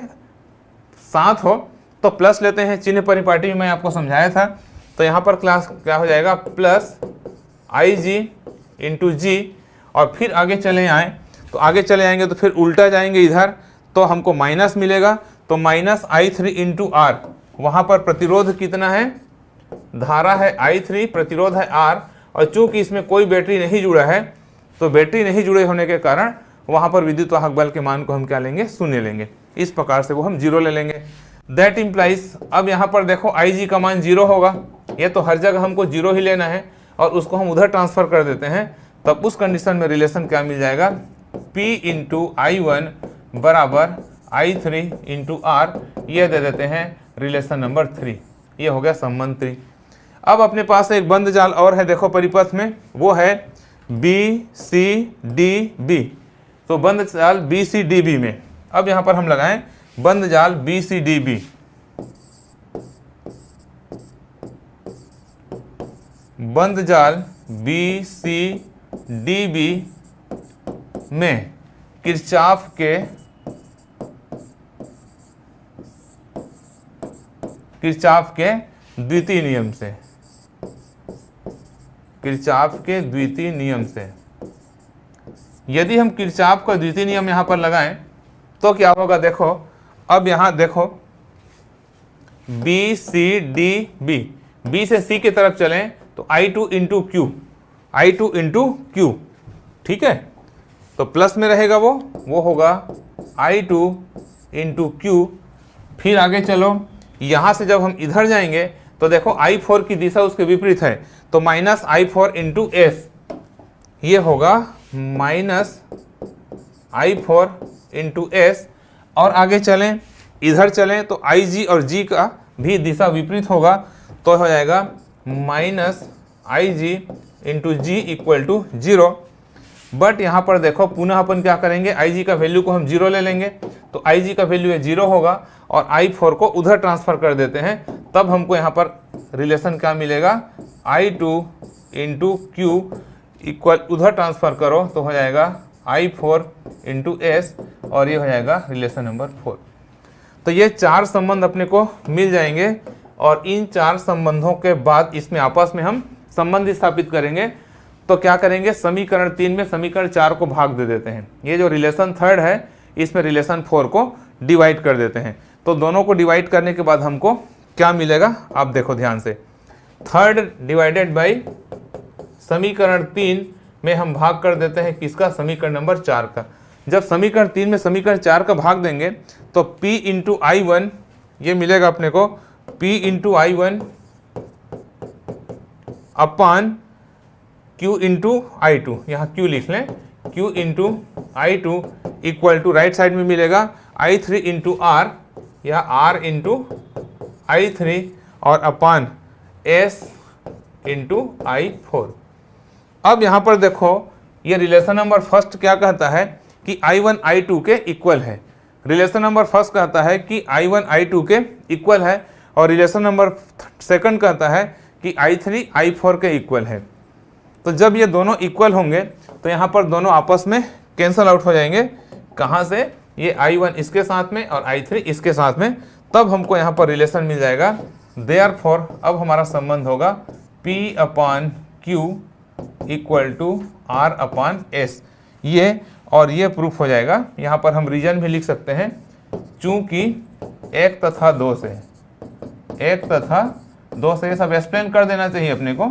सात हो तो प्लस लेते हैं चिन्ह परिपाटी में मैं आपको समझाया था तो यहाँ पर क्लास क्या हो जाएगा प्लस आई जी इंटू जी और फिर आगे चले आए तो आगे चले आएंगे तो फिर उल्टा जाएंगे इधर तो हमको माइनस मिलेगा तो minus I three into R वहाँ पर प्रतिरोध कितना है धारा है आई थ्री प्रतिरोध है आर और चूंकि इसमें कोई बैटरी नहीं जुड़ा है तो बैटरी नहीं जुड़े होने के कारण वहाँ पर विद्युत वाहक बल के मान को हम क्या लेंगे शून्य लेंगे इस प्रकार से वो हम जीरो ले लेंगे दैट इम्प्लाइज अब यहाँ पर देखो आई जी का मान जीरो होगा ये तो हर जगह हमको जीरो ही लेना है और उसको हम उधर ट्रांसफ़र कर देते हैं तब उस कंडीशन में रिलेशन क्या मिल जाएगा पी इंटू आई वन बराबर आई थ्री इंटू आर ये दे देते हैं रिलेशन नंबर थ्री ये हो गया संबंध थ्री अब अपने पास एक बंद जाल और है देखो परिपथ में वो है बी सी डी बी तो बंद जाल बी सी डी बी में अब यहां पर हम लगाएं बंद जाल बी सी डी बी बंद जाल बी सी डी बी में किरचाफ के किरचाफ के द्वितीय नियम से किरचाफ के द्वितीय नियम से यदि हम किरचाफ का द्वितीय नियम यहां पर लगाएं तो क्या होगा देखो अब यहां देखो B C D B B से सी की तरफ चलें तो I two into Q I two into Q ठीक है तो प्लस में रहेगा वो वो होगा आई टू इंटू क्यू फिर आगे चलो यहां से जब हम इधर जाएंगे तो देखो आई फोर की दिशा उसके विपरीत है तो minus I four into S ये होगा minus I four into S और आगे चलें इधर चलें तो आई जी और जी का भी दिशा विपरीत होगा तो हो जाएगा minus I G into G equal to zero but यहाँ पर देखो पुनः अपन क्या करेंगे आई जी का वैल्यू को हम जीरो ले लेंगे तो आई जी का वैल्यू है जीरो होगा और आई फोर को उधर ट्रांसफ़र कर देते हैं तब हमको यहाँ पर रिलेशन क्या मिलेगा I two into Q equal उधर ट्रांसफ़र करो तो हो जाएगा आई फोर इंटू एस और ये हो जाएगा रिलेशन नंबर फोर तो ये चार संबंध अपने को मिल जाएंगे और इन चार संबंधों के बाद इसमें आपस में हम संबंध स्थापित करेंगे तो क्या करेंगे समीकरण तीन में समीकरण चार को भाग दे देते हैं ये जो रिलेशन थर्ड है इसमें रिलेशन फोर को डिवाइड कर देते हैं तो दोनों को डिवाइड करने के बाद हमको क्या मिलेगा आप देखो ध्यान से थर्ड डिवाइडेड बाई समीकरण तीन में हम भाग कर देते हैं किसका समीकरण नंबर चार का जब समीकरण तीन में समीकरण चार का भाग देंगे तो P इंटू आई वन ये मिलेगा अपने को P into I one upon Q into I two यहाँ क्यू लिख लें Q into I two equal to right side में मिलेगा आई थ्री इंटू आर या आर इंटू आई थ्री और upon S into I four अब यहाँ पर देखो ये रिलेशन नंबर फर्स्ट क्या कहता है कि आई वन आई टू के इक्वल है रिलेशन नंबर फर्स्ट कहता है कि आई वन आई टू के इक्वल है और रिलेशन नंबर सेकंड कहता है कि आई थ्री आई फोर के इक्वल है तो जब ये दोनों इक्वल होंगे तो यहाँ पर दोनों आपस में कैंसल आउट हो जाएंगे कहाँ से ये आई वन इसके साथ में और आई थ्री इसके साथ में तब हमको यहाँ पर रिलेशन मिल जाएगा दे आर अब हमारा संबंध होगा P upon Q equal to R upon S ये और ये प्रूफ हो जाएगा यहाँ पर हम रीजन भी लिख सकते हैं चूँकि एक तथा दो से एक तथा दो से ये सब एक्सप्लेन कर देना चाहिए अपने को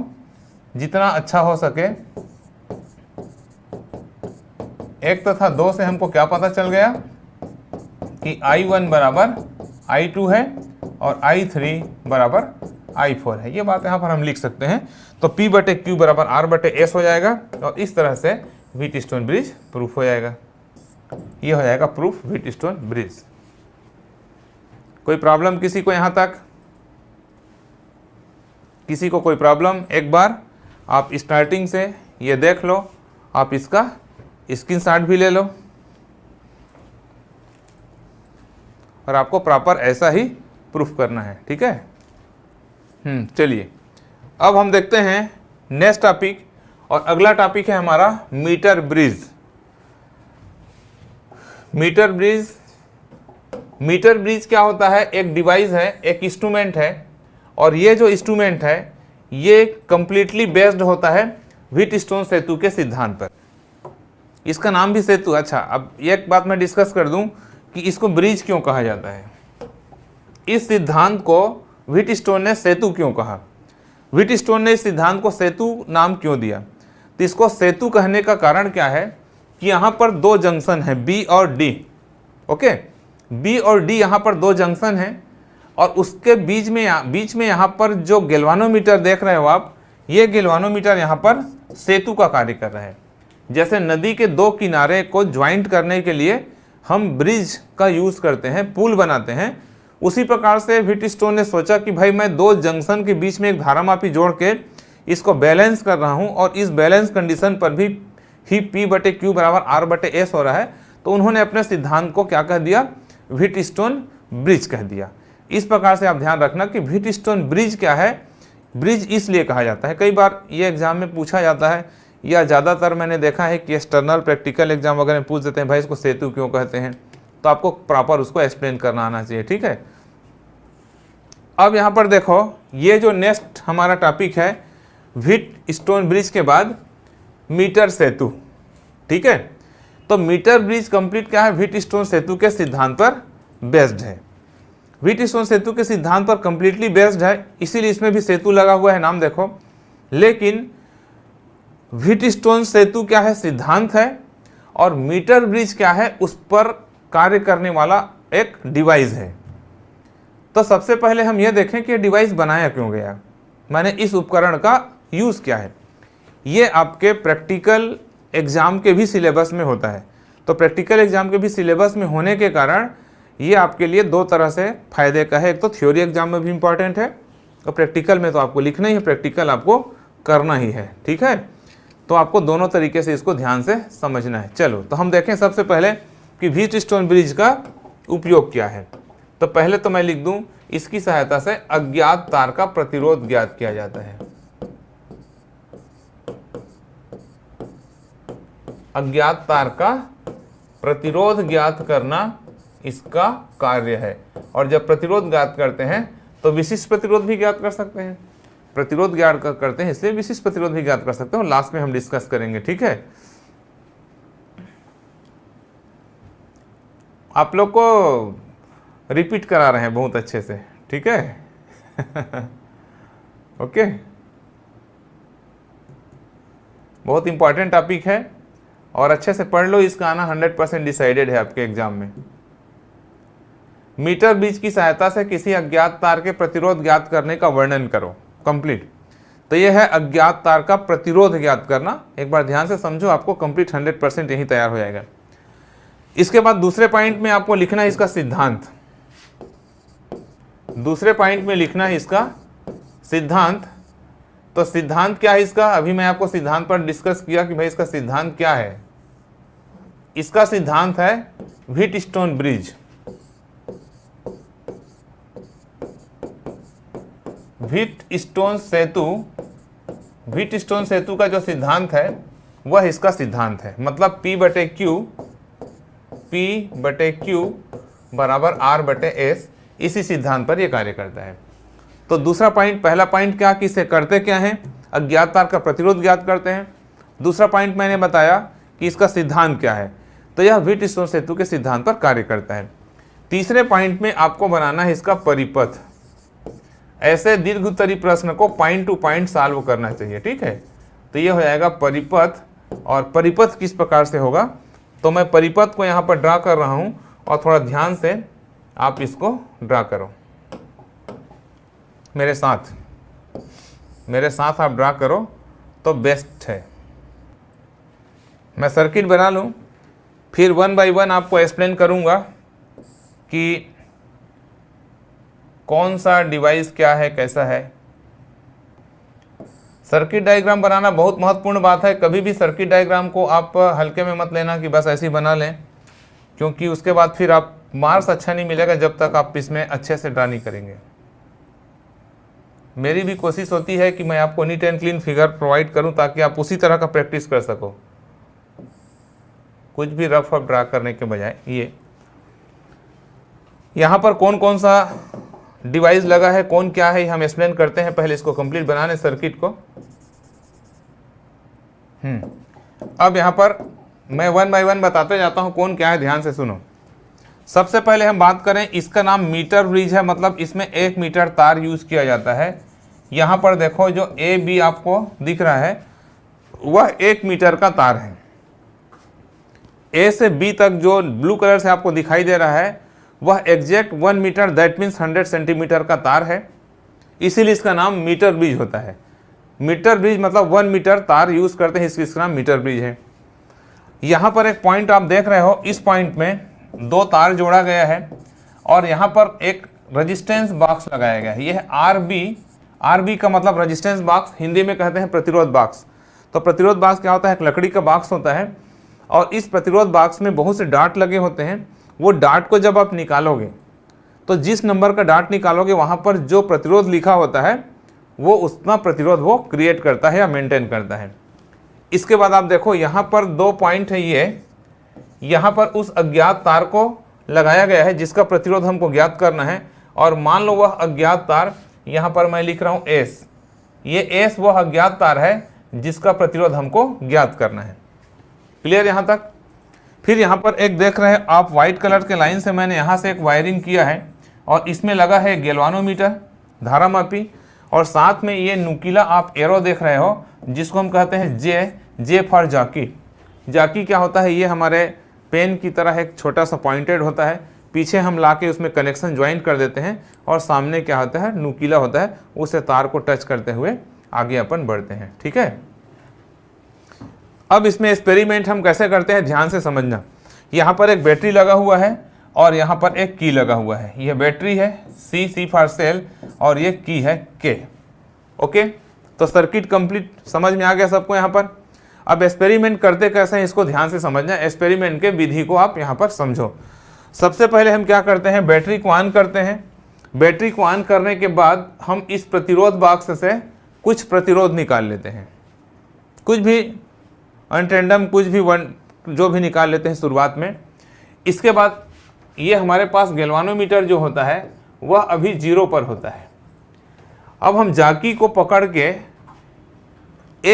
जितना अच्छा हो सके एक तथा दो से हमको क्या पता चल गया कि I1 बराबर I2 है और I3 बराबर आई फोर है ये बात यहाँ पर हम लिख सकते हैं तो पी बटे क्यू बराबर आर बटे एस हो जाएगा और इस तरह से वीट स्टोन ब्रिज प्रूफ हो जाएगा ये हो जाएगा प्रूफ वीट स्टोन ब्रिज कोई प्रॉब्लम किसी को यहाँ तक किसी को कोई प्रॉब्लम एक बार आप स्टार्टिंग से ये देख लो आप इसका स्क्रीन शॉट भी ले लो और आपको प्रॉपर ऐसा ही प्रूफ करना है ठीक है हम्म, चलिए अब हम देखते हैं नेक्स्ट टॉपिक और अगला टॉपिक है हमारा metre bridge metre bridge metre bridge क्या होता है एक डिवाइस है एक इंस्ट्रूमेंट है और ये जो इंस्ट्रूमेंट है ये कम्प्लीटली बेस्ड होता है व्हीट स्टोन सेतु के सिद्धांत पर इसका नाम भी सेतु अच्छा अब एक बात मैं डिस्कस कर दूं कि इसको ब्रिज क्यों कहा जाता है इस सिद्धांत को व्हीट स्टोन ने सेतु क्यों कहा व्हीट स्टोन ने इस सिद्धांत को सेतु नाम क्यों दिया तो इसको सेतु कहने का कारण क्या है कि यहाँ पर दो जंक्शन हैं बी और डी ओके बी और डी यहाँ पर दो जंक्शन हैं और उसके बीच में यहाँ बीच में यहाँ पर जो गेलवानोमीटर देख रहे हो आप ये गेलवानोमीटर यहाँ पर सेतु का कार्य कर रहा है जैसे नदी के दो किनारे को ज्वाइंट करने के लिए हम ब्रिज का यूज़ करते हैं पुल बनाते हैं उसी प्रकार से व्हीट स्टोन ने सोचा कि भाई मैं दो जंक्शन के बीच में एक धारामापी जोड़ के इसको बैलेंस कर रहा हूँ और इस बैलेंस कंडीशन पर भी ही पी बटे क्यू बराबर आर बटे एस हो रहा है तो उन्होंने अपने सिद्धांत को क्या कह दिया व्हीट स्टोन ब्रिज कह दिया इस प्रकार से आप ध्यान रखना कि व्हीट स्टोन ब्रिज क्या है ब्रिज इसलिए कहा जाता है कई बार ये एग्जाम में पूछा जाता है या ज़्यादातर मैंने देखा है कि एक्सटर्नल प्रैक्टिकल एग्जाम वगैरह में पूछ देते हैं भाई इसको सेतु क्यों कहते हैं तो आपको प्रॉपर उसको एक्सप्लेन करना आना चाहिए ठीक है अब यहाँ पर देखो ये जो नेक्स्ट हमारा टॉपिक है विट स्टोन ब्रिज के बाद मीटर सेतु ठीक है तो मीटर ब्रिज कंप्लीट क्या है व्हीट स्टोन सेतु के सिद्धांत पर बेस्ड है व्हीट स्टोन सेतु के सिद्धांत पर कंप्लीटली बेस्ड है इसीलिए इसमें भी सेतु लगा हुआ है नाम देखो लेकिन विट स्टोन सेतु क्या है सिद्धांत है और मीटर ब्रिज क्या है उस पर कार्य करने वाला एक डिवाइस है तो सबसे पहले हम ये देखें कि डिवाइस बनाया क्यों गया मैंने इस उपकरण का यूज़ क्या है ये आपके प्रैक्टिकल एग्ज़ाम के भी सिलेबस में होता है तो प्रैक्टिकल एग्ज़ाम के भी सिलेबस में होने के कारण ये आपके लिए दो तरह से फ़ायदे का है एक तो थ्योरी एग्ज़ाम में भी इम्पॉर्टेंट है और प्रैक्टिकल में तो आपको लिखना ही है प्रैक्टिकल आपको करना ही है ठीक है तो आपको दोनों तरीके से इसको ध्यान से समझना है चलो तो हम देखें सबसे पहले कि व्हीट स्टोन ब्रिज का उपयोग क्या है तो पहले तो मैं लिख दूं इसकी सहायता से अज्ञात तार का प्रतिरोध ज्ञात किया जाता है अज्ञात तार का प्रतिरोध ज्ञात करना इसका कार्य है और जब प्रतिरोध ज्ञात करते हैं तो विशिष्ट प्रतिरोध भी ज्ञात कर सकते हैं प्रतिरोध ज्ञात करते हैं इसलिए विशिष्ट प्रतिरोध भी ज्ञात कर सकते हैं लास्ट में हम डिस्कस करेंगे ठीक है आप लोग को रिपीट करा रहे हैं बहुत अच्छे से ठीक है ओके (laughs) बहुत इंपॉर्टेंट टॉपिक है और अच्छे से पढ़ लो इसका आना हंड्रेड परसेंट डिसाइडेड है आपके एग्जाम में मीटर बीज की सहायता से किसी अज्ञात तार के प्रतिरोध ज्ञात करने का वर्णन करो कंप्लीट तो यह है अज्ञात तार का प्रतिरोध ज्ञात करना एक बार ध्यान से समझो आपको कंप्लीट हंड्रेड परसेंट यही तैयार हो जाएगा इसके बाद दूसरे पॉइंट में आपको लिखना है इसका सिद्धांत दूसरे पॉइंट में लिखना है इसका सिद्धांत तो सिद्धांत क्या है इसका अभी मैं आपको सिद्धांत पर डिस्कस किया कि भाई इसका सिद्धांत क्या है इसका सिद्धांत है Wheatstone bridge Wheatstone सेतु व्हीट स्टोन सेतु का जो सिद्धांत है वह इसका सिद्धांत है मतलब पी बटे क्यू पी बटे क्यू बराबर आर बटे एस इसी सिद्धांत पर यह कार्य करता है तो दूसरा पॉइंट पहला पॉइंट क्या कि इसे करते क्या हैं अज्ञात तार का प्रतिरोध ज्ञात करते हैं दूसरा पॉइंट मैंने बताया कि इसका सिद्धांत क्या है तो यह विट स्टोन सेतु के सिद्धांत पर कार्य करता है तीसरे पॉइंट में आपको बनाना है इसका परिपथ ऐसे उत्तरी प्रश्न को पॉइंट टू पॉइंट सॉल्व करना चाहिए ठीक है तो यह हो जाएगा परिपथ और परिपथ किस प्रकार से होगा तो मैं परिपथ को यहाँ पर ड्रा कर रहा हूँ और थोड़ा ध्यान से आप इसको ड्रा करो मेरे साथ मेरे साथ आप ड्रा करो तो बेस्ट है मैं सर्किट बना लूँ फिर वन बाय वन आपको एक्सप्लेन करूँगा कि कौन सा डिवाइस क्या है कैसा है सर्किट डायग्राम बनाना बहुत महत्वपूर्ण बात है कभी भी सर्किट डायग्राम को आप हल्के में मत लेना कि बस ऐसी बना लें क्योंकि उसके बाद फिर आप मार्क्स अच्छा नहीं मिलेगा जब तक आप इसमें अच्छे से ड्रा नहीं करेंगे मेरी भी कोशिश होती है कि मैं आपको neat and clean figure provide करूं ताकि आप उसी तरह का प्रैक्टिस कर सको कुछ भी रफ अप ड्रा करने के बजाय ये यहाँ पर कौन कौन सा डिवाइस लगा है कौन क्या है हम एक्सप्लेन करते हैं पहले इसको कंप्लीट बनाने सर्किट को हम्म, अब यहाँ पर मैं वन बाय वन बताते जाता हूँ कौन क्या है ध्यान से सुनो सबसे पहले हम बात करें इसका नाम मीटर ब्रिज है मतलब इसमें एक मीटर तार यूज़ किया जाता है यहाँ पर देखो जो ए बी आपको दिख रहा है वह एक मीटर का तार है ए से बी तक जो ब्लू कलर से आपको दिखाई दे रहा है वह exact one metre that means hundred centimetre का तार है इसीलिए इसका नाम मीटर ब्रिज होता है मीटर ब्रिज मतलब वन मीटर तार यूज़ करते हैं इसकी इसका नाम मीटर ब्रिज है यहाँ पर एक पॉइंट आप देख रहे हो इस पॉइंट में दो तार जोड़ा गया है और यहाँ पर एक रजिस्टेंस बॉक्स लगाया गया है यह आर बी आर बी का मतलब रजिस्टेंस बॉक्स हिंदी में कहते हैं प्रतिरोध बॉक्स तो प्रतिरोध बॉक्स क्या होता है एक लकड़ी का बॉक्स होता है और इस प्रतिरोध बॉक्स में बहुत से डांट लगे होते हैं वो डाट को जब आप निकालोगे तो जिस नंबर का डाट निकालोगे वहाँ पर जो प्रतिरोध लिखा होता है वो उतना प्रतिरोध वो क्रिएट करता है या मेंटेन करता है इसके बाद आप देखो यहाँ पर दो पॉइंट है ये यहाँ पर उस अज्ञात तार को लगाया गया है जिसका प्रतिरोध हमको ज्ञात करना है और मान लो वह अज्ञात तार यहाँ पर मैं लिख रहा हूँ एस ये एस वह अज्ञात तार है जिसका प्रतिरोध हमको ज्ञात करना है क्लियर यहाँ तक फिर यहाँ पर एक देख रहे हैं आप वाइट कलर के लाइन से मैंने यहाँ से एक वायरिंग किया है और इसमें लगा है गेलवानोमीटर धारामापी और साथ में ये नुकीला आप एरो देख रहे हो जिसको हम कहते हैं जे जे फॉर जाकी जाकी क्या होता है ये हमारे पेन की तरह एक छोटा सा पॉइंटेड होता है पीछे हम ला के उसमें कनेक्शन ज्वाइन कर देते हैं और सामने क्या होता है नुकीला होता है उसे तार को टच करते हुए आगे अपन बढ़ते हैं ठीक है अब इसमें एक्सपेरिमेंट हम कैसे करते हैं ध्यान से समझना यहाँ पर एक बैटरी लगा हुआ है और यहाँ पर एक की लगा हुआ है यह बैटरी है सी सी फॉर सेल और ये की है के ओके तो सर्किट कंप्लीट समझ में आ गया सबको यहाँ पर अब एक्सपेरिमेंट करते कैसे हैं इसको ध्यान से समझना एक्सपेरिमेंट के विधि को आप यहाँ पर समझो सबसे पहले हम क्या करते हैं बैटरी को ऑन करते हैं बैटरी को ऑन करने के बाद हम इस प्रतिरोध बाक्स से कुछ प्रतिरोध निकाल लेते हैं कुछ भी अनटेंडम कुछ भी वन जो भी निकाल लेते हैं शुरुआत में इसके बाद ये हमारे पास गेलवानोमीटर जो होता है वह अभी जीरो पर होता है अब हम जाकी को पकड़ के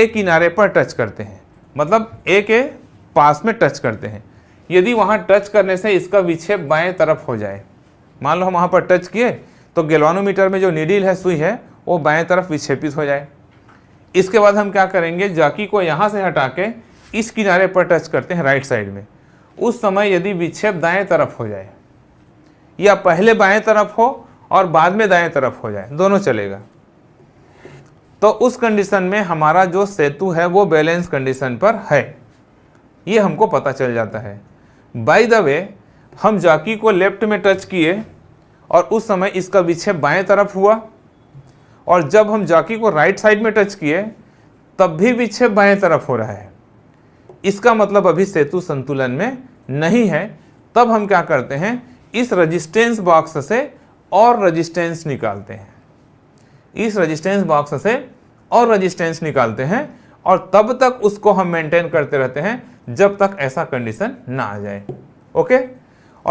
ए किनारे पर टच करते हैं मतलब ए के पास में टच करते हैं यदि वहाँ टच करने से इसका विक्षेप बाएं तरफ हो जाए मान लो हम वहाँ पर टच किए तो गेलवानोमीटर में जो निडिल है सुई है वो बाएं तरफ विक्षेपित हो जाए इसके बाद हम क्या करेंगे जाकी को यहाँ से हटा के इस किनारे पर टच करते हैं राइट साइड में उस समय यदि विक्षेप दाएं तरफ हो जाए या पहले बाएं तरफ हो और बाद में दाएं तरफ हो जाए दोनों चलेगा तो उस कंडीशन में हमारा जो सेतु है वो बैलेंस कंडीशन पर है ये हमको पता चल जाता है बाई द वे हम जाकी को लेफ्ट में टच किए और उस समय इसका विक्षेप बाएं तरफ हुआ और जब हम जॉकी को राइट साइड में टच किए तब भी विक्षेप बाएं तरफ हो रहा है इसका मतलब अभी सेतु संतुलन में नहीं है तब हम क्या करते हैं इस रजिस्टेंस बॉक्स से और रजिस्टेंस निकालते हैं इस रजिस्टेंस बॉक्स से और रजिस्टेंस निकालते हैं और तब तक उसको हम मेंटेन करते रहते हैं जब तक ऐसा कंडीशन ना आ जाए ओके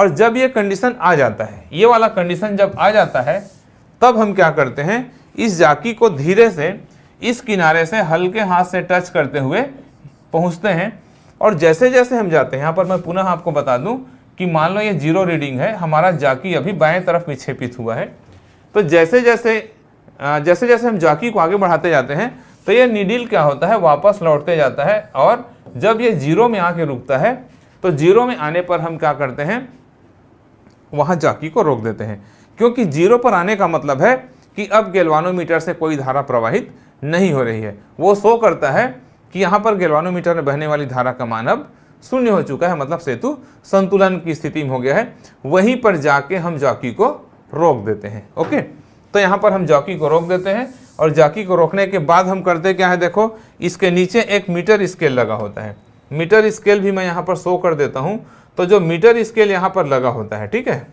और जब ये कंडीशन आ जाता है ये वाला कंडीशन जब आ जाता है तब हम क्या करते हैं इस जाकी को धीरे से इस किनारे से हल्के हाथ से टच करते हुए पहुंचते हैं और जैसे जैसे हम जाते हैं यहाँ पर मैं पुनः आपको बता दूं कि मान लो ये जीरो रीडिंग है हमारा जाकी अभी बाएं तरफ विक्षेपित हुआ है तो जैसे जैसे जैसे जैसे हम जाकी को आगे बढ़ाते जाते हैं तो ये निडिल क्या होता है वापस लौटते जाता है और जब ये जीरो में आके रुकता है तो जीरो में आने पर हम क्या करते हैं वहाँ जाकी को रोक देते हैं क्योंकि जीरो पर आने का मतलब है कि अब गेलवानोमीटर से कोई धारा प्रवाहित नहीं हो रही है वो शो करता है कि यहाँ पर गेलवानोमीटर में बहने वाली धारा का मान अब शून्य हो चुका है मतलब सेतु संतुलन की स्थिति में हो गया है वहीं पर जाके हम जॉकी को रोक देते हैं ओके तो यहाँ पर हम जॉकी को रोक देते हैं और जॉकी को रोकने के बाद हम करते क्या है देखो इसके नीचे एक मीटर स्केल लगा होता है मीटर स्केल भी मैं यहाँ पर शो कर देता हूँ तो जो मीटर स्केल यहाँ पर लगा होता है ठीक है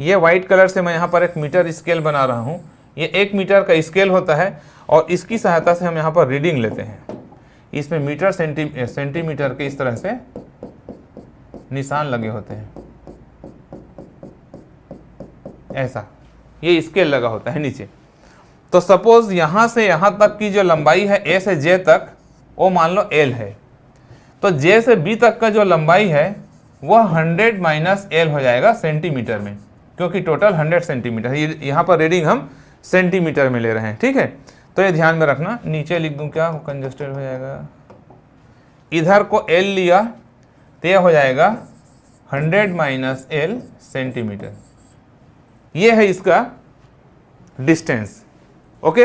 ये वाइट कलर से मैं यहाँ पर एक मीटर स्केल बना रहा हूँ ये एक मीटर का स्केल होता है और इसकी सहायता से हम यहाँ पर रीडिंग लेते हैं इसमें मीटर सेंटी सेंटीमीटर के इस तरह से निशान लगे होते हैं ऐसा ये स्केल लगा होता है नीचे तो सपोज़ यहाँ से यहाँ तक की जो लंबाई है ए से जे तक वो मान लो एल है तो जे से बी तक का जो लंबाई है वह 100 माइनस एल हो जाएगा सेंटीमीटर में क्योंकि टोटल 100 सेंटीमीटर है यहाँ पर रीडिंग हम सेंटीमीटर में ले रहे हैं ठीक है तो ये ध्यान में रखना नीचे लिख दूँ क्या कंजस्टेड हो जाएगा इधर को एल लिया तो यह हो जाएगा हंड्रेड माइनस एल सेंटीमीटर ये है इसका डिस्टेंस ओके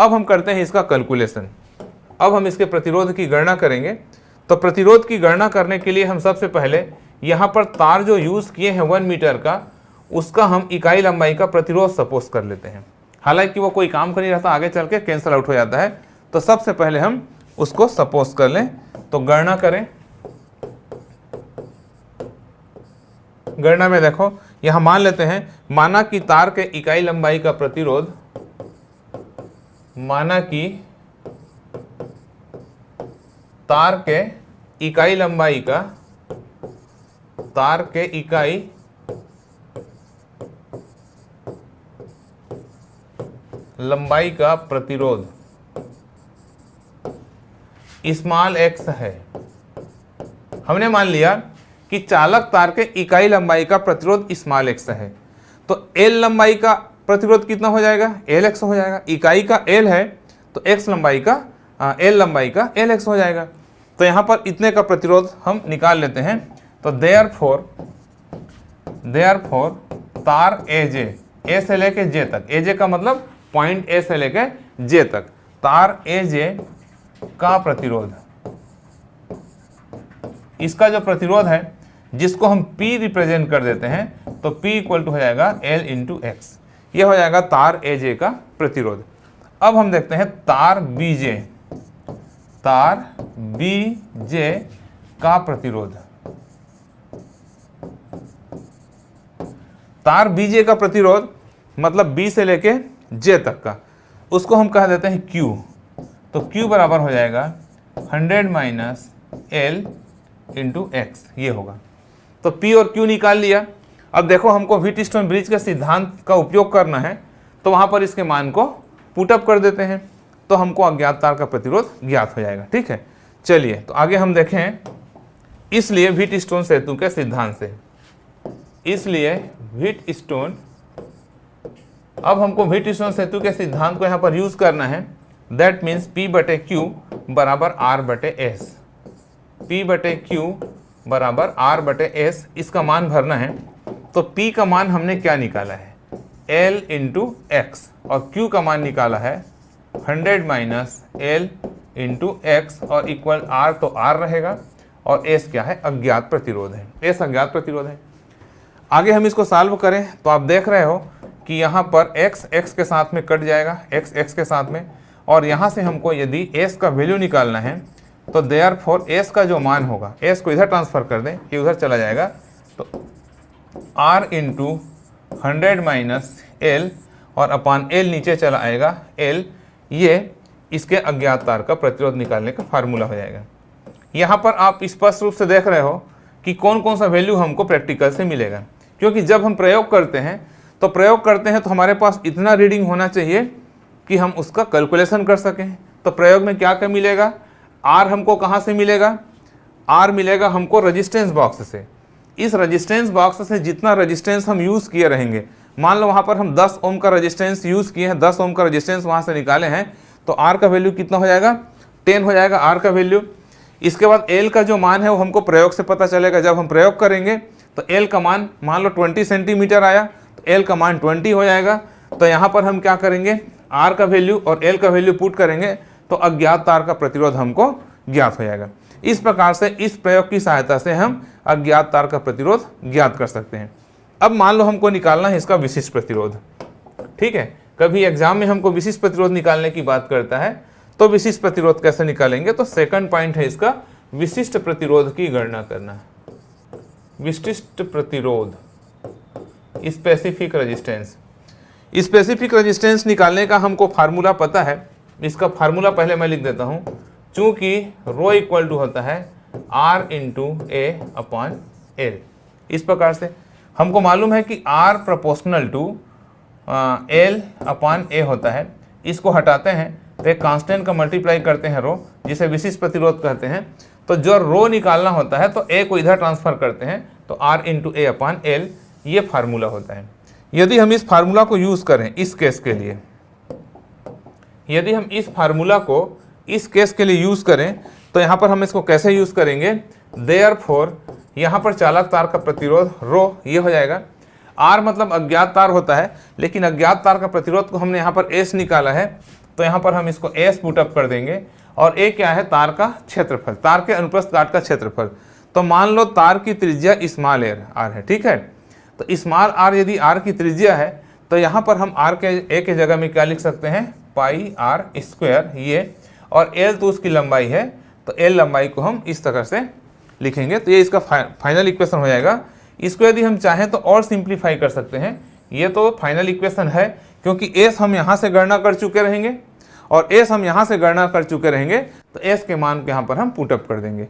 अब हम करते हैं इसका कैलकुलेशन अब हम इसके प्रतिरोध की गणना करेंगे तो प्रतिरोध की गणना करने के लिए हम सबसे पहले यहाँ पर तार जो यूज़ किए हैं वन मीटर का उसका हम इकाई लंबाई का प्रतिरोध सपोज कर लेते हैं हालांकि वो कोई काम कर नहीं रहता आगे चल के कैंसल आउट हो जाता है तो सबसे पहले हम उसको सपोज कर लें तो गणना करें गणना में देखो यहां मान लेते हैं माना कि तार के इकाई लंबाई का प्रतिरोध माना कि तार के इकाई लंबाई का तार के इकाई लंबाई का प्रतिरोध स्मॉल एक्स है हमने मान लिया कि चालक तार के इकाई लंबाई का प्रतिरोध स्मॉल एक्स है तो एल लंबाई का प्रतिरोध कितना हो जाएगा एल एक्स हो जाएगा इकाई का एल है तो एक्स लंबाई का एल लंबाई का एल एक्स हो जाएगा तो यहां पर इतने का प्रतिरोध हम निकाल लेते हैं तो देयर फोर देयर फोर तार ए जे ए से लेके जे तक एजे का मतलब पॉइंट ए से लेकर जे तक तार ए जे का प्रतिरोध इसका जो प्रतिरोध है जिसको हम P रिप्रेजेंट कर देते हैं तो P इक्वल टू हो जाएगा L इंटू एक्स यह हो जाएगा तार ए जे का प्रतिरोध अब हम देखते हैं तार बी जे तार बी जे का प्रतिरोध तार बी जे का प्रतिरोध मतलब B से लेके जे तक का उसको हम कह देते हैं क्यू तो क्यू बराबर हो जाएगा hundred minus L into X ये होगा तो पी और क्यू निकाल लिया अब देखो हमको व्हीट स्टोन ब्रिज के सिद्धांत का उपयोग करना है तो वहाँ पर इसके मान को पुटअप कर देते हैं तो हमको अज्ञात तार का प्रतिरोध ज्ञात हो जाएगा ठीक है चलिए तो आगे हम देखें इसलिए व्हीट स्टोन सेतु के सिद्धांत से इसलिए व्हीट स्टोन अब हमको विट्यूशनल सेतु के सिद्धांत को यहाँ पर यूज करना है दैट मीन्स पी बटे क्यू बराबर आर बटे एस पी बटे क्यू बराबर आर बटे एस इसका मान भरना है तो पी का मान हमने क्या निकाला है एल इंटू एक्स और क्यू का मान निकाला है hundred minus L into X और इक्वल आर तो आर रहेगा और एस क्या है अज्ञात प्रतिरोध है एस अज्ञात प्रतिरोध है आगे हम इसको सॉल्व करें तो आप देख रहे हो कि यहाँ पर x x के साथ में कट जाएगा x x के साथ में और यहाँ से हमको यदि s का वैल्यू निकालना है तो दे आर फॉर एस का जो मान होगा एस को इधर ट्रांसफ़र कर दें कि उधर चला जाएगा तो R into hundred minus L और अपान एल नीचे चला आएगा एल ये इसके अज्ञात तार का प्रतिरोध निकालने का फार्मूला हो जाएगा यहाँ पर आप स्पष्ट रूप से देख रहे हो कि कौन कौन सा वैल्यू हमको प्रैक्टिकल से मिलेगा क्योंकि जब हम प्रयोग करते हैं तो प्रयोग करते हैं तो हमारे पास इतना रीडिंग होना चाहिए कि हम उसका कैलकुलेशन कर सकें तो प्रयोग में क्या क्या मिलेगा आर हमको कहाँ से मिलेगा आर मिलेगा हमको रजिस्टेंस बॉक्स से इस रजिस्टेंस बॉक्स से जितना रजिस्टेंस हम यूज़ किए रहेंगे मान लो वहाँ पर हम 10 ओम का रजिस्टेंस यूज़ किए हैं 10 ओम का रजिस्टेंस वहाँ से निकाले हैं तो आर का वैल्यू कितना हो जाएगा 10 हो जाएगा आर का वैल्यू इसके बाद एल का जो मान है वो हमको प्रयोग से पता चलेगा जब हम प्रयोग करेंगे तो एल का मान मान लो 20 सेंटीमीटर आया एल का मान ट्वेंटी हो जाएगा तो यहाँ पर हम क्या करेंगे आर का वैल्यू और एल का वैल्यू पुट करेंगे तो अज्ञात तार का प्रतिरोध हमको ज्ञात हो जाएगा इस प्रकार से इस प्रयोग की सहायता से हम अज्ञात तार का प्रतिरोध ज्ञात कर सकते हैं अब मान लो हमको निकालना है इसका विशिष्ट प्रतिरोध ठीक है कभी एग्जाम में हमको विशिष्ट प्रतिरोध निकालने की बात करता है तो विशिष्ट प्रतिरोध कैसे निकालेंगे तो सेकंड पॉइंट है इसका विशिष्ट प्रतिरोध की गणना करना विशिष्ट प्रतिरोध स्पेसिफिक रजिस्टेंस स्पेसिफिक रजिस्टेंस निकालने का हमको फार्मूला पता है इसका फार्मूला पहले मैं लिख देता हूँ चूँकि रो इक्वल टू होता है R into A upon L इस प्रकार से हमको मालूम है कि R proportional to L upon A होता है इसको हटाते हैं तो एक कांस्टेंट का मल्टीप्लाई करते हैं रो जिसे विशिष्ट प्रतिरोध कहते हैं तो जो रो निकालना होता है तो ए को इधर ट्रांसफर करते हैं तो R into A upon L ये फार्मूला होता है यदि हम इस फार्मूला को यूज़ करें इस केस के लिए यदि हम इस फार्मूला को इस केस के लिए यूज़ करें तो यहाँ पर हम इसको कैसे यूज़ करेंगे देयर फोर यहाँ पर चालक तार का प्रतिरोध रो ये हो जाएगा आर मतलब अज्ञात तार होता है लेकिन अज्ञात तार का प्रतिरोध को हमने यहाँ पर एस निकाला है तो यहाँ पर हम इसको एस पुटअप कर देंगे और ए क्या है तार का क्षेत्रफल तार के अनुप्रस्थ काट का क्षेत्रफल तो मान लो तार की त्रिज्या स्मॉल एयर आर है ठीक है तो स्मॉल आर यदि आर की त्रिज्या है तो यहाँ पर हम आर के ए के जगह में क्या लिख सकते हैं पाई आर स्क्वायर ये और एल तो उसकी लंबाई है तो एल लंबाई को हम इस तरह से लिखेंगे तो ये इसका फाइनल इक्वेशन हो जाएगा इसको यदि हम चाहें तो और सिंप्लीफाई कर सकते हैं ये तो फाइनल इक्वेशन है क्योंकि एस हम यहाँ से गणना कर चुके रहेंगे और एस हम यहाँ से गणना कर चुके रहेंगे तो एस के मान को यहाँ पर हम पुटअप कर देंगे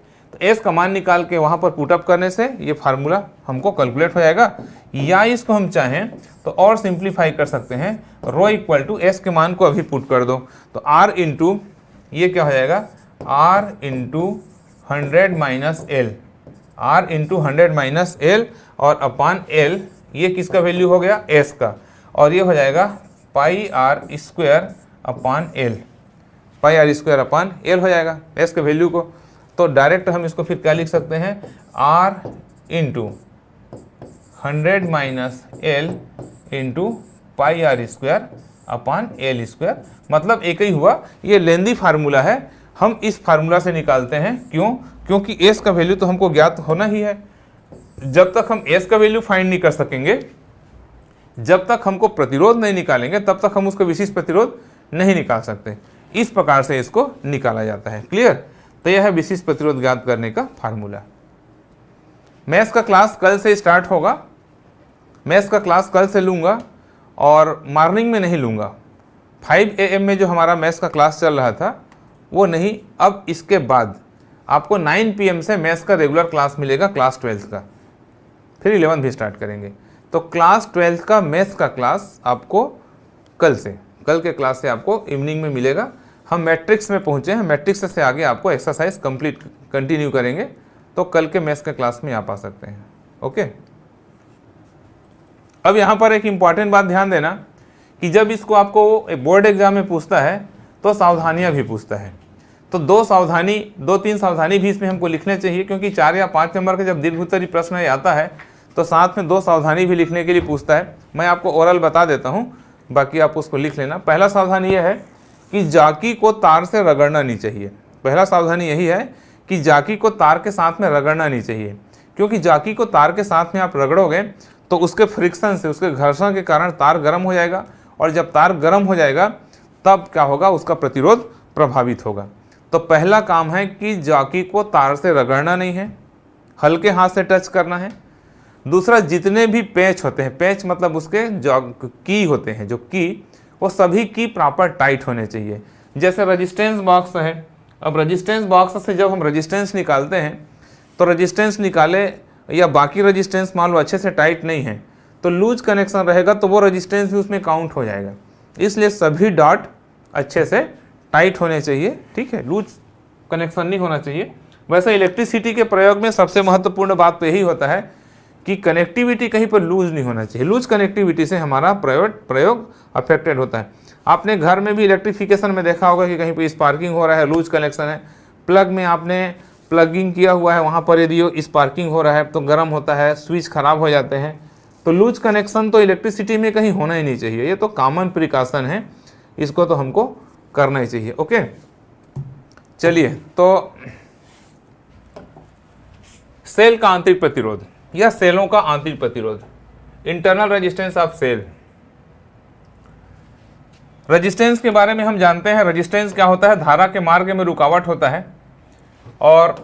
एस का मान निकाल के वहाँ पर पुटअप करने से ये फार्मूला हमको कैलकुलेट हो जाएगा या इसको हम चाहें तो और सिंप्लीफाई कर सकते हैं रो इक्वल टू एस के मान को अभी पुट कर दो तो आर इंटू ये क्या हो जाएगा R into hundred minus L R into hundred minus L और अपान एल ये किसका वैल्यू हो गया एस का और ये हो जाएगा pi R square upon L pi R square upon L हो जाएगा एस के वैल्यू को तो डायरेक्ट हम इसको फिर क्या लिख सकते हैं R into hundred minus L into pi R square upon L square मतलब एक ही हुआ ये लेंदी फार्मूला है हम इस फार्मूला से निकालते हैं क्यों क्योंकि एस का वैल्यू तो हमको ज्ञात होना ही है जब तक हम एस का वैल्यू फाइंड नहीं कर सकेंगे जब तक हमको प्रतिरोध नहीं निकालेंगे तब तक हम उसका विशेष प्रतिरोध नहीं निकाल सकते इस प्रकार से इसको निकाला जाता है क्लियर तो यह है विशेष प्रतिरोध ज्ञात करने का फार्मूला मैथ्स का क्लास कल से स्टार्ट होगा मैथ्स का क्लास कल से लूँगा और मॉर्निंग में नहीं लूँगा 5 एम में जो हमारा मैथ्स का क्लास चल रहा था वो नहीं अब इसके बाद आपको 9 पीएम से मैथ्स का रेगुलर क्लास मिलेगा क्लास ट्वेल्थ का फिर इलेवन भी स्टार्ट करेंगे तो क्लास ट्वेल्थ का मैथ्स का क्लास आपको कल से कल के क्लास से आपको इवनिंग में मिलेगा हम मैट्रिक्स में पहुंचे हैं मैट्रिक्स से आगे आपको एक्सरसाइज कंप्लीट कंटिन्यू करेंगे तो कल के मैथ्स के क्लास में आप आ सकते हैं ओके अब यहाँ पर एक इम्पॉर्टेंट बात ध्यान देना कि जब इसको आपको बोर्ड एग्जाम में पूछता है तो सावधानियाँ भी पूछता है तो दो सावधानी दो तीन सावधानी भी इसमें हमको लिखने चाहिए क्योंकि चार या पाँच नंबर का जब दीर्घ उत्तरी प्रश्न आता है तो साथ में दो सावधानी भी लिखने के लिए पूछता है मैं आपको ओरल बता देता हूँ बाकी आप उसको लिख लेना पहला सावधानी यह है कि जाकी को तार से रगड़ना नहीं चाहिए पहला सावधानी यही है कि जाकी को तार के साथ में रगड़ना नहीं चाहिए क्योंकि जाकी को तार के साथ में आप रगड़ोगे तो उसके फ्रिक्शन से उसके घर्षण के कारण तार गर्म हो जाएगा और जब तार गर्म हो जाएगा तब क्या होगा उसका प्रतिरोध प्रभावित होगा तो पहला काम है कि जाकी को तार से रगड़ना नहीं है हल्के हाथ से टच करना है दूसरा जितने भी पैच होते हैं पैच मतलब उसके जो की होते हैं जो की वो सभी की प्रॉपर टाइट होने चाहिए जैसे रजिस्टेंस बॉक्स है अब रजिस्टेंस बॉक्स से जब हम रजिस्टेंस निकालते हैं तो रजिस्टेंस निकाले या बाकी रजिस्टेंस मान लो अच्छे से टाइट नहीं है तो लूज कनेक्शन रहेगा तो वो रजिस्टेंस भी उसमें काउंट हो जाएगा इसलिए सभी डॉट अच्छे से टाइट होने चाहिए ठीक है लूज कनेक्शन नहीं होना चाहिए वैसे इलेक्ट्रिसिटी के प्रयोग में सबसे महत्वपूर्ण बात तो यही होता है कि कनेक्टिविटी कहीं पर लूज नहीं होना चाहिए लूज कनेक्टिविटी से हमारा प्रयोग प्रयोग अफेक्टेड होता है आपने घर में भी इलेक्ट्रिफिकेशन में देखा होगा कि कहीं पर स्पार्किंग हो रहा है लूज कनेक्शन है प्लग में आपने प्लगिंग किया हुआ है वहाँ पर यदि वो स्पार्किंग हो रहा है तो गर्म होता है स्विच खराब हो जाते हैं तो लूज कनेक्शन तो इलेक्ट्रिसिटी में कहीं होना ही नहीं चाहिए ये तो कॉमन प्रिकॉशन है इसको तो हमको करना ही चाहिए ओके चलिए तो सेल का आंतरिक प्रतिरोध या सेलों का आंतरिक प्रतिरोध internal resistance of cell resistance के बारे में हम जानते हैं रेजिस्टेंस क्या होता है धारा के मार्ग में रुकावट होता है और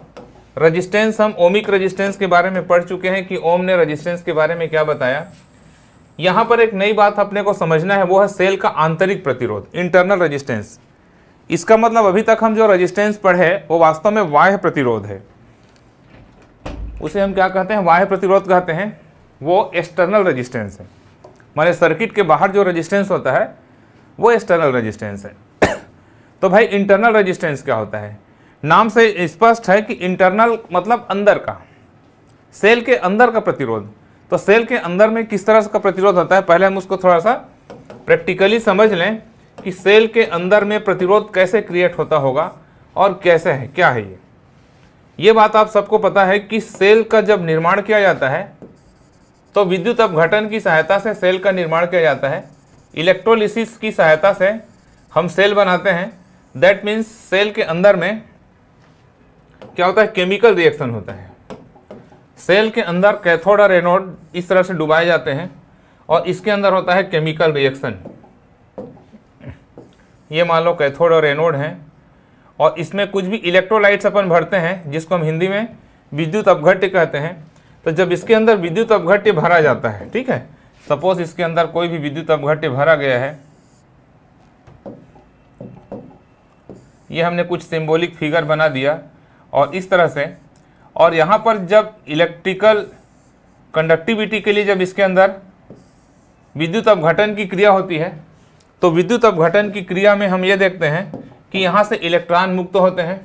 रेजिस्टेंस हम ओमिक रेजिस्टेंस के बारे में पढ़ चुके हैं कि ओम ने रेजिस्टेंस के बारे में क्या बताया यहाँ पर एक नई बात अपने को समझना है वो है सेल का आंतरिक प्रतिरोध इंटरनल रेजिस्टेंस इसका मतलब अभी तक हम जो रेजिस्टेंस पढ़े वो वास्तव में वाह्य प्रतिरोध है उसे हम क्या कहते हैं बाह्य प्रतिरोध कहते हैं वो एक्सटर्नल रजिस्टेंस है माने सर्किट के बाहर जो रजिस्टेंस होता है वो एक्सटर्नल रजिस्टेंस है तो भाई इंटरनल रजिस्टेंस क्या होता है नाम से स्पष्ट है कि इंटरनल मतलब अंदर का सेल के अंदर का प्रतिरोध तो सेल के अंदर में किस तरह का प्रतिरोध होता है पहले हम उसको थोड़ा सा प्रैक्टिकली समझ लें कि सेल के अंदर में प्रतिरोध कैसे क्रिएट होता होगा और कैसे है क्या है ये ये बात आप सबको पता है कि सेल का जब निर्माण किया जाता है तो विद्युत अपघटन की सहायता से सेल का निर्माण किया जाता है इलेक्ट्रोलिसिस की सहायता से हम सेल बनाते हैं दैट मीन्स सेल के अंदर में क्या होता है केमिकल रिएक्शन होता है सेल के अंदर कैथोड और एनोड इस तरह से डुबाए जाते हैं और इसके अंदर होता है केमिकल रिएक्शन ये मान लो कैथोड और एनोड हैं और इसमें कुछ भी इलेक्ट्रोलाइट्स अपन भरते हैं जिसको हम हिंदी में विद्युत अपघट्य कहते हैं तो जब इसके अंदर विद्युत अपघट्य भरा जाता है ठीक है सपोज इसके अंदर कोई भी विद्युत अपघट्य भरा गया है ये हमने कुछ सिंबॉलिक फिगर बना दिया और इस तरह से और यहाँ पर जब इलेक्ट्रिकल कंडक्टिविटी के लिए जब इसके अंदर विद्युत अपघटन की क्रिया होती है तो विद्युत अपघटन की क्रिया में हम ये देखते हैं कि यहां से इलेक्ट्रॉन मुक्त होते हैं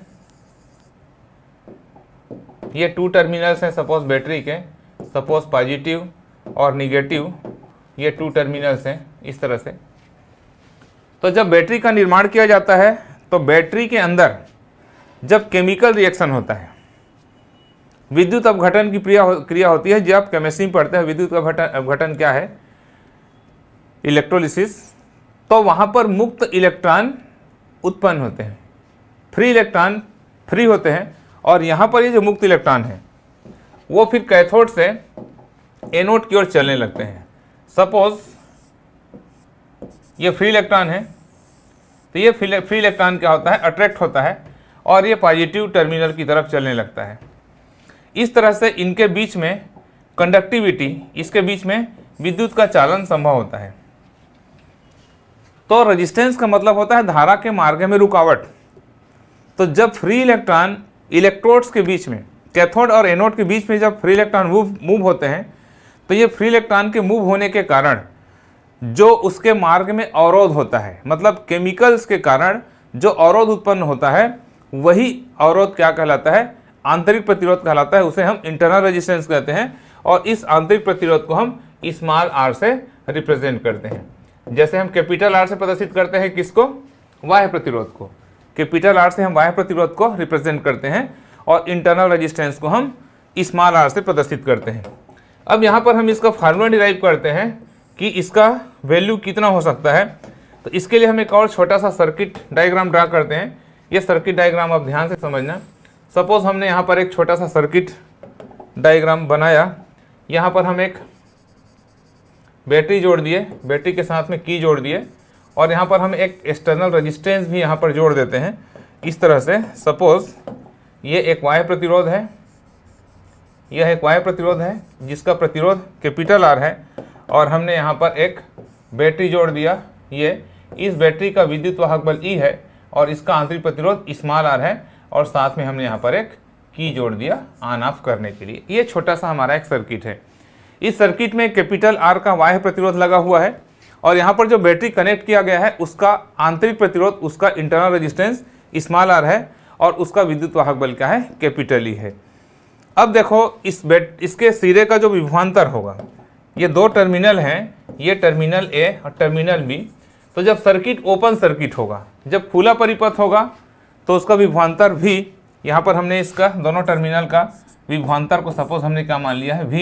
ये टू टर्मिनल्स हैं सपोज बैटरी के सपोज पॉजिटिव और निगेटिव ये टू टर्मिनल्स हैं इस तरह से तो जब बैटरी का निर्माण किया जाता है तो बैटरी के अंदर जब केमिकल रिएक्शन होता है विद्युत अपघटन की क्रिया हो, क्रिया होती है जब केमिस्ट्री में पढ़ते हैं विद्युत अपघटन अपघटन क्या है इलेक्ट्रोलिसिस तो वहां पर मुक्त इलेक्ट्रॉन उत्पन्न होते हैं फ्री इलेक्ट्रॉन फ्री होते हैं और यहाँ पर ये जो मुक्त इलेक्ट्रॉन है वो फिर कैथोड से एनोड की ओर चलने लगते हैं सपोज ये फ्री इलेक्ट्रॉन है तो ये फ्री इलेक्ट्रॉन क्या होता है अट्रैक्ट होता है और ये पॉजिटिव टर्मिनल की तरफ चलने लगता है इस तरह से इनके बीच में कंडक्टिविटी इसके बीच में विद्युत का चालन संभव होता है तो रेजिस्टेंस का मतलब होता है धारा के मार्ग में रुकावट तो जब फ्री इलेक्ट्रॉन इलेक्ट्रोड्स के बीच में कैथोड और एनोड के बीच में जब फ्री इलेक्ट्रॉन मूव मूव होते हैं तो ये फ्री इलेक्ट्रॉन के मूव होने के कारण जो उसके मार्ग में अवरोध होता है मतलब केमिकल्स के कारण जो अवरोध उत्पन्न होता है वही अवरोध क्या कहलाता है आंतरिक प्रतिरोध कहलाता है उसे हम इंटरनल रेजिस्टेंस कहते हैं और इस आंतरिक प्रतिरोध को हम स्मॉल आर से रिप्रेजेंट करते हैं जैसे हम कैपिटल आर से प्रदर्शित करते हैं किसको वाह प्रतिरोध को कैपिटल आर से हम वाह प्रतिरोध को रिप्रेजेंट करते हैं और इंटरनल रजिस्टेंस को हम स्मॉल आर से प्रदर्शित करते हैं अब यहाँ पर हम इसका फार्मूला डिराइव करते हैं कि इसका वैल्यू कितना हो सकता है तो इसके लिए हम एक और छोटा सा सर्किट डायग्राम ड्रा करते हैं ये सर्किट डायग्राम आप ध्यान से समझना सपोज़ हमने यहाँ पर एक छोटा सा सर्किट डायग्राम बनाया यहाँ पर हम एक बैटरी जोड़ दिए बैटरी के साथ में की जोड़ दिए और यहाँ पर हम एक एक्सटर्नल रजिस्टेंस भी यहाँ पर जोड़ देते हैं इस तरह से सपोज़ ये एक वाय प्रतिरोध है यह एक वाय प्रतिरोध है जिसका प्रतिरोध कैपिटल आर है और हमने यहाँ पर एक बैटरी जोड़ दिया ये इस बैटरी का विद्युत वाहक बल ई e है और इसका आंतरिक प्रतिरोध स्मॉल आर है और साथ में हमने यहाँ पर एक की जोड़ दिया ऑन ऑफ करने के लिए ये छोटा सा हमारा एक सर्किट है इस सर्किट में कैपिटल आर का वाह्य प्रतिरोध लगा हुआ है और यहाँ पर जो बैटरी कनेक्ट किया गया है उसका आंतरिक प्रतिरोध उसका इंटरनल रेजिस्टेंस स्मॉल आर है और उसका विद्युत वाहक बल क्या है कैपिटल ई e है अब देखो इस बैट इसके सिरे का जो विभवान्तर होगा ये दो टर्मिनल हैं ये टर्मिनल ए और टर्मिनल बी तो जब सर्किट ओपन सर्किट होगा जब खुला परिपथ होगा तो उसका विभवान्तर भी यहाँ पर हमने इसका दोनों टर्मिनल का विभवान्तर को सपोज हमने क्या मान लिया है भी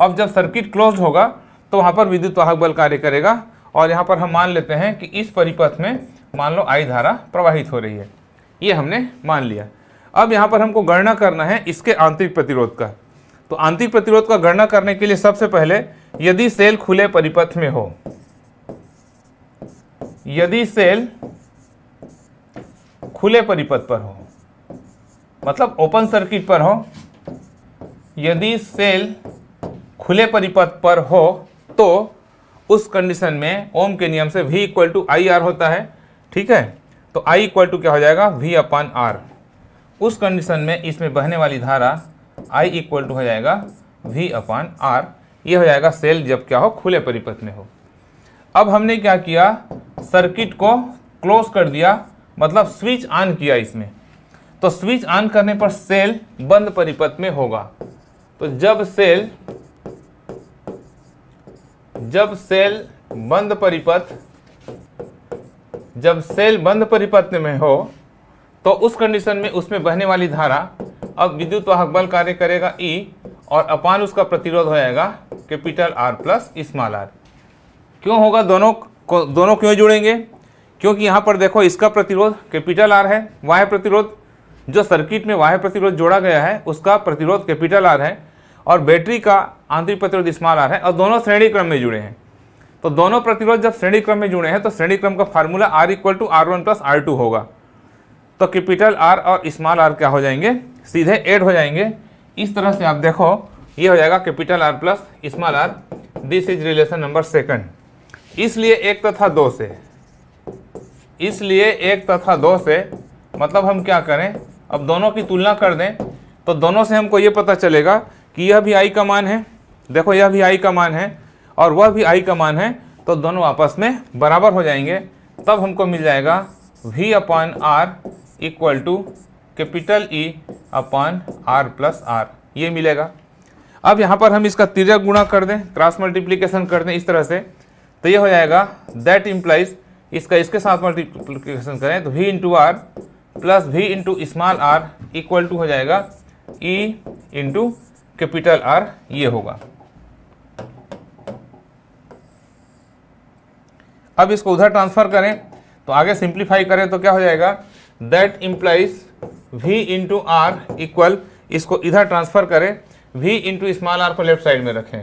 अब जब सर्किट क्लोज होगा तो वहाँ पर विद्युत वाहक बल कार्य करेगा और यहाँ पर हम मान लेते हैं कि इस परिपथ में मान लो आई धारा प्रवाहित हो रही है ये हमने मान लिया अब यहाँ पर हमको गणना करना है इसके आंतरिक प्रतिरोध का तो आंतरिक प्रतिरोध का गणना करने के लिए सबसे पहले यदि सेल खुले परिपथ में हो यदि सेल खुले परिपथ पर हो मतलब ओपन सर्किट पर हो यदि सेल खुले परिपथ पर हो तो उस कंडीशन में ओम के नियम से V equal to I R होता है ठीक है तो I इक्वल टू क्या हो जाएगा V अपान आर उस कंडीशन में इसमें बहने वाली धारा I इक्वल टू हो जाएगा V अपान आर ये हो जाएगा सेल जब क्या हो खुले परिपथ में हो अब हमने क्या किया सर्किट को क्लोज कर दिया मतलब स्विच ऑन किया इसमें तो स्विच ऑन करने पर सेल बंद परिपथ में होगा तो जब सेल जब सेल बंद परिपथ जब सेल बंद परिपथ में हो तो उस कंडीशन में उसमें बहने वाली धारा अब विद्युत वाहक बल कार्य करेगा ई e और अपान उसका प्रतिरोध हो जाएगा capital R plus small R क्यों होगा दोनों को दोनों क्यों जुड़ेंगे क्योंकि यहाँ पर देखो इसका प्रतिरोध कैपिटल आर है वाह प्रतिरोध जो सर्किट में वाह प्रतिरोध जोड़ा गया है उसका प्रतिरोध कैपिटल आर है और बैटरी का आंतरिक प्रतिरोध स्मॉल आर है और दोनों श्रेणी क्रम में जुड़े हैं तो दोनों प्रतिरोध जब श्रेणी क्रम में जुड़े हैं तो श्रेणी क्रम का formula R equal to R one plus R two होगा तो कैपिटल आर और स्मॉल आर क्या हो जाएंगे सीधे एड हो जाएंगे इस तरह से आप देखो ये हो जाएगा capital R plus small R this is relation number second इसलिए एक तथा दो से इसलिए एक तथा दो से मतलब हम क्या करें अब दोनों की तुलना कर दें तो दोनों से हमको ये पता चलेगा कि यह भी आई का मान है देखो यह भी आई का मान है और वह भी आई का मान है तो दोनों आपस में बराबर हो जाएंगे तब हमको मिल जाएगा V upon R equal to capital E upon R plus R ये मिलेगा अब यहाँ पर हम इसका तिरक गुणा कर दें क्रॉस मल्टीप्लीकेशन कर दें इस तरह से तो ये हो जाएगा दैट इम्प्लाइज इसका इसके साथ मल्टीप्लीकेशन करें तो V into R plus V into small R equal to हो जाएगा E e into capital R ये होगा अब इसको उधर ट्रांसफर करें तो आगे सिंप्लीफाई करें तो क्या हो जाएगा that implies v into R equal इसको इधर ट्रांसफर करें v इंटू स्मॉल आर को लेफ्ट साइड में रखें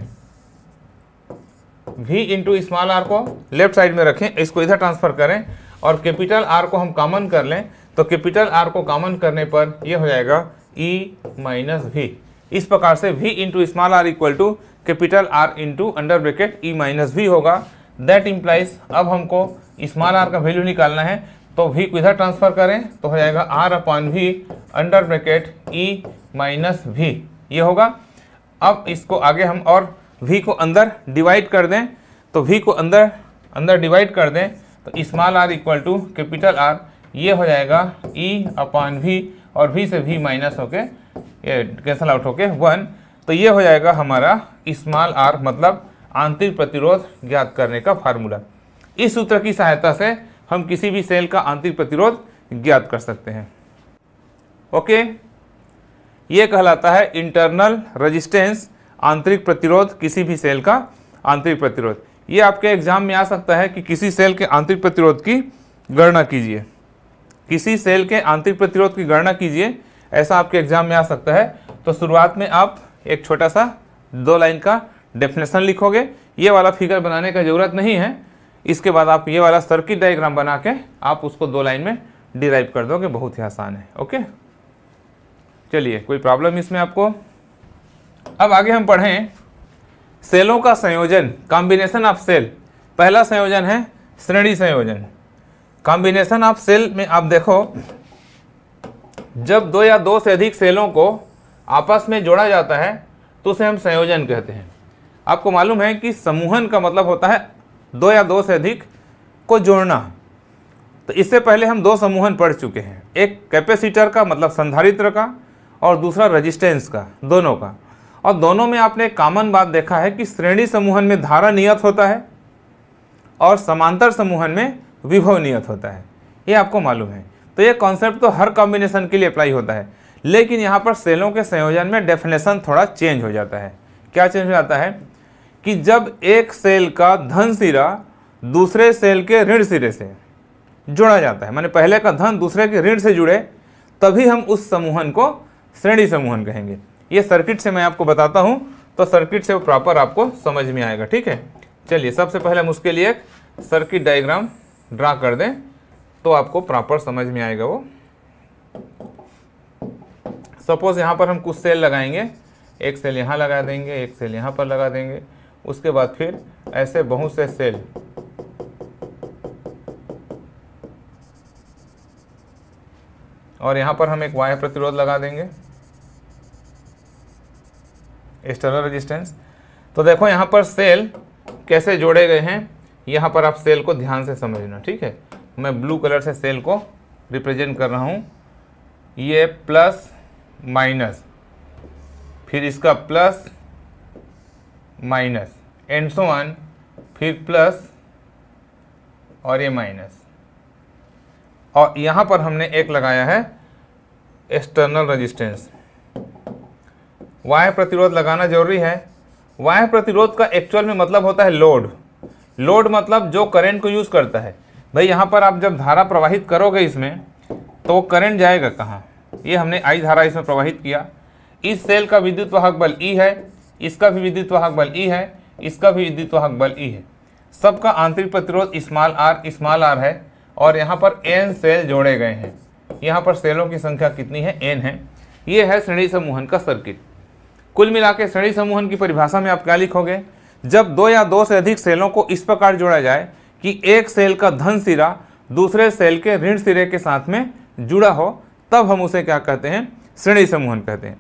v इंटू स्मॉल आर को लेफ्ट साइड में रखें इसको इधर ट्रांसफर करें और कैपिटल आर को हम कॉमन कर लें तो कैपिटल आर को कॉमन करने पर यह हो जाएगा ई माइनस वी इस प्रकार से V into small R equal to capital R into under bracket E minus V होगा दैट इम्प्लाइज अब हमको स्मॉल आर का वैल्यू निकालना है तो वी को इधर ट्रांसफर करें तो हो जाएगा R upon V under bracket E minus V ये होगा अब इसको आगे हम और वी को अंदर डिवाइड कर दें तो वी को अंदर अंदर डिवाइड कर दें तो small R equal to capital R ये हो जाएगा ई अपॉन वी और वी से वी माइनस होके कैंसल आउट होके वन तो ये हो जाएगा हमारा स्मॉल आर मतलब आंतरिक प्रतिरोध ज्ञात करने का फार्मूला इस सूत्र की सहायता से हम किसी भी सेल का आंतरिक प्रतिरोध ज्ञात कर सकते हैं ओके ये कहलाता है इंटरनल रेजिस्टेंस आंतरिक प्रतिरोध किसी भी सेल का आंतरिक प्रतिरोध ये आपके एग्जाम में आ सकता है कि किसी सेल के आंतरिक प्रतिरोध की गणना कीजिए किसी सेल के आंतरिक प्रतिरोध की गणना कीजिए ऐसा आपके एग्जाम में आ सकता है तो शुरुआत में आप एक छोटा सा दो लाइन का डेफिनेशन लिखोगे ये वाला फिगर बनाने का ज़रूरत नहीं है इसके बाद आप ये वाला सर्किट डायग्राम बना के आप उसको दो लाइन में डिराइव कर दोगे बहुत ही आसान है ओके चलिए कोई प्रॉब्लम इसमें आपको अब आगे हम पढ़ें सेलों का संयोजन कॉम्बिनेशन ऑफ सेल पहला संयोजन है श्रेणी संयोजन कॉम्बिनेशन ऑफ सेल में आप देखो जब दो या दो से अधिक सेलों को आपस में जोड़ा जाता है तो उसे हम संयोजन कहते हैं आपको मालूम है कि समूहन का मतलब होता है दो या दो से अधिक को जोड़ना तो इससे पहले हम दो समूहन पढ़ चुके हैं एक कैपेसिटर का मतलब संधारित्र का और दूसरा रजिस्टेंस का दोनों का और दोनों में आपने कॉमन बात देखा है कि श्रेणी समूहन में धारा नियत होता है और समांतर समूहन में विभव नियत होता है ये आपको मालूम है तो ये कॉन्सेप्ट तो हर कॉम्बिनेशन के लिए अप्लाई होता है लेकिन यहाँ पर सेलों के संयोजन में डेफिनेशन थोड़ा चेंज हो जाता है क्या चेंज हो जाता है कि जब एक सेल का धन सिरा दूसरे सेल के ऋण सिरे से जोड़ा जाता है माने पहले का धन दूसरे के ऋण से जुड़े तभी हम उस समूहन को श्रेणी समूहन कहेंगे ये सर्किट से मैं आपको बताता हूँ तो सर्किट से वो प्रॉपर आपको समझ में आएगा ठीक है चलिए सबसे पहले हम उसके लिए एक सर्किट डायग्राम ड्रा कर दें तो आपको प्रॉपर समझ में आएगा वो सपोज़ यहाँ पर हम कुछ सेल लगाएंगे एक सेल यहाँ लगा देंगे एक सेल यहाँ पर लगा देंगे उसके बाद फिर ऐसे बहुत से सेल और यहाँ पर हम एक वायर प्रतिरोध लगा देंगे एक्सटर्नल रेजिस्टेंस तो देखो यहाँ पर सेल कैसे जोड़े गए हैं यहाँ पर आप सेल को ध्यान से समझना ठीक है मैं ब्लू कलर से सेल को रिप्रेजेंट कर रहा हूँ ये प्लस माइनस फिर इसका plus minus and so on फिर प्लस और ये माइनस और यहाँ पर हमने एक लगाया है एक्सटर्नल रेजिस्टेंस वाय प्रतिरोध लगाना जरूरी है वाय प्रतिरोध का एक्चुअल में मतलब होता है लोड लोड मतलब जो करंट को यूज़ करता है भाई यहाँ पर आप जब धारा प्रवाहित करोगे इसमें तो करंट जाएगा कहाँ ये हमने आई धारा इसमें प्रवाहित किया इस सेल का विद्युत वाहक बल ई e है इसका भी विद्युत वाहक बल ई e है इसका भी विद्युत वाहक बल ई e है सबका आंतरिक प्रतिरोध स्मॉल आर स्मॉल आर है और यहाँ पर एन सेल जोड़े गए हैं यहाँ पर सेलों की संख्या कितनी है एन है ये है श्रेणी समूहन का सर्किट कुल मिला के श्रेणी समूहन की परिभाषा में आप क्या लिखोगे जब दो या दो से अधिक सेलों को इस प्रकार जोड़ा जाए कि एक सेल का धन सिरा दूसरे सेल के ऋण सिरे के साथ में जुड़ा हो तब हम उसे क्या कहते हैं श्रेणी समूहन कहते हैं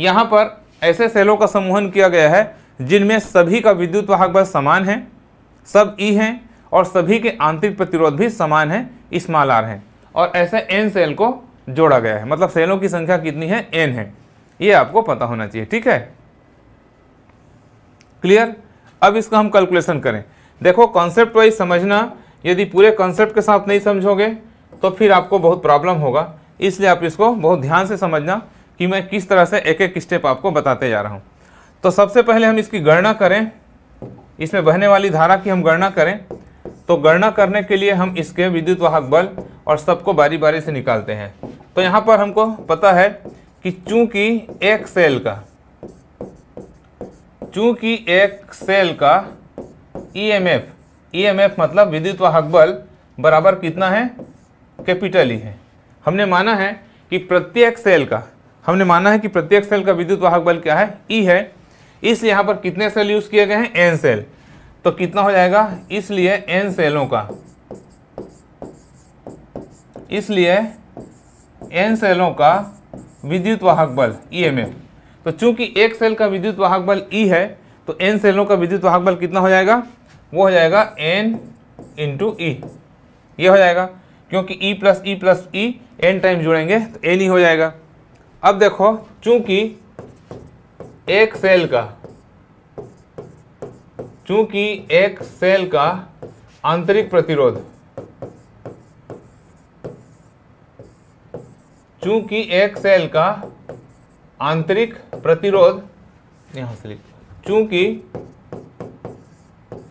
यहाँ पर ऐसे सेलों का समूहन किया गया है जिनमें सभी का विद्युत वाहक बल समान है सब ई हैं और सभी के आंतरिक प्रतिरोध भी समान है स्मॉल आर हैं और ऐसे एन सेल को जोड़ा गया है मतलब सेलों की संख्या कितनी है एन है ये आपको पता होना चाहिए ठीक है क्लियर अब इसका हम कैलकुलेशन करें देखो कॉन्सेप्ट वाइज समझना यदि पूरे कॉन्सेप्ट के साथ नहीं समझोगे तो फिर आपको बहुत प्रॉब्लम होगा इसलिए आप इसको बहुत ध्यान से समझना कि मैं किस तरह से एक एक स्टेप आपको बताते जा रहा हूँ तो सबसे पहले हम इसकी गणना करें इसमें बहने वाली धारा की हम गणना करें तो गणना करने के लिए हम इसके विद्युत वाहक बल और सबको बारी बारी से निकालते हैं तो यहाँ पर हमको पता है कि चूंकि एक सेल का चूंकि एक सेल का ईएमएफ e ईएमएफ e मतलब विद्युत वाहक बल बराबर कितना है कैपिटल ई है हमने माना है कि प्रत्येक सेल का हमने माना है कि प्रत्येक सेल का विद्युत वाहक बल क्या है ई e है इसलिए यहाँ पर कितने सेल यूज़ किए गए हैं एन सेल तो कितना हो जाएगा इसलिए एन सेलों का इसलिए एन सेलों का विद्युत वाहक बल ई एफ तो चूंकि एक सेल का विद्युत वाहक बल ई है तो एन सेलों का विद्युत वाहक बल कितना हो जाएगा वो हो जाएगा एन इंटू ई ये हो जाएगा क्योंकि E plus E plus E N time जुड़ेंगे तो एन ई हो जाएगा अब देखो चूंकि एक सेल का चूंकि एक सेल का आंतरिक प्रतिरोध चूंकि एक सेल का आंतरिक प्रतिरोध यहां से लिख चूंकि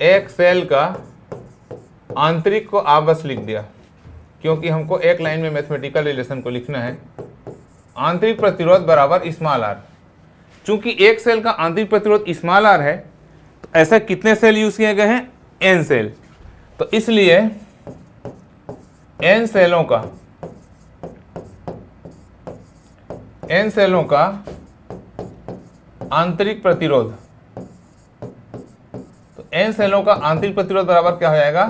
एक सेल का आंतरिक को आपस लिख दिया क्योंकि हमको एक लाइन में मैथमेटिकल रिलेशन को लिखना है आंतरिक प्रतिरोध बराबर स्मॉल आर चूंकि एक सेल का आंतरिक प्रतिरोध स्मॉल आर है तो ऐसा कितने सेल यूज किए गए हैं एन सेल तो इसलिए एन सेलों का एन सेलों का आंतरिक प्रतिरोध एन सेलों का आंतरिक प्रतिरोध बराबर क्या हो जाएगा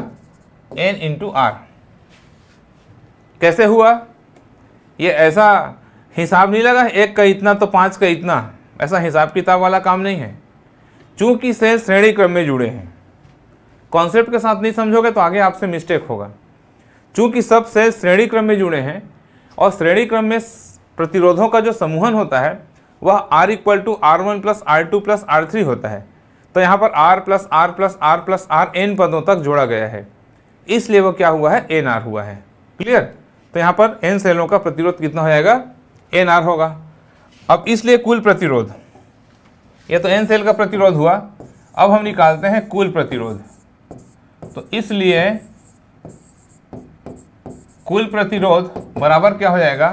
एन इंटू आर कैसे हुआ ये ऐसा हिसाब नहीं लगा एक का इतना तो पाँच का इतना ऐसा हिसाब किताब वाला काम नहीं है चूंकि सेल श्रेणी क्रम में जुड़े हैं कॉन्सेप्ट के साथ नहीं समझोगे तो आगे आपसे मिस्टेक होगा चूँकि सब सेल श्रेणी क्रम में जुड़े हैं और श्रेणी क्रम में प्रतिरोधों का जो समूहन होता है वह R equal to R one plus R two plus R three होता है तो यहाँ पर R plus R plus R plus R N पदों तक जोड़ा गया है इसलिए वो क्या हुआ है एन आर हुआ है क्लियर तो यहाँ पर एन सेलों का प्रतिरोध कितना हो जाएगा एन आर होगा अब इसलिए कुल प्रतिरोध ये तो एन सेल का प्रतिरोध हुआ अब हम निकालते हैं कुल प्रतिरोध तो इसलिए कुल प्रतिरोध बराबर क्या हो जाएगा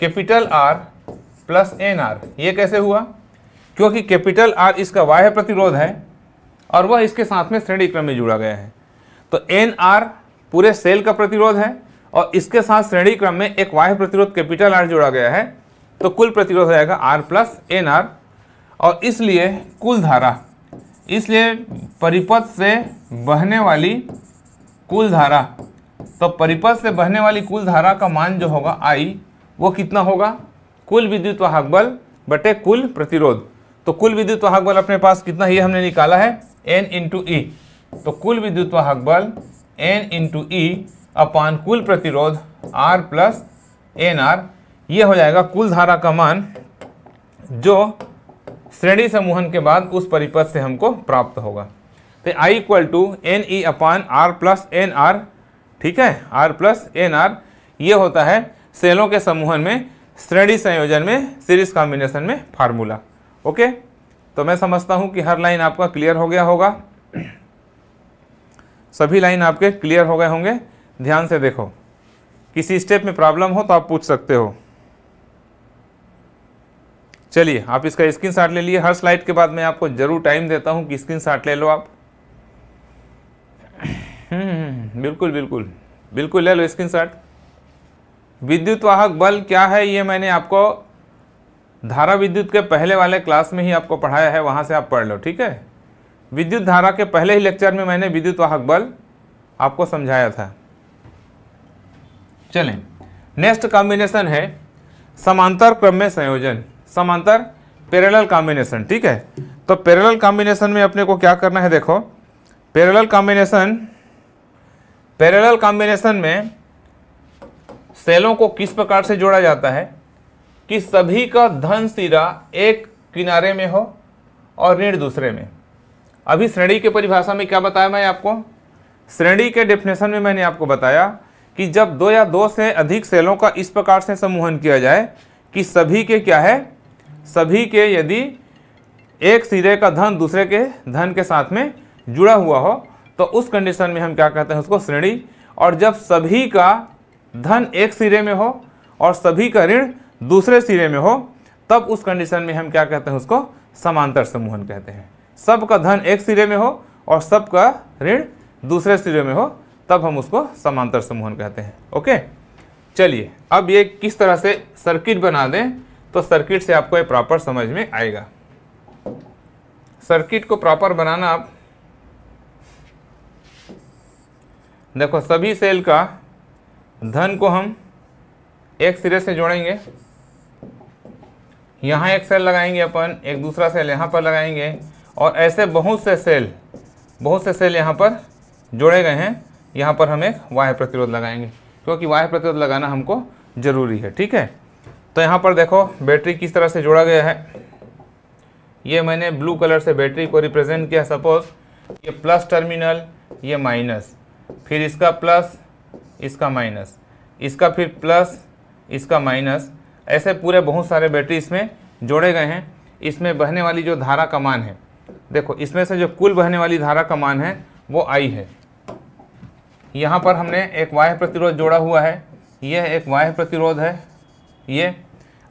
capital R plus N R ये कैसे हुआ क्योंकि कैपिटल आर इसका वाह्य प्रतिरोध है और वह इसके साथ में श्रेणी क्रम में जुड़ा गया है तो एन आर पूरे सेल का प्रतिरोध है और इसके साथ श्रेणी क्रम में एक वाह्य प्रतिरोध कैपिटल आर जोड़ा गया है तो कुल प्रतिरोध हो जाएगा आर प्लस एन आर और इसलिए कुल धारा इसलिए परिपथ से बहने वाली कुल धारा तो परिपथ से बहने वाली कुल धारा का मान जो होगा आई वो कितना होगा कुल विद्युत वाहक बल बटे कुल प्रतिरोध तो कुल विद्युत वाहक बल अपने पास कितना ही हमने निकाला है एन इंटू ई तो कुल विद्युत वाहक बल एन इंटू ई अपान कुल प्रतिरोध आर प्लस एन आर ये हो जाएगा कुल धारा का मान जो श्रेणी समूहन के बाद उस परिपथ से हमको प्राप्त होगा तो I equal to N E upon R plus N R ठीक है आर प्लस एन आर ये होता है सेलों के समूहन में श्रेणी संयोजन में सीरीज कॉम्बिनेशन में फार्मूला ओके तो मैं समझता हूँ कि हर लाइन आपका क्लियर हो गया होगा सभी लाइन आपके क्लियर हो गए होंगे ध्यान से देखो किसी स्टेप में प्रॉब्लम हो तो आप पूछ सकते हो चलिए आप इसका स्क्रीन शॉट ले लिए हर स्लाइड के बाद मैं आपको ज़रूर टाइम देता हूँ कि स्क्रीन शॉट ले लो आप हम्म, बिल्कुल बिल्कुल बिल्कुल ले लो स्क्रीन शॉट विद्युत वाहक बल क्या है ये मैंने आपको धारा विद्युत के पहले वाले क्लास में ही आपको पढ़ाया है वहाँ से आप पढ़ लो ठीक है विद्युत धारा के पहले ही लेक्चर में मैंने विद्युत वाहक बल आपको समझाया था चलें नेक्स्ट कॉम्बिनेशन है समांतर क्रम में संयोजन समांतर पैरेलल कॉम्बिनेशन ठीक है तो पैरेलल कॉम्बिनेशन में अपने को क्या करना है देखो पैरेलल कॉम्बिनेशन पैरेलल कॉम्बिनेशन में सेलों को किस प्रकार से जोड़ा जाता है कि सभी का धन सिरा एक किनारे में हो और ऋण दूसरे में अभी श्रेणी के परिभाषा में क्या बताया मैं आपको श्रेणी के डेफिनेशन में मैंने आपको बताया कि जब दो या दो से अधिक सेलों का इस प्रकार से समूहन किया जाए कि सभी के क्या है सभी के यदि एक सिरे का धन दूसरे के धन के साथ में जुड़ा हुआ हो तो उस कंडीशन में हम क्या कहते हैं उसको श्रेणी और जब सभी का धन एक सिरे में हो और सभी का ऋण दूसरे सिरे में हो तब उस कंडीशन में हम क्या कहते हैं उसको समांतर समूहन कहते हैं सबका धन एक सिरे में हो और सबका ऋण दूसरे सिरे में हो तब हम उसको समांतर समूहन कहते हैं ओके चलिए अब ये किस तरह से सर्किट बना दें तो सर्किट से आपको ये प्रॉपर समझ में आएगा सर्किट को प्रॉपर बनाना आप देखो सभी सेल का धन को हम एक सिरे से जोड़ेंगे यहाँ एक सेल लगाएंगे अपन एक दूसरा सेल यहाँ पर लगाएंगे और ऐसे बहुत से सेल बहुत से सेल यहाँ पर जोड़े गए हैं यहाँ पर हम एक वाह्य प्रतिरोध लगाएंगे क्योंकि वाह्य प्रतिरोध लगाना हमको ज़रूरी है ठीक है तो यहाँ पर देखो बैटरी किस तरह से जोड़ा गया है ये मैंने ब्लू कलर से बैटरी को रिप्रेजेंट किया सपोज़ ये प्लस टर्मिनल ये माइनस फिर इसका प्लस इसका माइनस इसका फिर प्लस इसका माइनस ऐसे पूरे बहुत सारे बैटरी इसमें जोड़े गए हैं इसमें बहने वाली जो धारा का मान है देखो इसमें से जो कुल बहने वाली धारा का मान है वो आई है यहाँ पर हमने एक वाह प्रतिरोध जोड़ा हुआ है यह एक वाह प्रतिरोध है ये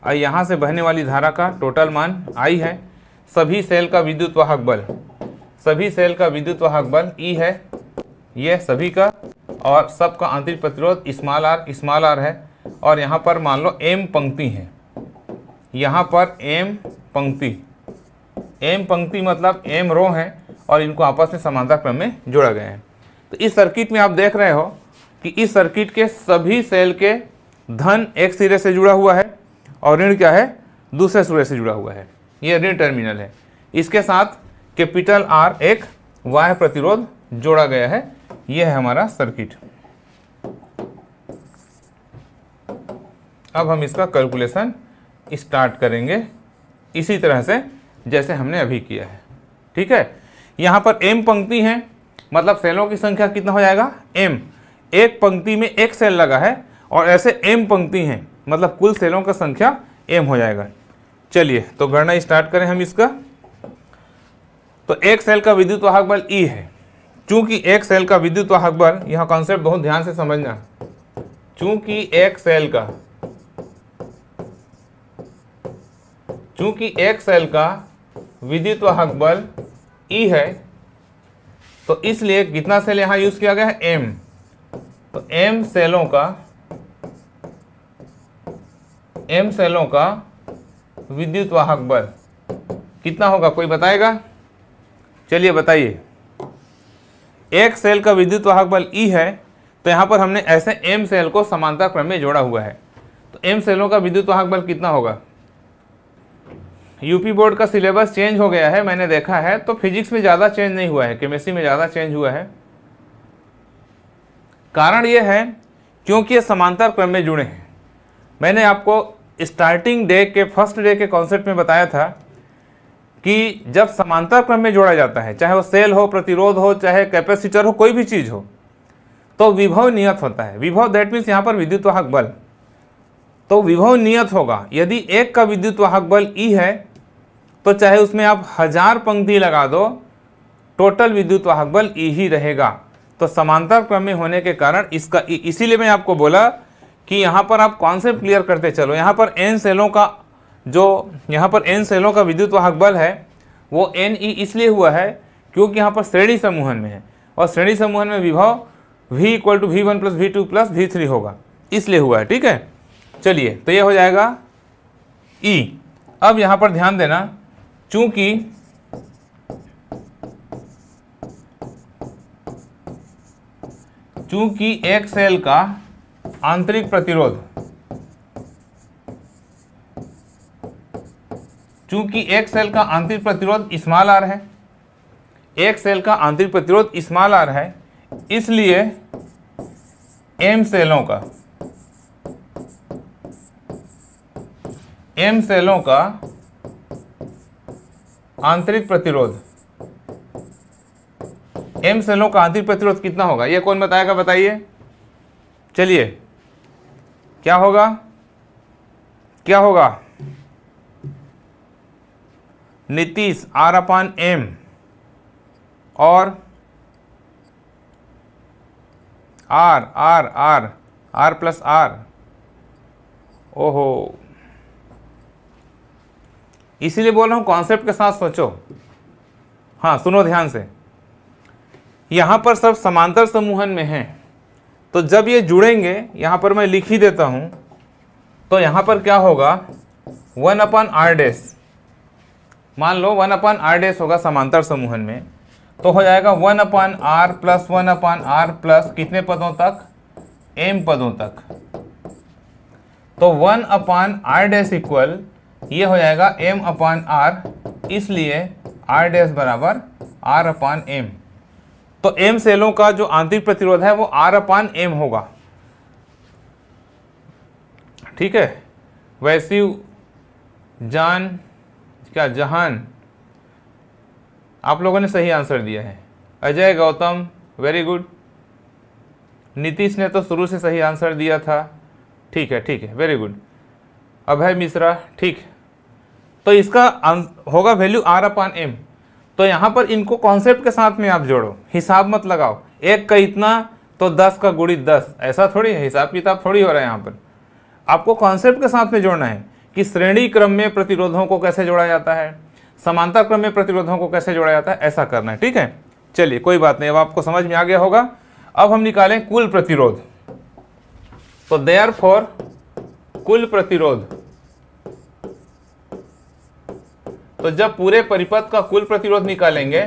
और यहाँ से बहने वाली धारा का टोटल मान आई है सभी सेल का विद्युत वाहक बल सभी सेल का विद्युत वाहक बल ई e है यह सभी का और सबका आंतरिक प्रतिरोध स्मॉल आर स्मॉल आर है और यहाँ पर मान लो एम पंक्ति है यहाँ पर एम पंक्ति एम पंक्ति मतलब एम रो है और इनको आपस में समांतर क्रम में जोड़ा गया है तो इस सर्किट में आप देख रहे हो कि इस सर्किट के सभी सेल के धन एक सिरे से जुड़ा हुआ है और ऋण क्या है दूसरे सिरे से जुड़ा हुआ है ये ऋण टर्मिनल है इसके साथ कैपिटल आर एक वाय प्रतिरोध जोड़ा गया है यह है हमारा सर्किट अब हम इसका कैलकुलेशन स्टार्ट करेंगे इसी तरह से जैसे हमने अभी किया है ठीक है यहाँ पर एम पंक्ति है मतलब सेलों की संख्या कितना हो जाएगा एम एक पंक्ति में एक सेल लगा है और ऐसे एम पंक्ति हैं मतलब कुल सेलों का संख्या एम हो जाएगा चलिए तो गणना स्टार्ट करें हम इसका तो एक सेल का विद्युत वाहक बल ई e है चूंकि एक सेल का विद्युत वाहक बल यहाँ कॉन्सेप्ट बहुत ध्यान से समझना चूंकि एक सेल का चूंकि एक सेल का विद्युत वाहक बल ई e है तो इसलिए कितना सेल यहाँ यूज़ किया गया है एम तो एम सेलों का एम सेलों का विद्युत वाहक बल कितना होगा कोई बताएगा चलिए बताइए एक सेल का विद्युत वाहक बल ई e है तो यहां पर हमने ऐसे एम सेल को समानता क्रम में जोड़ा हुआ है तो एम सेलों का विद्युत वाहक बल कितना होगा यूपी बोर्ड का सिलेबस चेंज हो गया है मैंने देखा है तो फिजिक्स में ज़्यादा चेंज नहीं हुआ है केमिस्ट्री में ज़्यादा चेंज हुआ है कारण यह है क्योंकि ये समांतर क्रम में जुड़े हैं मैंने आपको स्टार्टिंग डे के फर्स्ट डे के कॉन्सेप्ट में बताया था कि जब समांतर क्रम में जोड़ा जाता है चाहे वो सेल हो प्रतिरोध हो चाहे कैपेसिटर हो कोई भी चीज़ हो तो विभव नियत होता है विभव दैट मीन्स यहाँ पर विद्युत वाहक बल तो विभव नियत होगा यदि एक का विद्युत वाहक बल ई e है तो चाहे उसमें आप हजार पंक्ति लगा दो टोटल विद्युत वाहक बल ई e ही रहेगा तो समांतर क्रम में होने के कारण इसका इसीलिए मैं आपको बोला कि यहाँ पर आप कॉन्सेप्ट क्लियर करते चलो यहाँ पर एन सेलों का जो यहाँ पर एन सेलों का विद्युत वाहक बल है वो एन ई e इसलिए हुआ है क्योंकि यहाँ पर श्रेणी समूहन में है और श्रेणी समूहन में विभव V equal to V one plus V two plus V three होगा इसलिए हुआ है ठीक है चलिए तो ये हो जाएगा ई e. अब यहाँ पर ध्यान देना चूंकि चूंकि एक सेल का आंतरिक प्रतिरोध चूंकि एक सेल का आंतरिक प्रतिरोध स्मॉल आर है एक सेल का आंतरिक प्रतिरोध स्मॉल आर है इसलिए एम सेलों का एम सेलों का आंतरिक प्रतिरोध एम सेलों का आंतरिक प्रतिरोध कितना होगा यह कौन बताएगा बताइए चलिए क्या होगा क्या होगा नीतीश आर अपान एम और R R R R plus R ओहो इसीलिए बोल रहा हूँ कॉन्सेप्ट के साथ सोचो हाँ सुनो ध्यान से यहाँ पर सब समांतर समूहन में हैं तो जब ये जुड़ेंगे यहाँ पर मैं लिख ही देता हूँ तो यहाँ पर क्या होगा वन अपन आर डेस मान लो वन अपन आर डेस होगा समांतर समूहन में तो हो जाएगा one upon R plus one upon R plus कितने पदों तक एम पदों तक तो one upon R dash equal ये हो जाएगा m अपान आर इसलिए आर डैश बराबर आर अपान एम तो एम सेलों का जो आंतरिक प्रतिरोध है वो आर अपान एम होगा ठीक है वैसिव जान क्या जहान आप लोगों ने सही आंसर दिया है अजय गौतम वेरी गुड नीतीश ने तो शुरू से सही आंसर दिया था ठीक है ठीक है वेरी गुड अभय मिश्रा ठीक तो इसका होगा वैल्यू आर अपान एम तो यहाँ पर इनको कॉन्सेप्ट के साथ में आप जोड़ो हिसाब मत लगाओ एक का इतना तो दस का गुड़ी दस ऐसा थोड़ी है हिसाब किताब थोड़ी हो रहा है यहाँ पर आपको कॉन्सेप्ट के साथ में जोड़ना है कि श्रेणी क्रम में प्रतिरोधों को कैसे जोड़ा जाता है समानता क्रम में प्रतिरोधों को कैसे जोड़ा जाता है ऐसा करना है ठीक है चलिए कोई बात नहीं अब आपको समझ में आ गया होगा अब हम निकालें कुल प्रतिरोध तो दे आर फॉर कुल प्रतिरोध तो जब पूरे परिपथ का कुल प्रतिरोध निकालेंगे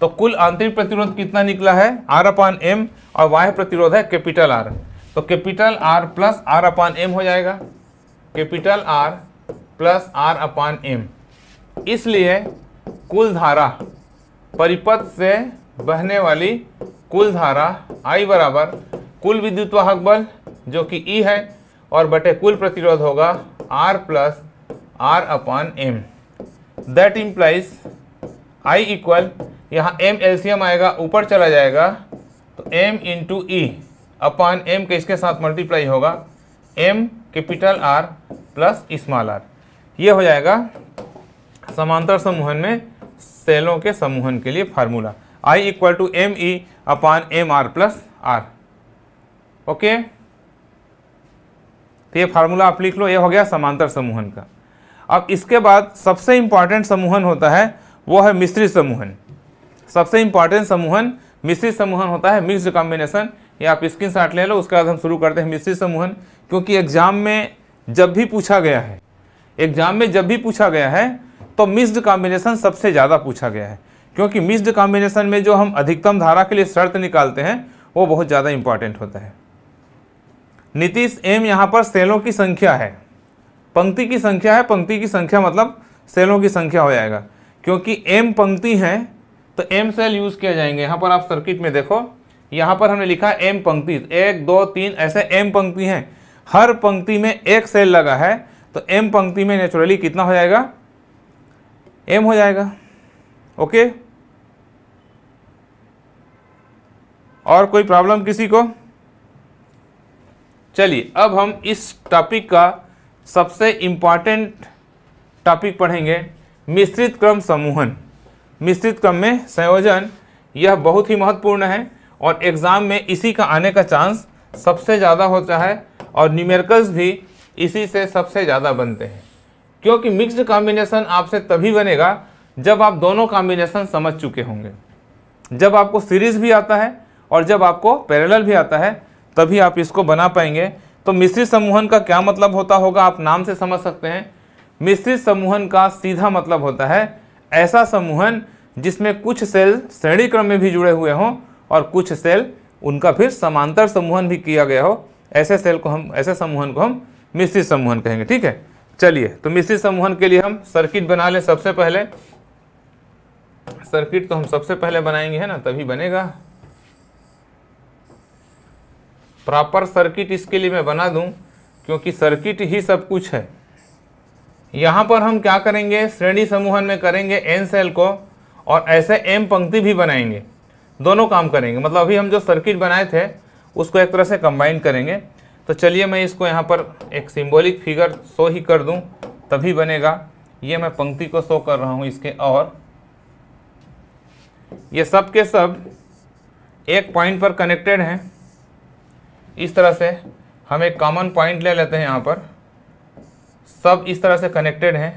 तो कुल आंतरिक प्रतिरोध कितना निकला है आर अपान एम और वाह प्रतिरोध है कैपिटल आर तो capital R plus R upon M हो जाएगा capital R plus R upon M इसलिए कुल धारा परिपथ से बहने वाली कुल धारा आई बराबर कुल विद्युत वाहक बल जो कि ई e है और बटे कुल प्रतिरोध होगा R plus R upon M that implies I equal यहाँ एम एलसीएम आएगा ऊपर चला जाएगा तो M into E upon M के इसके साथ मल्टीप्लाई होगा M capital R plus small R ये हो जाएगा समांतर समूहन में सेलों के समूहन के लिए formula I equal to M E upon M R plus R okay तो ये फार्मूला आप लिख लो ये हो गया समांतर समूहन का अब इसके बाद सबसे इम्पॉर्टेंट समूहन होता है वो है मिश्रित समूहन सबसे इम्पॉर्टेंट समूहन मिश्रित समूहन होता है मिक्स कॉम्बिनेशन ये आप स्क्रीन शॉट ले लो उसके बाद हम शुरू करते हैं मिश्रित समूहन क्योंकि एग्जाम में जब भी पूछा गया है एग्जाम में जब भी पूछा गया है तो मिस्ड कॉम्बिनेशन सबसे ज़्यादा पूछा गया है क्योंकि मिस्ड कॉम्बिनेशन में जो हम अधिकतम धारा के लिए शर्त निकालते हैं वो बहुत ज़्यादा इंपॉर्टेंट होता है नीतीश एम यहाँ पर सेलों की संख्या है पंक्ति की संख्या है पंक्ति की संख्या मतलब सेलों की संख्या हो जाएगा क्योंकि एम पंक्ति है तो एम सेल यूज़ किया जाएंगे यहाँ पर आप सर्किट में देखो यहाँ पर हमने लिखा एम पंक्ति एक दो तीन ऐसे एम पंक्ति हैं हर पंक्ति में एक सेल लगा है तो एम पंक्ति में नेचुरली कितना हो जाएगा एम हो जाएगा ओके और कोई प्रॉब्लम किसी को चलिए अब हम इस टॉपिक का सबसे इम्पॉर्टेंट टॉपिक पढ़ेंगे मिश्रित क्रम समूहन मिश्रित क्रम में संयोजन यह बहुत ही महत्वपूर्ण है और एग्ज़ाम में इसी का आने का चांस सबसे ज़्यादा होता है और न्यूमेरिकल्स भी इसी से सबसे ज़्यादा बनते हैं क्योंकि मिक्स्ड कॉम्बिनेशन आपसे तभी बनेगा जब आप दोनों कॉम्बिनेशन समझ चुके होंगे जब आपको सीरीज़ भी आता है और जब आपको पैरेलल भी आता है तभी आप इसको बना पाएंगे तो मिश्रित समूहन का क्या मतलब होता होगा आप नाम से समझ सकते हैं मिश्रित समूहन का सीधा मतलब होता है ऐसा समूहन जिसमें कुछ सेल श्रेणी क्रम में भी जुड़े हुए हों और कुछ सेल उनका फिर समांतर समूहन भी किया गया हो ऐसे सेल को हम ऐसे समूहन को हम मिश्रित समूहन कहेंगे ठीक है चलिए तो मिश्रित समूहन के लिए हम सर्किट बना लें सबसे पहले सर्किट तो हम सबसे पहले बनाएंगे है ना तभी बनेगा प्रॉपर सर्किट इसके लिए मैं बना दूं क्योंकि सर्किट ही सब कुछ है यहाँ पर हम क्या करेंगे श्रेणी समूहन में करेंगे एन सेल को और ऐसे एम पंक्ति भी बनाएंगे दोनों काम करेंगे मतलब अभी हम जो सर्किट बनाए थे उसको एक तरह से कंबाइन करेंगे तो चलिए मैं इसको यहाँ पर एक सिंबॉलिक फिगर शो ही कर दूँ तभी बनेगा ये मैं पंक्ति को शो कर रहा हूँ इसके और ये सब के सब एक पॉइंट पर कनेक्टेड हैं इस तरह से हम एक कॉमन पॉइंट ले लेते हैं यहाँ पर सब इस तरह से कनेक्टेड हैं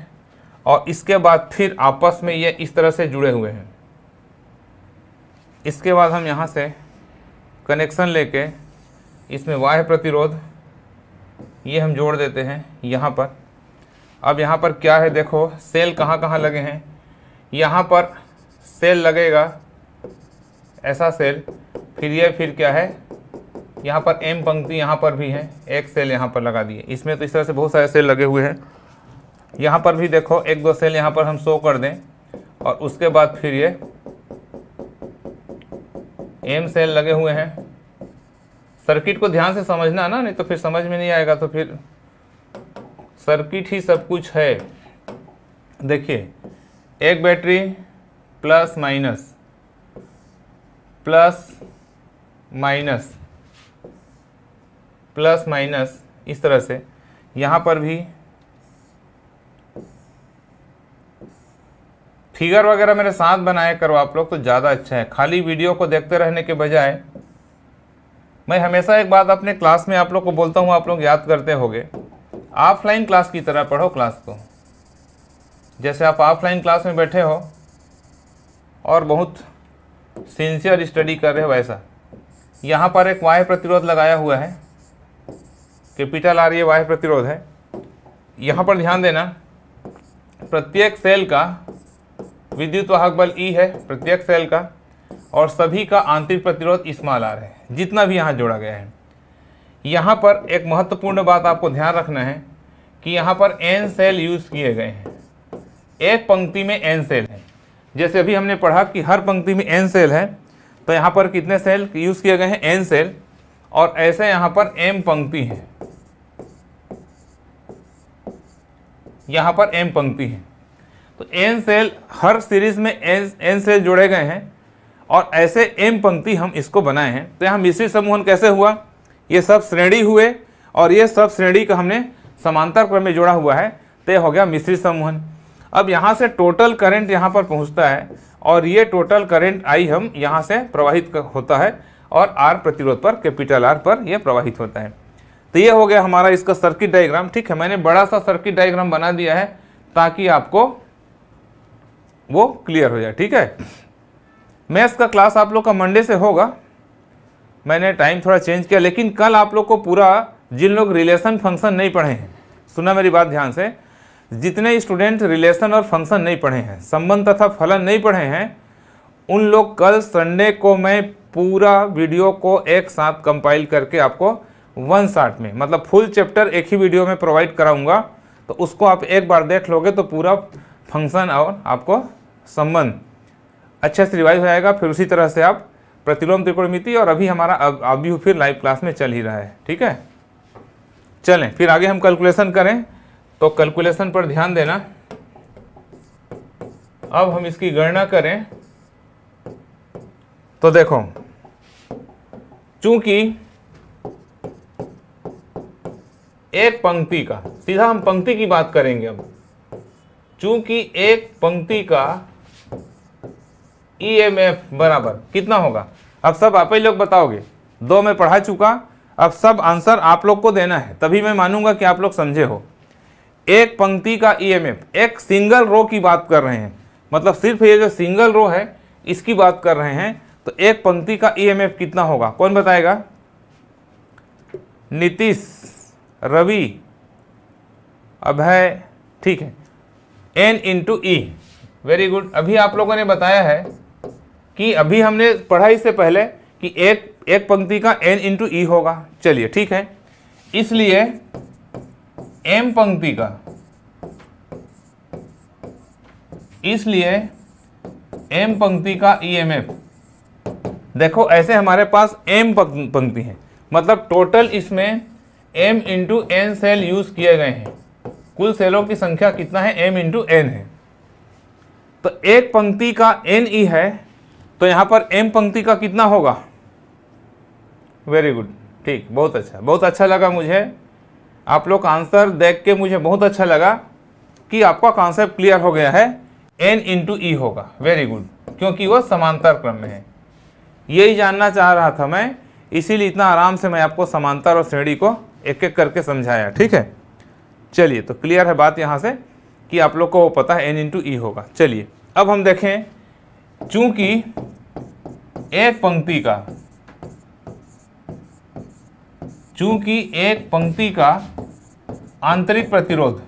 और इसके बाद फिर आपस में ये इस तरह से जुड़े हुए हैं इसके बाद हम यहाँ से कनेक्शन लेके इसमें वाह प्रतिरोध ये हम जोड़ देते हैं यहाँ पर अब यहाँ पर क्या है देखो सेल कहाँ कहाँ लगे हैं यहाँ पर सेल लगेगा ऐसा सेल फिर ये फिर क्या है यहाँ पर एम पंक्ति यहाँ पर भी है एक सेल यहाँ पर लगा दिए इसमें तो इस तरह से बहुत सारे सेल लगे हुए हैं यहाँ पर भी देखो एक दो सेल यहाँ पर हम शो कर दें और उसके बाद फिर ये एम सेल लगे हुए हैं सर्किट को ध्यान से समझना ना नहीं तो फिर समझ में नहीं आएगा तो फिर सर्किट ही सब कुछ है देखिए एक battery plus minus plus minus plus minus इस तरह से यहाँ पर भी फिगर वगैरह मेरे साथ बनाया करो आप लोग तो ज़्यादा अच्छा है खाली वीडियो को देखते रहने के बजाय मैं हमेशा एक बात अपने क्लास में आप लोग को बोलता हूँ आप लोग याद करते होंगे ऑफलाइन क्लास की तरह पढ़ो क्लास को जैसे आप ऑफलाइन क्लास में बैठे हो और बहुत सिंसियर स्टडी कर रहे हो वैसा यहाँ पर एक वाय प्रतिरोध लगाया हुआ है कैपिटल आर ये बाह्य प्रतिरोध है यहाँ पर ध्यान देना प्रत्येक सेल का विद्युत वाहक बल ई e है प्रत्येक सेल का और सभी का आंतरिक प्रतिरोध इस्माल आर है जितना भी यहाँ जोड़ा गया है यहाँ पर एक महत्वपूर्ण बात आपको ध्यान रखना है कि यहाँ पर एन सेल यूज़ किए गए हैं एक पंक्ति में एन सेल है जैसे अभी हमने पढ़ा कि हर पंक्ति में एन सेल है तो यहाँ पर कितने सेल यूज़ किए गए हैं एन सेल और ऐसे यहाँ पर एम पंक्ति है यहाँ पर एम पंक्ति है तो एन सेल हर सीरीज में एन एन सेल जोड़े गए हैं और ऐसे एम पंक्ति हम इसको बनाए हैं तो यहाँ मिश्रित समूहन कैसे हुआ ये सब श्रेणी हुए और ये सब श्रेणी का हमने समांतर क्रम में जोड़ा हुआ है तय हो गया मिश्रित समूहन अब यहाँ से टोटल करंट यहाँ पर पहुँचता है और ये टोटल करंट आई हम यहाँ से प्रवाहित होता है और आर प्रतिरोध पर कैपिटल आर पर यह प्रवाहित होता है तो ये हो गया हमारा इसका सर्किट डायग्राम ठीक है मैंने बड़ा सा सर्किट डायग्राम बना दिया है ताकि आपको वो क्लियर हो जाए ठीक है मैथ्स का क्लास आप लोग का मंडे से होगा मैंने टाइम थोड़ा चेंज किया लेकिन कल आप लोग को पूरा जिन लोग रिलेशन फंक्शन नहीं पढ़े हैं सुना मेरी बात ध्यान से जितने स्टूडेंट रिलेशन और फंक्शन नहीं पढ़े हैं संबंध तथा फलन नहीं पढ़े हैं उन लोग कल संडे को मैं पूरा वीडियो को एक साथ कंपाइल करके आपको वन साठ में मतलब फुल चैप्टर एक ही वीडियो में प्रोवाइड कराऊंगा तो उसको आप एक बार देख लोगे तो पूरा फंक्शन और आपको संबंध अच्छे से रिवाइज हो जाएगा फिर उसी तरह से आप प्रतिलोम त्रिकोणमिति और अभी हमारा अब अभी फिर लाइव क्लास में चल ही रहा है ठीक है चलें फिर आगे हम कैलकुलेशन करें तो कैलकुलेशन पर ध्यान देना अब हम इसकी गणना करें तो देखो चूंकि एक पंक्ति का सीधा हम पंक्ति की बात करेंगे अब चूंकि एक पंक्ति का एफ e बराबर कितना होगा अब सब आप ही लोग बताओगे दो में पढ़ा चुका अब सब आंसर आप लोग को देना है तभी मैं मानूंगा कि आप लोग समझे हो एक पंक्ति का एफ e एक सिंगल रो की बात कर रहे हैं मतलब सिर्फ ये जो सिंगल रो है इसकी बात कर रहे हैं तो एक पंक्ति का एफ e कितना होगा कौन बताएगा नीतीश रवि अभय ठीक है N into E very good अभी आप लोगों ने बताया है कि अभी हमने पढ़ाई से पहले कि एक एक पंक्ति का एन इंटू ई होगा चलिए ठीक है इसलिए एम पंक्ति का इसलिए एम पंक्ति का ई एम एफ देखो ऐसे हमारे पास एम पंक्ति है मतलब टोटल इसमें m into N cell use किए गए हैं कुल सेलों की संख्या कितना है m इंटू एन है तो एक पंक्ति का n ई e है तो यहाँ पर m पंक्ति का कितना होगा वेरी गुड ठीक बहुत अच्छा बहुत अच्छा लगा मुझे आप लोग का आंसर देख के मुझे बहुत अच्छा लगा कि आपका कॉन्सेप्ट क्लियर हो गया है एन इंटू ई होगा वेरी गुड क्योंकि वह समांतर क्रम में है यही जानना चाह रहा था मैं इसीलिए इतना आराम से मैं आपको समांतर और श्रेणी को एक एक करके समझाया ठीक है चलिए तो क्लियर है बात यहाँ से कि आप लोग को वो पता है एन इंटू ई होगा चलिए अब हम देखें चूंकि एक पंक्ति का चूंकि एक पंक्ति का आंतरिक प्रतिरोध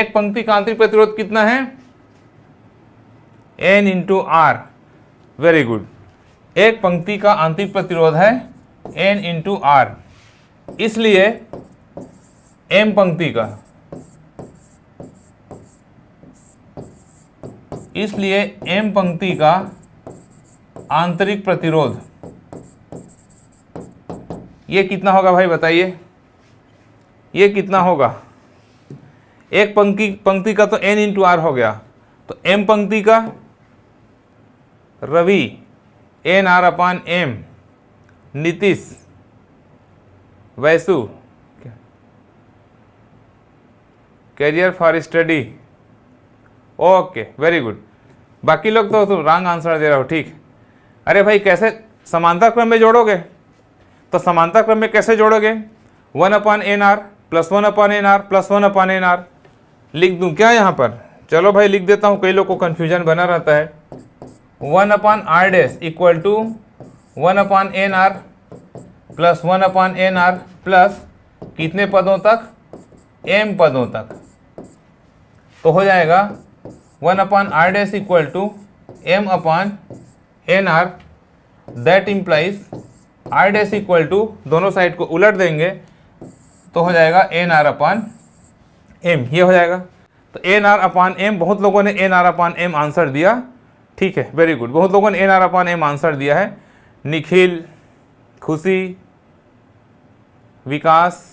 एक पंक्ति का आंतरिक प्रतिरोध कितना है N into R very good एक पंक्ति का आंतरिक प्रतिरोध है एन इंटू आर इसलिए एम पंक्ति का इसलिए एम पंक्ति का आंतरिक प्रतिरोध ये कितना होगा भाई बताइए ये कितना होगा एक पंक्ति पंक्ति का तो एन इंटू आर हो गया तो एम पंक्ति का Ravi N R upon M Nitish वैसु career for study okay very good बाकी लोग तो तुम रॉन्ग आंसर दे रहे हो ठीक अरे भाई कैसे समानता क्रम में जोड़ोगे तो समानता क्रम में कैसे जोड़ोगे one upon N R plus one upon N R plus one upon N R लिख दूँ क्या यहाँ पर चलो भाई लिख देता हूँ कई लोग को कन्फ्यूजन बना रहता है one upon R dash equal to one upon N R plus one upon N R plus कितने पदों तक एम पदों तक तो हो जाएगा one upon R dash equal to M upon N R that implies R dash equal to दोनों side को उलट देंगे तो हो जाएगा एन आर अपॉन एम ये हो जाएगा तो एन आर अपॉन एम बहुत लोगों ने N R upon M answer दिया ठीक है वेरी गुड बहुत लोगों ने N R upon M answer दिया है निखिल खुशी विकास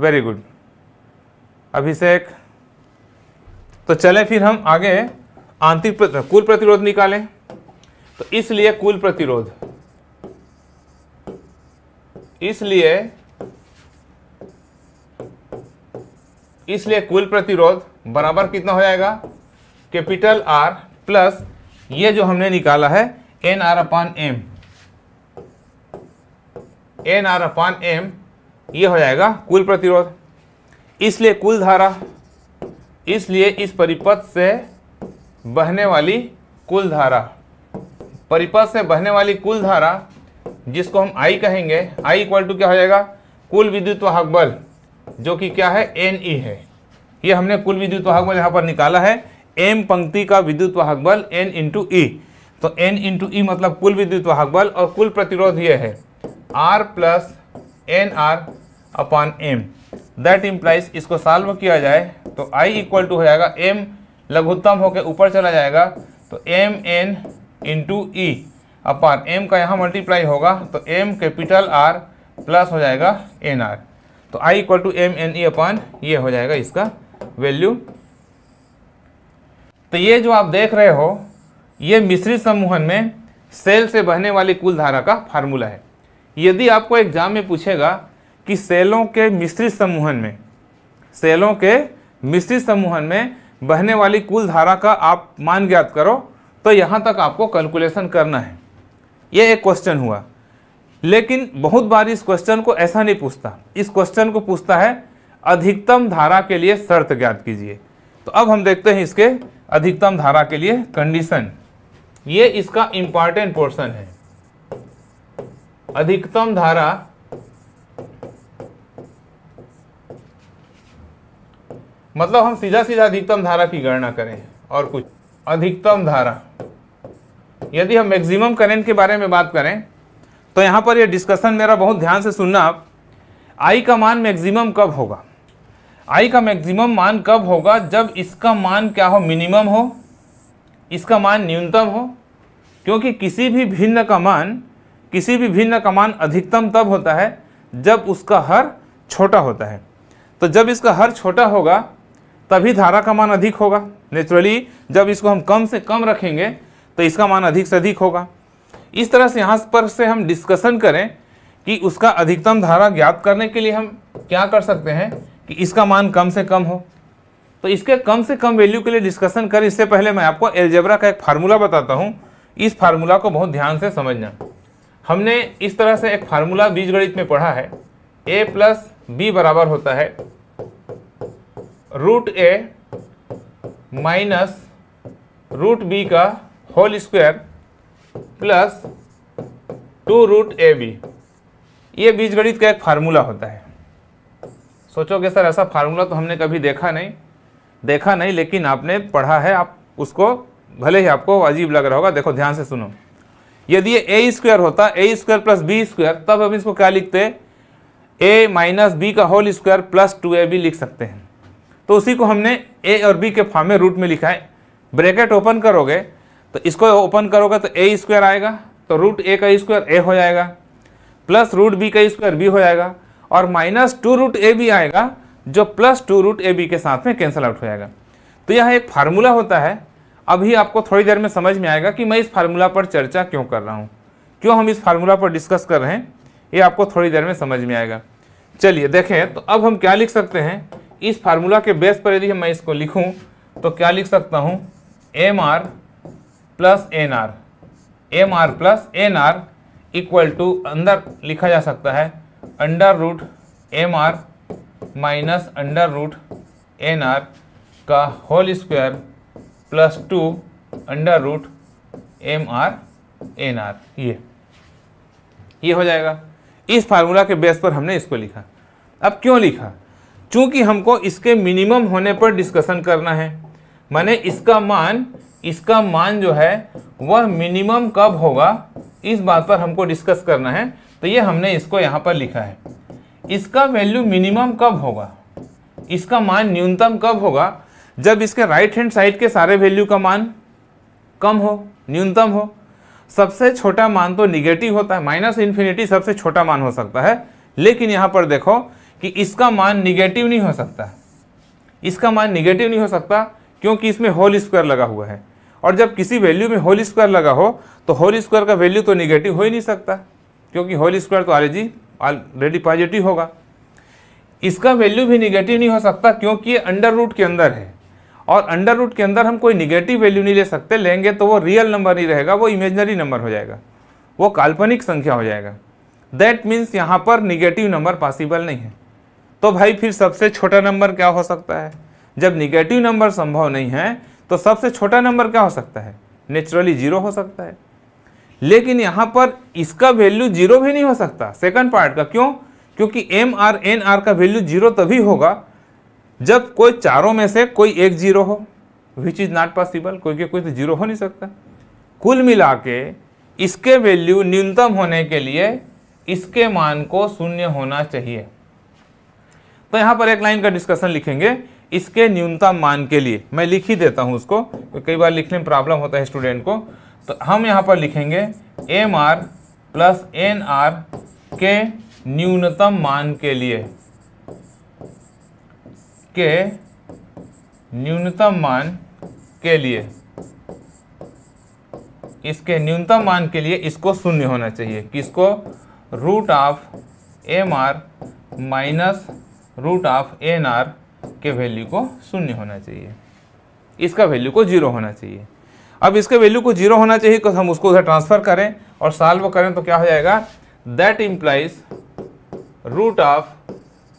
वेरी गुड अभिषेक तो चले फिर हम आगे आंतरिक कुल प्रतिरोध निकालें तो इसलिए कुल प्रतिरोध इसलिए इसलिए कुल प्रतिरोध बराबर कितना हो जाएगा कैपिटल आर प्लस ये जो हमने निकाला है N R upon M N R upon M ये हो जाएगा कुल प्रतिरोध इसलिए कुल धारा इसलिए इस परिपथ से बहने वाली कुल धारा परिपथ से बहने वाली कुल धारा जिसको हम आई कहेंगे आई इक्वल टू क्या हो जाएगा कुल विद्युत वाहक बल जो कि क्या है एन ई e है ये हमने कुल विद्युत वाहक बल यहाँ पर निकाला है एम पंक्ति का विद्युत वाहक बल एन इंटू ई e. तो एन इंटू ई मतलब कुल विद्युत वाहक बल और कुल प्रतिरोध यह है R plus N R upon M that implies इसको सॉल्व किया जाए तो आई इक्वल टू हो जाएगा एम लघुत्तम होकर ऊपर चला जाएगा तो M N into E upon M का यहाँ मल्टीप्लाई होगा तो एम कैपिटल आर प्लस हो जाएगा एन आर तो I equal to M N E upon ये हो जाएगा इसका वैल्यू तो ये जो आप देख रहे हो ये मिश्रित समूहन में सेल से बहने वाली कुल धारा का फार्मूला है यदि आपको एग्जाम में पूछेगा कि सेलों के मिश्रित समूहन में सेलों के मिश्रित समूहन में बहने वाली कुल धारा का आप मान ज्ञात करो तो यहाँ तक आपको कैलकुलेशन करना है ये एक क्वेश्चन हुआ लेकिन बहुत बार इस क्वेश्चन को ऐसा नहीं पूछता इस क्वेश्चन को पूछता है अधिकतम धारा के लिए शर्त ज्ञात कीजिए तो अब हम देखते हैं इसके अधिकतम धारा के लिए कंडीशन ये इसका इंपॉर्टेंट पोर्शन है अधिकतम धारा मतलब हम सीधा सीधा अधिकतम धारा की गणना करें और कुछ अधिकतम धारा यदि हम मैक्सिमम करंट के बारे में बात करें तो यहाँ पर यह डिस्कशन मेरा बहुत ध्यान से सुनना आप आई का मान मैक्सिमम कब होगा आई का मैक्सिमम मान कब होगा जब इसका मान क्या हो मिनिमम हो इसका मान न्यूनतम हो क्योंकि किसी भी भिन्न का मान किसी भी भिन्न का मान अधिकतम तब होता है जब उसका हर छोटा होता है तो जब इसका हर छोटा होगा तभी धारा का मान अधिक होगा नेचुरली जब इसको हम कम से कम रखेंगे तो इसका मान अधिक से अधिक होगा इस तरह से यहाँ पर से हम डिस्कशन करें कि उसका अधिकतम धारा ज्ञात करने के लिए हम क्या कर सकते हैं कि इसका मान कम से कम हो तो इसके कम से कम वैल्यू के लिए डिस्कशन करें इससे पहले मैं आपको एल्जेब्रा का एक फार्मूला बताता हूँ इस फार्मूला को बहुत ध्यान से समझना हमने इस तरह से एक फार्मूला बीजगणित में पढ़ा है ए प्लस बी बराबर होता है root A minus root B का whole square plus two root A B ये बीजगणित का एक फार्मूला होता है सोचोगे सर ऐसा फार्मूला तो हमने कभी देखा नहीं देखा नहीं लेकिन आपने पढ़ा है आप उसको भले ही आपको अजीब लग रहा होगा देखो ध्यान से सुनो यदि ये ए स्क्वायर होता A square plus B square तब हम इसको क्या लिखते ए माइनस बी का whole square plus two A B लिख सकते हैं तो उसी को हमने ए और बी के फॉर्म में रूट में लिखा है ब्रैकेट ओपन करोगे तो इसको ओपन करोगे तो ए स्क्वायर आएगा तो रूट ए का स्क्वायर ए हो जाएगा प्लस रूट बी का स्क्वायर बी हो जाएगा और minus two root A B आएगा जो plus two root A B के साथ में कैंसिल आउट हो जाएगा तो यह एक फार्मूला होता है अभी आपको थोड़ी देर में समझ में आएगा कि मैं इस फार्मूला पर चर्चा क्यों कर रहा हूँ क्यों हम इस फार्मूला पर डिस्कस कर रहे हैं ये आपको थोड़ी देर में समझ में आएगा चलिए देखें तो अब हम क्या लिख सकते हैं इस फार्मूला के बेस पर यदि मैं इसको लिखूँ तो क्या लिख सकता हूँ M R plus N R M R plus N R equal to अंदर लिखा जा सकता है under root M R minus under root N R का whole square plus two under root M R N R ये ये हो जाएगा इस फार्मूला के बेस पर हमने इसको लिखा अब क्यों लिखा चूंकि हमको इसके मिनिमम होने पर डिस्कशन करना है माने इसका मान इसका मान जो है वह मिनिमम कब होगा इस बात पर हमको डिस्कस करना है तो ये हमने इसको यहाँ पर लिखा है इसका वैल्यू मिनिमम कब होगा इसका मान न्यूनतम कब होगा जब इसके राइट हैंड साइड के सारे वैल्यू का मान कम हो न्यूनतम हो सबसे छोटा मान तो निगेटिव होता है माइनस इन्फिनिटी सबसे छोटा मान हो सकता है लेकिन यहाँ पर देखो कि इसका मान निगेटिव नहीं हो सकता इसका मान निगेटिव नहीं हो सकता क्योंकि इसमें होल स्क्वायर लगा हुआ है और जब किसी वैल्यू में होल स्क्वायर लगा हो तो होल स्क्वायर का वैल्यू तो निगेटिव हो ही नहीं सकता क्योंकि होल स्क्वायर तो ऑलरेडी ऑलरेडी पॉजिटिव होगा इसका वैल्यू भी निगेटिव नहीं हो सकता क्योंकि ये अंडर रूट के अंदर है और अंडर रूट के अंदर हम कोई निगेटिव वैल्यू नहीं ले सकते लेंगे तो वो रियल नंबर नहीं रहेगा वो इमेजनरी नंबर हो जाएगा वो काल्पनिक संख्या हो जाएगा दैट मीन्स यहाँ पर निगेटिव नंबर पॉसिबल नहीं है तो भाई फिर सबसे छोटा नंबर क्या हो सकता है जब निगेटिव नंबर संभव नहीं है तो सबसे छोटा नंबर क्या हो सकता है नेचुरली जीरो हो सकता है लेकिन यहाँ पर इसका वैल्यू जीरो भी नहीं हो सकता सेकंड पार्ट का क्यों क्योंकि एम आर एन आर का वैल्यू जीरो तभी होगा जब कोई चारों में से कोई एक जीरो हो विच इज़ नॉट पॉसिबल कोई कोई तो जीरो हो नहीं सकता कुल मिला के इसके वैल्यू न्यूनतम होने के लिए इसके मान को शून्य होना चाहिए तो यहाँ पर एक लाइन का डिस्कशन लिखेंगे इसके न्यूनतम मान के लिए मैं लिख ही देता हूँ उसको कई बार लिखने में प्रॉब्लम होता है स्टूडेंट को तो हम यहाँ पर लिखेंगे M R plus N R के न्यूनतम मान के लिए के न्यूनतम मान के लिए इसके न्यूनतम मान के लिए इसको शून्य होना चाहिए किसको root of M R minus root of N R के वैल्यू को शून्य होना चाहिए इसका वैल्यू को जीरो होना चाहिए अब इसके वैल्यू को जीरो होना चाहिए तो हम उसको उधर ट्रांसफर करें और साल्व करें तो क्या हो जाएगा that implies root of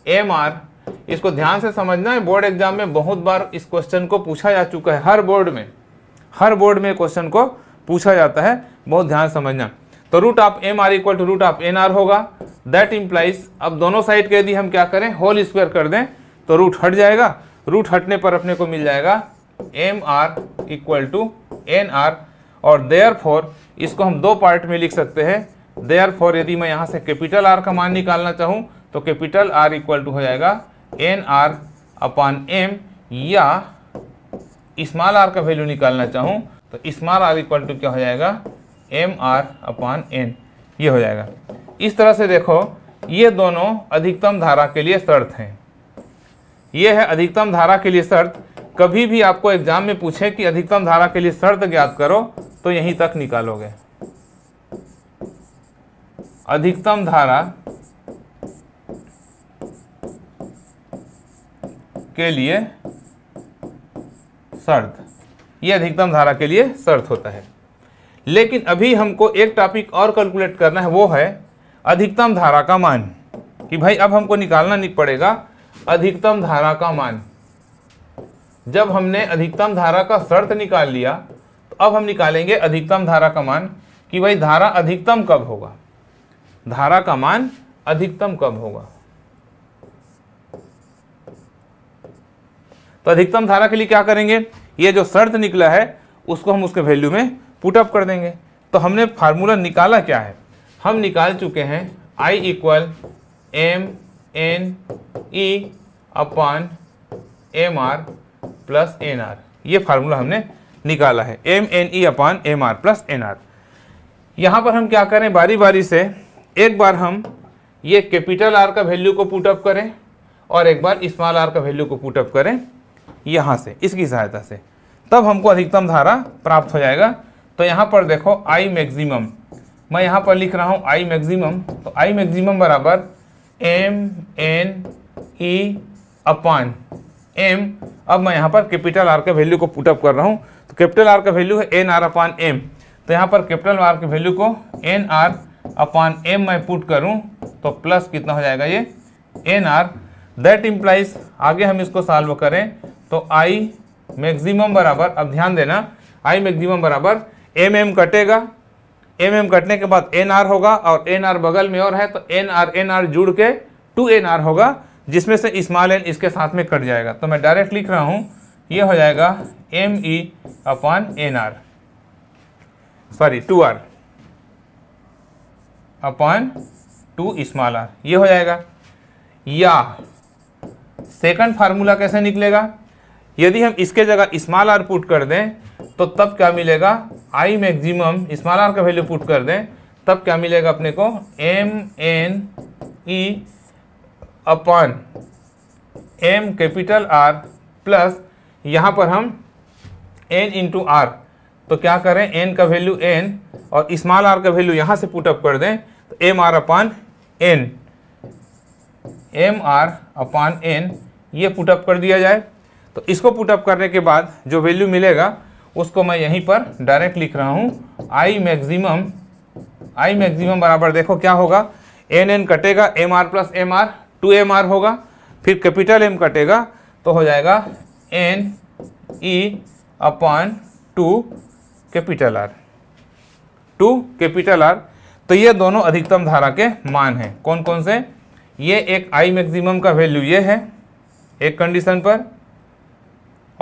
M R इसको ध्यान से समझना है बोर्ड एग्जाम में बहुत बार इस क्वेश्चन को पूछा जा चुका है हर बोर्ड में हर बोर्ड में क्वेश्चन को पूछा जाता है बहुत ध्यान समझना तो root of M R equal to root of N R होगा दैट इम्प्लाइज अब दोनों साइड के यदि हम क्या करें होल स्क्वायर कर दें तो रूट हट जाएगा रूट हटने पर अपने को मिल जाएगा M R equal to N R और देयर फोर इसको हम दो पार्ट में लिख सकते हैं देयर फोर यदि मैं यहाँ से कैपिटल आर का मान निकालना चाहूँ तो कैपिटल आर इक्वल टू हो जाएगा एन आर अपॉन एम या स्मॉल आर का वैल्यू निकालना चाहूँ तो स्मॉल आर इक्वल टू क्या हो जाएगा एम आर अपॉन एन ये हो जाएगा इस तरह से देखो ये दोनों अधिकतम धारा के लिए शर्त हैं ये है अधिकतम धारा के लिए शर्त कभी भी आपको एग्जाम में पूछे कि अधिकतम धारा के लिए शर्त ज्ञात करो तो यहीं तक निकालोगे अधिकतम धारा के लिए शर्त ये अधिकतम धारा के लिए शर्त होता है लेकिन अभी हमको एक टॉपिक और कैलकुलेट करना है वो है अधिकतम धारा का मान कि भाई अब हमको निकालना नहीं पड़ेगा अधिकतम धारा का मान जब हमने अधिकतम धारा का शर्त निकाल लिया तो अब हम निकालेंगे अधिकतम धारा का मान कि भाई धारा अधिकतम कब होगा धारा का मान अधिकतम कब होगा तो अधिकतम धारा के लिए क्या करेंगे ये जो शर्त निकला है उसको हम उसके वैल्यू में पुटअप कर देंगे तो हमने फार्मूला निकाला क्या है हम निकाल चुके हैं I equal M N E upon M R plus N R ये फार्मूला हमने निकाला है M N E upon M R plus N R यहाँ पर हम क्या करें बारी बारी से एक बार हम ये कैपिटल आर का वैल्यू को पुटअप करें और एक बार स्मॉल आर का वैल्यू को पुटअप करें यहाँ से इसकी सहायता से तब हमको अधिकतम धारा प्राप्त हो जाएगा तो यहाँ पर देखो आई मैक्सिमम मैं यहाँ पर लिख रहा हूँ आई मैक्सिमम तो आई मैक्सिमम बराबर M N E upon M अब मैं यहाँ पर कैपिटल आर के वैल्यू को पुटअप कर रहा हूँ तो कैपिटल आर का वैल्यू है एन आर अपान एम तो यहाँ पर कैपिटल आर के वैल्यू को एन आर अपान एम मैं पुट करूँ तो प्लस कितना हो जाएगा ये एन आर दैट इम्प्लाइज आगे हम इसको सॉल्व करें तो आई मैक्सिमम बराबर अब ध्यान देना आई मैक्सिमम बराबर एम एम कटेगा एम एम कटने के बाद एन आर होगा और एन आर बगल में और है तो एन आर एन आर जुड़ के टू एन आर होगा जिसमें से स्मॉल एन इसके साथ में कट जाएगा तो मैं डायरेक्ट लिख रहा हूँ ये हो जाएगा M E upon N R sorry two R upon two small R ये हो जाएगा या सेकंड फार्मूला कैसे निकलेगा यदि हम इसके जगह स्मॉल आर पुट कर दें तो तब क्या मिलेगा आई मैक्सिमम स्मॉल आर का वैल्यू पुट कर दें तब क्या मिलेगा अपने को M N E upon M capital R plus यहाँ पर हम एन इंटू आर तो क्या करें एन का वैल्यू एन और स्मॉल आर का वैल्यू यहाँ से पुटअप कर दें तो M R upon N M R upon N ये पुटअप कर दिया जाए तो इसको पुटअप करने के बाद जो वैल्यू मिलेगा उसको मैं यहीं पर डायरेक्ट लिख रहा हूँ आई मैक्सिमम आई मैक्सिमम बराबर देखो क्या होगा एन एन कटेगा M R plus M R two M R होगा फिर कैपिटल एम कटेगा तो हो जाएगा N E upon two capital R two capital R तो ये दोनों अधिकतम धारा के मान हैं कौन कौन से ये एक आई मैक्सिमम का वैल्यू ये है एक कंडीशन पर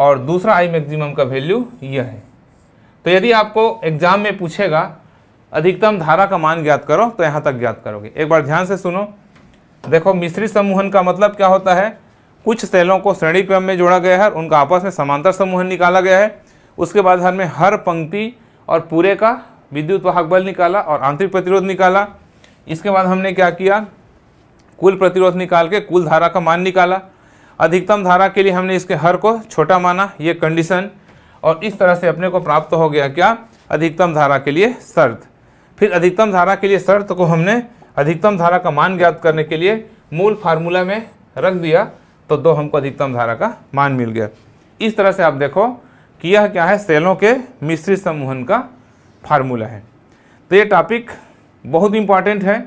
और दूसरा आई मैक्सिमम का वैल्यू यह है तो यदि आपको एग्जाम में पूछेगा अधिकतम धारा का मान ज्ञात करो तो यहाँ तक ज्ञात करोगे एक बार ध्यान से सुनो तो देखो मिश्री समूहन का मतलब क्या होता है कुछ सेलों को श्रेणी क्रम में जोड़ा गया है उनका आपस में समांतर समूहन निकाला गया है उसके बाद में हर पंक्ति और पूरे का विद्युत वाहक बल निकाला और आंतरिक प्रतिरोध निकाला इसके बाद हमने क्या किया कुल प्रतिरोध निकाल के कुल धारा का मान निकाला अधिकतम धारा के लिए हमने इसके हर को छोटा माना ये कंडीशन और इस तरह से अपने को प्राप्त हो गया क्या अधिकतम धारा के लिए शर्त फिर अधिकतम धारा के लिए शर्त को हमने अधिकतम धारा का मान ज्ञात करने के लिए मूल फार्मूला में रख दिया तो दो हमको अधिकतम धारा का मान मिल गया इस तरह से आप देखो कि यह क्या है सेलों के मिश्रित समूहन का फार्मूला है तो ये टॉपिक बहुत इंपॉर्टेंट है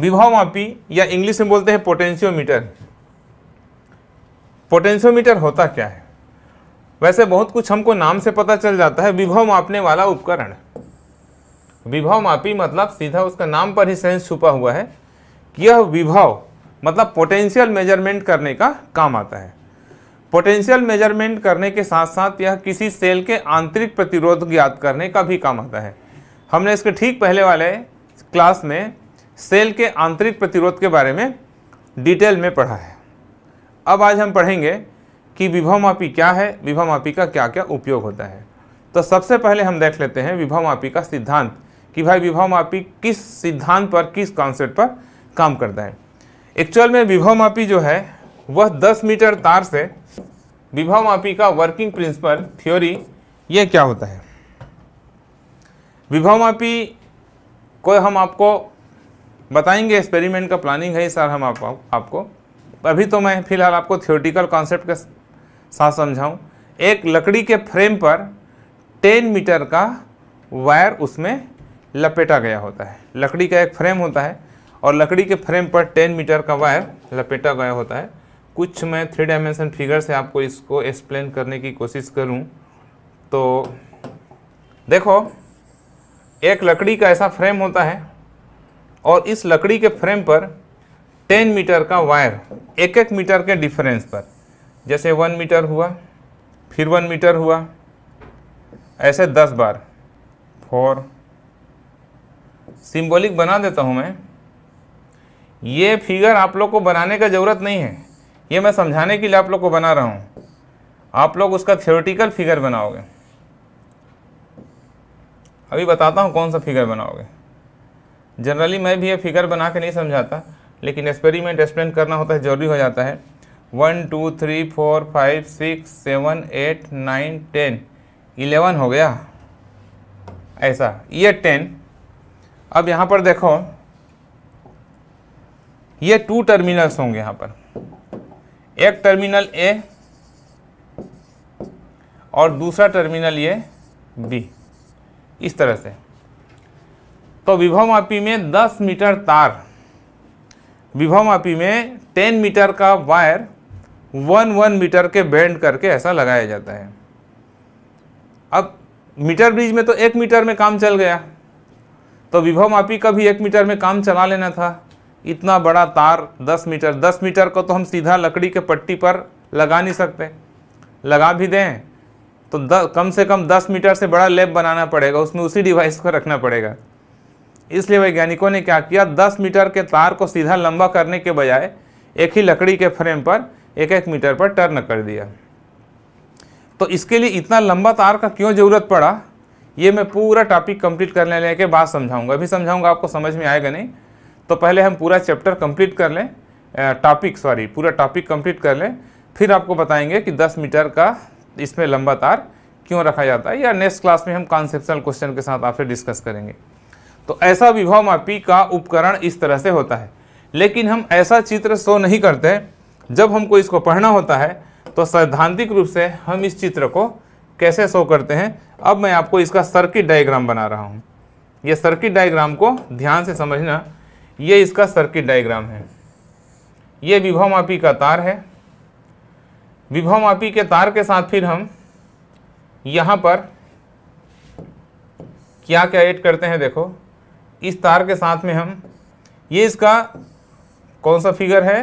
विभावमापी या इंग्लिश में बोलते हैं पोटेंशियोमीटर पोटेंशियोमीटर होता क्या है वैसे बहुत कुछ हमको नाम से पता चल जाता है विभव मापने वाला उपकरण विभव मापी मतलब सीधा उसका नाम पर ही सेंस छुपा हुआ है कि यह विभव मतलब पोटेंशियल मेजरमेंट करने का काम आता है पोटेंशियल मेजरमेंट करने के साथ साथ यह किसी सेल के आंतरिक प्रतिरोध ज्ञात करने का भी काम आता है हमने इसके ठीक पहले वाले क्लास में सेल के आंतरिक प्रतिरोध के बारे में डिटेल में पढ़ा है अब आज हम पढ़ेंगे कि विभव मापी क्या है विभव मापी का क्या क्या उपयोग होता है तो सबसे पहले हम देख लेते हैं विभव मापी का सिद्धांत कि भाई विभव मापी किस सिद्धांत पर किस कॉन्सेप्ट पर काम करता है एक्चुअल में विभव मापी जो है वह 10 मीटर तार से विभव मापी का वर्किंग प्रिंसिपल थ्योरी यह क्या होता है विभव मापी को हम आपको बताएंगे एक्सपेरिमेंट का प्लानिंग है सर हम आप, आपको अभी तो मैं फिलहाल आपको थियोटिकल कॉन्सेप्ट के साथ समझाऊं एक लकड़ी के फ्रेम पर 10 मीटर का वायर उसमें लपेटा गया होता है लकड़ी का एक फ्रेम होता है और लकड़ी के फ्रेम पर टेन मीटर का वायर लपेटा गया होता है कुछ मैं थ्री डायमेंशन फिगर से आपको इसको एक्सप्लेन करने की कोशिश करूं तो देखो एक लकड़ी का ऐसा फ्रेम होता है और इस लकड़ी के फ्रेम पर 10 मीटर का वायर एक एक मीटर के डिफरेंस पर जैसे वन मीटर हुआ फिर वन मीटर हुआ ऐसे दस बार फोर सिंबॉलिक बना देता हूँ मैं ये फिगर आप लोग को बनाने का ज़रूरत नहीं है ये मैं समझाने के लिए आप लोग को बना रहा हूँ आप लोग उसका थियोरटिकल फिगर बनाओगे अभी बताता हूँ कौन सा फिगर बनाओगे जनरली मैं भी ये फिगर बना के नहीं समझाता लेकिन एक्सपेरिमेंट एक्सप्लेन करना होता है जरूरी हो जाता है one two three four five six seven eight nine ten eleven हो गया ऐसा ये टेन अब यहाँ पर देखो ये टू टर्मिनल्स होंगे यहाँ पर एक टर्मिनल ए और दूसरा टर्मिनल ये बी इस तरह से तो मापी में 10 मीटर तार मापी में 10 मीटर का वायर वन वन मीटर के बेंड करके ऐसा लगाया जाता है अब मीटर ब्रिज में तो एक मीटर में काम चल गया तो विभव मापी का भी एक मीटर में काम चला लेना था इतना बड़ा तार दस मीटर दस मीटर को तो हम सीधा लकड़ी के पट्टी पर लगा नहीं सकते लगा भी दें तो द, कम से कम दस मीटर से बड़ा लेब बनाना पड़ेगा उसमें उसी डिवाइस को रखना पड़ेगा इसलिए वैज्ञानिकों ने क्या किया दस मीटर के तार को सीधा लंबा करने के बजाय एक ही लकड़ी के फ्रेम पर एक एक मीटर पर टर्न कर दिया तो इसके लिए इतना लंबा तार का क्यों ज़रूरत पड़ा ये मैं पूरा टॉपिक कंप्लीट करने लेने के बाद समझाऊंगा अभी समझाऊंगा आपको समझ में आएगा नहीं तो पहले हम पूरा चैप्टर कंप्लीट कर लें टॉपिक सॉरी पूरा टॉपिक कंप्लीट कर लें फिर आपको बताएंगे कि 10 मीटर का इसमें लंबा तार क्यों रखा जाता है या नेक्स्ट क्लास में हम कॉन्सेप्शनल क्वेश्चन के साथ आपसे डिस्कस करेंगे तो ऐसा विभव मापी का उपकरण इस तरह से होता है लेकिन हम ऐसा चित्र शो नहीं करते जब हमको इसको पढ़ना होता है तो सैद्धांतिक रूप से हम इस चित्र को कैसे शो करते हैं अब मैं आपको इसका सर्किट डायग्राम बना रहा हूँ यह सर्किट डायग्राम को ध्यान से समझना यह इसका सर्किट डायग्राम है यह विभव मापी का तार है मापी के तार के साथ फिर हम यहाँ पर क्या क्या ऐड करते हैं देखो इस तार के साथ में हम ये इसका कौन सा फिगर है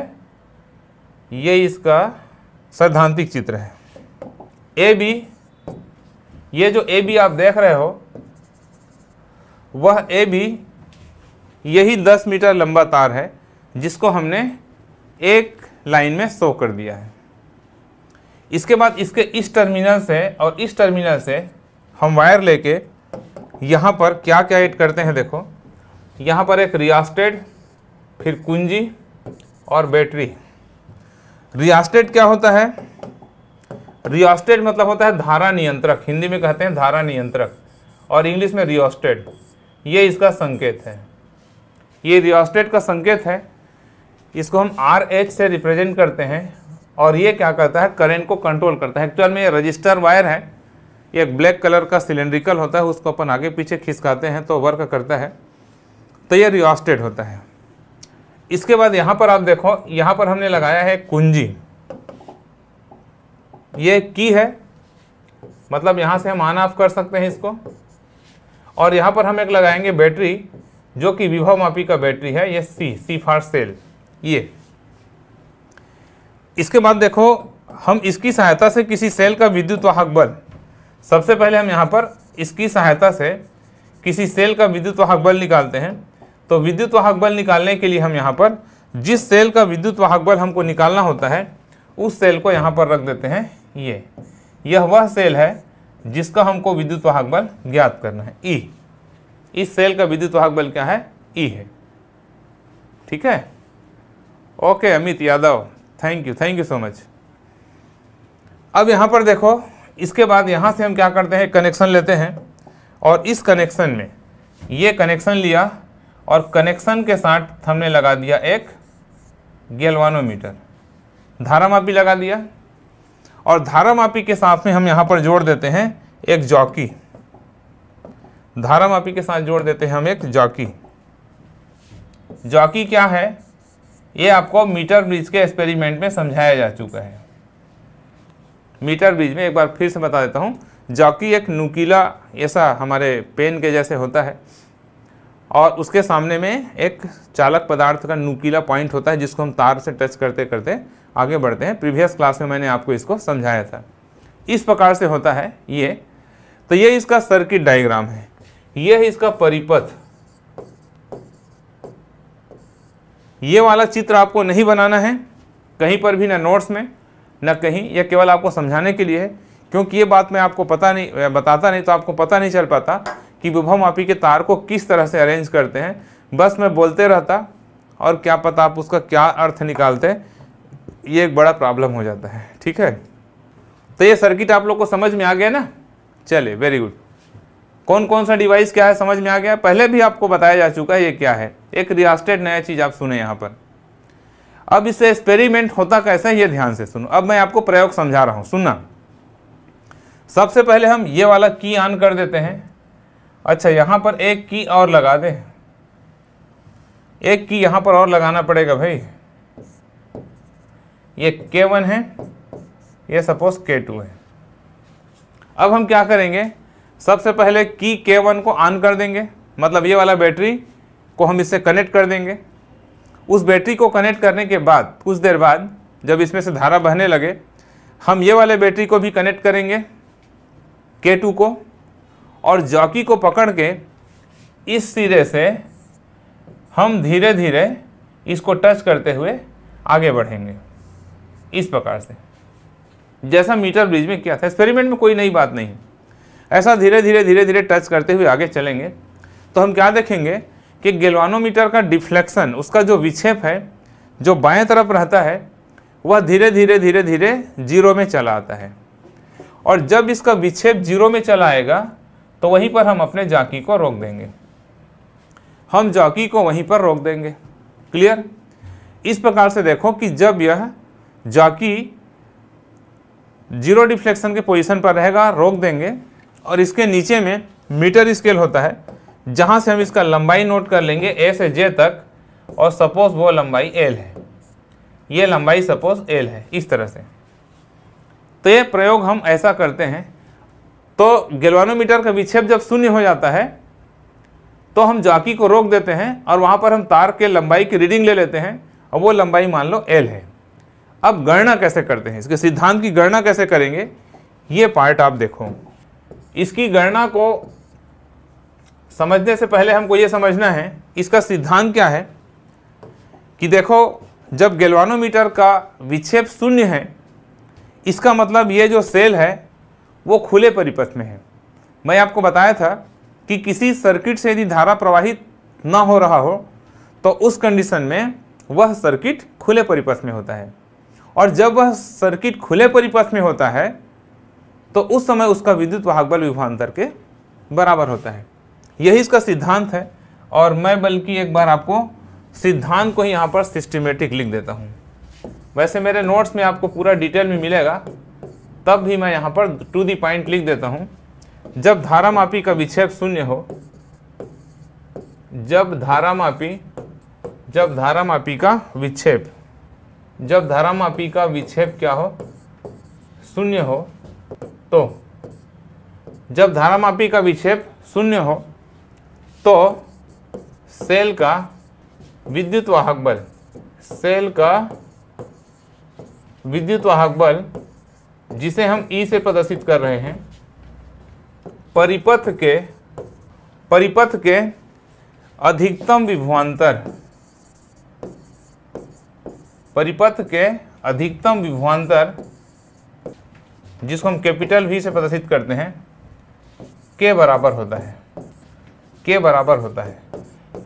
ये इसका सैद्धांतिक चित्र है ए बी ये जो ए बी आप देख रहे हो वह ए बी यही दस मीटर लंबा तार है जिसको हमने एक लाइन में शो कर दिया है इसके बाद इसके इस टर्मिनल से और इस टर्मिनल से हम वायर लेके यहाँ पर क्या क्या ऐड करते हैं देखो यहाँ पर एक रियास्टेड फिर कुंजी और बैटरी रियास्टेड क्या होता है रियोस्टेट मतलब होता है धारा नियंत्रक हिंदी में कहते हैं धारा नियंत्रक और इंग्लिश में रियोस्टेट ये इसका संकेत है ये रियोस्टेट का संकेत है इसको हम आर एच से रिप्रेजेंट करते हैं और ये क्या करता है करेंट को कंट्रोल करता है एक्चुअल में ये रजिस्टर वायर है ये एक ब्लैक कलर का सिलेंड्रिकल होता है उसको अपन आगे पीछे खिसकाते हैं तो वर्क करता है तो ये रियोस्टेट होता है इसके बाद यहाँ पर आप देखो यहाँ पर हमने लगाया है कुंजी ये की है मतलब यहाँ से हम ऑन ऑफ कर सकते हैं इसको और यहाँ पर हम एक लगाएंगे बैटरी जो कि विभव मापी का बैटरी है ये सी सी फॉर सेल ये इसके बाद देखो हम इसकी सहायता से किसी सेल का विद्युत वाहक बल सबसे पहले हम यहाँ पर इसकी सहायता से किसी सेल का विद्युत वाहक बल निकालते हैं तो विद्युत वाहक बल निकालने के लिए हम यहाँ पर जिस सेल का विद्युत वाहक बल हमको निकालना होता है उस सेल को यहाँ पर रख देते हैं ये यह वह सेल है जिसका हमको विद्युत वाहक बल ज्ञात करना है ई e। इस सेल का विद्युत वाहक बल क्या है ई e है ठीक है okay Amit Yadav thank you thank you so much अब यहाँ पर देखो इसके बाद यहाँ से हम क्या करते हैं कनेक्शन लेते हैं और इस कनेक्शन में ये कनेक्शन लिया और कनेक्शन के साथ हमने लगा दिया एक गेलवानोमीटर धारामापी लगा दिया और धारामापी के साथ में हम यहां पर जोड़ देते हैं एक जॉकी धारामापी के साथ जोड़ देते हैं हम एक जॉकी जॉकी क्या है ये आपको मीटर ब्रिज के एक्सपेरिमेंट में समझाया जा चुका है मीटर ब्रिज में एक बार फिर से बता देता हूँ जॉकी एक नुकीला ऐसा हमारे पेन के जैसे होता है और उसके सामने में एक चालक पदार्थ का नुकीला पॉइंट होता है जिसको हम तार से टच करते करते आगे बढ़ते हैं प्रीवियस क्लास में मैंने आपको इसको समझाया था इस प्रकार से होता है ये तो ये इसका सर्किट डायग्राम है ये है इसका परिपथ ये वाला चित्र आपको नहीं बनाना है कहीं पर भी ना नोट्स में ना कहीं यह केवल आपको समझाने के लिए है क्योंकि ये बात मैं आपको पता नहीं बताता नहीं तो आपको पता नहीं चल पाता कि विभव मापी के तार को किस तरह से अरेंज करते हैं बस मैं बोलते रहता और क्या पता आप उसका क्या अर्थ निकालते हैं ये एक बड़ा प्रॉब्लम हो जाता है ठीक है तो ये सर्किट आप लोग को समझ में आ गया ना चले वेरी गुड कौन कौन सा डिवाइस क्या है समझ में आ गया पहले भी आपको बताया जा चुका है ये क्या है एक रियास्टेड नया चीज़ आप सुने यहाँ पर अब इससे एक्सपेरिमेंट होता कैसे ये ध्यान से सुनो अब मैं आपको प्रयोग समझा रहा हूँ सुनना सबसे पहले हम ये वाला की ऑन कर देते हैं अच्छा यहाँ पर एक की और लगा दें एक की यहाँ पर और लगाना पड़ेगा भाई ये K1 है ये सपोज K2 है अब हम क्या करेंगे सबसे पहले की K1 को ऑन कर देंगे मतलब ये वाला बैटरी को हम इससे कनेक्ट कर देंगे उस बैटरी को कनेक्ट करने के बाद कुछ देर बाद जब इसमें से धारा बहने लगे हम ये वाले बैटरी को भी कनेक्ट करेंगे K2 को और जॉकी को पकड़ के इस सिरे से हम धीरे धीरे इसको टच करते हुए आगे बढ़ेंगे इस प्रकार से जैसा मीटर ब्रिज में किया था एक्सपेरिमेंट में कोई नई बात नहीं है ऐसा धीरे धीरे धीरे धीरे टच करते हुए आगे चलेंगे तो हम क्या देखेंगे कि गेलवानोमीटर का डिफ्लेक्शन उसका जो विक्षेप है जो बाएं तरफ रहता है वह धीरे धीरे धीरे धीरे जीरो में चला आता है और जब इसका विक्षेप जीरो में चला आएगा तो वहीं पर हम अपने जाकी को रोक देंगे हम जाकी को वहीं पर रोक देंगे क्लियर इस प्रकार से देखो कि जब यह जो कि जीरो डिफ्लेक्शन के पोजीशन पर रहेगा रोक देंगे और इसके नीचे में मीटर स्केल होता है जहाँ से हम इसका लंबाई नोट कर लेंगे ए से जे तक और सपोज वो लंबाई एल है ये लंबाई सपोज एल है इस तरह से तो ये प्रयोग हम ऐसा करते हैं तो गेलवानोमीटर का विक्षेप जब शून्य हो जाता है तो हम जाकी को रोक देते हैं और वहाँ पर हम तार के लंबाई की रीडिंग ले लेते हैं और वो लंबाई मान लो एल है अब गणना कैसे करते हैं इसके सिद्धांत की गणना कैसे करेंगे ये पार्ट आप देखो इसकी गणना को समझने से पहले हमको ये समझना है इसका सिद्धांत क्या है कि देखो जब गैल्वानोमीटर का विक्षेप शून्य है इसका मतलब ये जो सेल है वो खुले परिपथ में है मैं आपको बताया था कि किसी सर्किट से यदि धारा प्रवाहित ना हो रहा हो तो उस कंडीशन में वह सर्किट खुले परिपथ में होता है और जब वह सर्किट खुले परिपथ में होता है तो उस समय उसका विद्युत वाहक बल विभवान्तर के बराबर होता है यही इसका सिद्धांत है और मैं बल्कि एक बार आपको सिद्धांत को ही यहाँ पर सिस्टमेटिक लिख देता हूँ वैसे मेरे नोट्स में आपको पूरा डिटेल में मिलेगा तब भी मैं यहाँ पर टू दी पॉइंट लिख देता हूँ जब धारामापी का विक्षेप शून्य हो जब धारामापी जब धारामापी का विक्षेप जब धारामापी का विक्षेप क्या हो शून्य हो तो जब धारामापी का विक्षेप शून्य हो तो सेल का विद्युत वाहक बल सेल का विद्युत वाहक बल जिसे हम ई e से प्रदर्शित कर रहे हैं परिपथ के परिपथ के अधिकतम विभवांतर परिपथ के अधिकतम विभवान्तर जिसको हम कैपिटल वी से प्रदर्शित करते हैं के बराबर होता है के बराबर होता है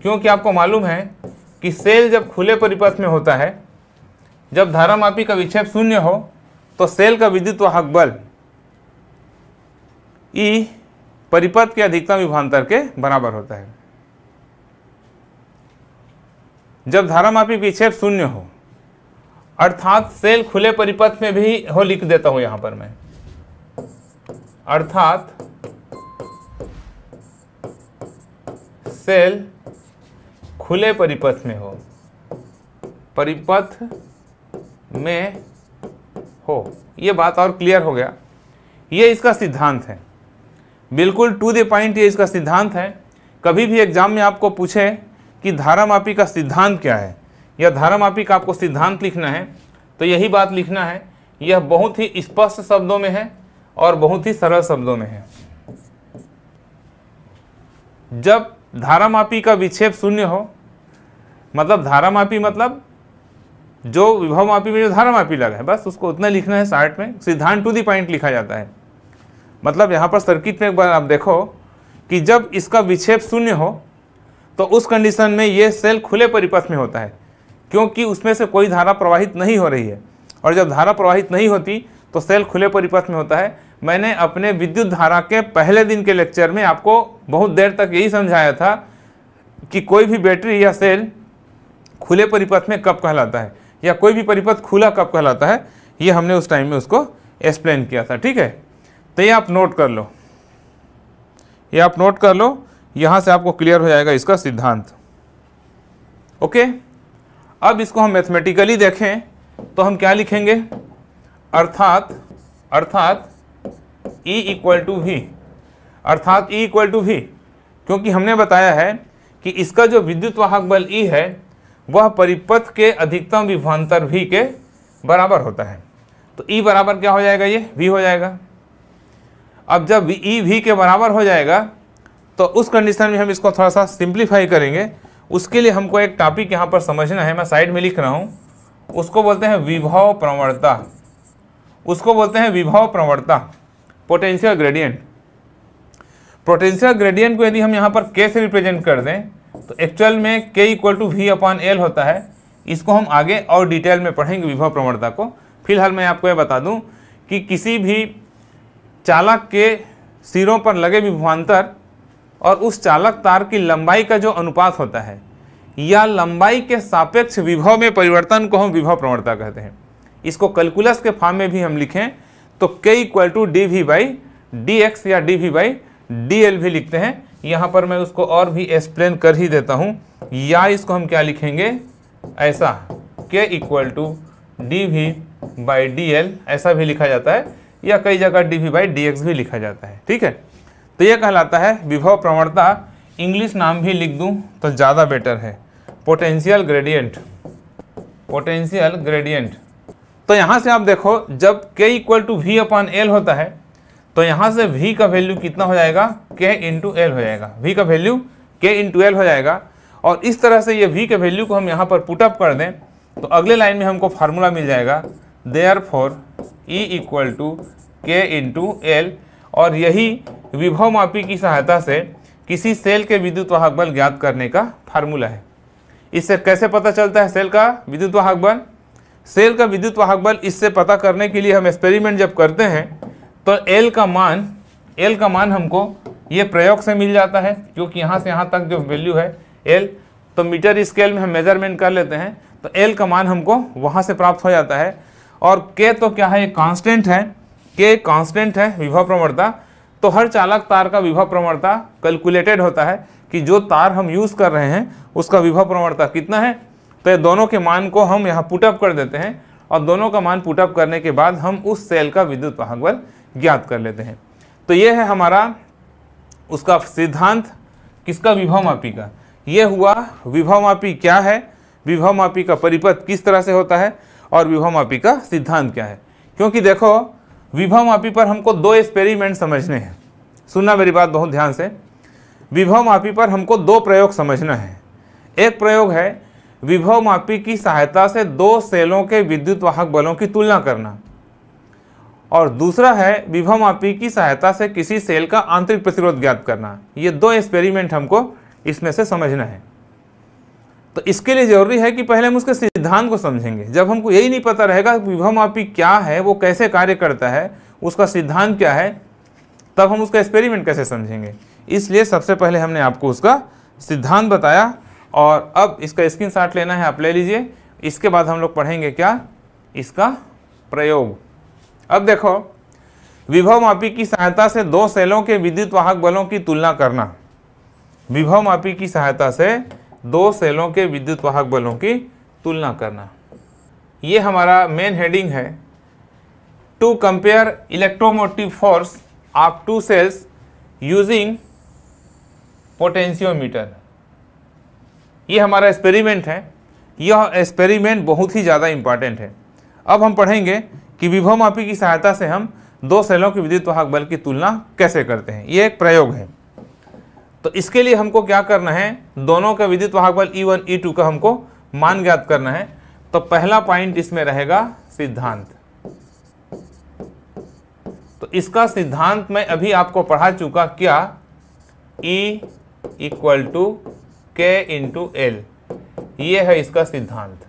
क्योंकि आपको मालूम है कि सेल जब खुले परिपथ में होता है जब धारामापी का विक्षेप शून्य हो तो सेल का विद्युत वाहक बल ई e परिपथ के अधिकतम विभवान्तर के बराबर होता है जब धारामापी विक्षेप शून्य हो अर्थात सेल खुले परिपथ में भी हो लिख देता हूं यहां पर मैं अर्थात सेल खुले परिपथ में हो परिपथ में हो यह बात और क्लियर हो गया यह इसका सिद्धांत है बिल्कुल टू द पॉइंट ये इसका सिद्धांत है कभी भी एग्जाम में आपको पूछे कि धारा मापी का सिद्धांत क्या है या का आपको सिद्धांत लिखना है तो यही बात लिखना है यह बहुत ही स्पष्ट शब्दों में है और बहुत ही सरल शब्दों में है जब धारामापी का विक्षेप शून्य हो मतलब धारामापी मतलब जो विभव मापी में जो धारामापी लगा है बस उसको उतना लिखना है साठ में सिद्धांत टू दी पॉइंट लिखा जाता है मतलब यहाँ पर सर्किट में एक बार आप देखो कि जब इसका विक्षेप शून्य हो तो उस कंडीशन में ये सेल खुले परिपथ में होता है क्योंकि उसमें से कोई धारा प्रवाहित नहीं हो रही है और जब धारा प्रवाहित नहीं होती तो सेल खुले परिपथ में होता है मैंने अपने विद्युत धारा के पहले दिन के लेक्चर में आपको बहुत देर तक यही समझाया था कि कोई भी बैटरी या सेल खुले परिपथ में कब कहलाता है या कोई भी परिपथ खुला कब कहलाता है ये हमने उस टाइम में उसको एक्सप्लेन किया था ठीक है तो ये आप नोट कर लो ये आप नोट कर लो यहाँ से आपको क्लियर हो जाएगा इसका सिद्धांत ओके अब इसको हम मैथमेटिकली देखें तो हम क्या लिखेंगे अर्थात अर्थात ई इक्वल टू वी अर्थात ई इक्वल टू वी क्योंकि हमने बताया है कि इसका जो विद्युत वाहक बल ई e है वह परिपथ के अधिकतम विभवान्तर V के बराबर होता है तो ई e बराबर क्या हो जाएगा ये V हो जाएगा अब जब ई e वी के बराबर हो जाएगा तो उस कंडीशन में हम इसको थोड़ा सा सिंप्लीफाई करेंगे उसके लिए हमको एक टॉपिक यहाँ पर समझना है मैं साइड में लिख रहा हूँ उसको बोलते हैं विभव प्रवणता उसको बोलते हैं विभव प्रवणता पोटेंशियल ग्रेडियंट पोटेंशियल ग्रेडियंट को यदि हम यहाँ पर के से रिप्रेजेंट कर दें तो एक्चुअल में K equal to V upon L होता है इसको हम आगे और डिटेल में पढ़ेंगे विभव प्रवणता को फिलहाल मैं आपको यह बता दूं कि किसी भी चालक के सिरों पर लगे विभवान्तर और उस चालक तार की लंबाई का जो अनुपात होता है या लंबाई के सापेक्ष विभव में परिवर्तन को हम विभव प्रवणता कहते हैं इसको कैलकुलस के फॉर्म में भी हम लिखें तो K equal to D V by D X या D V by D L भी लिखते हैं यहाँ पर मैं उसको और भी एक्सप्लेन कर ही देता हूँ या इसको हम क्या लिखेंगे ऐसा K equal to D V by D L ऐसा भी लिखा जाता है या कई जगह D V by D X भी लिखा जाता है ठीक है तो यह कहलाता है विभव प्रवणता इंग्लिश नाम भी लिख दूं तो ज़्यादा बेटर है पोटेंशियल ग्रेडियंट पोटेंशियल ग्रेडियंट तो यहाँ से आप देखो जब k equal to V upon L होता है तो यहाँ से v का वैल्यू कितना हो जाएगा k इंटू एल हो जाएगा v का वैल्यू k इंटू एल हो जाएगा और इस तरह से ये v के वैल्यू को हम यहाँ पर पुटअप कर दें तो अगले लाइन में हमको फार्मूला मिल जाएगा therefore E equal to K into L और यही विभव मापी की सहायता से किसी सेल के विद्युत वाहक बल ज्ञात करने का फार्मूला है इससे कैसे पता चलता है सेल का विद्युत वाहक बल सेल का विद्युत वाहक बल इससे पता करने के लिए हम एक्सपेरिमेंट जब करते हैं तो एल का मान एल का मान हमको ये प्रयोग से मिल जाता है क्योंकि यहाँ से यहाँ तक जो वैल्यू है एल तो मीटर स्केल में हम मेजरमेंट कर लेते हैं तो एल का मान हमको वहाँ से प्राप्त हो जाता है और के तो क्या है ये कांस्टेंट है के कांस्टेंट है विभव प्रवणता तो हर चालक तार का विभव प्रवणता कैलकुलेटेड होता है कि जो तार हम यूज़ कर रहे हैं उसका विभव प्रवणता कितना है तो ये दोनों के मान को हम यहाँ पुटअप कर देते हैं और दोनों का मान पुटअप करने के बाद हम उस सेल का विद्युत वाहक बल ज्ञात कर लेते हैं तो ये है हमारा उसका सिद्धांत किसका विभव मापी का ये हुआ विभव मापी क्या है विभव मापी का परिपथ किस तरह से होता है और विभव मापी का सिद्धांत क्या है क्योंकि देखो विभव मापी पर हमको दो एक्सपेरिमेंट समझने हैं सुनना मेरी बात बहुत ध्यान से विभव मापी पर हमको दो प्रयोग समझना है एक प्रयोग है विभव मापी की सहायता से दो सेलों के विद्युत वाहक बलों की तुलना करना और दूसरा है विभव मापी की सहायता से किसी सेल का आंतरिक प्रतिरोध ज्ञात करना ये दो एक्सपेरिमेंट हमको इसमें से समझना है तो इसके लिए जरूरी है कि पहले हम उसके सिद्धांत को समझेंगे जब हमको यही नहीं पता रहेगा कि मापी क्या है वो कैसे कार्य करता है उसका सिद्धांत क्या है तब हम उसका एक्सपेरिमेंट कैसे समझेंगे इसलिए सबसे पहले हमने आपको उसका सिद्धांत बताया और अब इसका स्क्रीन लेना है आप ले लीजिए इसके बाद हम लोग पढ़ेंगे क्या इसका प्रयोग अब देखो विभव मापी की सहायता से दो सेलों के विद्युत वाहक बलों की तुलना करना विभव मापी की सहायता से दो सेलों के विद्युत वाहक बलों की तुलना करना ये हमारा मेन हेडिंग है to compare electromotive force of two cells using potentiometer ये हमारा एक्सपेरिमेंट है यह एक्सपेरिमेंट बहुत ही ज़्यादा इम्पॉर्टेंट है अब हम पढ़ेंगे कि विभव मापी की सहायता से हम दो सेलों के विद्युत वाहक बल की तुलना कैसे करते हैं ये एक प्रयोग है तो इसके लिए हमको क्या करना है दोनों का विद्युत वाहक बल ई वन ई टू का हमको मान ज्ञात करना है तो पहला पॉइंट इसमें रहेगा सिद्धांत तो इसका सिद्धांत मैं अभी आपको पढ़ा चुका क्या E equal to K into L ये है इसका सिद्धांत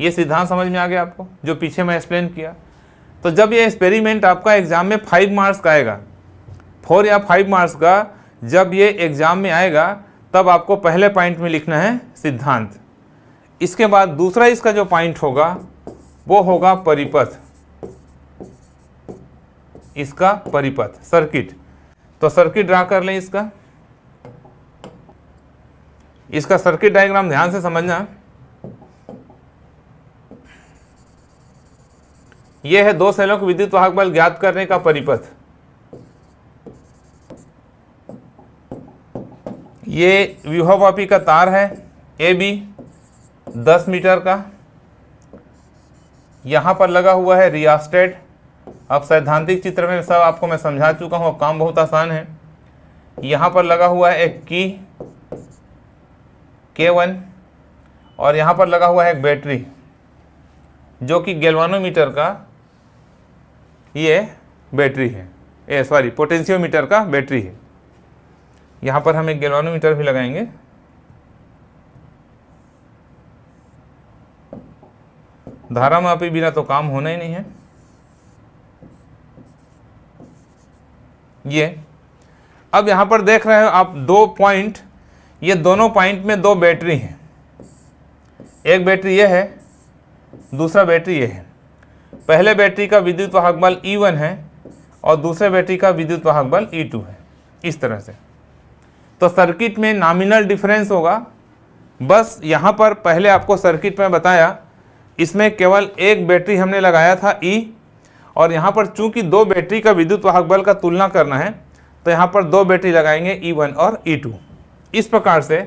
ये सिद्धांत समझ में आ गया आपको जो पीछे मैं एक्सप्लेन किया तो जब ये एक्सपेरिमेंट आपका एग्जाम में फाइव मार्क्स का आएगा फोर या फाइव मार्क्स का जब ये एग्ज़ाम में आएगा तब आपको पहले पॉइंट में लिखना है सिद्धांत इसके बाद दूसरा इसका जो पॉइंट होगा वो होगा परिपथ इसका परिपथ सर्किट तो सर्किट ड्रा कर लें इसका इसका सर्किट डायग्राम ध्यान से समझना यह है दो सेलों के विद्युत वाहक बल ज्ञात करने का परिपथ ये व्यूहावापी का तार है ए बी दस मीटर का यहाँ पर लगा हुआ है रियास्टेड अब सैद्धांतिक चित्र में सब आपको मैं समझा चुका हूँ काम बहुत आसान है यहाँ पर लगा हुआ है एक की के वन और यहाँ पर लगा हुआ है एक बैटरी जो कि गैल्वानोमीटर का ये बैटरी है ए सॉरी पोटेंशियोमीटर का बैटरी है यहाँ पर हम एक गैल्वेनोमीटर भी लगाएंगे धारा मापी बिना तो काम होना ही नहीं है ये अब यहाँ पर देख रहे हो आप दो पॉइंट ये दोनों पॉइंट में दो बैटरी हैं एक बैटरी ये है दूसरा बैटरी ये है पहले बैटरी का विद्युत वाहक बल E1 है और दूसरे बैटरी का विद्युत वाहक बल E2 है इस तरह से तो सर्किट में नॉमिनल डिफरेंस होगा बस यहाँ पर पहले आपको सर्किट में बताया इसमें केवल एक बैटरी हमने लगाया था ई e, और यहाँ पर चूंकि दो बैटरी का विद्युत वाहक बल का तुलना करना है तो यहाँ पर दो बैटरी लगाएंगे ई e वन और ई e टू इस प्रकार से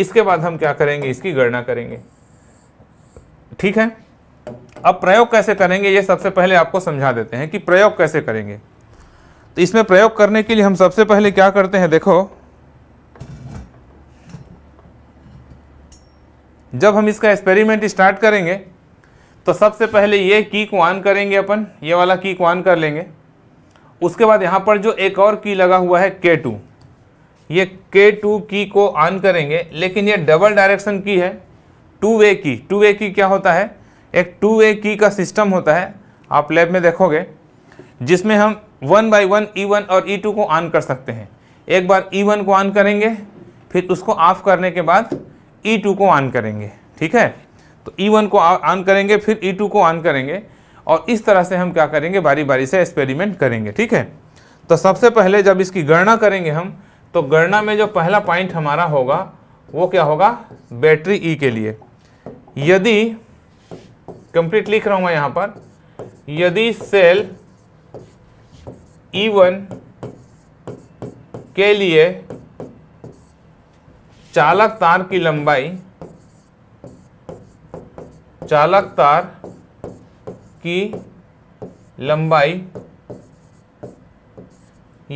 इसके बाद हम क्या करेंगे इसकी गणना करेंगे ठीक है अब प्रयोग कैसे करेंगे ये सबसे पहले आपको समझा देते हैं कि प्रयोग कैसे करेंगे तो इसमें प्रयोग करने के लिए हम सबसे पहले क्या करते हैं देखो जब हम इसका एक्सपेरिमेंट स्टार्ट करेंगे तो सबसे पहले ये की को ऑन करेंगे अपन ये वाला की को ऑन कर लेंगे उसके बाद यहाँ पर जो एक और की लगा हुआ है के टू ये के टू की को ऑन करेंगे लेकिन ये डबल डायरेक्शन की है टू वे की टू वे की क्या होता है एक टू वे की का सिस्टम होता है आप लैब में देखोगे जिसमें हम one by one E one और ई e टू को ऑन कर सकते हैं एक बार ई e वन को ऑन करेंगे फिर उसको ऑफ करने के बाद E2 को ऑन करेंगे ठीक है तो E1 को ऑन करेंगे फिर E2 को ऑन करेंगे और इस तरह से हम क्या करेंगे बारी बारी से एक्सपेरिमेंट करेंगे ठीक है तो सबसे पहले जब इसकी गणना करेंगे हम तो गणना में जो पहला पॉइंट हमारा होगा वो क्या होगा बैटरी ई e के लिए यदि कंप्लीट लिख रहा हूँ यहां यहाँ पर यदि सेल ई वन के लिए चालक तार की लंबाई चालक तार की लंबाई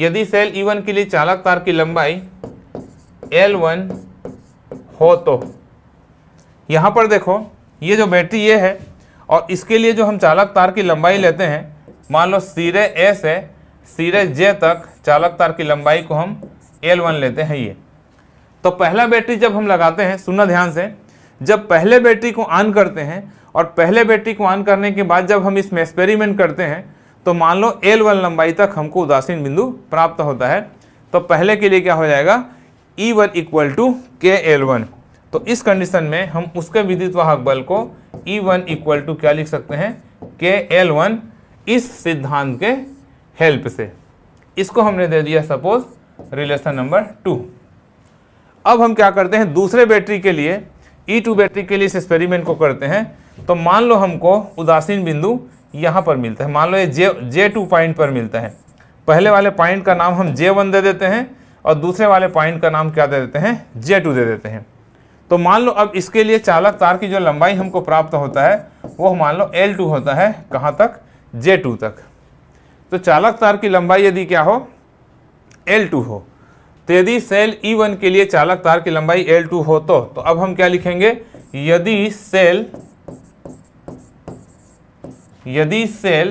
यदि सेल E1 के लिए चालक तार की लंबाई L1 हो तो यहाँ पर देखो ये जो बैटरी ये है और इसके लिए जो हम चालक तार की लंबाई लेते हैं मान लो सिरे ए से सिरे जे तक चालक तार की लंबाई को हम L1 लेते हैं ये तो पहला बैटरी जब हम लगाते हैं सुनना ध्यान से जब पहले बैटरी को ऑन करते हैं और पहले बैटरी को ऑन करने के बाद जब हम इसमें एक्सपेरिमेंट करते हैं तो मान लो एल वन लंबाई तक हमको उदासीन बिंदु प्राप्त होता है तो पहले के लिए क्या हो जाएगा E e one equal to K L one तो इस कंडीशन में हम उसके विद्युत वाहक बल को E e one equal to क्या लिख सकते हैं के एल वन इस सिद्धांत के हेल्प से इसको हमने दे दिया सपोज रिलेशन नंबर टू अब हम क्या करते हैं दूसरे बैटरी के लिए ई e टू बैटरी के लिए इस एक्सपेरिमेंट को करते हैं तो मान लो हमको उदासीन बिंदु यहाँ पर मिलता है मान लो ये जे जे टू पॉइंट पर मिलता है पहले वाले पॉइंट का नाम हम जे वन दे देते हैं और दूसरे वाले पॉइंट का नाम क्या दे देते हैं जे टू दे देते हैं तो मान लो अब इसके लिए चालक तार की जो लंबाई हमको प्राप्त होता है वो मान लो एल टू होता है कहाँ तक जे टू तक तो चालक तार की लंबाई यदि क्या हो एल टू हो तो यदि सेल E1 के लिए चालक तार की लंबाई L2 हो तो, तो अब हम क्या लिखेंगे यदि सेल यदि सेल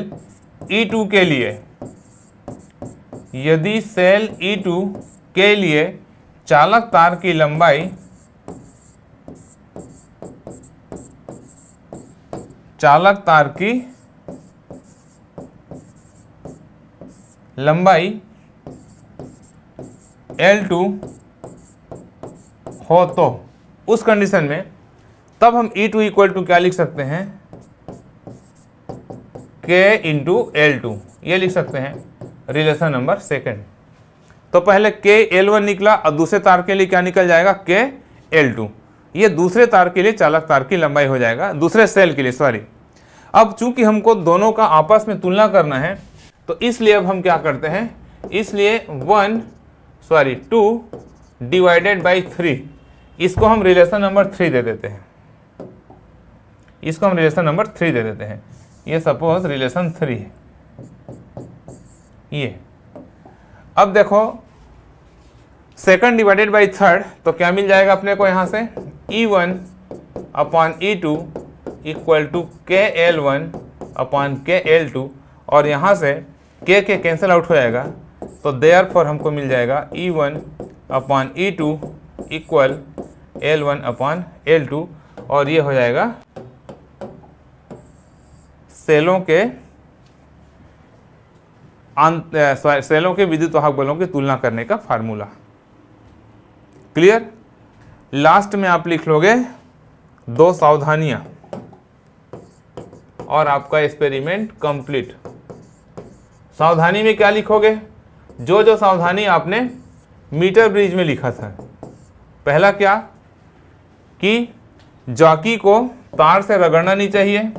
E2 के लिए यदि सेल E2 के लिए चालक तार की लंबाई चालक तार की लंबाई एल टू हो तो उस कंडीशन में तब हम ई टू इक्वल टू क्या लिख सकते हैं के इंटू एल टू ये लिख सकते हैं रिलेशन नंबर सेकेंड तो पहले के एल वन निकला और दूसरे तार के लिए क्या निकल जाएगा के एल टू ये दूसरे तार के लिए चालक तार की लंबाई हो जाएगा दूसरे सेल के लिए सॉरी अब चूंकि हमको दोनों का आपस में तुलना करना है तो इसलिए अब हम क्या करते हैं इसलिए one sorry two divided by three इसको हम रिलेशन नंबर थ्री दे देते हैं इसको हम रिलेशन नंबर थ्री दे देते हैं ये सपोज रिलेशन थ्री है ये अब देखो सेकंड डिवाइडेड बाई थर्ड तो क्या मिल जाएगा अपने को यहाँ से E one upon E two equal to K L one upon K L two और यहाँ से के के कैंसिल आउट हो जाएगा तो देयर फॉर हमको मिल जाएगा E one upon E two equal L one upon L two और ये हो जाएगा सेलों के सॉरी सेलों के विद्युत वाहक बलों की तुलना करने का फार्मूला क्लियर लास्ट में आप लिख लोगे दो सावधानियां और आपका एक्सपेरिमेंट कंप्लीट सावधानी में क्या लिखोगे जो जो सावधानी आपने मीटर ब्रिज में लिखा था पहला क्या कि जाकी को तार से रगड़ना नहीं चाहिए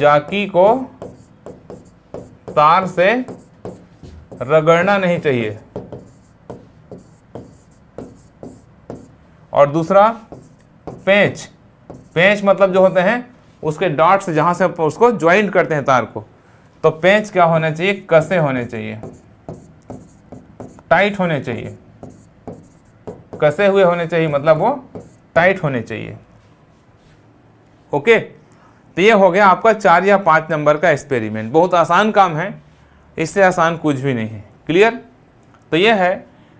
जाकी को तार से रगड़ना नहीं चाहिए और दूसरा पेंच पेंच मतलब जो होते हैं उसके डॉट्स जहां से उसको ज्वाइंट करते हैं तार को तो पेंच क्या होने चाहिए कसे होने चाहिए टाइट होने चाहिए कसे हुए होने चाहिए मतलब वो टाइट होने चाहिए ओके तो ये हो गया आपका चार या पाँच नंबर का एक्सपेरिमेंट बहुत आसान काम है इससे आसान कुछ भी नहीं है क्लियर तो यह है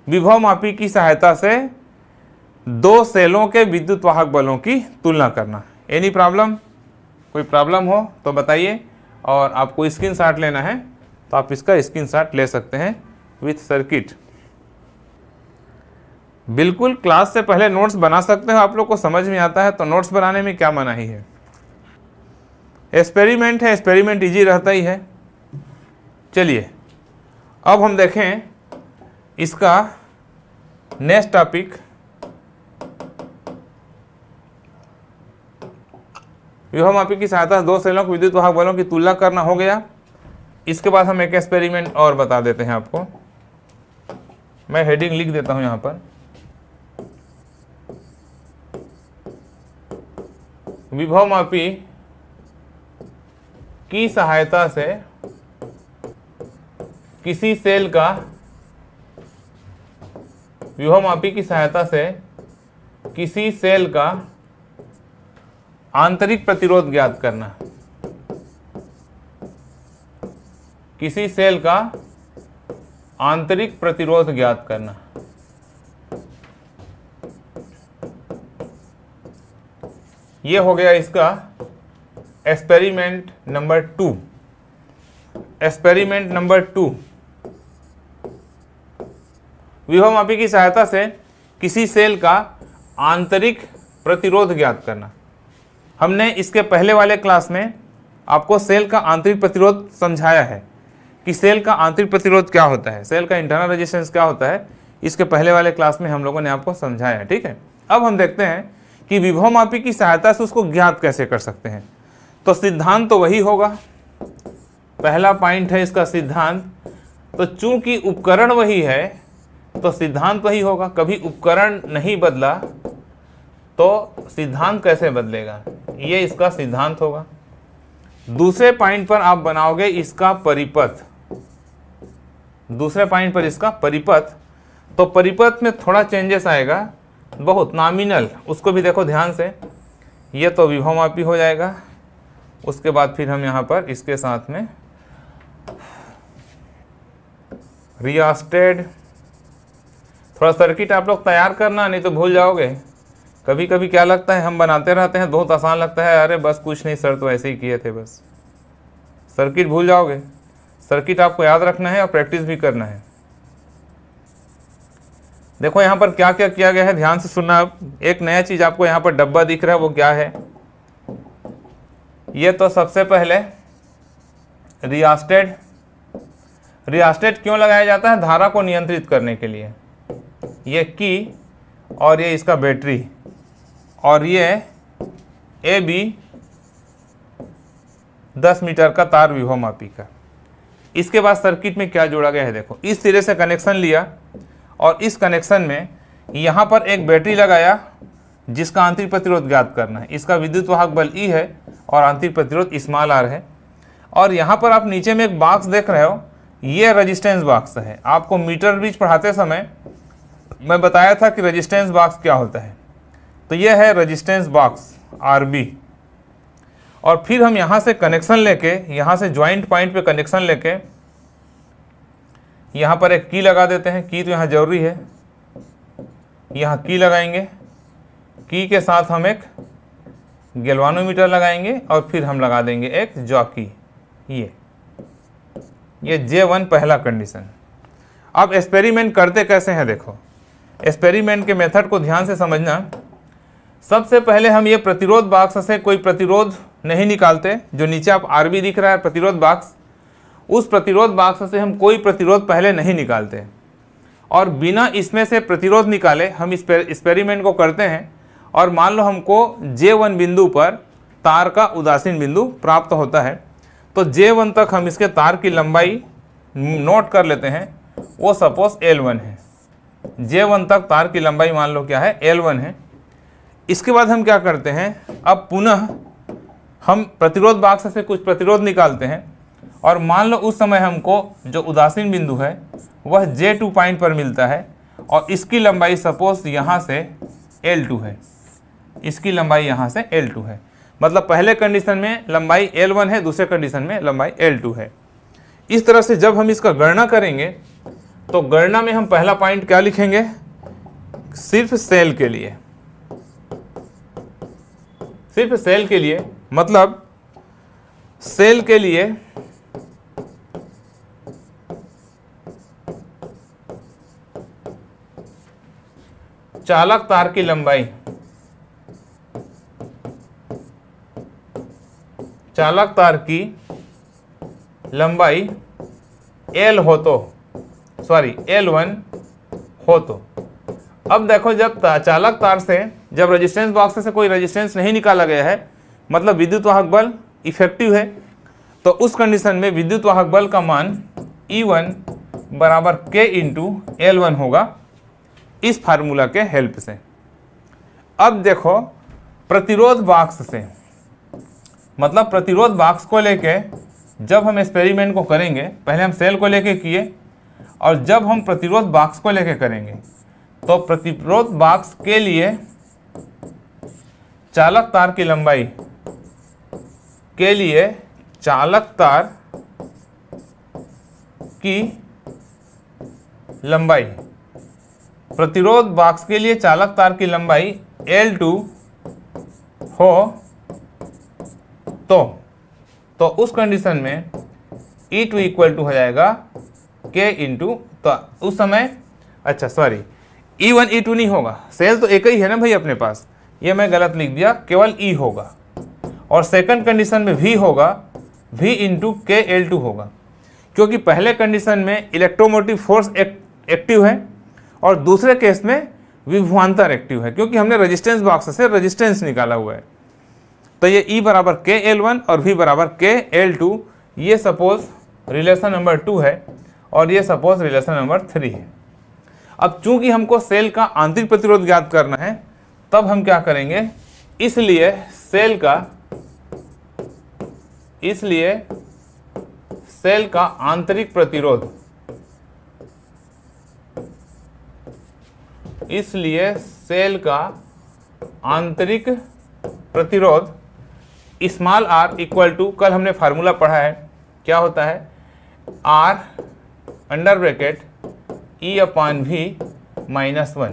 विभव मापी की सहायता से दो सेलों के विद्युत वाहक बलों की तुलना करना एनी प्रॉब्लम कोई प्रॉब्लम हो तो बताइए और आपको स्क्रीन शाट लेना है तो आप इसका स्क्रीन शाट ले सकते हैं विथ सर्किट बिल्कुल क्लास से पहले नोट्स बना सकते हो आप लोग को समझ में आता है तो नोट्स बनाने में क्या मनाही है एक्सपेरिमेंट है एक्सपेरिमेंट इजी रहता ही है चलिए अब हम देखें इसका नेक्स्ट टॉपिक व्यूहमापी की सहायता से दो सेलों को विद्युत वाहक बलों की तुलना करना हो गया इसके बाद हम एक एक्सपेरिमेंट और बता देते हैं आपको मैं हेडिंग लिख देता हूं यहां पर मापी की सहायता से किसी सेल का मापी की सहायता से किसी सेल का आंतरिक प्रतिरोध ज्ञात करना किसी सेल का आंतरिक प्रतिरोध ज्ञात करना ये हो गया इसका experiment number two experiment number two विभव मापी की सहायता से किसी सेल का आंतरिक प्रतिरोध ज्ञात करना हमने इसके पहले वाले क्लास में आपको सेल का आंतरिक प्रतिरोध समझाया है कि सेल का आंतरिक प्रतिरोध क्या होता है सेल का इंटरनल रेजिस्टेंस क्या होता है इसके पहले वाले क्लास में हम लोगों ने आपको समझाया है ठीक है अब हम देखते हैं कि मापी की सहायता से उसको ज्ञात कैसे कर सकते हैं तो सिद्धांत तो वही होगा पहला पॉइंट है इसका सिद्धांत तो चूंकि उपकरण वही है तो सिद्धांत वही होगा कभी उपकरण नहीं बदला तो सिद्धांत कैसे बदलेगा ये इसका सिद्धांत होगा दूसरे पॉइंट पर आप बनाओगे इसका परिपथ दूसरे पॉइंट पर इसका परिपथ तो परिपथ में थोड़ा चेंजेस आएगा बहुत नामिनल उसको भी देखो ध्यान से ये तो विभवमापी हो जाएगा उसके बाद फिर हम यहाँ पर इसके साथ में रियास्टेड थोड़ा सर्किट आप लोग तैयार करना नहीं तो भूल जाओगे कभी कभी क्या लगता है हम बनाते रहते हैं बहुत आसान लगता है अरे बस कुछ नहीं सर तो ऐसे ही किए थे बस सर्किट भूल जाओगे सर्किट आपको याद रखना है और प्रैक्टिस भी करना है देखो यहाँ पर क्या क्या किया गया है ध्यान से सुनना आप एक नया चीज़ आपको यहाँ पर डब्बा दिख रहा है वो क्या है ये तो सबसे पहले रियास्टेड रियास्टेड क्यों लगाया जाता है धारा को नियंत्रित करने के लिए ये की और ये इसका बैटरी और ये ए बी दस मीटर का तार मापी का इसके बाद सर्किट में क्या जोड़ा गया है देखो इस सिरे से कनेक्शन लिया और इस कनेक्शन में यहाँ पर एक बैटरी लगाया जिसका आंतरिक प्रतिरोध ज्ञात करना है इसका विद्युत वाहक बल ई e है और आंतरिक प्रतिरोध स्मॉल आर है और यहाँ पर आप नीचे में एक बॉक्स देख रहे हो ये रजिस्टेंस बाक्स है आपको मीटर बीच पढ़ाते समय मैं बताया था कि रजिस्टेंस बाक्स क्या होता है तो ये है रजिस्टेंस बॉक्स आर बी और फिर हम यहाँ से कनेक्शन लेके यहाँ से ज्वाइंट पॉइंट पे कनेक्शन लेके यहाँ पर एक की लगा देते हैं की तो यहाँ ज़रूरी है यहाँ की लगाएंगे की के साथ हम एक गेलवानोमीटर लगाएंगे और फिर हम लगा देंगे एक जॉकी ये ये जे वन पहला कंडीशन अब एक्सपेरिमेंट करते कैसे हैं देखो एक्सपेरिमेंट के मेथड को ध्यान से समझना सबसे पहले हम ये प्रतिरोध बाक्स से कोई प्रतिरोध नहीं निकालते जो नीचे आप आरबी दिख रहा है प्रतिरोध बाक्स उस प्रतिरोध बाक्स से हम कोई प्रतिरोध पहले नहीं निकालते और बिना इसमें से प्रतिरोध निकाले हम इस एक्सपेरिमेंट को करते हैं और मान लो हमको जे वन बिंदु पर तार का उदासीन बिंदु प्राप्त होता है तो जे वन तक हम इसके तार की लंबाई नोट कर लेते हैं वो सपोज एल वन है जे वन तक तार की लंबाई मान लो क्या है एल वन है इसके बाद हम क्या करते हैं अब पुनः हम प्रतिरोध बाक्स से कुछ प्रतिरोध निकालते हैं और मान लो उस समय हमको जो उदासीन बिंदु है वह जे टू पॉइंट पर मिलता है और इसकी लंबाई सपोज यहाँ से एल टू है इसकी लंबाई यहाँ से एल टू है मतलब पहले कंडीशन में लंबाई एल वन है दूसरे कंडीशन में लंबाई एल टू है इस तरह से जब हम इसका गणना करेंगे तो गणना में हम पहला पॉइंट क्या लिखेंगे सिर्फ सेल के लिए सिर्फ सेल के लिए मतलब सेल के लिए चालक तार की लंबाई चालक तार की लंबाई एल हो तो सॉरी एल वन हो तो अब देखो जब चालक तार से जब रेजिस्टेंस बॉक्स से कोई रेजिस्टेंस नहीं निकाला गया है मतलब विद्युत वाहक बल इफेक्टिव है तो उस कंडीशन में विद्युत वाहक बल का मान ई e वन बराबर के इंटू एल वन होगा इस फार्मूला के हेल्प से अब देखो प्रतिरोध बॉक्स से मतलब प्रतिरोध बॉक्स को लेके जब हम एक्सपेरिमेंट को करेंगे पहले हम सेल को लेके किए और जब हम प्रतिरोध बॉक्स को लेके करेंगे तो प्रतिरोध बॉक्स के लिए चालक तार की लंबाई के लिए चालक तार की लंबाई प्रतिरोध बॉक्स के लिए चालक तार की लंबाई L2 हो तो तो उस कंडीशन में E2 इक्वल टू हो जाएगा K इंटू तो उस समय अच्छा sorry E one E two नहीं होगा सेल तो एक ही है ना भाई अपने पास ये मैं गलत लिख दिया केवल ई e होगा और सेकंड कंडीशन में वी होगा V into K L two होगा क्योंकि पहले कंडीशन में इलेक्ट्रोमोटिव फोर्स एक, एक्टिव है और दूसरे केस में विभवान्तर एक्टिव है क्योंकि हमने रजिस्टेंस बॉक्स से रजिस्टेंस निकाला हुआ है तो ये ई e बराबर के एल वन और वी बराबर के एल टू ये सपोज रिलेशन नंबर टू है और ये सपोज रिलेशन नंबर थ्री है अब चूंकि हमको सेल का आंतरिक प्रतिरोध ज्ञात करना है तब हम क्या करेंगे इसलिए सेल का इसलिए सेल का आंतरिक प्रतिरोध इसलिए सेल का आंतरिक प्रतिरोध स्मॉल आर इक्वल टू कल हमने फार्मूला पढ़ा है क्या होता है R under bracket E upon V minus one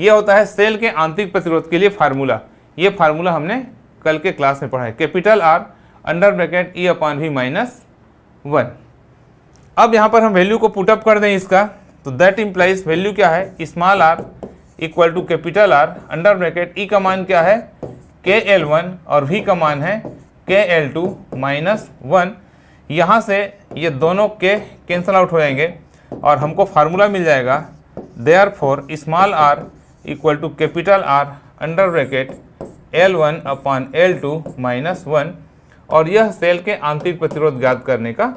ये होता है सेल के आंतरिक प्रतिरोध के लिए फार्मूला ये फार्मूला हमने कल के क्लास में पढ़ा है capital R under bracket E upon V minus one अब यहाँ पर हम वैल्यू को पुटअप कर दें इसका तो दैट इम्प्लाइज वैल्यू क्या है small R equal to capital R under bracket E का मान क्या है के एल वन और वी का मान है के एल टू माइनस वन यहाँ से ये दोनों के कैंसल आउट हो जाएंगे और हमको फार्मूला मिल जाएगा therefore small R equal to capital R under bracket L one upon L two minus one और यह सेल के आंतरिक प्रतिरोध ज्ञात करने का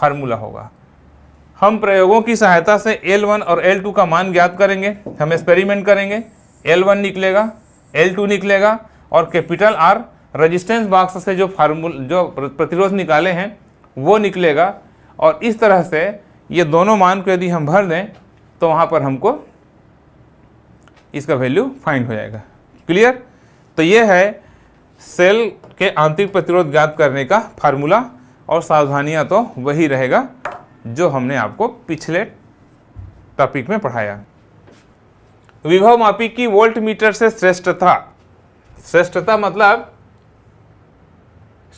फार्मूला होगा हम प्रयोगों की सहायता से L1 और L2 का मान ज्ञात करेंगे हम एक्सपेरिमेंट करेंगे L1 निकलेगा L2 निकलेगा और कैपिटल R रेजिस्टेंस बॉक्स से जो फार्मूल जो प्रतिरोध निकाले हैं वो निकलेगा और इस तरह से ये दोनों मान को यदि हम भर दें तो वहाँ पर हमको इसका वैल्यू फाइंड हो जाएगा क्लियर तो ये है सेल के आंतरिक प्रतिरोध ज्ञात करने का फार्मूला और सावधानियाँ तो वही रहेगा जो हमने आपको पिछले टॉपिक में पढ़ाया विभव मापी की वोल्ट मीटर से श्रेष्ठता श्रेष्ठता मतलब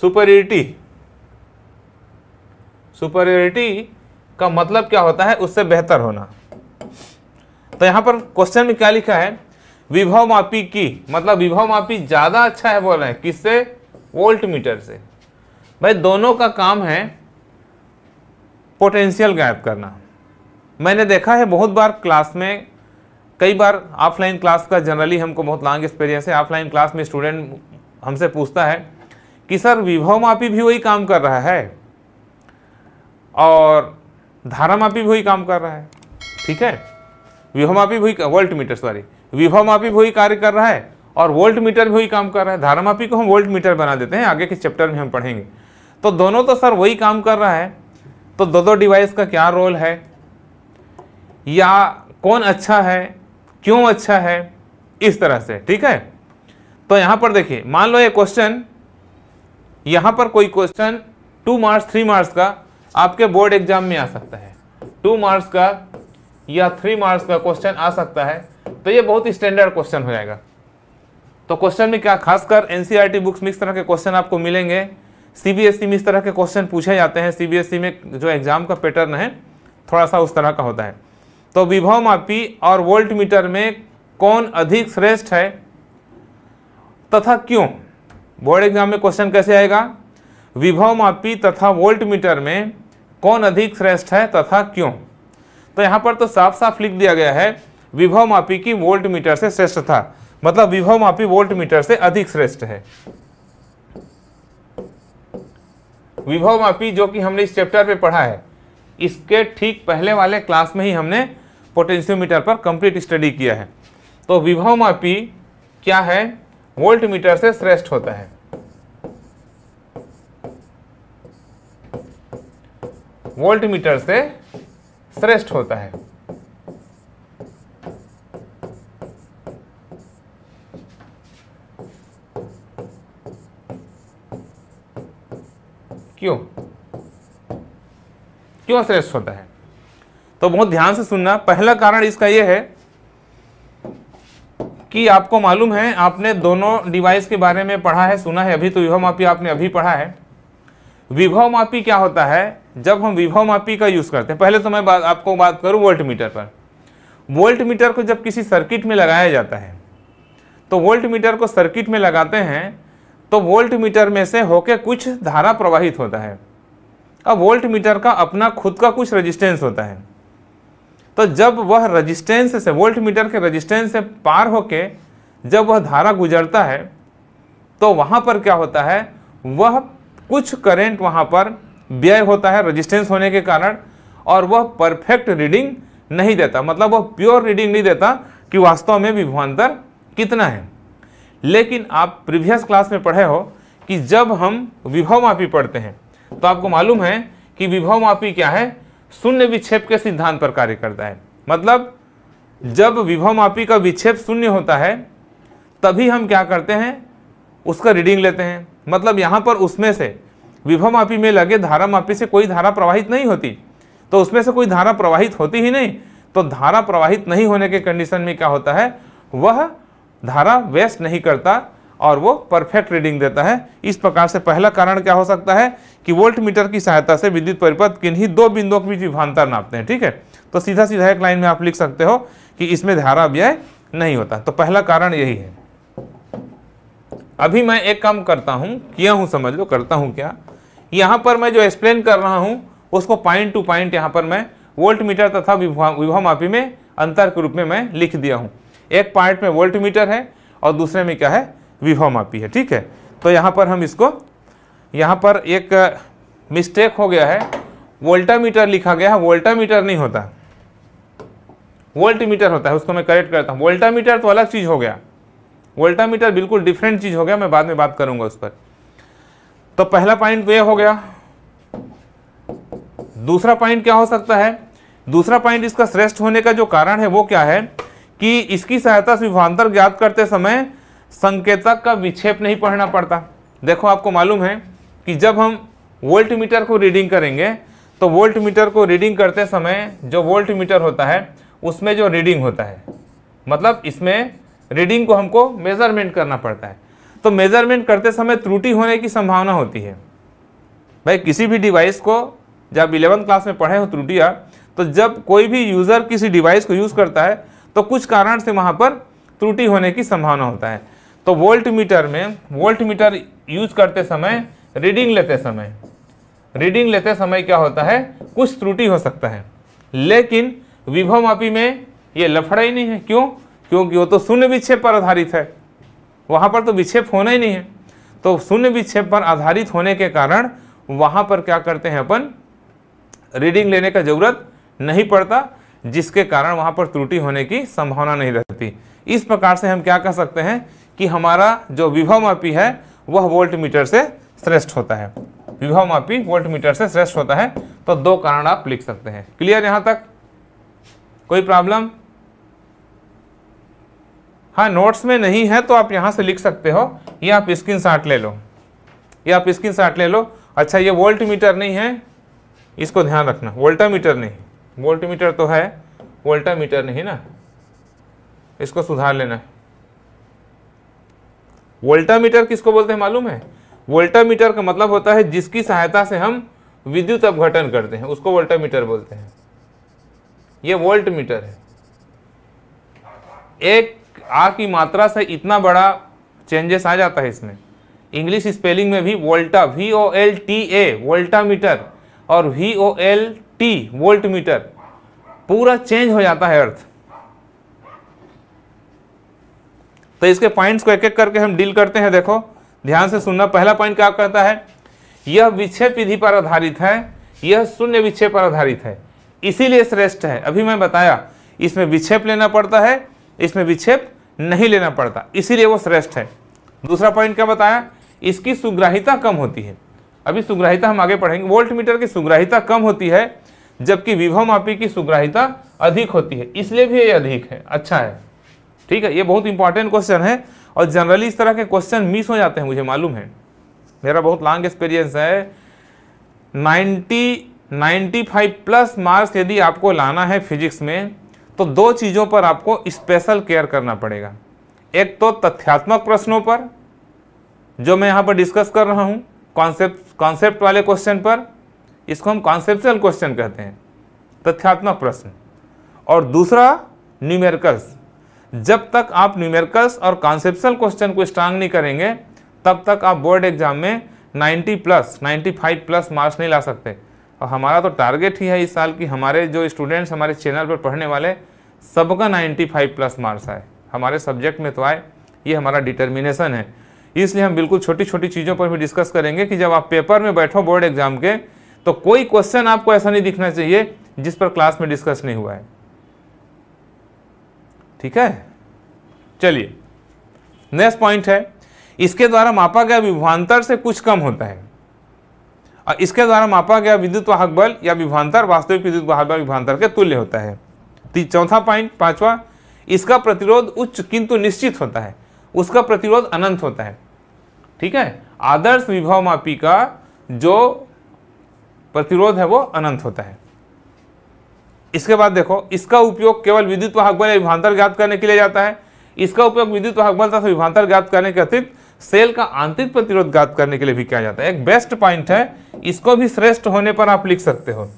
सुपरियरिटी सुपरियरिटी का मतलब क्या होता है उससे बेहतर होना तो यहाँ पर क्वेश्चन में क्या लिखा है विभव मापी की मतलब विभव मापी ज़्यादा अच्छा है बोल रहे हैं किससे वोल्ट मीटर से भाई दोनों का काम है पोटेंशियल गैप करना मैंने देखा है बहुत बार क्लास में कई बार ऑफलाइन क्लास का जनरली हमको बहुत लॉन्ग एक्सपीरियंस है ऑफलाइन क्लास में स्टूडेंट हमसे पूछता है कि सर विभव मापी भी वही काम कर रहा है और धारामापी भी वही काम कर रहा है ठीक है मापी भी वोल्ट मीटर सॉरी विभवमापी भी वही कार्य कर रहा है और वोल्ट मीटर भी वही काम कर रहा है धारामापी को हम वोल्ट मीटर बना देते हैं आगे के चैप्टर में हम पढ़ेंगे तो दोनों तो सर वही काम कर रहा है तो दो दो डिवाइस का क्या रोल है या कौन अच्छा है क्यों अच्छा है इस तरह से ठीक है तो यहां पर देखिए मान लो ये क्वेश्चन यहां पर कोई question two marks three marks का आपके बोर्ड एग्जाम में आ सकता है टू मार्क्स का या थ्री मार्क्स का क्वेश्चन आ सकता है तो ये बहुत ही स्टैंडर्ड क्वेश्चन हो जाएगा तो क्वेश्चन में क्या खासकर एन बुक्स e में इस तरह के क्वेश्चन आपको मिलेंगे सी e में इस तरह के क्वेश्चन पूछे जाते हैं सी e में जो एग्ज़ाम का पैटर्न है थोड़ा सा उस तरह का होता है तो विभव मापी और वोल्ट मीटर में कौन अधिक श्रेष्ठ है तथा क्यों बोर्ड एग्जाम में क्वेश्चन कैसे आएगा विभव मापी तथा वोल्ट मीटर में कौन अधिक श्रेष्ठ है तथा क्यों तो यहाँ पर तो साफ साफ लिख दिया गया है विभव मापी की वोल्ट मीटर से श्रेष्ठ था मतलब विभव मापी वोल्ट मीटर से अधिक श्रेष्ठ है विभव मापी जो कि हमने इस चैप्टर पे पढ़ा है इसके ठीक पहले वाले क्लास में ही हमने पोटेंशियोमीटर पर कंप्लीट स्टडी किया है तो विभव मापी क्या है वोल्ट मीटर से श्रेष्ठ होता है वोल्टमीटर से श्रेष्ठ होता है क्यों क्यों श्रेष्ठ होता है तो बहुत ध्यान से सुनना पहला कारण इसका यह है कि आपको मालूम है आपने दोनों डिवाइस के बारे में पढ़ा है सुना है अभी तो युवा मापी आपने अभी पढ़ा है विभव मापी क्या होता है जब हम विभव मापी का यूज़ करते हैं पहले तो मैं बात आपको बात करूँ वोल्ट मीटर पर वोल्ट मीटर को जब किसी सर्किट में लगाया जाता है तो वोल्ट मीटर को सर्किट में लगाते हैं तो वोल्ट मीटर में से होके कुछ धारा प्रवाहित होता है अब वोल्ट मीटर का अपना खुद का कुछ रजिस्टेंस होता है तो जब वह रजिस्टेंस से वोल्ट मीटर के रजिस्टेंस से पार होके जब वह धारा गुजरता है तो वहाँ पर क्या होता है वह कुछ करेंट वहाँ पर व्यय होता है रजिस्टेंस होने के कारण और वह परफेक्ट रीडिंग नहीं देता मतलब वह प्योर रीडिंग नहीं देता कि वास्तव में विभवान्तर कितना है लेकिन आप प्रीवियस क्लास में पढ़े हो कि जब हम विभव मापी पढ़ते हैं तो आपको मालूम है कि विभव मापी क्या है शून्य विक्षेप के सिद्धांत पर कार्य करता है मतलब जब विभव मापी का विक्षेप शून्य होता है तभी हम क्या करते हैं उसका रीडिंग लेते हैं मतलब यहाँ पर उसमें से विभव मापी में लगे धारा मापी से कोई धारा प्रवाहित नहीं होती तो उसमें से कोई धारा प्रवाहित होती ही नहीं तो धारा प्रवाहित नहीं होने के कंडीशन में क्या होता है वह धारा वेस्ट नहीं करता और वो परफेक्ट रीडिंग देता है इस प्रकार से पहला कारण क्या हो सकता है कि वोल्ट मीटर की सहायता से विद्युत परिपथ किन्हीं दो बिंदुओं के बीच विभांतर नापते हैं ठीक है तो सीधा सीधा एक लाइन में आप लिख सकते हो कि इसमें धारा व्यय नहीं होता तो पहला कारण यही है अभी मैं एक काम करता हूँ किया हूँ समझ लो करता हूँ क्या यहाँ पर मैं जो एक्सप्लेन कर रहा हूँ उसको पॉइंट टू पॉइंट यहाँ पर मैं वोल्ट मीटर तथा विभा मापी में अंतर के रूप में मैं लिख दिया हूँ एक पॉइंट में वोल्ट मीटर है और दूसरे में क्या है विभव मापी है ठीक है तो यहाँ पर हम इसको यहाँ पर एक मिस्टेक हो गया है वोल्टामीटर लिखा गया है वोल्टामीटर नहीं होता वोल्ट मीटर होता है उसको मैं करेक्ट करता हूँ वोल्टामीटर तो अलग चीज़ हो गया वोल्टामीटर बिल्कुल डिफरेंट चीज़ हो गया मैं बाद में बात करूंगा उस पर तो पहला पॉइंट वे तो हो गया दूसरा पॉइंट क्या हो सकता है दूसरा पॉइंट इसका श्रेष्ठ होने का जो कारण है वो क्या है कि इसकी सहायता से विभांतर ज्ञात करते समय संकेतक का विक्षेप नहीं पढ़ना पड़ता देखो आपको मालूम है कि जब हम वोल्ट मीटर को रीडिंग करेंगे तो वोल्ट मीटर को रीडिंग करते समय जो वोल्ट मीटर होता है उसमें जो रीडिंग होता है मतलब इसमें रीडिंग को हमको मेजरमेंट करना पड़ता है तो मेजरमेंट करते समय त्रुटि होने की संभावना होती है भाई किसी भी डिवाइस को जब इलेवंथ क्लास में पढ़े हो त्रुटियाँ तो जब कोई भी यूज़र किसी डिवाइस को यूज़ करता है तो कुछ कारण से वहाँ पर त्रुटि होने की संभावना होता है तो वोल्ट मीटर में वोल्ट मीटर यूज करते समय रीडिंग लेते समय रीडिंग लेते समय क्या होता है कुछ त्रुटि हो सकता है लेकिन मापी में ये लफड़ा ही नहीं है क्यों क्योंकि वो तो शून्य विक्षेप पर आधारित है वहाँ पर तो विक्षेप होना ही नहीं है तो शून्य विक्षेप पर आधारित होने के कारण वहाँ पर क्या करते हैं अपन रीडिंग लेने का ज़रूरत नहीं पड़ता जिसके कारण वहाँ पर त्रुटि होने की संभावना नहीं रहती इस प्रकार से हम क्या कह सकते हैं कि हमारा जो विभव मापी है वह वोल्ट मीटर से श्रेष्ठ होता है विभव मापी वोल्ट मीटर से श्रेष्ठ होता है तो दो कारण आप लिख सकते हैं क्लियर यहाँ तक कोई प्रॉब्लम हाँ नोट्स में नहीं है तो आप यहाँ से लिख सकते हो ये आप स्क्रीन शाट ले लो ये आप स्क्रीन शाट ले लो अच्छा ये वोल्ट मीटर नहीं है इसको ध्यान रखना वोल्टा मीटर नहीं वोल्ट मीटर तो है वोल्टा मीटर नहीं ना इसको सुधार लेना वोल्टा मीटर किसको बोलते हैं मालूम है वोल्टा मीटर का मतलब होता है जिसकी सहायता से हम विद्युत अपघटन करते हैं उसको वोल्टा मीटर बोलते हैं ये वोल्ट मीटर है एक आ की मात्रा से इतना बड़ा चेंजेस आ जाता है इसमें इंग्लिश स्पेलिंग में भी volta V O L T A voltameter और V O L T voltmeter पूरा चेंज हो जाता है अर्थ तो इसके पॉइंट्स को एक एक करके हम डील करते हैं देखो ध्यान से सुनना पहला पॉइंट क्या कहता है यह विक्षेप विधि पर आधारित है यह शून्य विक्षेप पर आधारित है इसीलिए श्रेष्ठ है अभी मैं बताया इसमें विक्षेप लेना पड़ता है इसमें विक्षेप नहीं लेना पड़ता इसीलिए वो श्रेष्ठ है दूसरा पॉइंट क्या बताया इसकी सुग्राहिता कम होती है अभी सुग्राहिता हम आगे पढ़ेंगे वोल्ट मीटर की सुग्राहिता कम होती है जबकि विभव मापी की सुग्राहिता अधिक होती है इसलिए भी ये अधिक है अच्छा है ठीक है ये बहुत इंपॉर्टेंट क्वेश्चन है और जनरली इस तरह के क्वेश्चन मिस हो जाते हैं मुझे मालूम है मेरा बहुत लॉन्ग एक्सपीरियंस है नाइन्टी फाइव प्लस मार्क्स यदि आपको लाना है फिजिक्स में तो दो चीज़ों पर आपको स्पेशल केयर करना पड़ेगा एक तो तथ्यात्मक प्रश्नों पर जो मैं यहाँ पर डिस्कस कर रहा हूँ कॉन्सेप्ट कॉन्सेप्ट वाले क्वेश्चन पर इसको हम कॉन्सेप्चुअल क्वेश्चन कहते हैं तथ्यात्मक प्रश्न और दूसरा न्यूमेरिकल्स जब तक आप न्यूमेरिकल्स और कॉन्सेप्चुअल क्वेश्चन को स्ट्रांग नहीं करेंगे तब तक आप बोर्ड एग्जाम में 90 प्लस 95 प्लस मार्क्स नहीं ला सकते और हमारा तो टारगेट ही है इस साल की हमारे जो स्टूडेंट्स हमारे चैनल पर पढ़ने वाले सबका 95 प्लस मार्क्स आए हमारे सब्जेक्ट में तो आए ये हमारा डिटर्मिनेशन है इसलिए हम बिल्कुल छोटी छोटी चीज़ों पर भी डिस्कस करेंगे कि जब आप पेपर में बैठो बोर्ड एग्जाम के तो कोई क्वेश्चन आपको ऐसा नहीं दिखना चाहिए जिस पर क्लास में डिस्कस नहीं हुआ है ठीक है चलिए नेक्स्ट पॉइंट है इसके द्वारा मापा गया विभ्वांतर से कुछ कम होता है और इसके द्वारा मापा गया विद्युत वाहक बल या विभांतर वास्तविक विद्युत वाहक बल विभांतर के तुल्य होता है चौथा पॉइंट पांचवा इसका प्रतिरोध उच्च किंतु निश्चित होता है उसका प्रतिरोध अनंत होता है ठीक है आदर्श विभव मापी का जो प्रतिरोध है वो अनंत होता है इसके बाद देखो इसका उपयोग केवल विद्युत वाहक बल या विभांतर ज्ञात करने के लिए जाता है इसका उपयोग विद्युत वाहक बल तथा विभांतर ज्ञात करने के अतिरिक्त सेल का आंतरिक प्रतिरोध ज्ञात करने के लिए भी किया जाता है एक बेस्ट पॉइंट है इसको भी श्रेष्ठ होने पर आप लिख सकते हो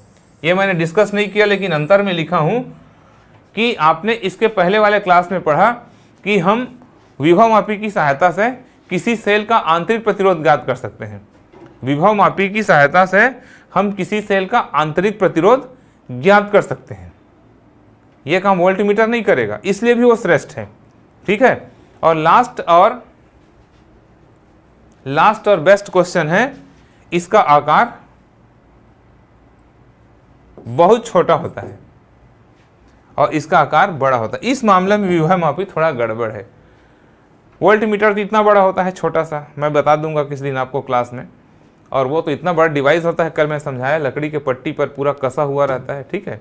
ये मैंने डिस्कस नहीं किया लेकिन अंतर में लिखा हूँ कि आपने इसके पहले वाले क्लास में पढ़ा कि हम विभव मापी की सहायता से किसी सेल का आंतरिक प्रतिरोध ज्ञात कर सकते हैं विभव मापी की सहायता से हम किसी सेल का आंतरिक प्रतिरोध ज्ञात कर सकते हैं यह काम वोल्टमीटर नहीं करेगा इसलिए भी वो श्रेष्ठ है ठीक है और लास्ट और लास्ट और बेस्ट क्वेश्चन है इसका आकार बहुत छोटा होता है और इसका आकार बड़ा होता है इस मामले में विवाह मापी थोड़ा गड़बड़ है वोल्ट मीटर तो इतना बड़ा होता है छोटा सा मैं बता दूंगा किस दिन आपको क्लास में और वो तो इतना बड़ा डिवाइस होता है कल मैं समझाया लकड़ी के पट्टी पर पूरा कसा हुआ रहता है ठीक है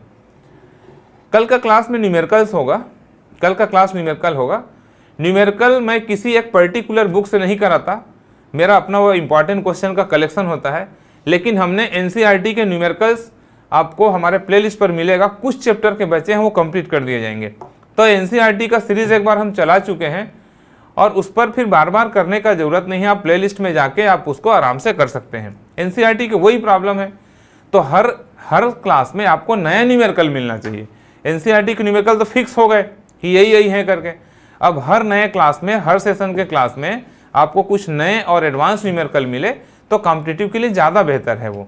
कल का क्लास में न्यूमेरिकल्स होगा कल का क्लास न्यूमेरिकल होगा न्यूमेरिकल मैं किसी एक पर्टिकुलर बुक से नहीं कराता मेरा अपना वो इम्पॉर्टेंट क्वेश्चन का कलेक्शन होता है लेकिन हमने एन e के न्यूमेरिकल्स आपको हमारे प्ले पर मिलेगा कुछ चैप्टर के बचे हैं वो कम्प्लीट कर दिए जाएंगे तो एन e का सीरीज़ एक बार हम चला चुके हैं और उस पर फिर बार बार करने का ज़रूरत नहीं है आप प्लेलिस्ट में जाके आप उसको आराम से कर सकते हैं एन e की वही प्रॉब्लम है तो हर हर क्लास में आपको नया न्यूमेरिकल मिलना चाहिए एन के न्यूमेरिकल तो फिक्स हो गए कि यही यही है करके अब हर नए क्लास में हर सेशन के क्लास में आपको कुछ नए और एडवांस न्यूमेरिकल मिले तो कॉम्पिटिटिव के लिए ज़्यादा बेहतर है वो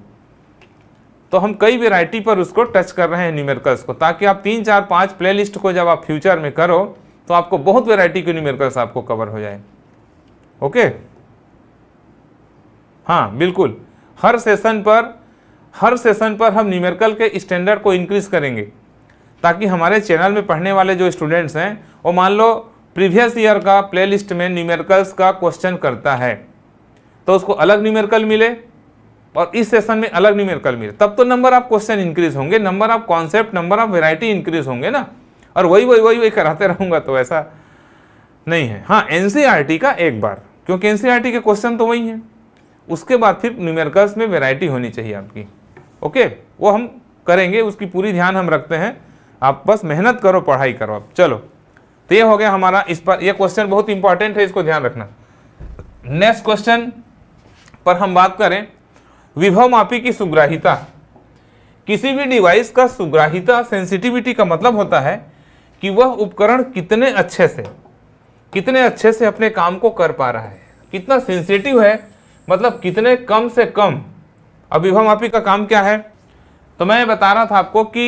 तो हम कई वेराइटी पर उसको टच कर रहे हैं न्यूमेरिकल्स को ताकि आप तीन चार पाँच प्ले लिस्ट को जब आप फ्यूचर में करो तो आपको बहुत वेराइटी के न्यूमेरिकल्स आपको कवर हो जाए ओके हाँ बिल्कुल हर सेशन पर हर सेशन पर हम न्यूमेरिकल के स्टैंडर्ड को इंक्रीज़ करेंगे ताकि हमारे चैनल में पढ़ने वाले जो स्टूडेंट्स हैं वो मान लो प्रीवियस ईयर का प्लेलिस्ट में न्यूमेरिकल्स का क्वेश्चन करता है तो उसको अलग न्यूमेरिकल मिले और इस सेशन में अलग न्यूमेरिकल मिले तब तो नंबर ऑफ क्वेश्चन इंक्रीज होंगे number of concept number of variety increase होंगे ना और वही वही वही वही कराते रहूँगा तो ऐसा नहीं है हाँ एन e का एक बार क्योंकि एन e के क्वेश्चन तो वही हैं उसके बाद फिर न्यूमेरिकल्स में वेराइटी होनी चाहिए आपकी ओके वो हम करेंगे उसकी पूरी ध्यान हम रखते हैं आप बस मेहनत करो पढ़ाई करो आप चलो तो ये हो गया हमारा इस पर यह क्वेश्चन बहुत इंपॉर्टेंट है इसको ध्यान रखना नेक्स्ट क्वेश्चन पर हम बात करें विभव मापी की सुग्राहिता किसी भी डिवाइस का सुग्राहिता सेंसिटिविटी का मतलब होता है कि वह उपकरण कितने अच्छे से कितने अच्छे से अपने काम को कर पा रहा है कितना सेंसिटिव है मतलब कितने कम से कम अब विभव मापी का काम क्या है तो मैं बता रहा था आपको कि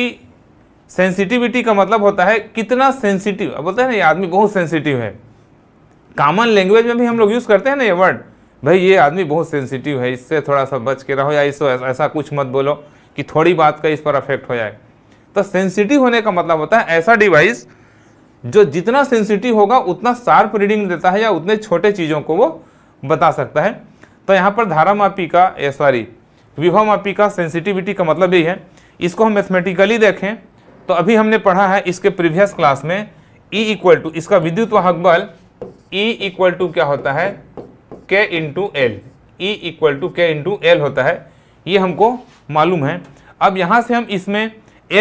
सेंसिटिविटी का मतलब होता है कितना सेंसिटिव बोलते हैं ना ये आदमी बहुत सेंसिटिव है कॉमन लैंग्वेज में भी हम लोग यूज़ करते हैं ना ये वर्ड भाई ये आदमी बहुत सेंसिटिव है इससे थोड़ा सा बच के रहो या इस ऐसा कुछ मत बोलो कि थोड़ी बात का इस पर अफेक्ट हो जाए तो सेंसिटिव होने का मतलब होता है ऐसा डिवाइस जो जितना सेंसिटिव होगा उतना शार्प रीडिंग देता है या उतने छोटे चीज़ों को वो बता सकता है तो यहाँ पर धारा मापी का सॉरी विभव मापी का सेंसिटिविटी का मतलब यही है इसको हम मैथमेटिकली देखें तो अभी हमने पढ़ा है इसके प्रीवियस क्लास में E इक्वल टू इसका विद्युत वाहक बल E इक्वल टू क्या होता है K into L E equal to K into L होता है ये हमको मालूम है अब यहाँ से हम इसमें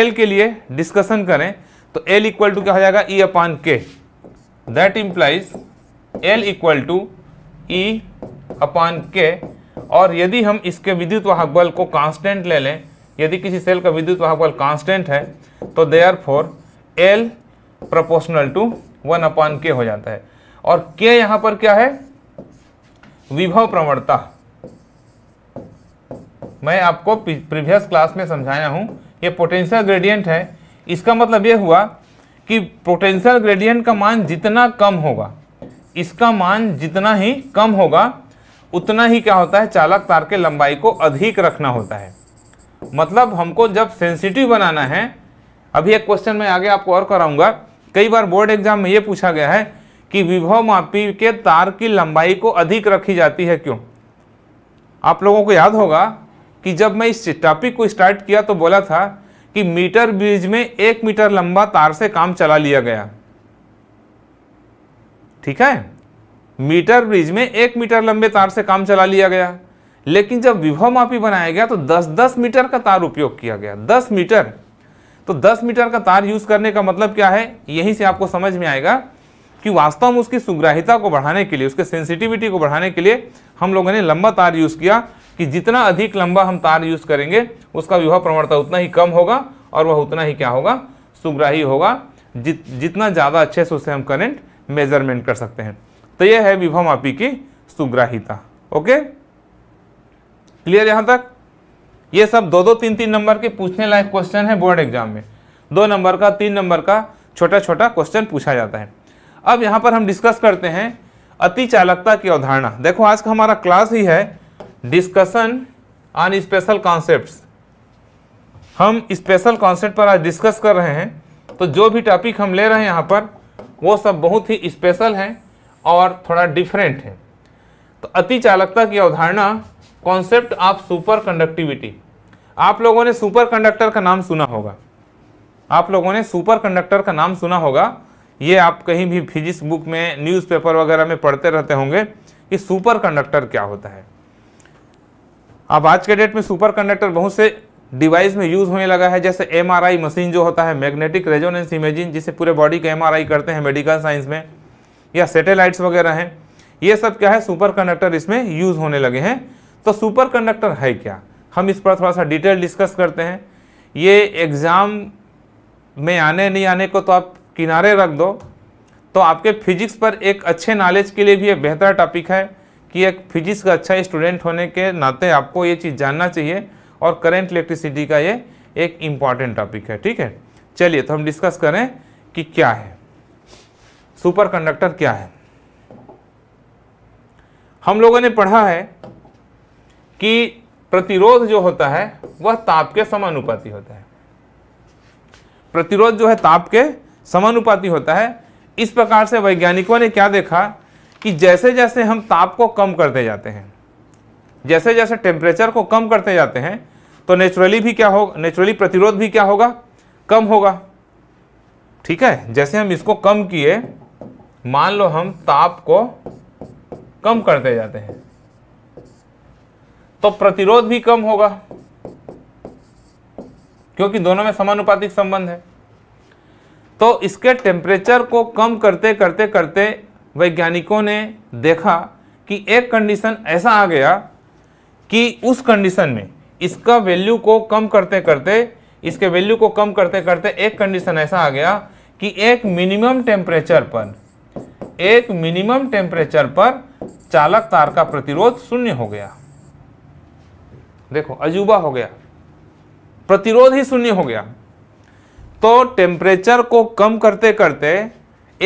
एल के लिए डिस्कशन करें तो एल इक्वल टू क्या हो जाएगा E upon K that implies L equal to E upon K और यदि हम इसके विद्युत वाहक बल को कांस्टेंट ले लें यदि किसी सेल का विद्युत वाहक बल कांस्टेंट है तो therefore L proportional to one upon K हो जाता है और के यहां पर क्या है विभव प्रवणता मैं आपको प्रीवियस क्लास में समझाया हूं ये पोटेंशियल ग्रेडियंट है इसका मतलब ये हुआ कि पोटेंशियल ग्रेडियंट का मान जितना कम होगा इसका मान जितना ही कम होगा उतना ही क्या होता है चालक तार के लंबाई को अधिक रखना होता है मतलब हमको जब सेंसिटिव बनाना है अभी एक क्वेश्चन में आगे आपको और कराऊंगा कई बार बोर्ड एग्जाम में ये पूछा गया है कि विभव मापी के तार की लंबाई को अधिक रखी जाती है क्यों आप लोगों को याद होगा कि जब मैं इस टॉपिक को स्टार्ट किया तो बोला था कि मीटर बीज में एक मीटर लंबा तार से काम चला लिया गया ठीक है मीटर ब्रिज में एक मीटर लंबे तार से काम चला लिया गया लेकिन जब विभव मापी बनाया गया तो 10-10 मीटर का तार उपयोग किया गया 10 मीटर तो 10 मीटर का तार यूज करने का मतलब क्या है यहीं से आपको समझ में आएगा कि वास्तव में उसकी सुग्राहिता को बढ़ाने के लिए उसके सेंसिटिविटी को बढ़ाने के लिए हम लोगों ने लंबा तार यूज किया कि जितना अधिक लंबा हम तार यूज करेंगे उसका विभव प्रवणता उतना ही कम होगा और वह उतना ही क्या होगा सुग्राही होगा जित जितना ज़्यादा अच्छे से उसे हम करेंट मेजरमेंट कर सकते हैं तो यह है विभव मापी की सुग्राहिता ओके क्लियर यहाँ तक ये सब दो दो तीन तीन नंबर के पूछने लायक क्वेश्चन है बोर्ड एग्जाम में दो नंबर का तीन नंबर का छोटा छोटा क्वेश्चन पूछा जाता है अब यहाँ पर हम डिस्कस करते हैं अति चालकता की अवधारणा देखो आज का हमारा क्लास ही है डिस्कशन ऑन स्पेशल कॉन्सेप्ट हम स्पेशल कॉन्सेप्ट पर आज डिस्कस कर रहे हैं तो जो भी टॉपिक हम ले रहे हैं यहाँ पर वो सब बहुत ही स्पेशल हैं और थोड़ा डिफरेंट है तो अति चालकता की अवधारणा कॉन्सेप्ट ऑफ सुपर कंडक्टिविटी आप लोगों ने सुपर कंडक्टर का नाम सुना होगा आप लोगों ने सुपर कंडक्टर का नाम सुना होगा ये आप कहीं भी फिजिक्स बुक में न्यूज़पेपर वगैरह में पढ़ते रहते होंगे कि सुपर कंडक्टर क्या होता है अब आज के डेट में सुपर कंडक्टर बहुत से डिवाइस में यूज़ होने लगा है जैसे एमआरआई मशीन जो होता है मैग्नेटिक रेजोनेंस इमेजिंग जिसे पूरे बॉडी का एमआरआई करते हैं मेडिकल साइंस में या सेटेलाइट्स वगैरह हैं ये सब क्या है सुपर कंडक्टर इसमें यूज़ होने लगे हैं तो सुपर कंडक्टर है क्या हम इस पर थोड़ा सा डिटेल डिस्कस करते हैं ये एग्ज़ाम में आने नहीं आने को तो आप किनारे रख दो तो आपके फिजिक्स पर एक अच्छे नॉलेज के लिए भी एक बेहतर टॉपिक है कि एक फिजिक्स का अच्छा स्टूडेंट होने के नाते आपको ये चीज़ जानना चाहिए और करेंट इलेक्ट्रिसिटी का ये एक इम्पॉर्टेंट टॉपिक है ठीक है चलिए तो हम डिस्कस करें कि क्या है सुपर कंडक्टर क्या है हम लोगों ने पढ़ा है कि प्रतिरोध जो होता है वह ताप के समानुपाती होता है प्रतिरोध जो है ताप के समानुपाती होता है इस प्रकार से वैज्ञानिकों ने क्या देखा कि जैसे जैसे हम ताप को कम करते जाते हैं जैसे जैसे टेम्परेचर को कम करते जाते हैं तो नेचुरली भी क्या होगा नेचुरली प्रतिरोध भी क्या होगा कम होगा ठीक है जैसे हम इसको कम किए मान लो हम ताप को कम करते जाते हैं तो प्रतिरोध भी कम होगा क्योंकि दोनों में समानुपातिक संबंध है तो इसके टेम्परेचर को कम करते करते करते वैज्ञानिकों ने देखा कि एक कंडीशन ऐसा आ गया कि उस कंडीशन में इसका वैल्यू को कम करते करते इसके वैल्यू को कम करते करते एक कंडीशन ऐसा आ गया कि एक मिनिमम टेम्परेचर पर एक मिनिमम टेम्परेचर पर चालक तार का प्रतिरोध शून्य हो गया देखो अजूबा हो गया प्रतिरोध ही शून्य हो गया तो टेम्परेचर को कम करते करते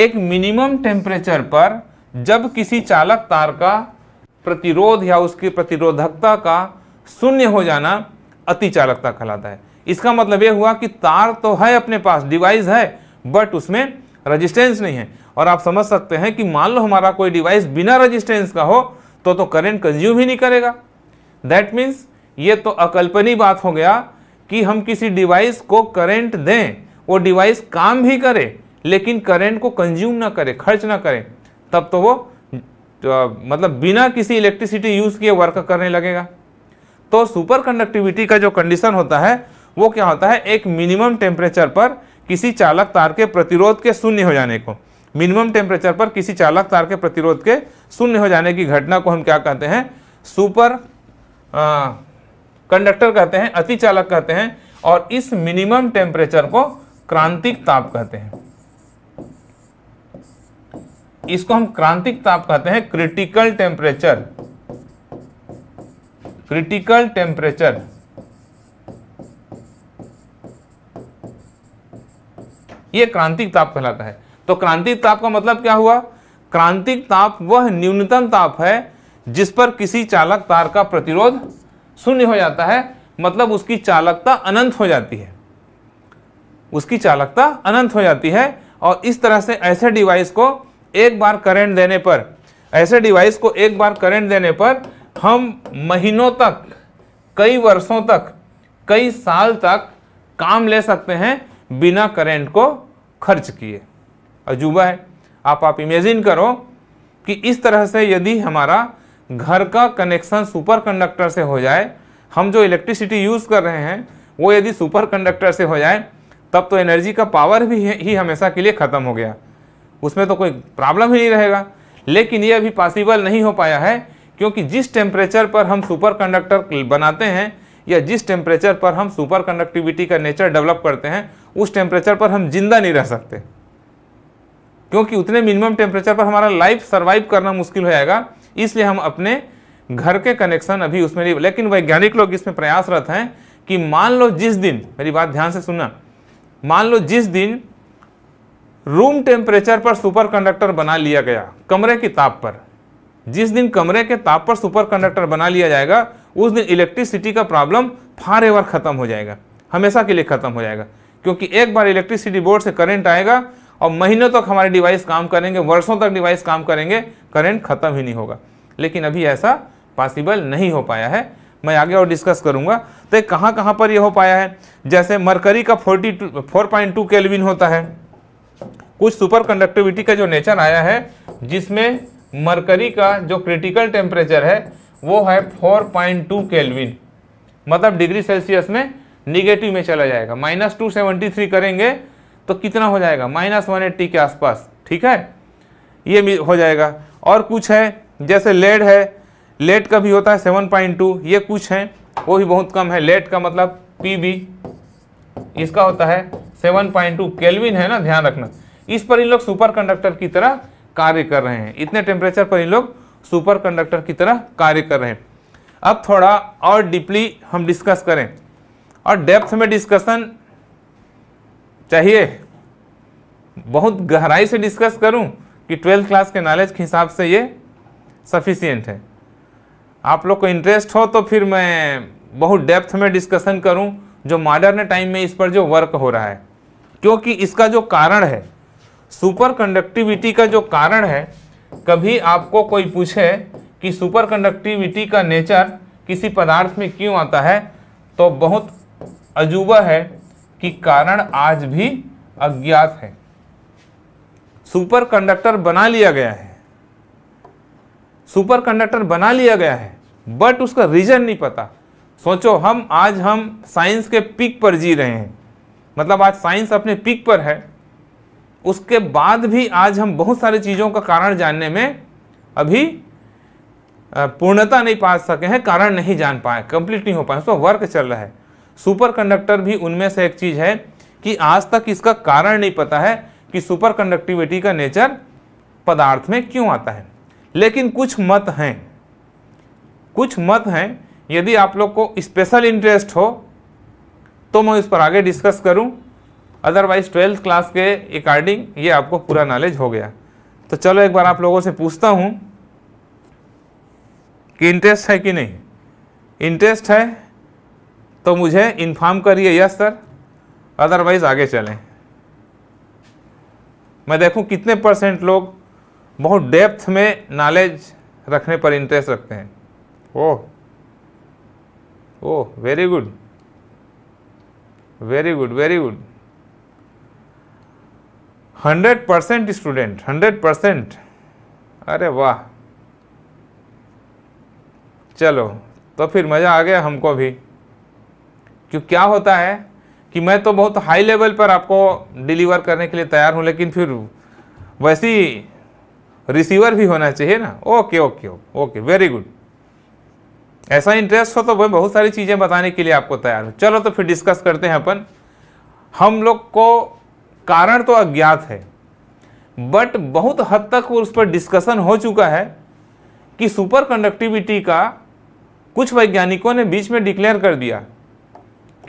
एक मिनिमम टेम्परेचर पर जब किसी चालक तार का प्रतिरोध या उसकी प्रतिरोधकता का शून्य हो जाना अति चालकता कहलाता है इसका मतलब ये हुआ कि तार तो है अपने पास डिवाइस है बट उसमें रजिस्टेंस नहीं है और आप समझ सकते हैं कि मान लो हमारा कोई डिवाइस बिना रजिस्टेंस का हो तो तो करंट कंज्यूम ही नहीं करेगा दैट मीन्स ये तो अकल्पनीय बात हो गया कि हम किसी डिवाइस को करंट दें वो डिवाइस काम भी करे लेकिन करंट को कंज्यूम ना करे खर्च ना करे तब तो वो तो मतलब बिना किसी इलेक्ट्रिसिटी यूज़ किए वर्क करने लगेगा तो सुपर कंडक्टिविटी का जो कंडीशन होता है वो क्या होता है एक मिनिमम टेम्परेचर पर किसी चालक तार के प्रतिरोध के शून्य हो जाने को मिनिमम टेम्परेचर पर किसी चालक तार के प्रतिरोध के शून्य हो जाने की घटना को हम क्या कहते हैं सुपर कंडक्टर कहते हैं अति चालक कहते हैं और इस मिनिमम टेम्परेचर को क्रांतिक ताप कहते हैं इसको हम क्रांतिक ताप कहते हैं क्रिटिकल टेम्परेचर क्रिटिकल टेम्परेचर यह क्रांतिक ताप कहलाता है तो क्रांतिक ताप का मतलब क्या हुआ क्रांतिक ताप वह न्यूनतम ताप है जिस पर किसी चालक तार का प्रतिरोध शून्य हो जाता है मतलब उसकी चालकता अनंत हो जाती है उसकी चालकता अनंत हो जाती है और इस तरह से ऐसे डिवाइस को एक बार करंट देने पर ऐसे डिवाइस को एक बार करंट देने पर हम महीनों तक कई वर्षों तक कई साल तक काम ले सकते हैं बिना करंट को खर्च किए अजूबा है आप आप इमेजिन करो कि इस तरह से यदि हमारा घर का कनेक्शन सुपर कंडक्टर से हो जाए हम जो इलेक्ट्रिसिटी यूज़ कर रहे हैं वो यदि सुपर कंडक्टर से हो जाए तब तो एनर्जी का पावर भी ही हमेशा के लिए ख़त्म हो गया उसमें तो कोई प्रॉब्लम ही नहीं रहेगा लेकिन ये अभी पॉसिबल नहीं हो पाया है क्योंकि जिस टेम्परेचर पर हम सुपर कंडक्टर बनाते हैं या जिस टेम्परेचर पर हम सुपर कंडक्टिविटी का नेचर डेवलप करते हैं उस टेम्परेचर पर हम जिंदा नहीं रह सकते क्योंकि उतने मिनिमम टेम्परेचर पर हमारा लाइफ सर्वाइव करना मुश्किल हो जाएगा इसलिए हम अपने घर के कनेक्शन अभी उसमें नहीं लेकिन वैज्ञानिक लोग इसमें प्रयासरत हैं कि मान लो जिस दिन मेरी बात ध्यान से सुनना मान लो जिस दिन रूम टेम्परेचर पर सुपर कंडक्टर बना लिया गया कमरे के ताप पर जिस दिन कमरे के ताप पर सुपर कंडक्टर बना लिया जाएगा उस दिन इलेक्ट्रिसिटी का प्रॉब्लम फार एवर खत्म हो जाएगा हमेशा के लिए खत्म हो जाएगा क्योंकि एक बार इलेक्ट्रिसिटी बोर्ड से करंट आएगा और महीनों तक हमारे डिवाइस काम करेंगे वर्षों तक डिवाइस काम करेंगे करंट ख़त्म ही नहीं होगा लेकिन अभी ऐसा पॉसिबल नहीं हो पाया है मैं आगे और डिस्कस करूंगा तो ये कहाँ कहाँ पर यह हो पाया है जैसे मरकरी का forty two four point two kelvin होता है कुछ सुपर कंडक्टिविटी का जो नेचर आया है जिसमें मरकरी का जो क्रिटिकल टेम्परेचर है वो है फोर पॉइंट टू केलविन मतलब डिग्री सेल्सियस में निगेटिव में चला जाएगा माइनस टू सेवेंटी थ्री करेंगे तो कितना हो जाएगा माइनस वन एट्टी के आसपास ठीक है ये हो जाएगा और कुछ है जैसे लेड है लेड का भी होता है सेवन पॉइंट टू ये कुछ है वो भी बहुत कम है लेड का मतलब पी बी इसका होता है सेवन पॉइंट टू केल्विन है ना ध्यान रखना इस पर इन लोग सुपर कंडक्टर की तरह कार्य कर रहे हैं इतने टेम्परेचर पर इन लोग सुपर कंडक्टर की तरह कार्य कर रहे हैं अब थोड़ा और डीपली हम डिस्कस करें और डेप्थ में डिस्कशन चाहिए बहुत गहराई से डिस्कस करूं कि ट्वेल्थ क्लास के नॉलेज के हिसाब से ये सफिशियंट है आप लोग को इंटरेस्ट हो तो फिर मैं बहुत डेप्थ में डिस्कशन करूं जो मॉडर्न टाइम में इस पर जो वर्क हो रहा है क्योंकि इसका जो कारण है सुपर कंडक्टिविटी का जो कारण है कभी आपको कोई पूछे कि सुपर कंडक्टिविटी का नेचर किसी पदार्थ में क्यों आता है तो बहुत अजूबा है कि कारण आज भी अज्ञात है सुपर कंडक्टर बना लिया गया है सुपर कंडक्टर बना लिया गया है बट उसका रीजन नहीं पता सोचो हम आज हम साइंस के पिक पर जी रहे हैं मतलब आज साइंस अपने पिक पर है उसके बाद भी आज हम बहुत सारी चीज़ों का कारण जानने में अभी पूर्णता नहीं पा सके हैं कारण नहीं जान पाए कंप्लीट नहीं हो पाए उसका वर्क चल रहा है सुपर कंडक्टर भी उनमें से एक चीज़ है कि आज तक इसका कारण नहीं पता है कि सुपर कंडक्टिविटी का नेचर पदार्थ में क्यों आता है लेकिन कुछ मत हैं कुछ मत हैं यदि आप लोग को स्पेशल इंटरेस्ट हो तो मैं उस पर आगे डिस्कस करूं अदरवाइज ट्वेल्थ क्लास के अकॉर्डिंग ये आपको पूरा नॉलेज हो गया तो चलो एक बार आप लोगों से पूछता हूं कि इंटरेस्ट है कि नहीं इंटरेस्ट है तो मुझे इन्फॉर्म करिए यस सर अदरवाइज़ आगे चलें मैं देखूं कितने परसेंट लोग बहुत डेप्थ में नॉलेज रखने पर इंटरेस्ट रखते हैं oh oh very good very good very good hundred percent student hundred percent अरे वाह चलो तो फिर मज़ा आ गया हमको भी क्यों क्या होता है कि मैं तो बहुत हाई लेवल पर आपको डिलीवर करने के लिए तैयार हूँ लेकिन फिर वैसी रिसीवर भी होना चाहिए ना okay okay okay okay very good ऐसा इंटरेस्ट हो तो मैं बहुत सारी चीज़ें बताने के लिए आपको तैयार हूँ चलो तो फिर डिस्कस करते हैं अपन हम लोग को कारण तो अज्ञात है बट बहुत हद तक उस पर डिस्कशन हो चुका है कि सुपर कंडक्टिविटी का कुछ वैज्ञानिकों ने बीच में डिक्लेयर कर दिया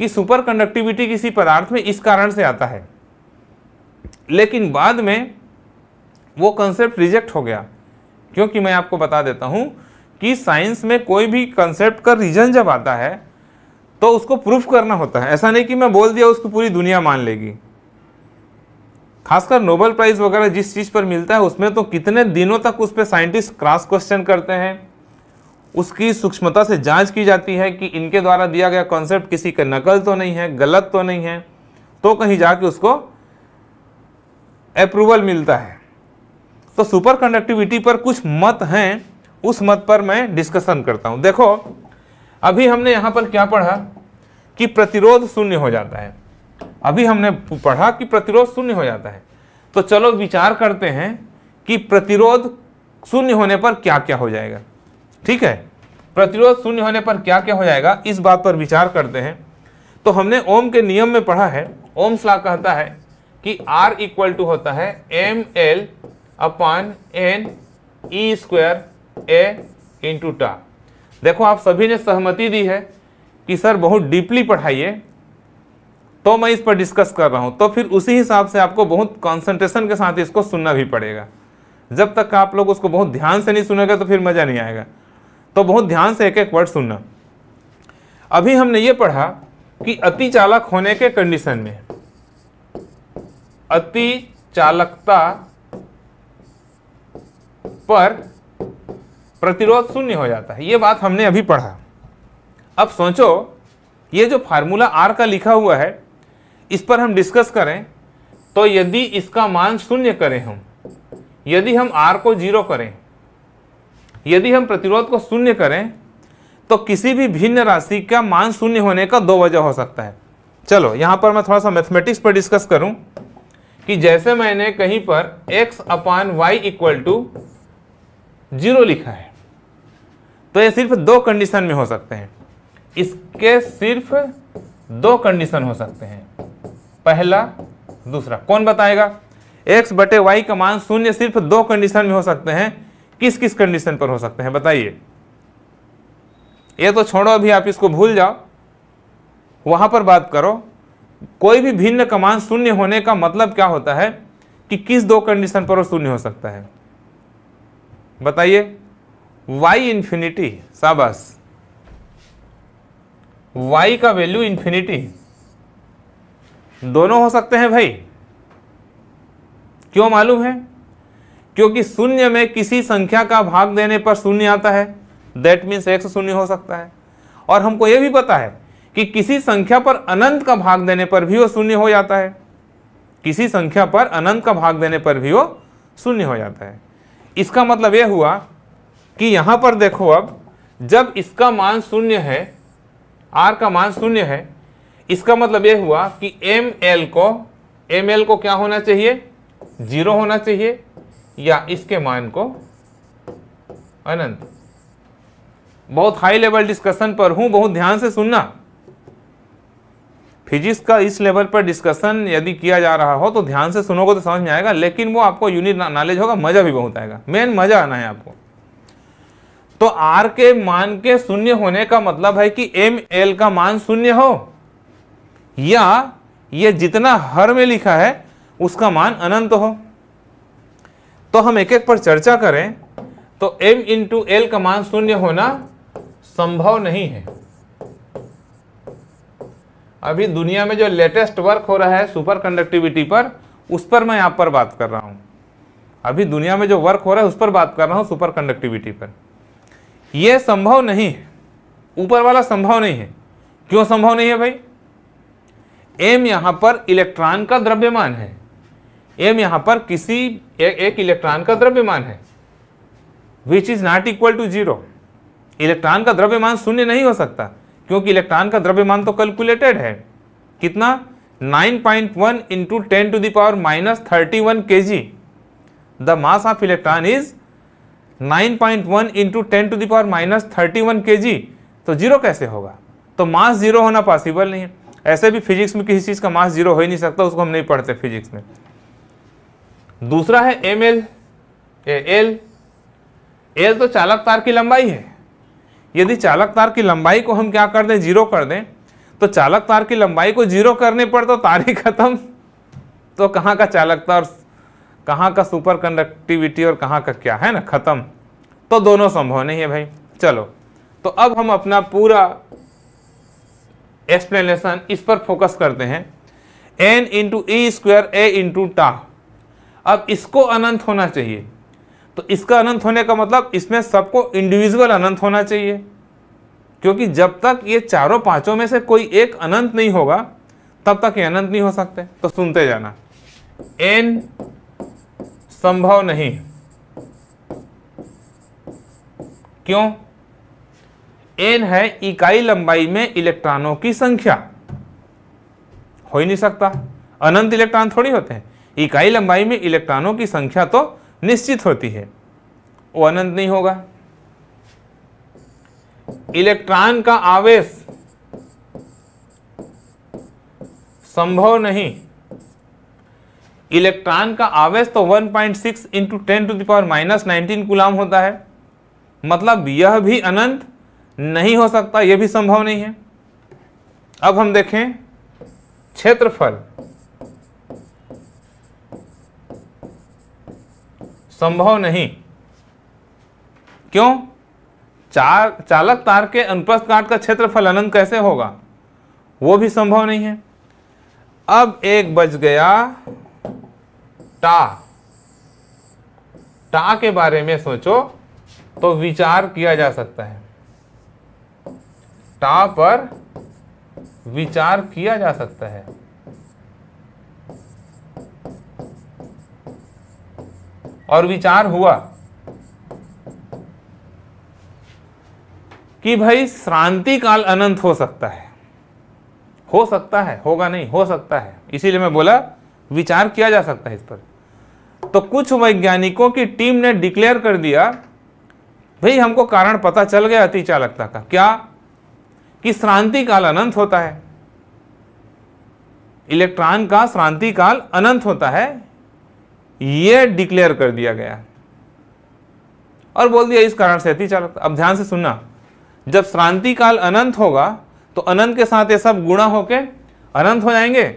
कि सुपर कंडक्टिविटी किसी पदार्थ में इस कारण से आता है लेकिन बाद में वो कंसेप्ट रिजेक्ट हो गया क्योंकि मैं आपको बता देता हूँ कि साइंस में कोई भी कंसेप्ट का रीजन जब आता है तो उसको प्रूफ करना होता है ऐसा नहीं कि मैं बोल दिया उसको पूरी दुनिया मान लेगी खासकर नोबल प्राइज़ वगैरह जिस चीज़ पर मिलता है उसमें तो कितने दिनों तक उस पर साइंटिस्ट क्रॉस क्वेश्चन करते हैं उसकी सूक्ष्मता से जांच की जाती है कि इनके द्वारा दिया गया कॉन्सेप्ट किसी का नकल तो नहीं है गलत तो नहीं है तो कहीं जाके उसको अप्रूवल मिलता है तो सुपर कंडक्टिविटी पर कुछ मत हैं उस मत पर मैं डिस्कशन करता हूँ देखो अभी हमने यहाँ पर क्या पढ़ा कि प्रतिरोध शून्य हो जाता है अभी हमने पढ़ा कि प्रतिरोध शून्य हो जाता है तो चलो विचार करते हैं कि प्रतिरोध शून्य होने पर क्या क्या हो जाएगा ठीक है प्रतिरोध शून्य होने पर क्या क्या हो जाएगा इस बात पर विचार करते हैं तो हमने ओम के नियम में पढ़ा है ओम स्ला कहता है कि R इक्वल टू होता है M L upon N E square A into tau देखो आप सभी ने सहमति दी है कि सर बहुत डीपली पढ़ाइए तो मैं इस पर डिस्कस कर रहा हूँ तो फिर उसी हिसाब से आपको बहुत कंसंट्रेशन के साथ इसको सुनना भी पड़ेगा जब तक आप लोग उसको बहुत ध्यान से नहीं सुनेगा तो फिर मज़ा नहीं आएगा तो बहुत ध्यान से एक एक वर्ड सुनना अभी हमने ये पढ़ा कि अति चालक होने के कंडीशन में अति चालकता पर प्रतिरोध शून्य हो जाता है ये बात हमने अभी पढ़ा अब सोचो ये जो फार्मूला आर का लिखा हुआ है इस पर हम डिस्कस करें तो यदि इसका मान शून्य करें हम यदि हम आर को जीरो करें यदि हम प्रतिरोध को शून्य करें तो किसी भी भिन्न राशि का मान शून्य होने का दो वजह हो सकता है चलो यहाँ पर मैं थोड़ा सा मैथमेटिक्स पर डिस्कस करूँ कि जैसे मैंने कहीं पर x upon Y equal to zero लिखा है तो ये सिर्फ दो कंडीशन में हो सकते हैं इसके सिर्फ दो कंडीशन हो सकते हैं पहला दूसरा कौन बताएगा x बटे वाई का मान शून्य सिर्फ दो कंडीशन में हो सकते हैं किस किस कंडीशन पर हो सकते हैं बताइए ये तो छोड़ो अभी आप इसको भूल जाओ वहां पर बात करो कोई भी भिन्न कमान शून्य होने का मतलब क्या होता है कि किस दो कंडीशन पर वो शून्य हो सकता है बताइए वाई इन्फिनिटी साबस वाई का वैल्यू इन्फिनिटी दोनों हो सकते हैं भाई क्यों मालूम है क्योंकि शून्य में किसी संख्या का भाग देने पर शून्य आता है दैट मीन्स एक्स शून्य हो सकता है और हमको यह भी पता है कि किसी संख्या पर अनंत का भाग देने पर भी वो शून्य हो जाता है किसी संख्या पर अनंत का भाग देने पर भी वो शून्य हो जाता है इसका मतलब यह हुआ कि यहां पर देखो अब जब इसका मान शून्य है आर का मान शून्य है इसका मतलब यह हुआ कि एम एल को एम एल को क्या होना चाहिए जीरो होना चाहिए या इसके मान को अनंत बहुत हाई लेवल डिस्कशन पर हूं बहुत ध्यान से सुनना फिजिक्स का इस लेवल पर डिस्कशन यदि किया जा रहा हो तो ध्यान से सुनोगे तो समझ में आएगा लेकिन वो आपको यूनिट नॉलेज होगा मज़ा भी बहुत आएगा मेन मज़ा आना है आपको तो आर के मान के शून्य होने का मतलब है कि एम एल का मान शून्य हो या ये जितना हर में लिखा है उसका मान अनंत हो तो हम एक एक पर चर्चा करें तो m इंटू एल का मान शून्य होना संभव नहीं है अभी दुनिया में जो लेटेस्ट वर्क हो रहा है सुपर कंडक्टिविटी पर उस पर मैं आप पर बात कर रहा हूं अभी दुनिया में जो वर्क हो रहा है उस पर बात कर रहा हूं सुपर कंडक्टिविटी पर यह संभव नहीं है ऊपर वाला संभव नहीं है क्यों संभव नहीं है भाई एम यहां पर इलेक्ट्रॉन का द्रव्यमान है एम यहां पर किसी ए, एक इलेक्ट्रॉन का द्रव्यमान है which is not equal to zero electron का द्रव्यमान शून्य नहीं हो सकता क्योंकि इलेक्ट्रॉन का द्रव्यमान तो कैलकुलेटेड है कितना 9.1 point one into ten to the power minus thirty one K G the mass of electron is 9.1 point one into ten to the power minus thirty one K G तो जीरो कैसे होगा तो मास जीरो होना possible नहीं है ऐसे भी physics में किसी चीज़ का मास जीरो हो ही नहीं सकता उसको हम नहीं पढ़ते फिजिक्स में दूसरा है एम एल एल एल तो चालक तार की लंबाई है यदि चालक तार की लंबाई को हम क्या कर दें जीरो कर दें तो चालक तार की लंबाई को जीरो करने पर तो तार ही खत्म तो कहाँ का चालक तार कहाँ का सुपर कंडक्टिविटी और कहाँ का क्या है ना ख़त्म तो दोनों संभव नहीं है भाई चलो तो अब हम अपना पूरा एक्सप्लेनेशन इस पर फोकस करते हैं N into E square A into tau अब इसको अनंत होना चाहिए तो इसका अनंत होने का मतलब इसमें सबको इंडिविजुअल अनंत होना चाहिए क्योंकि जब तक ये चारों पांचों में से कोई एक अनंत नहीं होगा तब तक ये अनंत नहीं हो सकते तो सुनते जाना एन संभव नहीं क्यों एन है इकाई लंबाई में इलेक्ट्रॉनों की संख्या हो ही नहीं सकता अनंत इलेक्ट्रॉन थोड़ी होते हैं इकाई लंबाई में इलेक्ट्रॉनों की संख्या तो निश्चित होती है वो अनंत नहीं होगा इलेक्ट्रॉन का आवेश संभव नहीं इलेक्ट्रॉन का आवेश तो 1.6 point six into ten to the power minus nineteen coulomb होता है मतलब यह भी अनंत नहीं हो सकता यह भी संभव नहीं है अब हम देखें क्षेत्रफल संभव नहीं क्यों चार चालक तार के अनुप्रस्थ काट का क्षेत्रफल अनंत कैसे होगा वो भी संभव नहीं है अब एक बज गया टा टा के बारे में सोचो तो विचार किया जा सकता है टा पर विचार किया जा सकता है और विचार हुआ कि भाई श्रांति काल अनंत हो सकता है हो सकता है होगा नहीं हो सकता है इसीलिए मैं बोला विचार किया जा सकता है इस पर तो कुछ वैज्ञानिकों की टीम ने डिक्लेयर कर दिया भाई हमको कारण पता चल गया अति चालकता का क्या कि श्रांति काल अनंत होता है इलेक्ट्रॉन का श्रांति काल अनंत होता है यह डिक्लेयर कर दिया गया और बोल दिया इस कारण से अति चालक अब ध्यान से सुनना जब श्रांति काल अनंत होगा तो अनंत के साथ ये सब गुणा होके अनंत हो जाएंगे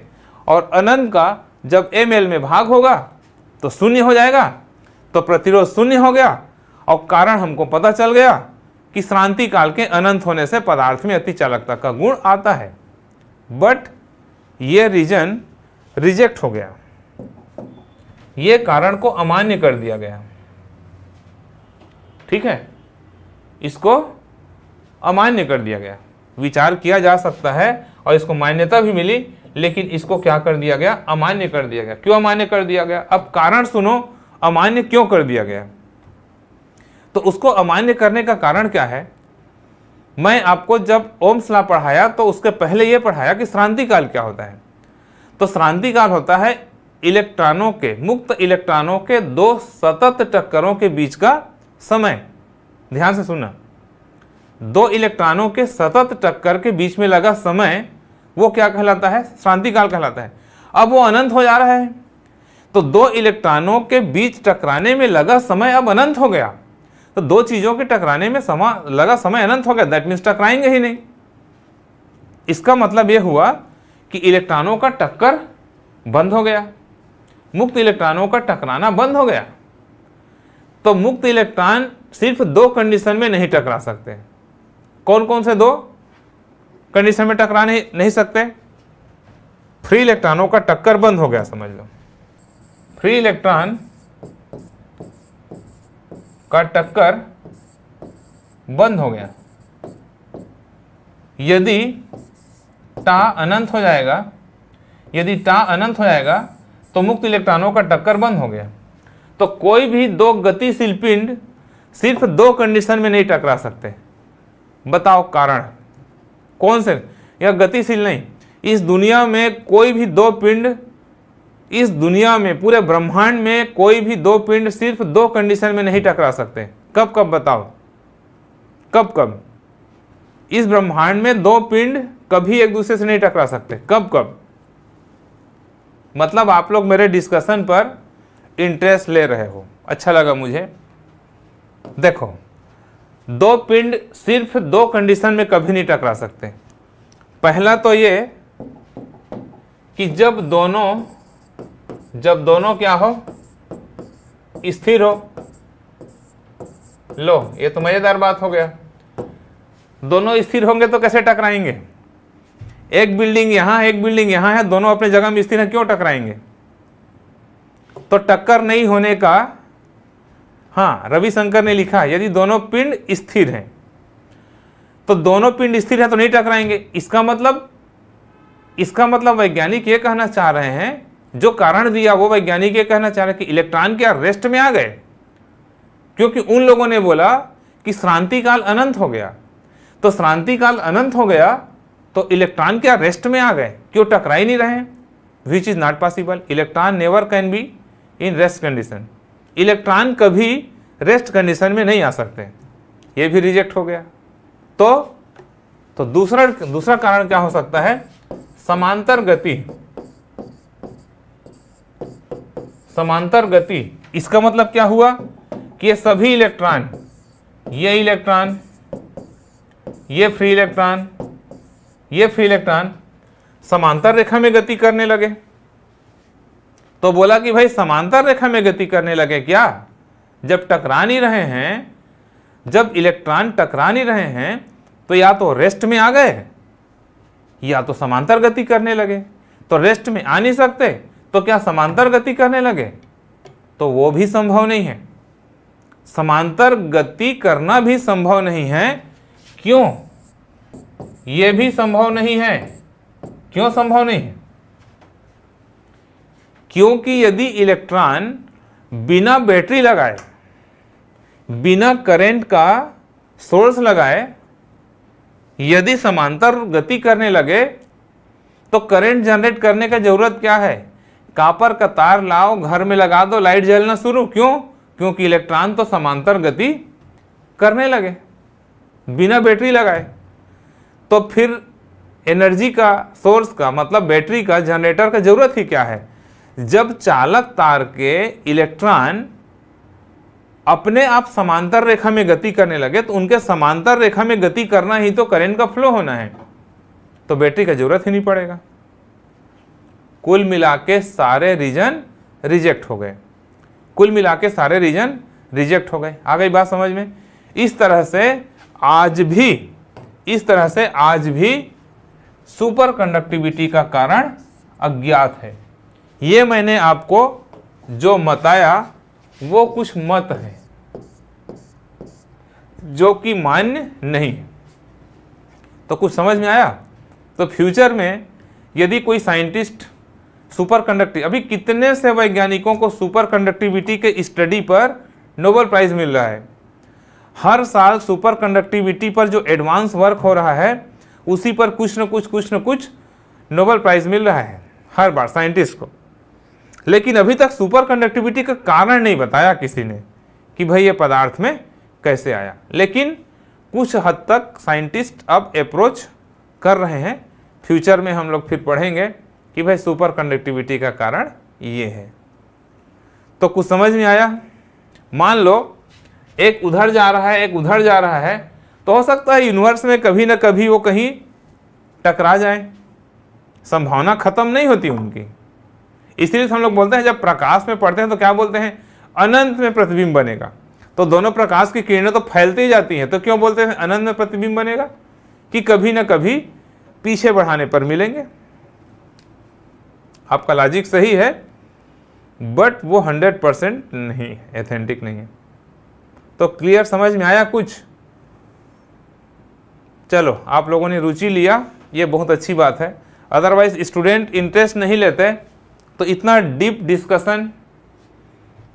और अनंत का जब एम एल में भाग होगा तो शून्य हो जाएगा तो प्रतिरोध शून्य हो गया और कारण हमको पता चल गया कि श्रांति काल के अनंत होने से पदार्थ में अति चालकता का गुण आता है बट ये रीजन रिजेक्ट हो गया ये कारण को अमान्य कर दिया गया ठीक है इसको अमान्य कर दिया गया विचार किया जा सकता है और इसको मान्यता भी मिली लेकिन इसको क्या कर दिया गया अमान्य कर दिया गया क्यों अमान्य कर दिया गया अब कारण सुनो अमान्य क्यों कर दिया गया तो उसको अमान्य करने का कारण क्या है मैं आपको जब ला पढ़ाया तो उसके पहले यह पढ़ाया कि श्रांति काल क्या होता है तो श्रांति काल होता है इलेक्ट्रॉनों के मुक्त इलेक्ट्रॉनों के दो सतत टक्करों के बीच का समय ध्यान से सुनना दो इलेक्ट्रॉनों के सतत टक्कर के बीच में लगा समय वो क्या कहलाता है शांति काल कहलाता है अब वो अनंत हो जा रहा है तो दो इलेक्ट्रॉनों के बीच टकराने में लगा समय अब अनंत हो गया तो दो चीज़ों के टकराने में समा लगा समय अनंत हो गया दैट मीन्स टकराएंगे ही नहीं इसका मतलब यह हुआ कि इलेक्ट्रॉनों का टक्कर बंद हो गया मुक्त इलेक्ट्रॉनों का टकराना बंद हो गया तो मुक्त इलेक्ट्रॉन सिर्फ दो कंडीशन में नहीं टकरा सकते कौन कौन से दो कंडीशन में टकरा नहीं, नहीं सकते फ्री इलेक्ट्रॉनों का टक्कर बंद हो गया समझ लो फ्री इलेक्ट्रॉन का टक्कर बंद हो गया यदि टा अनंत हो जाएगा यदि टा अनंत हो जाएगा तो मुक्त इलेक्ट्रॉनों का टक्कर बंद हो गया तो कोई भी दो गतिशील पिंड सिर्फ दो कंडीशन में नहीं टकरा सकते बताओ कारण कौन से यह गतिशील नहीं इस दुनिया में कोई भी दो पिंड इस दुनिया में पूरे ब्रह्मांड में कोई भी दो पिंड सिर्फ दो कंडीशन में नहीं टकरा सकते कब कब बताओ कब कब इस ब्रह्मांड में दो पिंड कभी एक दूसरे से नहीं टकरा सकते कब कब मतलब आप लोग मेरे डिस्कशन पर इंटरेस्ट ले रहे हो अच्छा लगा मुझे देखो दो पिंड सिर्फ दो कंडीशन में कभी नहीं टकरा सकते पहला तो ये कि जब दोनों जब दोनों क्या हो स्थिर हो लो ये तो मज़ेदार बात हो गया दोनों स्थिर होंगे तो कैसे टकराएंगे एक बिल्डिंग यहां एक बिल्डिंग यहां है दोनों अपने जगह में स्थिर है क्यों टकराएंगे तो टक्कर नहीं होने का हां रविशंकर ने लिखा यदि दोनों पिंड स्थिर हैं तो दोनों पिंड स्थिर है तो नहीं टकराएंगे इसका मतलब इसका मतलब वैज्ञानिक ये कहना चाह रहे हैं जो कारण दिया वो वैज्ञानिक ये कहना चाह रहे हैं कि इलेक्ट्रॉन के रेस्ट में आ गए क्योंकि उन लोगों ने बोला कि श्रांति काल अनंत हो गया तो श्रांति काल अनंत हो गया तो इलेक्ट्रॉन क्या रेस्ट में आ गए क्यों टकरा ही नहीं रहे which is not possible electron never can be in rest condition electron कभी रेस्ट कंडीशन में नहीं आ सकते ये भी रिजेक्ट हो गया तो तो दूसरा दूसरा कारण क्या हो सकता है समांतर गति समांतर गति इसका मतलब क्या हुआ कि ये सभी इलेक्ट्रॉन ये इलेक्ट्रॉन ये फ्री इलेक्ट्रॉन ये फ्री इलेक्ट्रॉन समांतर रेखा में गति करने लगे तो बोला कि भाई समांतर रेखा में गति करने लगे क्या जब टकरा नहीं रहे हैं जब इलेक्ट्रॉन टकरा नहीं रहे हैं तो या तो रेस्ट में आ गए या तो समांतर गति करने लगे तो रेस्ट में आ नहीं सकते तो क्या समांतर गति करने लगे तो वो भी संभव नहीं है समांतर गति करना भी संभव नहीं है क्यों ये भी संभव नहीं है क्यों संभव नहीं है क्योंकि यदि इलेक्ट्रॉन बिना बैटरी लगाए बिना करंट का सोर्स लगाए यदि समांतर गति करने लगे तो करंट जनरेट करने का जरूरत क्या है कापर का तार लाओ घर में लगा दो लाइट जलना शुरू क्यों क्योंकि इलेक्ट्रॉन तो समांतर गति करने लगे बिना बैटरी लगाए तो फिर एनर्जी का सोर्स का मतलब बैटरी का जनरेटर का जरूरत ही क्या है जब चालक तार के इलेक्ट्रॉन अपने आप समांतर रेखा में गति करने लगे तो उनके समांतर रेखा में गति करना ही तो करंट का फ्लो होना है तो बैटरी का जरूरत ही नहीं पड़ेगा कुल मिला के सारे रीजन रिजेक्ट हो गए कुल मिला के सारे रीजन रिजेक्ट हो गए आ गई बात समझ में इस तरह से आज भी इस तरह से आज भी सुपर कंडक्टिविटी का कारण अज्ञात है ये मैंने आपको जो बताया वो कुछ मत है जो कि मान्य नहीं है तो कुछ समझ में आया तो फ्यूचर में यदि कोई साइंटिस्ट सुपर कंडक्टिव अभी कितने से वैज्ञानिकों को सुपर कंडक्टिविटी के स्टडी पर नोबल प्राइज़ मिल रहा है हर साल सुपर कंडक्टिविटी पर जो एडवांस वर्क हो रहा है उसी पर कुछ न कुछ कुछ न कुछ नोबल प्राइज़ मिल रहा है हर बार साइंटिस्ट को लेकिन अभी तक सुपर कंडक्टिविटी का कारण नहीं बताया किसी ने कि भाई ये पदार्थ में कैसे आया लेकिन कुछ हद तक साइंटिस्ट अब अप्रोच कर रहे हैं फ्यूचर में हम लोग फिर पढ़ेंगे कि भाई सुपर कंडक्टिविटी का कारण ये है तो कुछ समझ में आया मान लो एक उधर जा रहा है एक उधर जा रहा है तो हो सकता है यूनिवर्स में कभी ना कभी वो कहीं टकरा जाए संभावना खत्म नहीं होती उनकी इसलिए तो हम लोग बोलते हैं जब प्रकाश में पढ़ते हैं तो क्या बोलते हैं अनंत में प्रतिबिंब बनेगा तो दोनों प्रकाश की किरणें तो फैलती ही जाती हैं तो क्यों बोलते हैं अनंत में प्रतिबिंब बनेगा कि कभी ना कभी पीछे बढ़ाने पर मिलेंगे आपका लॉजिक सही है बट वो हंड्रेड परसेंट नहीं है एथेंटिक नहीं है तो क्लियर समझ में आया कुछ चलो आप लोगों ने रुचि लिया ये बहुत अच्छी बात है अदरवाइज स्टूडेंट इंटरेस्ट नहीं लेते तो इतना डीप डिस्कशन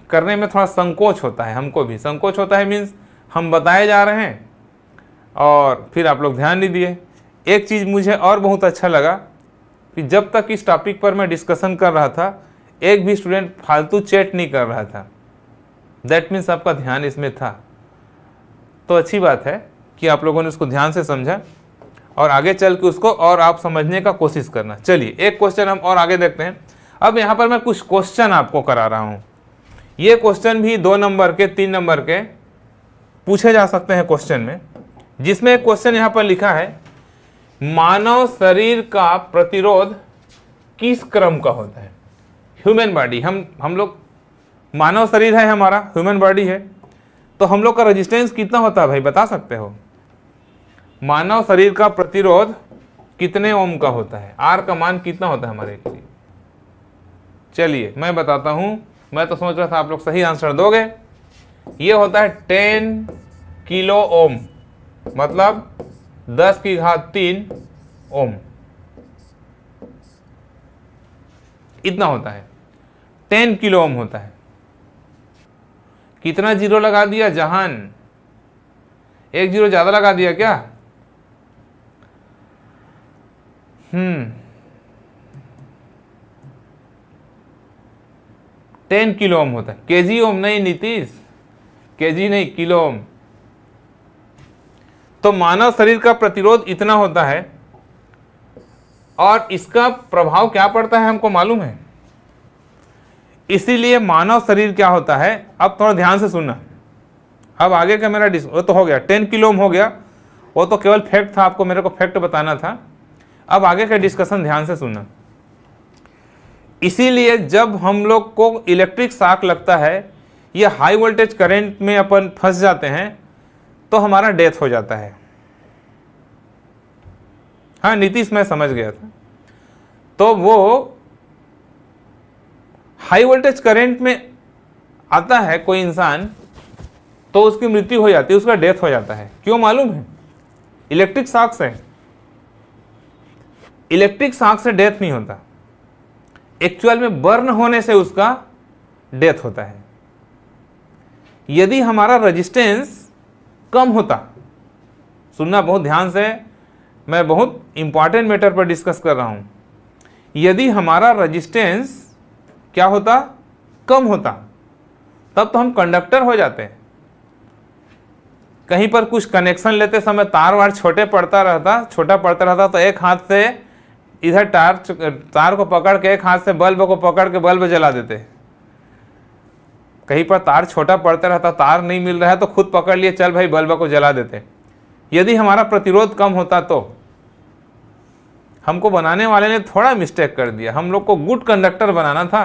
करने में थोड़ा संकोच होता है हमको भी संकोच होता है मीन्स हम बताए जा रहे हैं और फिर आप लोग ध्यान नहीं दिए एक चीज़ मुझे और बहुत अच्छा लगा कि जब तक इस टॉपिक पर मैं डिस्कशन कर रहा था एक भी स्टूडेंट फालतू चैट नहीं कर रहा था दैट मीन्स आपका ध्यान इसमें था तो अच्छी बात है कि आप लोगों ने उसको ध्यान से समझा और आगे चल के उसको और आप समझने का कोशिश करना चलिए एक क्वेश्चन हम और आगे देखते हैं अब यहाँ पर मैं कुछ क्वेश्चन आपको करा रहा हूँ ये क्वेश्चन भी दो नंबर के तीन नंबर के पूछे जा सकते हैं क्वेश्चन में जिसमें एक क्वेश्चन यहाँ पर लिखा है मानव शरीर का प्रतिरोध किस क्रम का होता है ह्यूमन बॉडी हम हम लोग मानव शरीर है हमारा ह्यूमन बॉडी है तो हम लोग का रेजिस्टेंस कितना होता है भाई बता सकते हो मानव शरीर का प्रतिरोध कितने ओम का होता है आर का मान कितना होता है हमारे लिए चलिए मैं बताता हूँ मैं तो सोच रहा था आप लोग सही आंसर दोगे ये होता है टेन किलो ओम मतलब दस की घात तीन ओम इतना होता है टेन किलो ओम होता है कितना जीरो लगा दिया जहान एक जीरो ज़्यादा लगा दिया क्या हम्म टेन किलो ओम होता है के जी ओम नहीं नीतीश के जी नहीं किलो ओम तो मानव शरीर का प्रतिरोध इतना होता है और इसका प्रभाव क्या पड़ता है हमको मालूम है इसीलिए मानव शरीर क्या होता है अब थोड़ा ध्यान से सुनना अब आगे का मेरा डिस वो तो हो गया टेन किलोम हो गया वो तो केवल फैक्ट था आपको मेरे को फैक्ट बताना था अब आगे का डिस्कशन ध्यान से सुनना इसीलिए जब हम लोग को इलेक्ट्रिक शाक लगता है या हाई वोल्टेज करंट में अपन फंस जाते हैं तो हमारा डेथ हो जाता है हाँ नीतीश मैं समझ गया था तो वो हाई वोल्टेज करंट में आता है कोई इंसान तो उसकी मृत्यु हो जाती है उसका डेथ हो जाता है क्यों मालूम है इलेक्ट्रिक साक्स है इलेक्ट्रिक साक्स से डेथ नहीं होता एक्चुअल में बर्न होने से उसका डेथ होता है यदि हमारा रेजिस्टेंस कम होता सुनना बहुत ध्यान से मैं बहुत इम्पॉर्टेंट मैटर पर डिस्कस कर रहा हूँ यदि हमारा रेजिस्टेंस क्या होता कम होता तब तो हम कंडक्टर हो जाते कहीं पर कुछ कनेक्शन लेते समय तार वार छोटे पड़ता रहता छोटा पड़ता रहता तो एक हाथ से इधर तार तार को पकड़ के एक हाथ से बल्ब को पकड़ के बल्ब जला देते कहीं पर तार छोटा पड़ता रहता तार नहीं मिल रहा है तो खुद पकड़ लिए चल भाई बल्ब को जला देते यदि हमारा प्रतिरोध कम होता तो हमको बनाने वाले ने थोड़ा मिस्टेक कर दिया हम लोग को गुड कंडक्टर बनाना था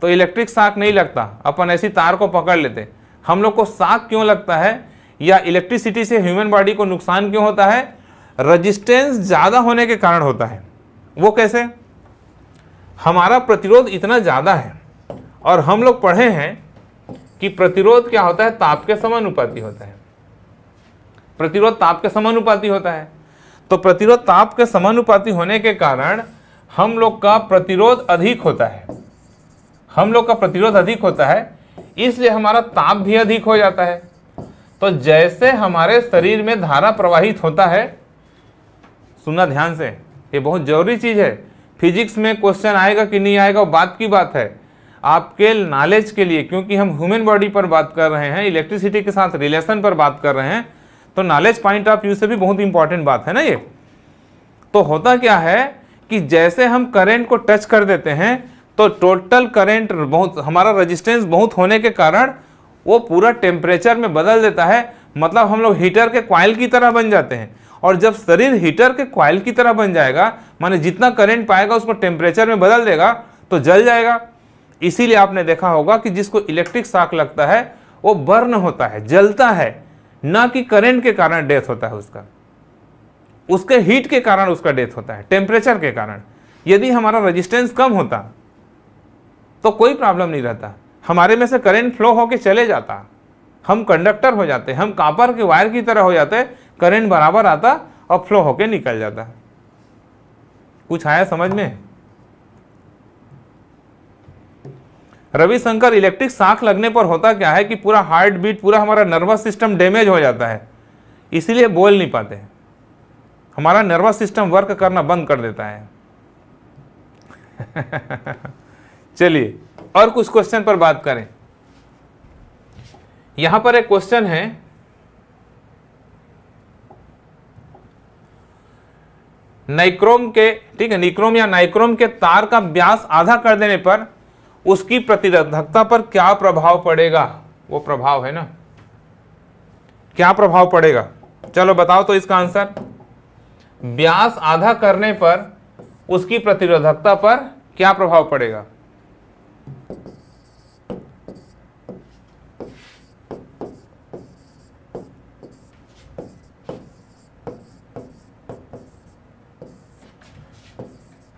तो इलेक्ट्रिक साक नहीं लगता अपन ऐसी तार को पकड़ लेते हम लोग को साक क्यों लगता है या इलेक्ट्रिसिटी से ह्यूमन बॉडी को नुकसान क्यों होता है रजिस्टेंस ज़्यादा होने के कारण होता है वो कैसे हमारा प्रतिरोध इतना ज़्यादा है और हम लोग पढ़े हैं कि प्रतिरोध क्या होता है ताप के समानुपाती होता है प्रतिरोध ताप के समानुपाती होता है तो प्रतिरोध ताप के समानुपाती होने के कारण हम लोग का प्रतिरोध अधिक होता है हम लोग का प्रतिरोध अधिक होता है इसलिए हमारा ताप भी अधिक हो जाता है तो जैसे हमारे शरीर में धारा प्रवाहित होता है सुनना ध्यान से ये बहुत जरूरी चीज़ है फिजिक्स में क्वेश्चन आएगा कि नहीं आएगा वो बात की बात है आपके नॉलेज के लिए क्योंकि हम ह्यूमन बॉडी पर बात कर रहे हैं इलेक्ट्रिसिटी के साथ रिलेशन पर बात कर रहे हैं तो नॉलेज पॉइंट ऑफ व्यू से भी बहुत इंपॉर्टेंट बात है ना ये तो होता क्या है कि जैसे हम करेंट को टच कर देते हैं तो टोटल करेंट बहुत हमारा रजिस्टेंस बहुत होने के कारण वो पूरा टेम्परेचर में बदल देता है मतलब हम लोग हीटर के क्वाइल की तरह बन जाते हैं और जब शरीर हीटर के क्वाइल की तरह बन जाएगा माने जितना करंट पाएगा उसको टेम्परेचर में बदल देगा तो जल जाएगा इसीलिए आपने देखा होगा कि जिसको इलेक्ट्रिक शाक लगता है वो बर्न होता है जलता है ना कि करंट के कारण डेथ होता है उसका उसके हीट के कारण उसका डेथ होता है टेम्परेचर के कारण यदि हमारा रेजिस्टेंस कम होता तो कोई प्रॉब्लम नहीं रहता हमारे में से करंट फ्लो होके चले जाता हम कंडक्टर हो जाते हम कापर के वायर की तरह हो जाते करंट बराबर आता और फ्लो होके निकल जाता कुछ आया समझ में रविशंकर इलेक्ट्रिक सांख लगने पर होता क्या है कि पूरा हार्ट बीट पूरा हमारा नर्वस सिस्टम डैमेज हो जाता है इसीलिए बोल नहीं पाते हमारा नर्वस सिस्टम वर्क करना बंद कर देता है (laughs) चलिए और कुछ क्वेश्चन पर बात करें यहां पर एक क्वेश्चन है नाइक्रोम के ठीक है निक्रोम या नाइक्रोम के तार का व्यास आधा कर देने पर उसकी प्रतिरोधकता पर क्या प्रभाव पड़ेगा वो प्रभाव है ना क्या प्रभाव पड़ेगा चलो बताओ तो इसका आंसर व्यास आधा करने पर उसकी प्रतिरोधकता पर क्या प्रभाव पड़ेगा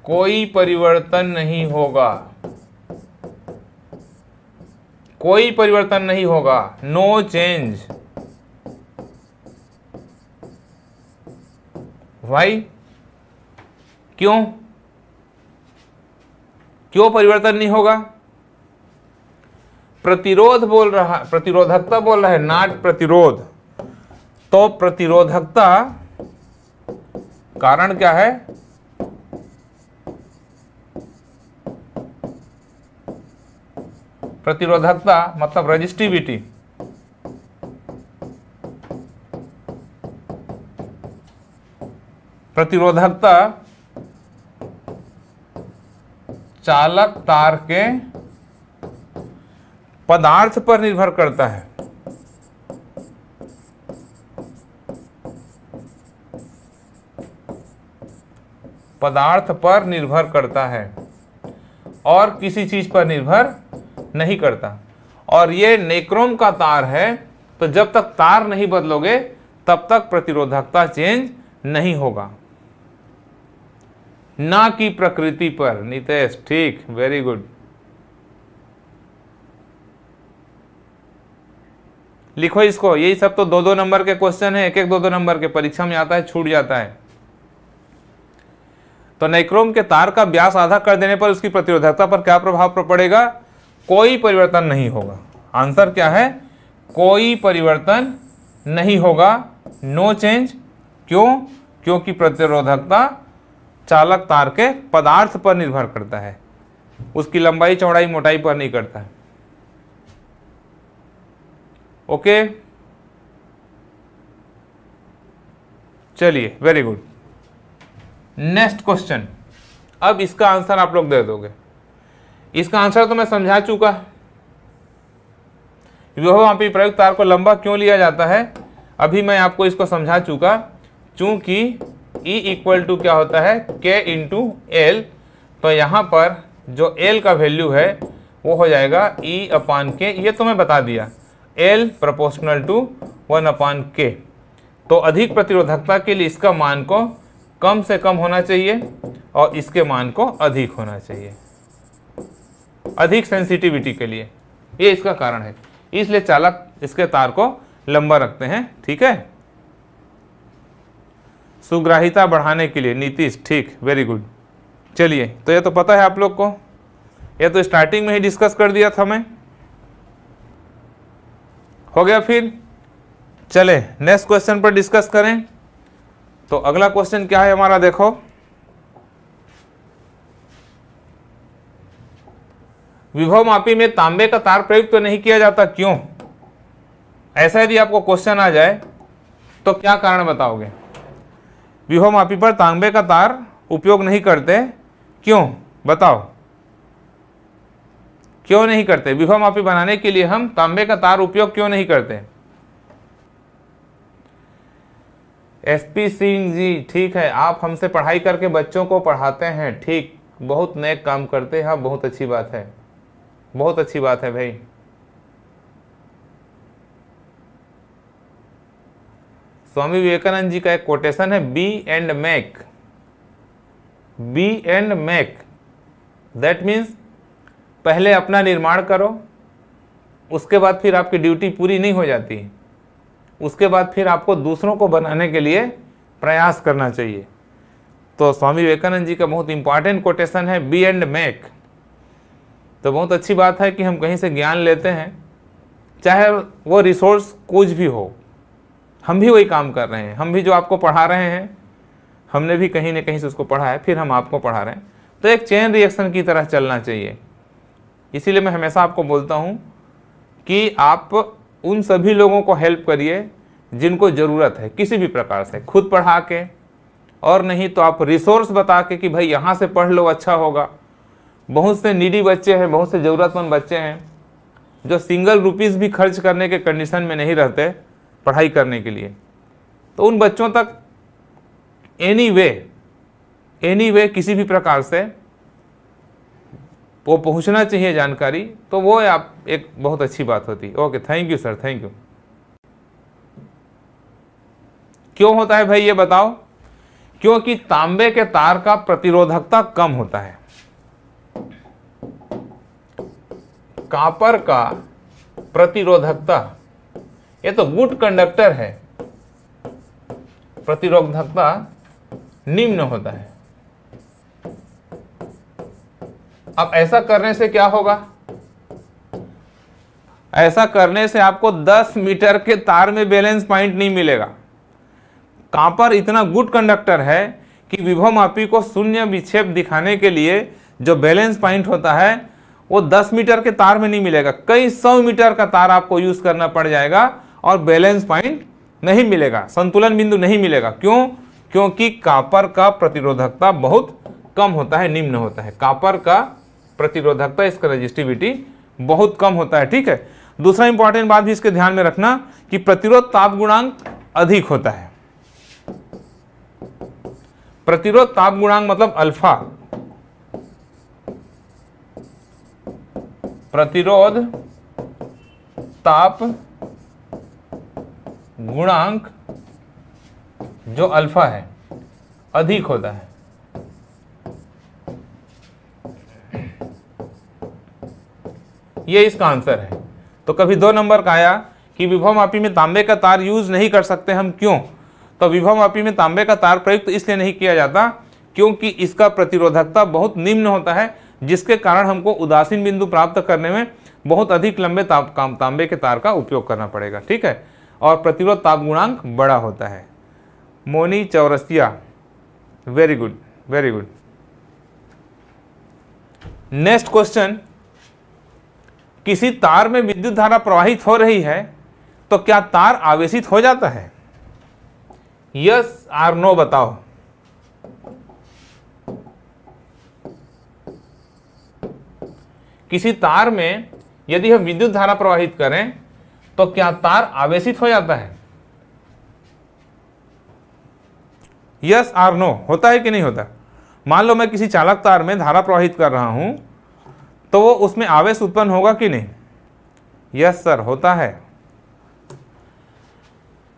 कोई परिवर्तन नहीं होगा कोई परिवर्तन नहीं होगा नो चेंज भाई क्यों क्यों परिवर्तन नहीं होगा प्रतिरोध बोल रहा प्रतिरोधकता बोल रहा है नाट प्रतिरोध तो प्रतिरोधकता कारण क्या है प्रतिरोधकता मतलब रजिस्टिविटी प्रतिरोधकता चालक तार के पदार्थ पर निर्भर करता है पदार्थ पर निर्भर करता है और किसी चीज पर निर्भर नहीं करता और ये नेक्रोम का तार है तो जब तक तार नहीं बदलोगे तब तक प्रतिरोधकता चेंज नहीं होगा ना की प्रकृति पर नितेश ठीक वेरी गुड लिखो इसको यही सब तो दो दो नंबर के क्वेश्चन है एक एक दो दो नंबर के परीक्षा में आता है छूट जाता है तो नेक्रोम के तार का व्यास आधा कर देने पर उसकी प्रतिरोधकता पर क्या प्रभाव पड़ेगा कोई परिवर्तन नहीं होगा आंसर क्या है कोई परिवर्तन नहीं होगा नो चेंज क्यों क्योंकि प्रतिरोधकता चालक तार के पदार्थ पर निर्भर करता है उसकी लंबाई चौड़ाई मोटाई पर नहीं करता है ओके चलिए वेरी गुड नेक्स्ट क्वेश्चन अब इसका आंसर आप लोग दे दोगे इसका आंसर तो मैं समझा चुका है विभवापी प्रयुक्त तार को लंबा क्यों लिया जाता है अभी मैं आपको इसको समझा चुका चूंकि E इक्वल टू क्या होता है K इंटू एल तो यहाँ पर जो L का वैल्यू है वो हो जाएगा E अपान के ये तो मैं बता दिया L proportional to one upon K तो अधिक प्रतिरोधकता के लिए इसका मान को कम से कम होना चाहिए और इसके मान को अधिक होना चाहिए अधिक सेंसिटिविटी के लिए ये इसका कारण है इसलिए चालक इसके तार को लंबा रखते हैं ठीक है सुग्राहिता बढ़ाने के लिए नीतीश ठीक वेरी गुड चलिए तो ये तो पता है आप लोग को यह तो स्टार्टिंग में ही डिस्कस कर दिया था मैं हो गया फिर चले नेक्स्ट क्वेश्चन पर डिस्कस करें तो अगला क्वेश्चन क्या है हमारा देखो विभव मापी में तांबे का तार प्रयुक्त तो नहीं किया जाता क्यों ऐसा यदि आपको क्वेश्चन आ जाए तो क्या कारण बताओगे विभव मापी पर तांबे का तार उपयोग नहीं करते क्यों बताओ क्यों नहीं करते विभव मापी बनाने के लिए हम तांबे का तार उपयोग क्यों नहीं करते एस पी सिंह जी ठीक है आप हमसे पढ़ाई करके बच्चों को पढ़ाते हैं ठीक बहुत नेक काम करते हैं बहुत अच्छी बात है बहुत अच्छी बात है भाई स्वामी विवेकानंद जी का एक कोटेशन है be and make be and make that means पहले अपना निर्माण करो उसके बाद फिर आपकी ड्यूटी पूरी नहीं हो जाती उसके बाद फिर आपको दूसरों को बनाने के लिए प्रयास करना चाहिए तो स्वामी विवेकानंद जी का बहुत इंपॉर्टेंट कोटेशन है बी एंड मैक तो बहुत अच्छी बात है कि हम कहीं से ज्ञान लेते हैं चाहे वो रिसोर्स कुछ भी हो हम भी वही काम कर रहे हैं हम भी जो आपको पढ़ा रहे हैं हमने भी कहीं ना कहीं से उसको पढ़ा है फिर हम आपको पढ़ा रहे हैं तो एक चेन रिएक्शन की तरह चलना चाहिए इसीलिए मैं हमेशा आपको बोलता हूँ कि आप उन सभी लोगों को हेल्प करिए जिनको ज़रूरत है किसी भी प्रकार से खुद पढ़ा के और नहीं तो आप रिसोर्स बता के कि भाई यहाँ से पढ़ लो अच्छा होगा बहुत से नीडी बच्चे हैं बहुत से ज़रूरतमंद बच्चे हैं जो सिंगल रुपीज़ भी खर्च करने के कंडीशन में नहीं रहते पढ़ाई करने के लिए तो उन बच्चों तक एनी वे एनी वे किसी भी प्रकार से वो पहुंचना चाहिए जानकारी तो वो आप एक बहुत अच्छी बात होती okay thank you sir thank you क्यों होता है भाई ये बताओ क्योंकि तांबे के तार का प्रतिरोधकता कम होता है कापर का प्रतिरोधकता ये तो गुड कंडक्टर है प्रतिरोधकता निम्न होता है अब ऐसा करने से क्या होगा ऐसा करने से आपको 10 मीटर के तार में बैलेंस पॉइंट नहीं मिलेगा कापर इतना गुड कंडक्टर है कि विभव मापी को शून्य विक्षेप दिखाने के लिए जो बैलेंस पॉइंट होता है वो 10 मीटर के तार में नहीं मिलेगा कई सौ मीटर का तार आपको यूज करना पड़ जाएगा और बैलेंस पॉइंट नहीं मिलेगा संतुलन बिंदु नहीं मिलेगा क्यों क्योंकि कापर का प्रतिरोधकता बहुत कम होता है निम्न होता है कापर का प्रतिरोधकता इसका रजिस्टिविटी बहुत कम होता है ठीक है दूसरा इंपॉर्टेंट बात भी इसके ध्यान में रखना कि प्रतिरोध ताप गुणांक अधिक होता है प्रतिरोध ताप गुणांक मतलब अल्फा प्रतिरोध ताप गुणांक जो अल्फा है अधिक होता है ये इसका आंसर है तो कभी दो नंबर का आया कि विभव मापी में तांबे का तार यूज नहीं कर सकते हम क्यों तो विभव मापी में तांबे का तार प्रयुक्त इसलिए नहीं किया जाता क्योंकि इसका प्रतिरोधकता बहुत निम्न होता है जिसके कारण हमको उदासीन बिंदु प्राप्त करने में बहुत अधिक लंबे ताप काम तांबे के तार का उपयोग करना पड़ेगा ठीक है और प्रतिरोध ताप गुणांक बड़ा होता है Moni Chaurasia very good very good next question किसी तार में विद्युत धारा प्रवाहित हो रही है तो क्या तार आवेशित हो जाता है यस आर नो बताओ किसी तार में यदि हम विद्युत धारा प्रवाहित करें तो क्या तार आवेशित हो जाता है यस आर नो होता है कि नहीं होता मान लो मैं किसी चालक तार में धारा प्रवाहित कर रहा हूं तो वो उसमें आवेश उत्पन्न होगा कि नहीं यस सर होता है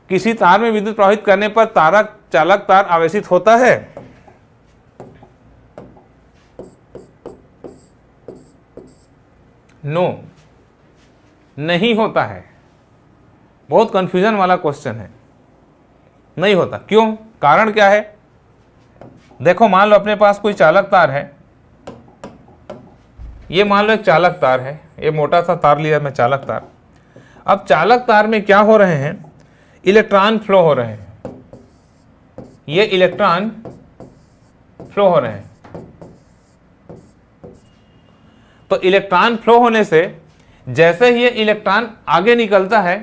किसी तार में विद्युत प्रवाहित करने पर तारक चालक तार आवेशित होता है नो नहीं होता है बहुत कंफ्यूजन वाला क्वेश्चन है नहीं होता क्यों कारण क्या है देखो मान लो अपने पास कोई चालक तार है ये मान लो एक चालक तार है ये मोटा सा तार लिया मैं चालक तार अब चालक तार में क्या हो रहे हैं इलेक्ट्रॉन फ्लो हो रहे हैं ये इलेक्ट्रॉन फ्लो हो रहे हैं तो इलेक्ट्रॉन फ्लो होने से जैसे ही ये इलेक्ट्रॉन आगे निकलता है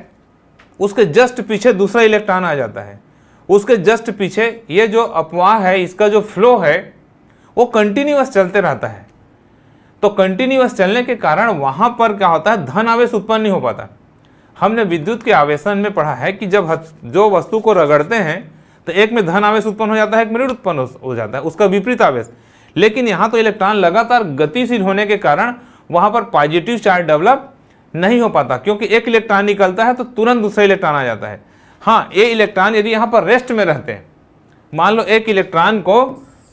उसके जस्ट पीछे दूसरा इलेक्ट्रॉन आ जाता है उसके जस्ट पीछे ये जो अपवाह है इसका जो फ्लो है वो कंटिन्यूस चलते रहता है तो कंटिन्यूस चलने के कारण वहाँ पर क्या होता है धन आवेश उत्पन्न नहीं हो पाता हमने विद्युत के आवेशन में पढ़ा है कि जब जो वस्तु को रगड़ते हैं तो एक में धन आवेश उत्पन्न हो जाता है एक में ऋण उत्पन्न हो जाता है उसका विपरीत आवेश लेकिन यहाँ तो इलेक्ट्रॉन लगातार गतिशील होने के कारण वहाँ पर पॉजिटिव चार्ज डेवलप नहीं हो पाता क्योंकि एक इलेक्ट्रॉन निकलता है तो तुरंत दूसरा इलेक्ट्रॉन आ जाता है हाँ ये इलेक्ट्रॉन यदि यहाँ पर रेस्ट में रहते हैं मान लो एक इलेक्ट्रॉन को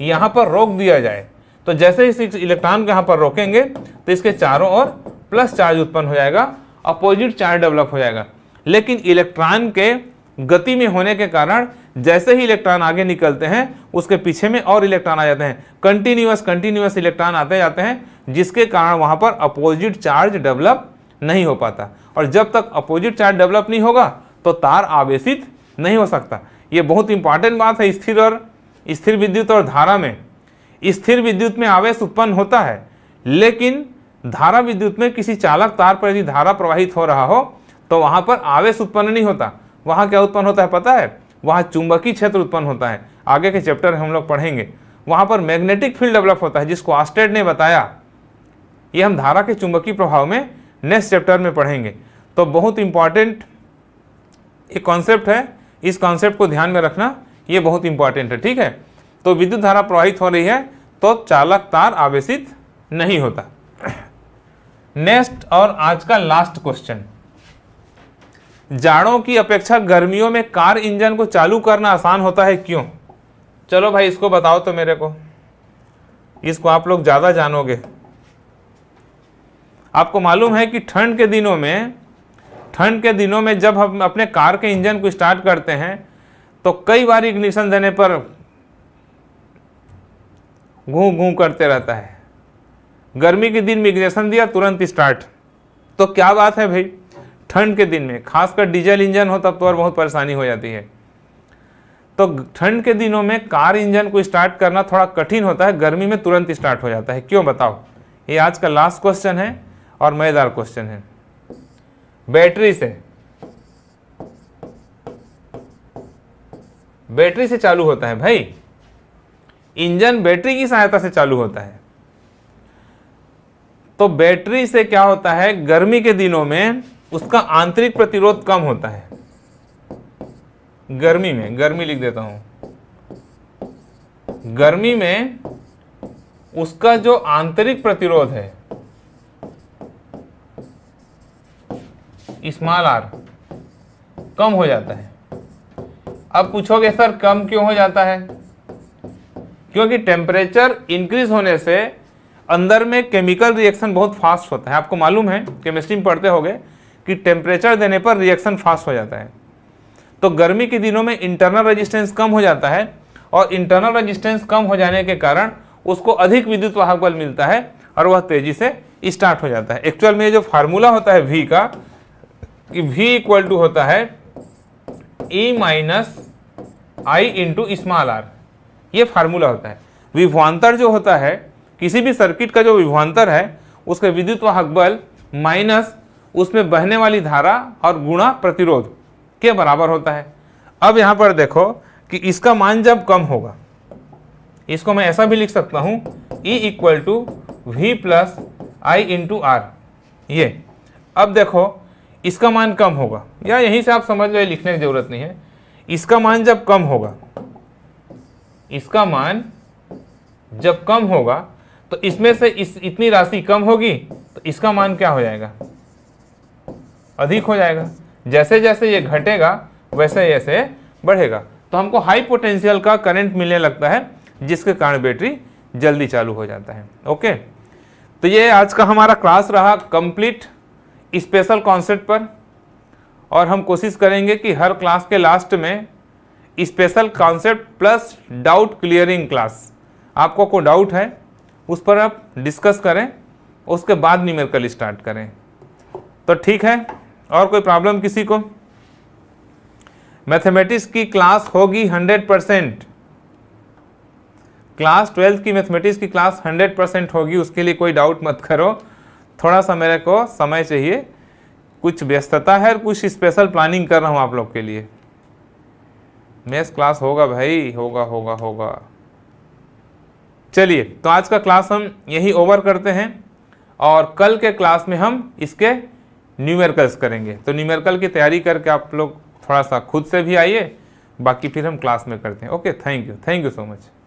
यहाँ पर रोक दिया जाए तो जैसे ही इस इलेक्ट्रॉन को यहाँ पर रोकेंगे तो इसके चारों ओर प्लस चार्ज उत्पन्न हो जाएगा अपोजिट चार्ज डेवलप हो जाएगा लेकिन इलेक्ट्रॉन के गति में होने के कारण जैसे ही इलेक्ट्रॉन आगे निकलते हैं उसके पीछे में और इलेक्ट्रॉन आ जाते हैं कंटिन्यूस कंटिन्यूस इलेक्ट्रॉन आते जाते हैं जिसके कारण वहाँ पर अपोजिट चार्ज डेवलप नहीं हो पाता और जब तक अपोजिट चार्ज डेवलप नहीं होगा तो तार आवेशित नहीं हो सकता ये बहुत इंपॉर्टेंट बात है स्थिर और स्थिर विद्युत और धारा में स्थिर विद्युत में आवेश उत्पन्न होता है लेकिन धारा विद्युत में किसी चालक तार पर यदि धारा प्रवाहित हो रहा हो तो वहाँ पर आवेश उत्पन्न नहीं होता वहाँ क्या उत्पन्न होता है पता है वहाँ चुंबकीय क्षेत्र उत्पन्न होता है आगे के चैप्टर हम लोग पढ़ेंगे वहाँ पर मैग्नेटिक फील्ड डेवलप होता है जिसको आस्टेड ने बताया ये हम धारा के चुंबकीय प्रभाव में नेक्स्ट चैप्टर में पढ़ेंगे तो बहुत इम्पॉर्टेंट एक कॉन्सेप्ट है इस कॉन्सेप्ट को ध्यान में रखना ये बहुत इंपॉर्टेंट है ठीक है तो विद्युत धारा प्रवाहित हो रही है तो चालक तार आवेशित नहीं होता नेक्स्ट (coughs) और आज का लास्ट क्वेश्चन जाड़ों की अपेक्षा गर्मियों में कार इंजन को चालू करना आसान होता है क्यों चलो भाई इसको बताओ तो मेरे को इसको आप लोग ज़्यादा जानोगे आपको मालूम है कि ठंड के दिनों में ठंड के दिनों में जब हम अपने कार के इंजन को स्टार्ट करते हैं तो कई बार इग्निशन देने पर घू घू करते रहता है गर्मी के दिन में इग्निशन दिया तुरंत स्टार्ट तो क्या बात है भाई ठंड के दिन में खासकर डीजल इंजन हो तब तो और बहुत परेशानी हो जाती है तो ठंड के दिनों में कार इंजन को स्टार्ट करना थोड़ा कठिन होता है गर्मी में तुरंत स्टार्ट हो जाता है क्यों बताओ ये आज का लास्ट क्वेश्चन है और मज़ेदार क्वेश्चन है बैटरी से बैटरी से चालू होता है भाई इंजन बैटरी की सहायता से चालू होता है तो बैटरी से क्या होता है गर्मी के दिनों में उसका आंतरिक प्रतिरोध कम होता है गर्मी में गर्मी लिख देता हूं गर्मी में उसका जो आंतरिक प्रतिरोध है स्मॉल आर कम हो जाता है अब पूछोगे सर कम क्यों हो जाता है क्योंकि टेम्परेचर इंक्रीज होने से अंदर में केमिकल रिएक्शन बहुत फास्ट होता है आपको मालूम है केमिस्ट्री में पढ़ते होगे कि टेम्परेचर देने पर रिएक्शन फास्ट हो जाता है तो गर्मी के दिनों में इंटरनल रेजिस्टेंस कम हो जाता है और इंटरनल रेजिस्टेंस कम हो जाने के कारण उसको अधिक विद्युत वाहक बल मिलता है और वह तेजी से स्टार्ट हो जाता है एक्चुअल में जो फार्मूला होता है वी का कि वी इक्वल टू होता है E minus I into small R ये फार्मूला होता है विभ्वांतर जो होता है किसी भी सर्किट का जो विभ्वांतर है उसका विद्युत वाहक बल माइनस उसमें बहने वाली धारा और गुणा प्रतिरोध के बराबर होता है अब यहाँ पर देखो कि इसका मान जब कम होगा इसको मैं ऐसा भी लिख सकता हूँ E equal to V plus I into R ये अब देखो इसका मान कम होगा या यहीं से आप समझ लो लिखने की ज़रूरत नहीं है इसका मान जब कम होगा इसका मान जब कम होगा तो इसमें से इस इतनी राशि कम होगी तो इसका मान क्या हो जाएगा अधिक हो जाएगा जैसे जैसे ये घटेगा वैसे ऐसे बढ़ेगा तो हमको हाई पोटेंशियल का करंट मिलने लगता है जिसके कारण बैटरी जल्दी चालू हो जाता है ओके तो ये आज का हमारा क्लास रहा कंप्लीट स्पेशल कॉन्सेप्ट पर और हम कोशिश करेंगे कि हर क्लास के लास्ट में special concept plus doubt clearing class आपको कोई डाउट है उस पर आप डिस्कस करें उसके बाद न्यूमेरिकल स्टार्ट करें तो ठीक है और कोई प्रॉब्लम किसी को मैथमेटिक्स की क्लास होगी हंड्रेड परसेंट क्लास ट्वेल्थ की मैथमेटिक्स की क्लास हंड्रेड परसेंट होगी उसके लिए कोई डाउट मत करो थोड़ा सा मेरे को समय चाहिए कुछ व्यस्तता है और कुछ स्पेशल प्लानिंग कर रहा हूँ आप लोग के लिए मैथ क्लास होगा भाई होगा होगा होगा चलिए तो आज का क्लास हम यही ओवर करते हैं और कल के क्लास में हम इसके न्यूमेरिकल्स करेंगे तो न्यूमेरिकल की तैयारी करके आप लोग थोड़ा सा खुद से भी आइए बाकी फिर हम क्लास में करते हैं okay thank you thank you so much